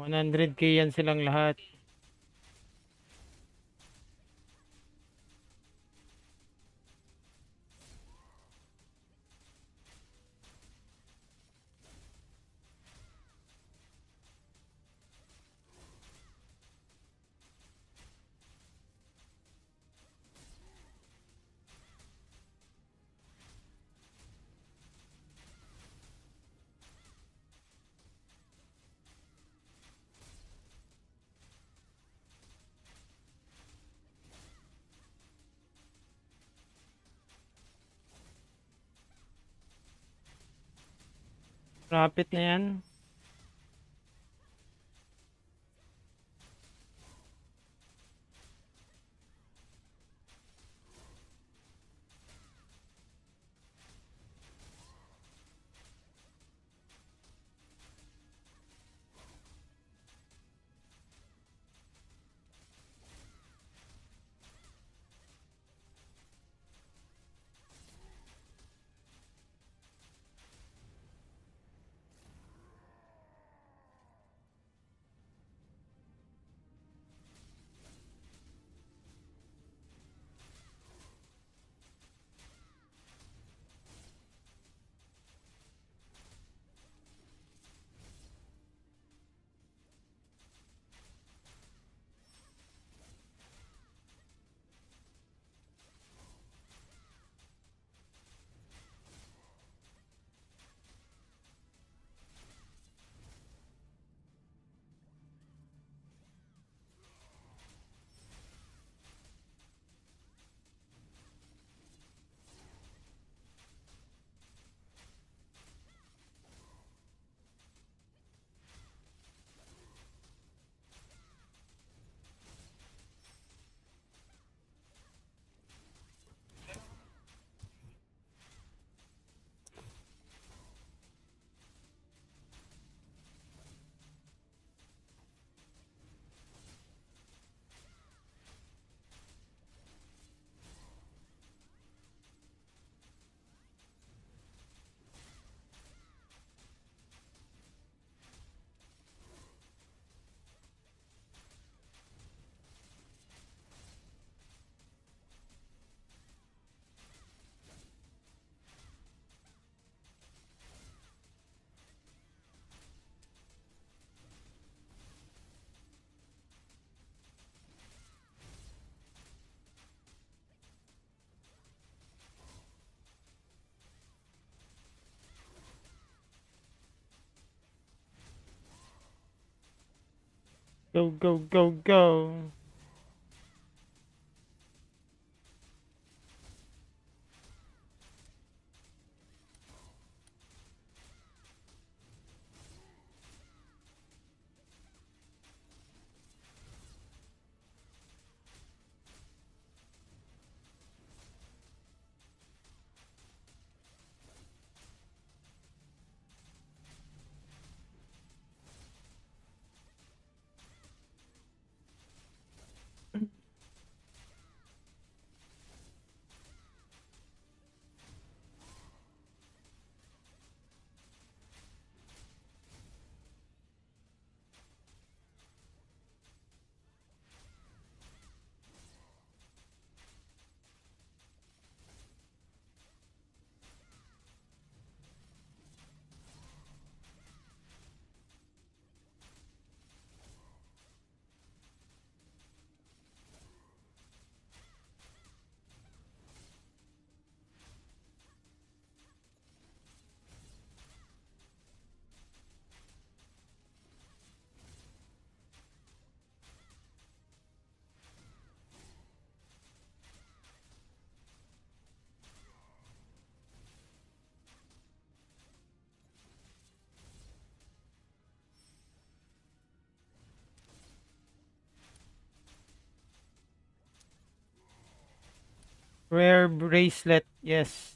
Oh, 100k yan silang lahat. malapit na yan Go, go, go, go. Rare bracelet. Yes.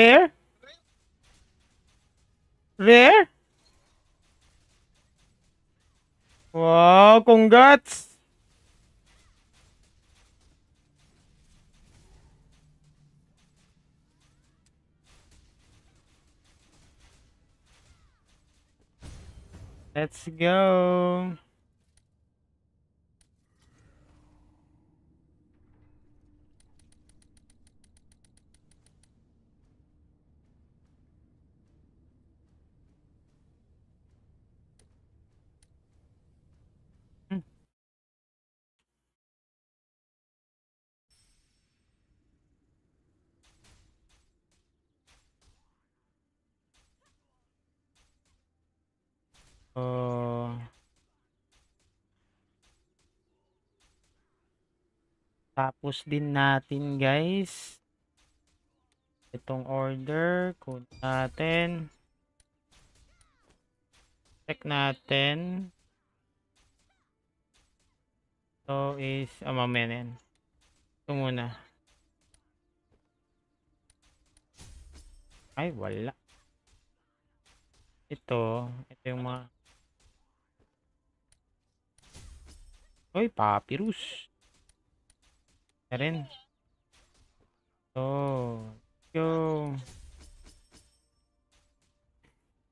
Where? Where? Wow, congrats! Let's go. Ah. tapos din natin guys itong order kunin natin check natin so is oh mamaya ito muna ay wala ito ito yung mga Uy, papirus. Na rin. So, yung...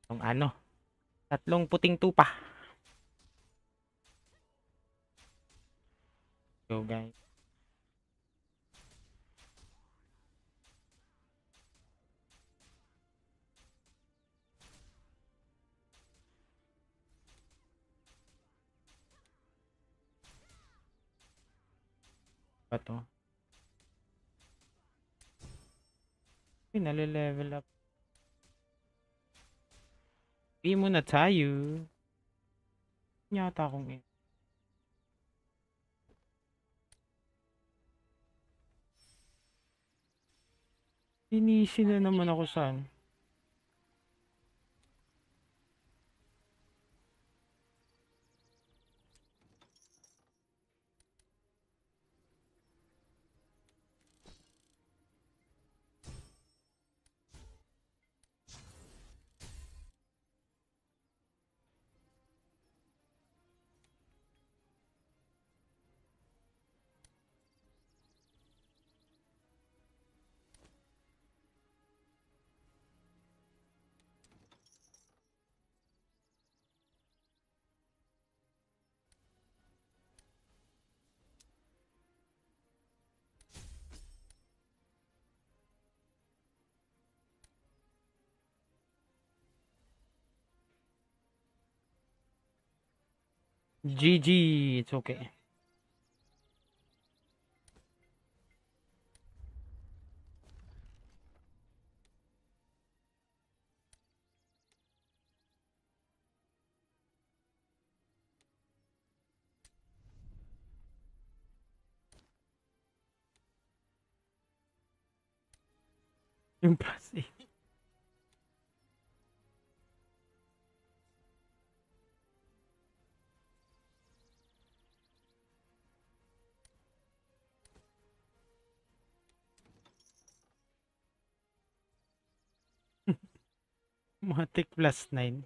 Yung ano? Tatlong puting tupa. So, guys. ba to? Uy, nalilevel up. Uwi muna tayo. Yata akong in. Eh. Sinisi na naman ako saan. GG, it's okay. Impressive. Matik plus 9.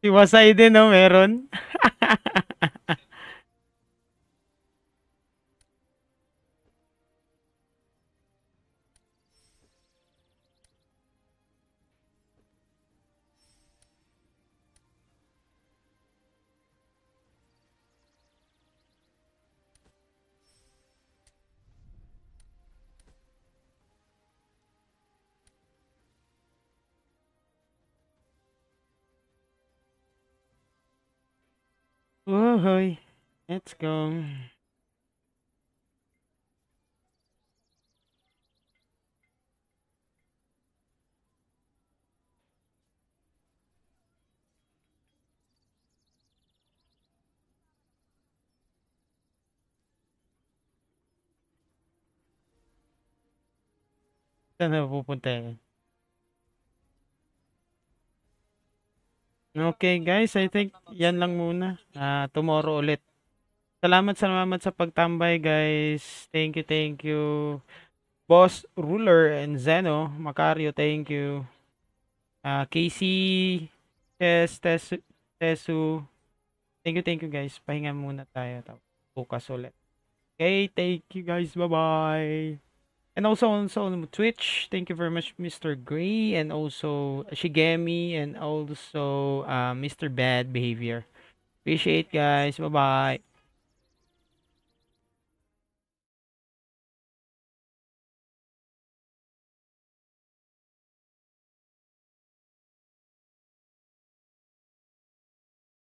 Si Wasay din, no? Meron. Oh ahoy. Let's go. Saan na pupunta Okay guys, I think yan lang muna. Uh, tomorrow ulit. Salamat salamat sa pagtambay guys. Thank you, thank you. Boss Ruler and Zeno, Macario, thank you. Uh, ah, Casey, Tess, Tesu, Tesu. Thank you, thank you guys. Pahinga muna tayo. Bukas ulit. Okay, thank you guys. Bye-bye. And also on, so on Twitch, thank you very much, Mr. Gray, and also Shigemi, and also uh, Mr. Bad Behavior. Appreciate, guys. Bye-bye.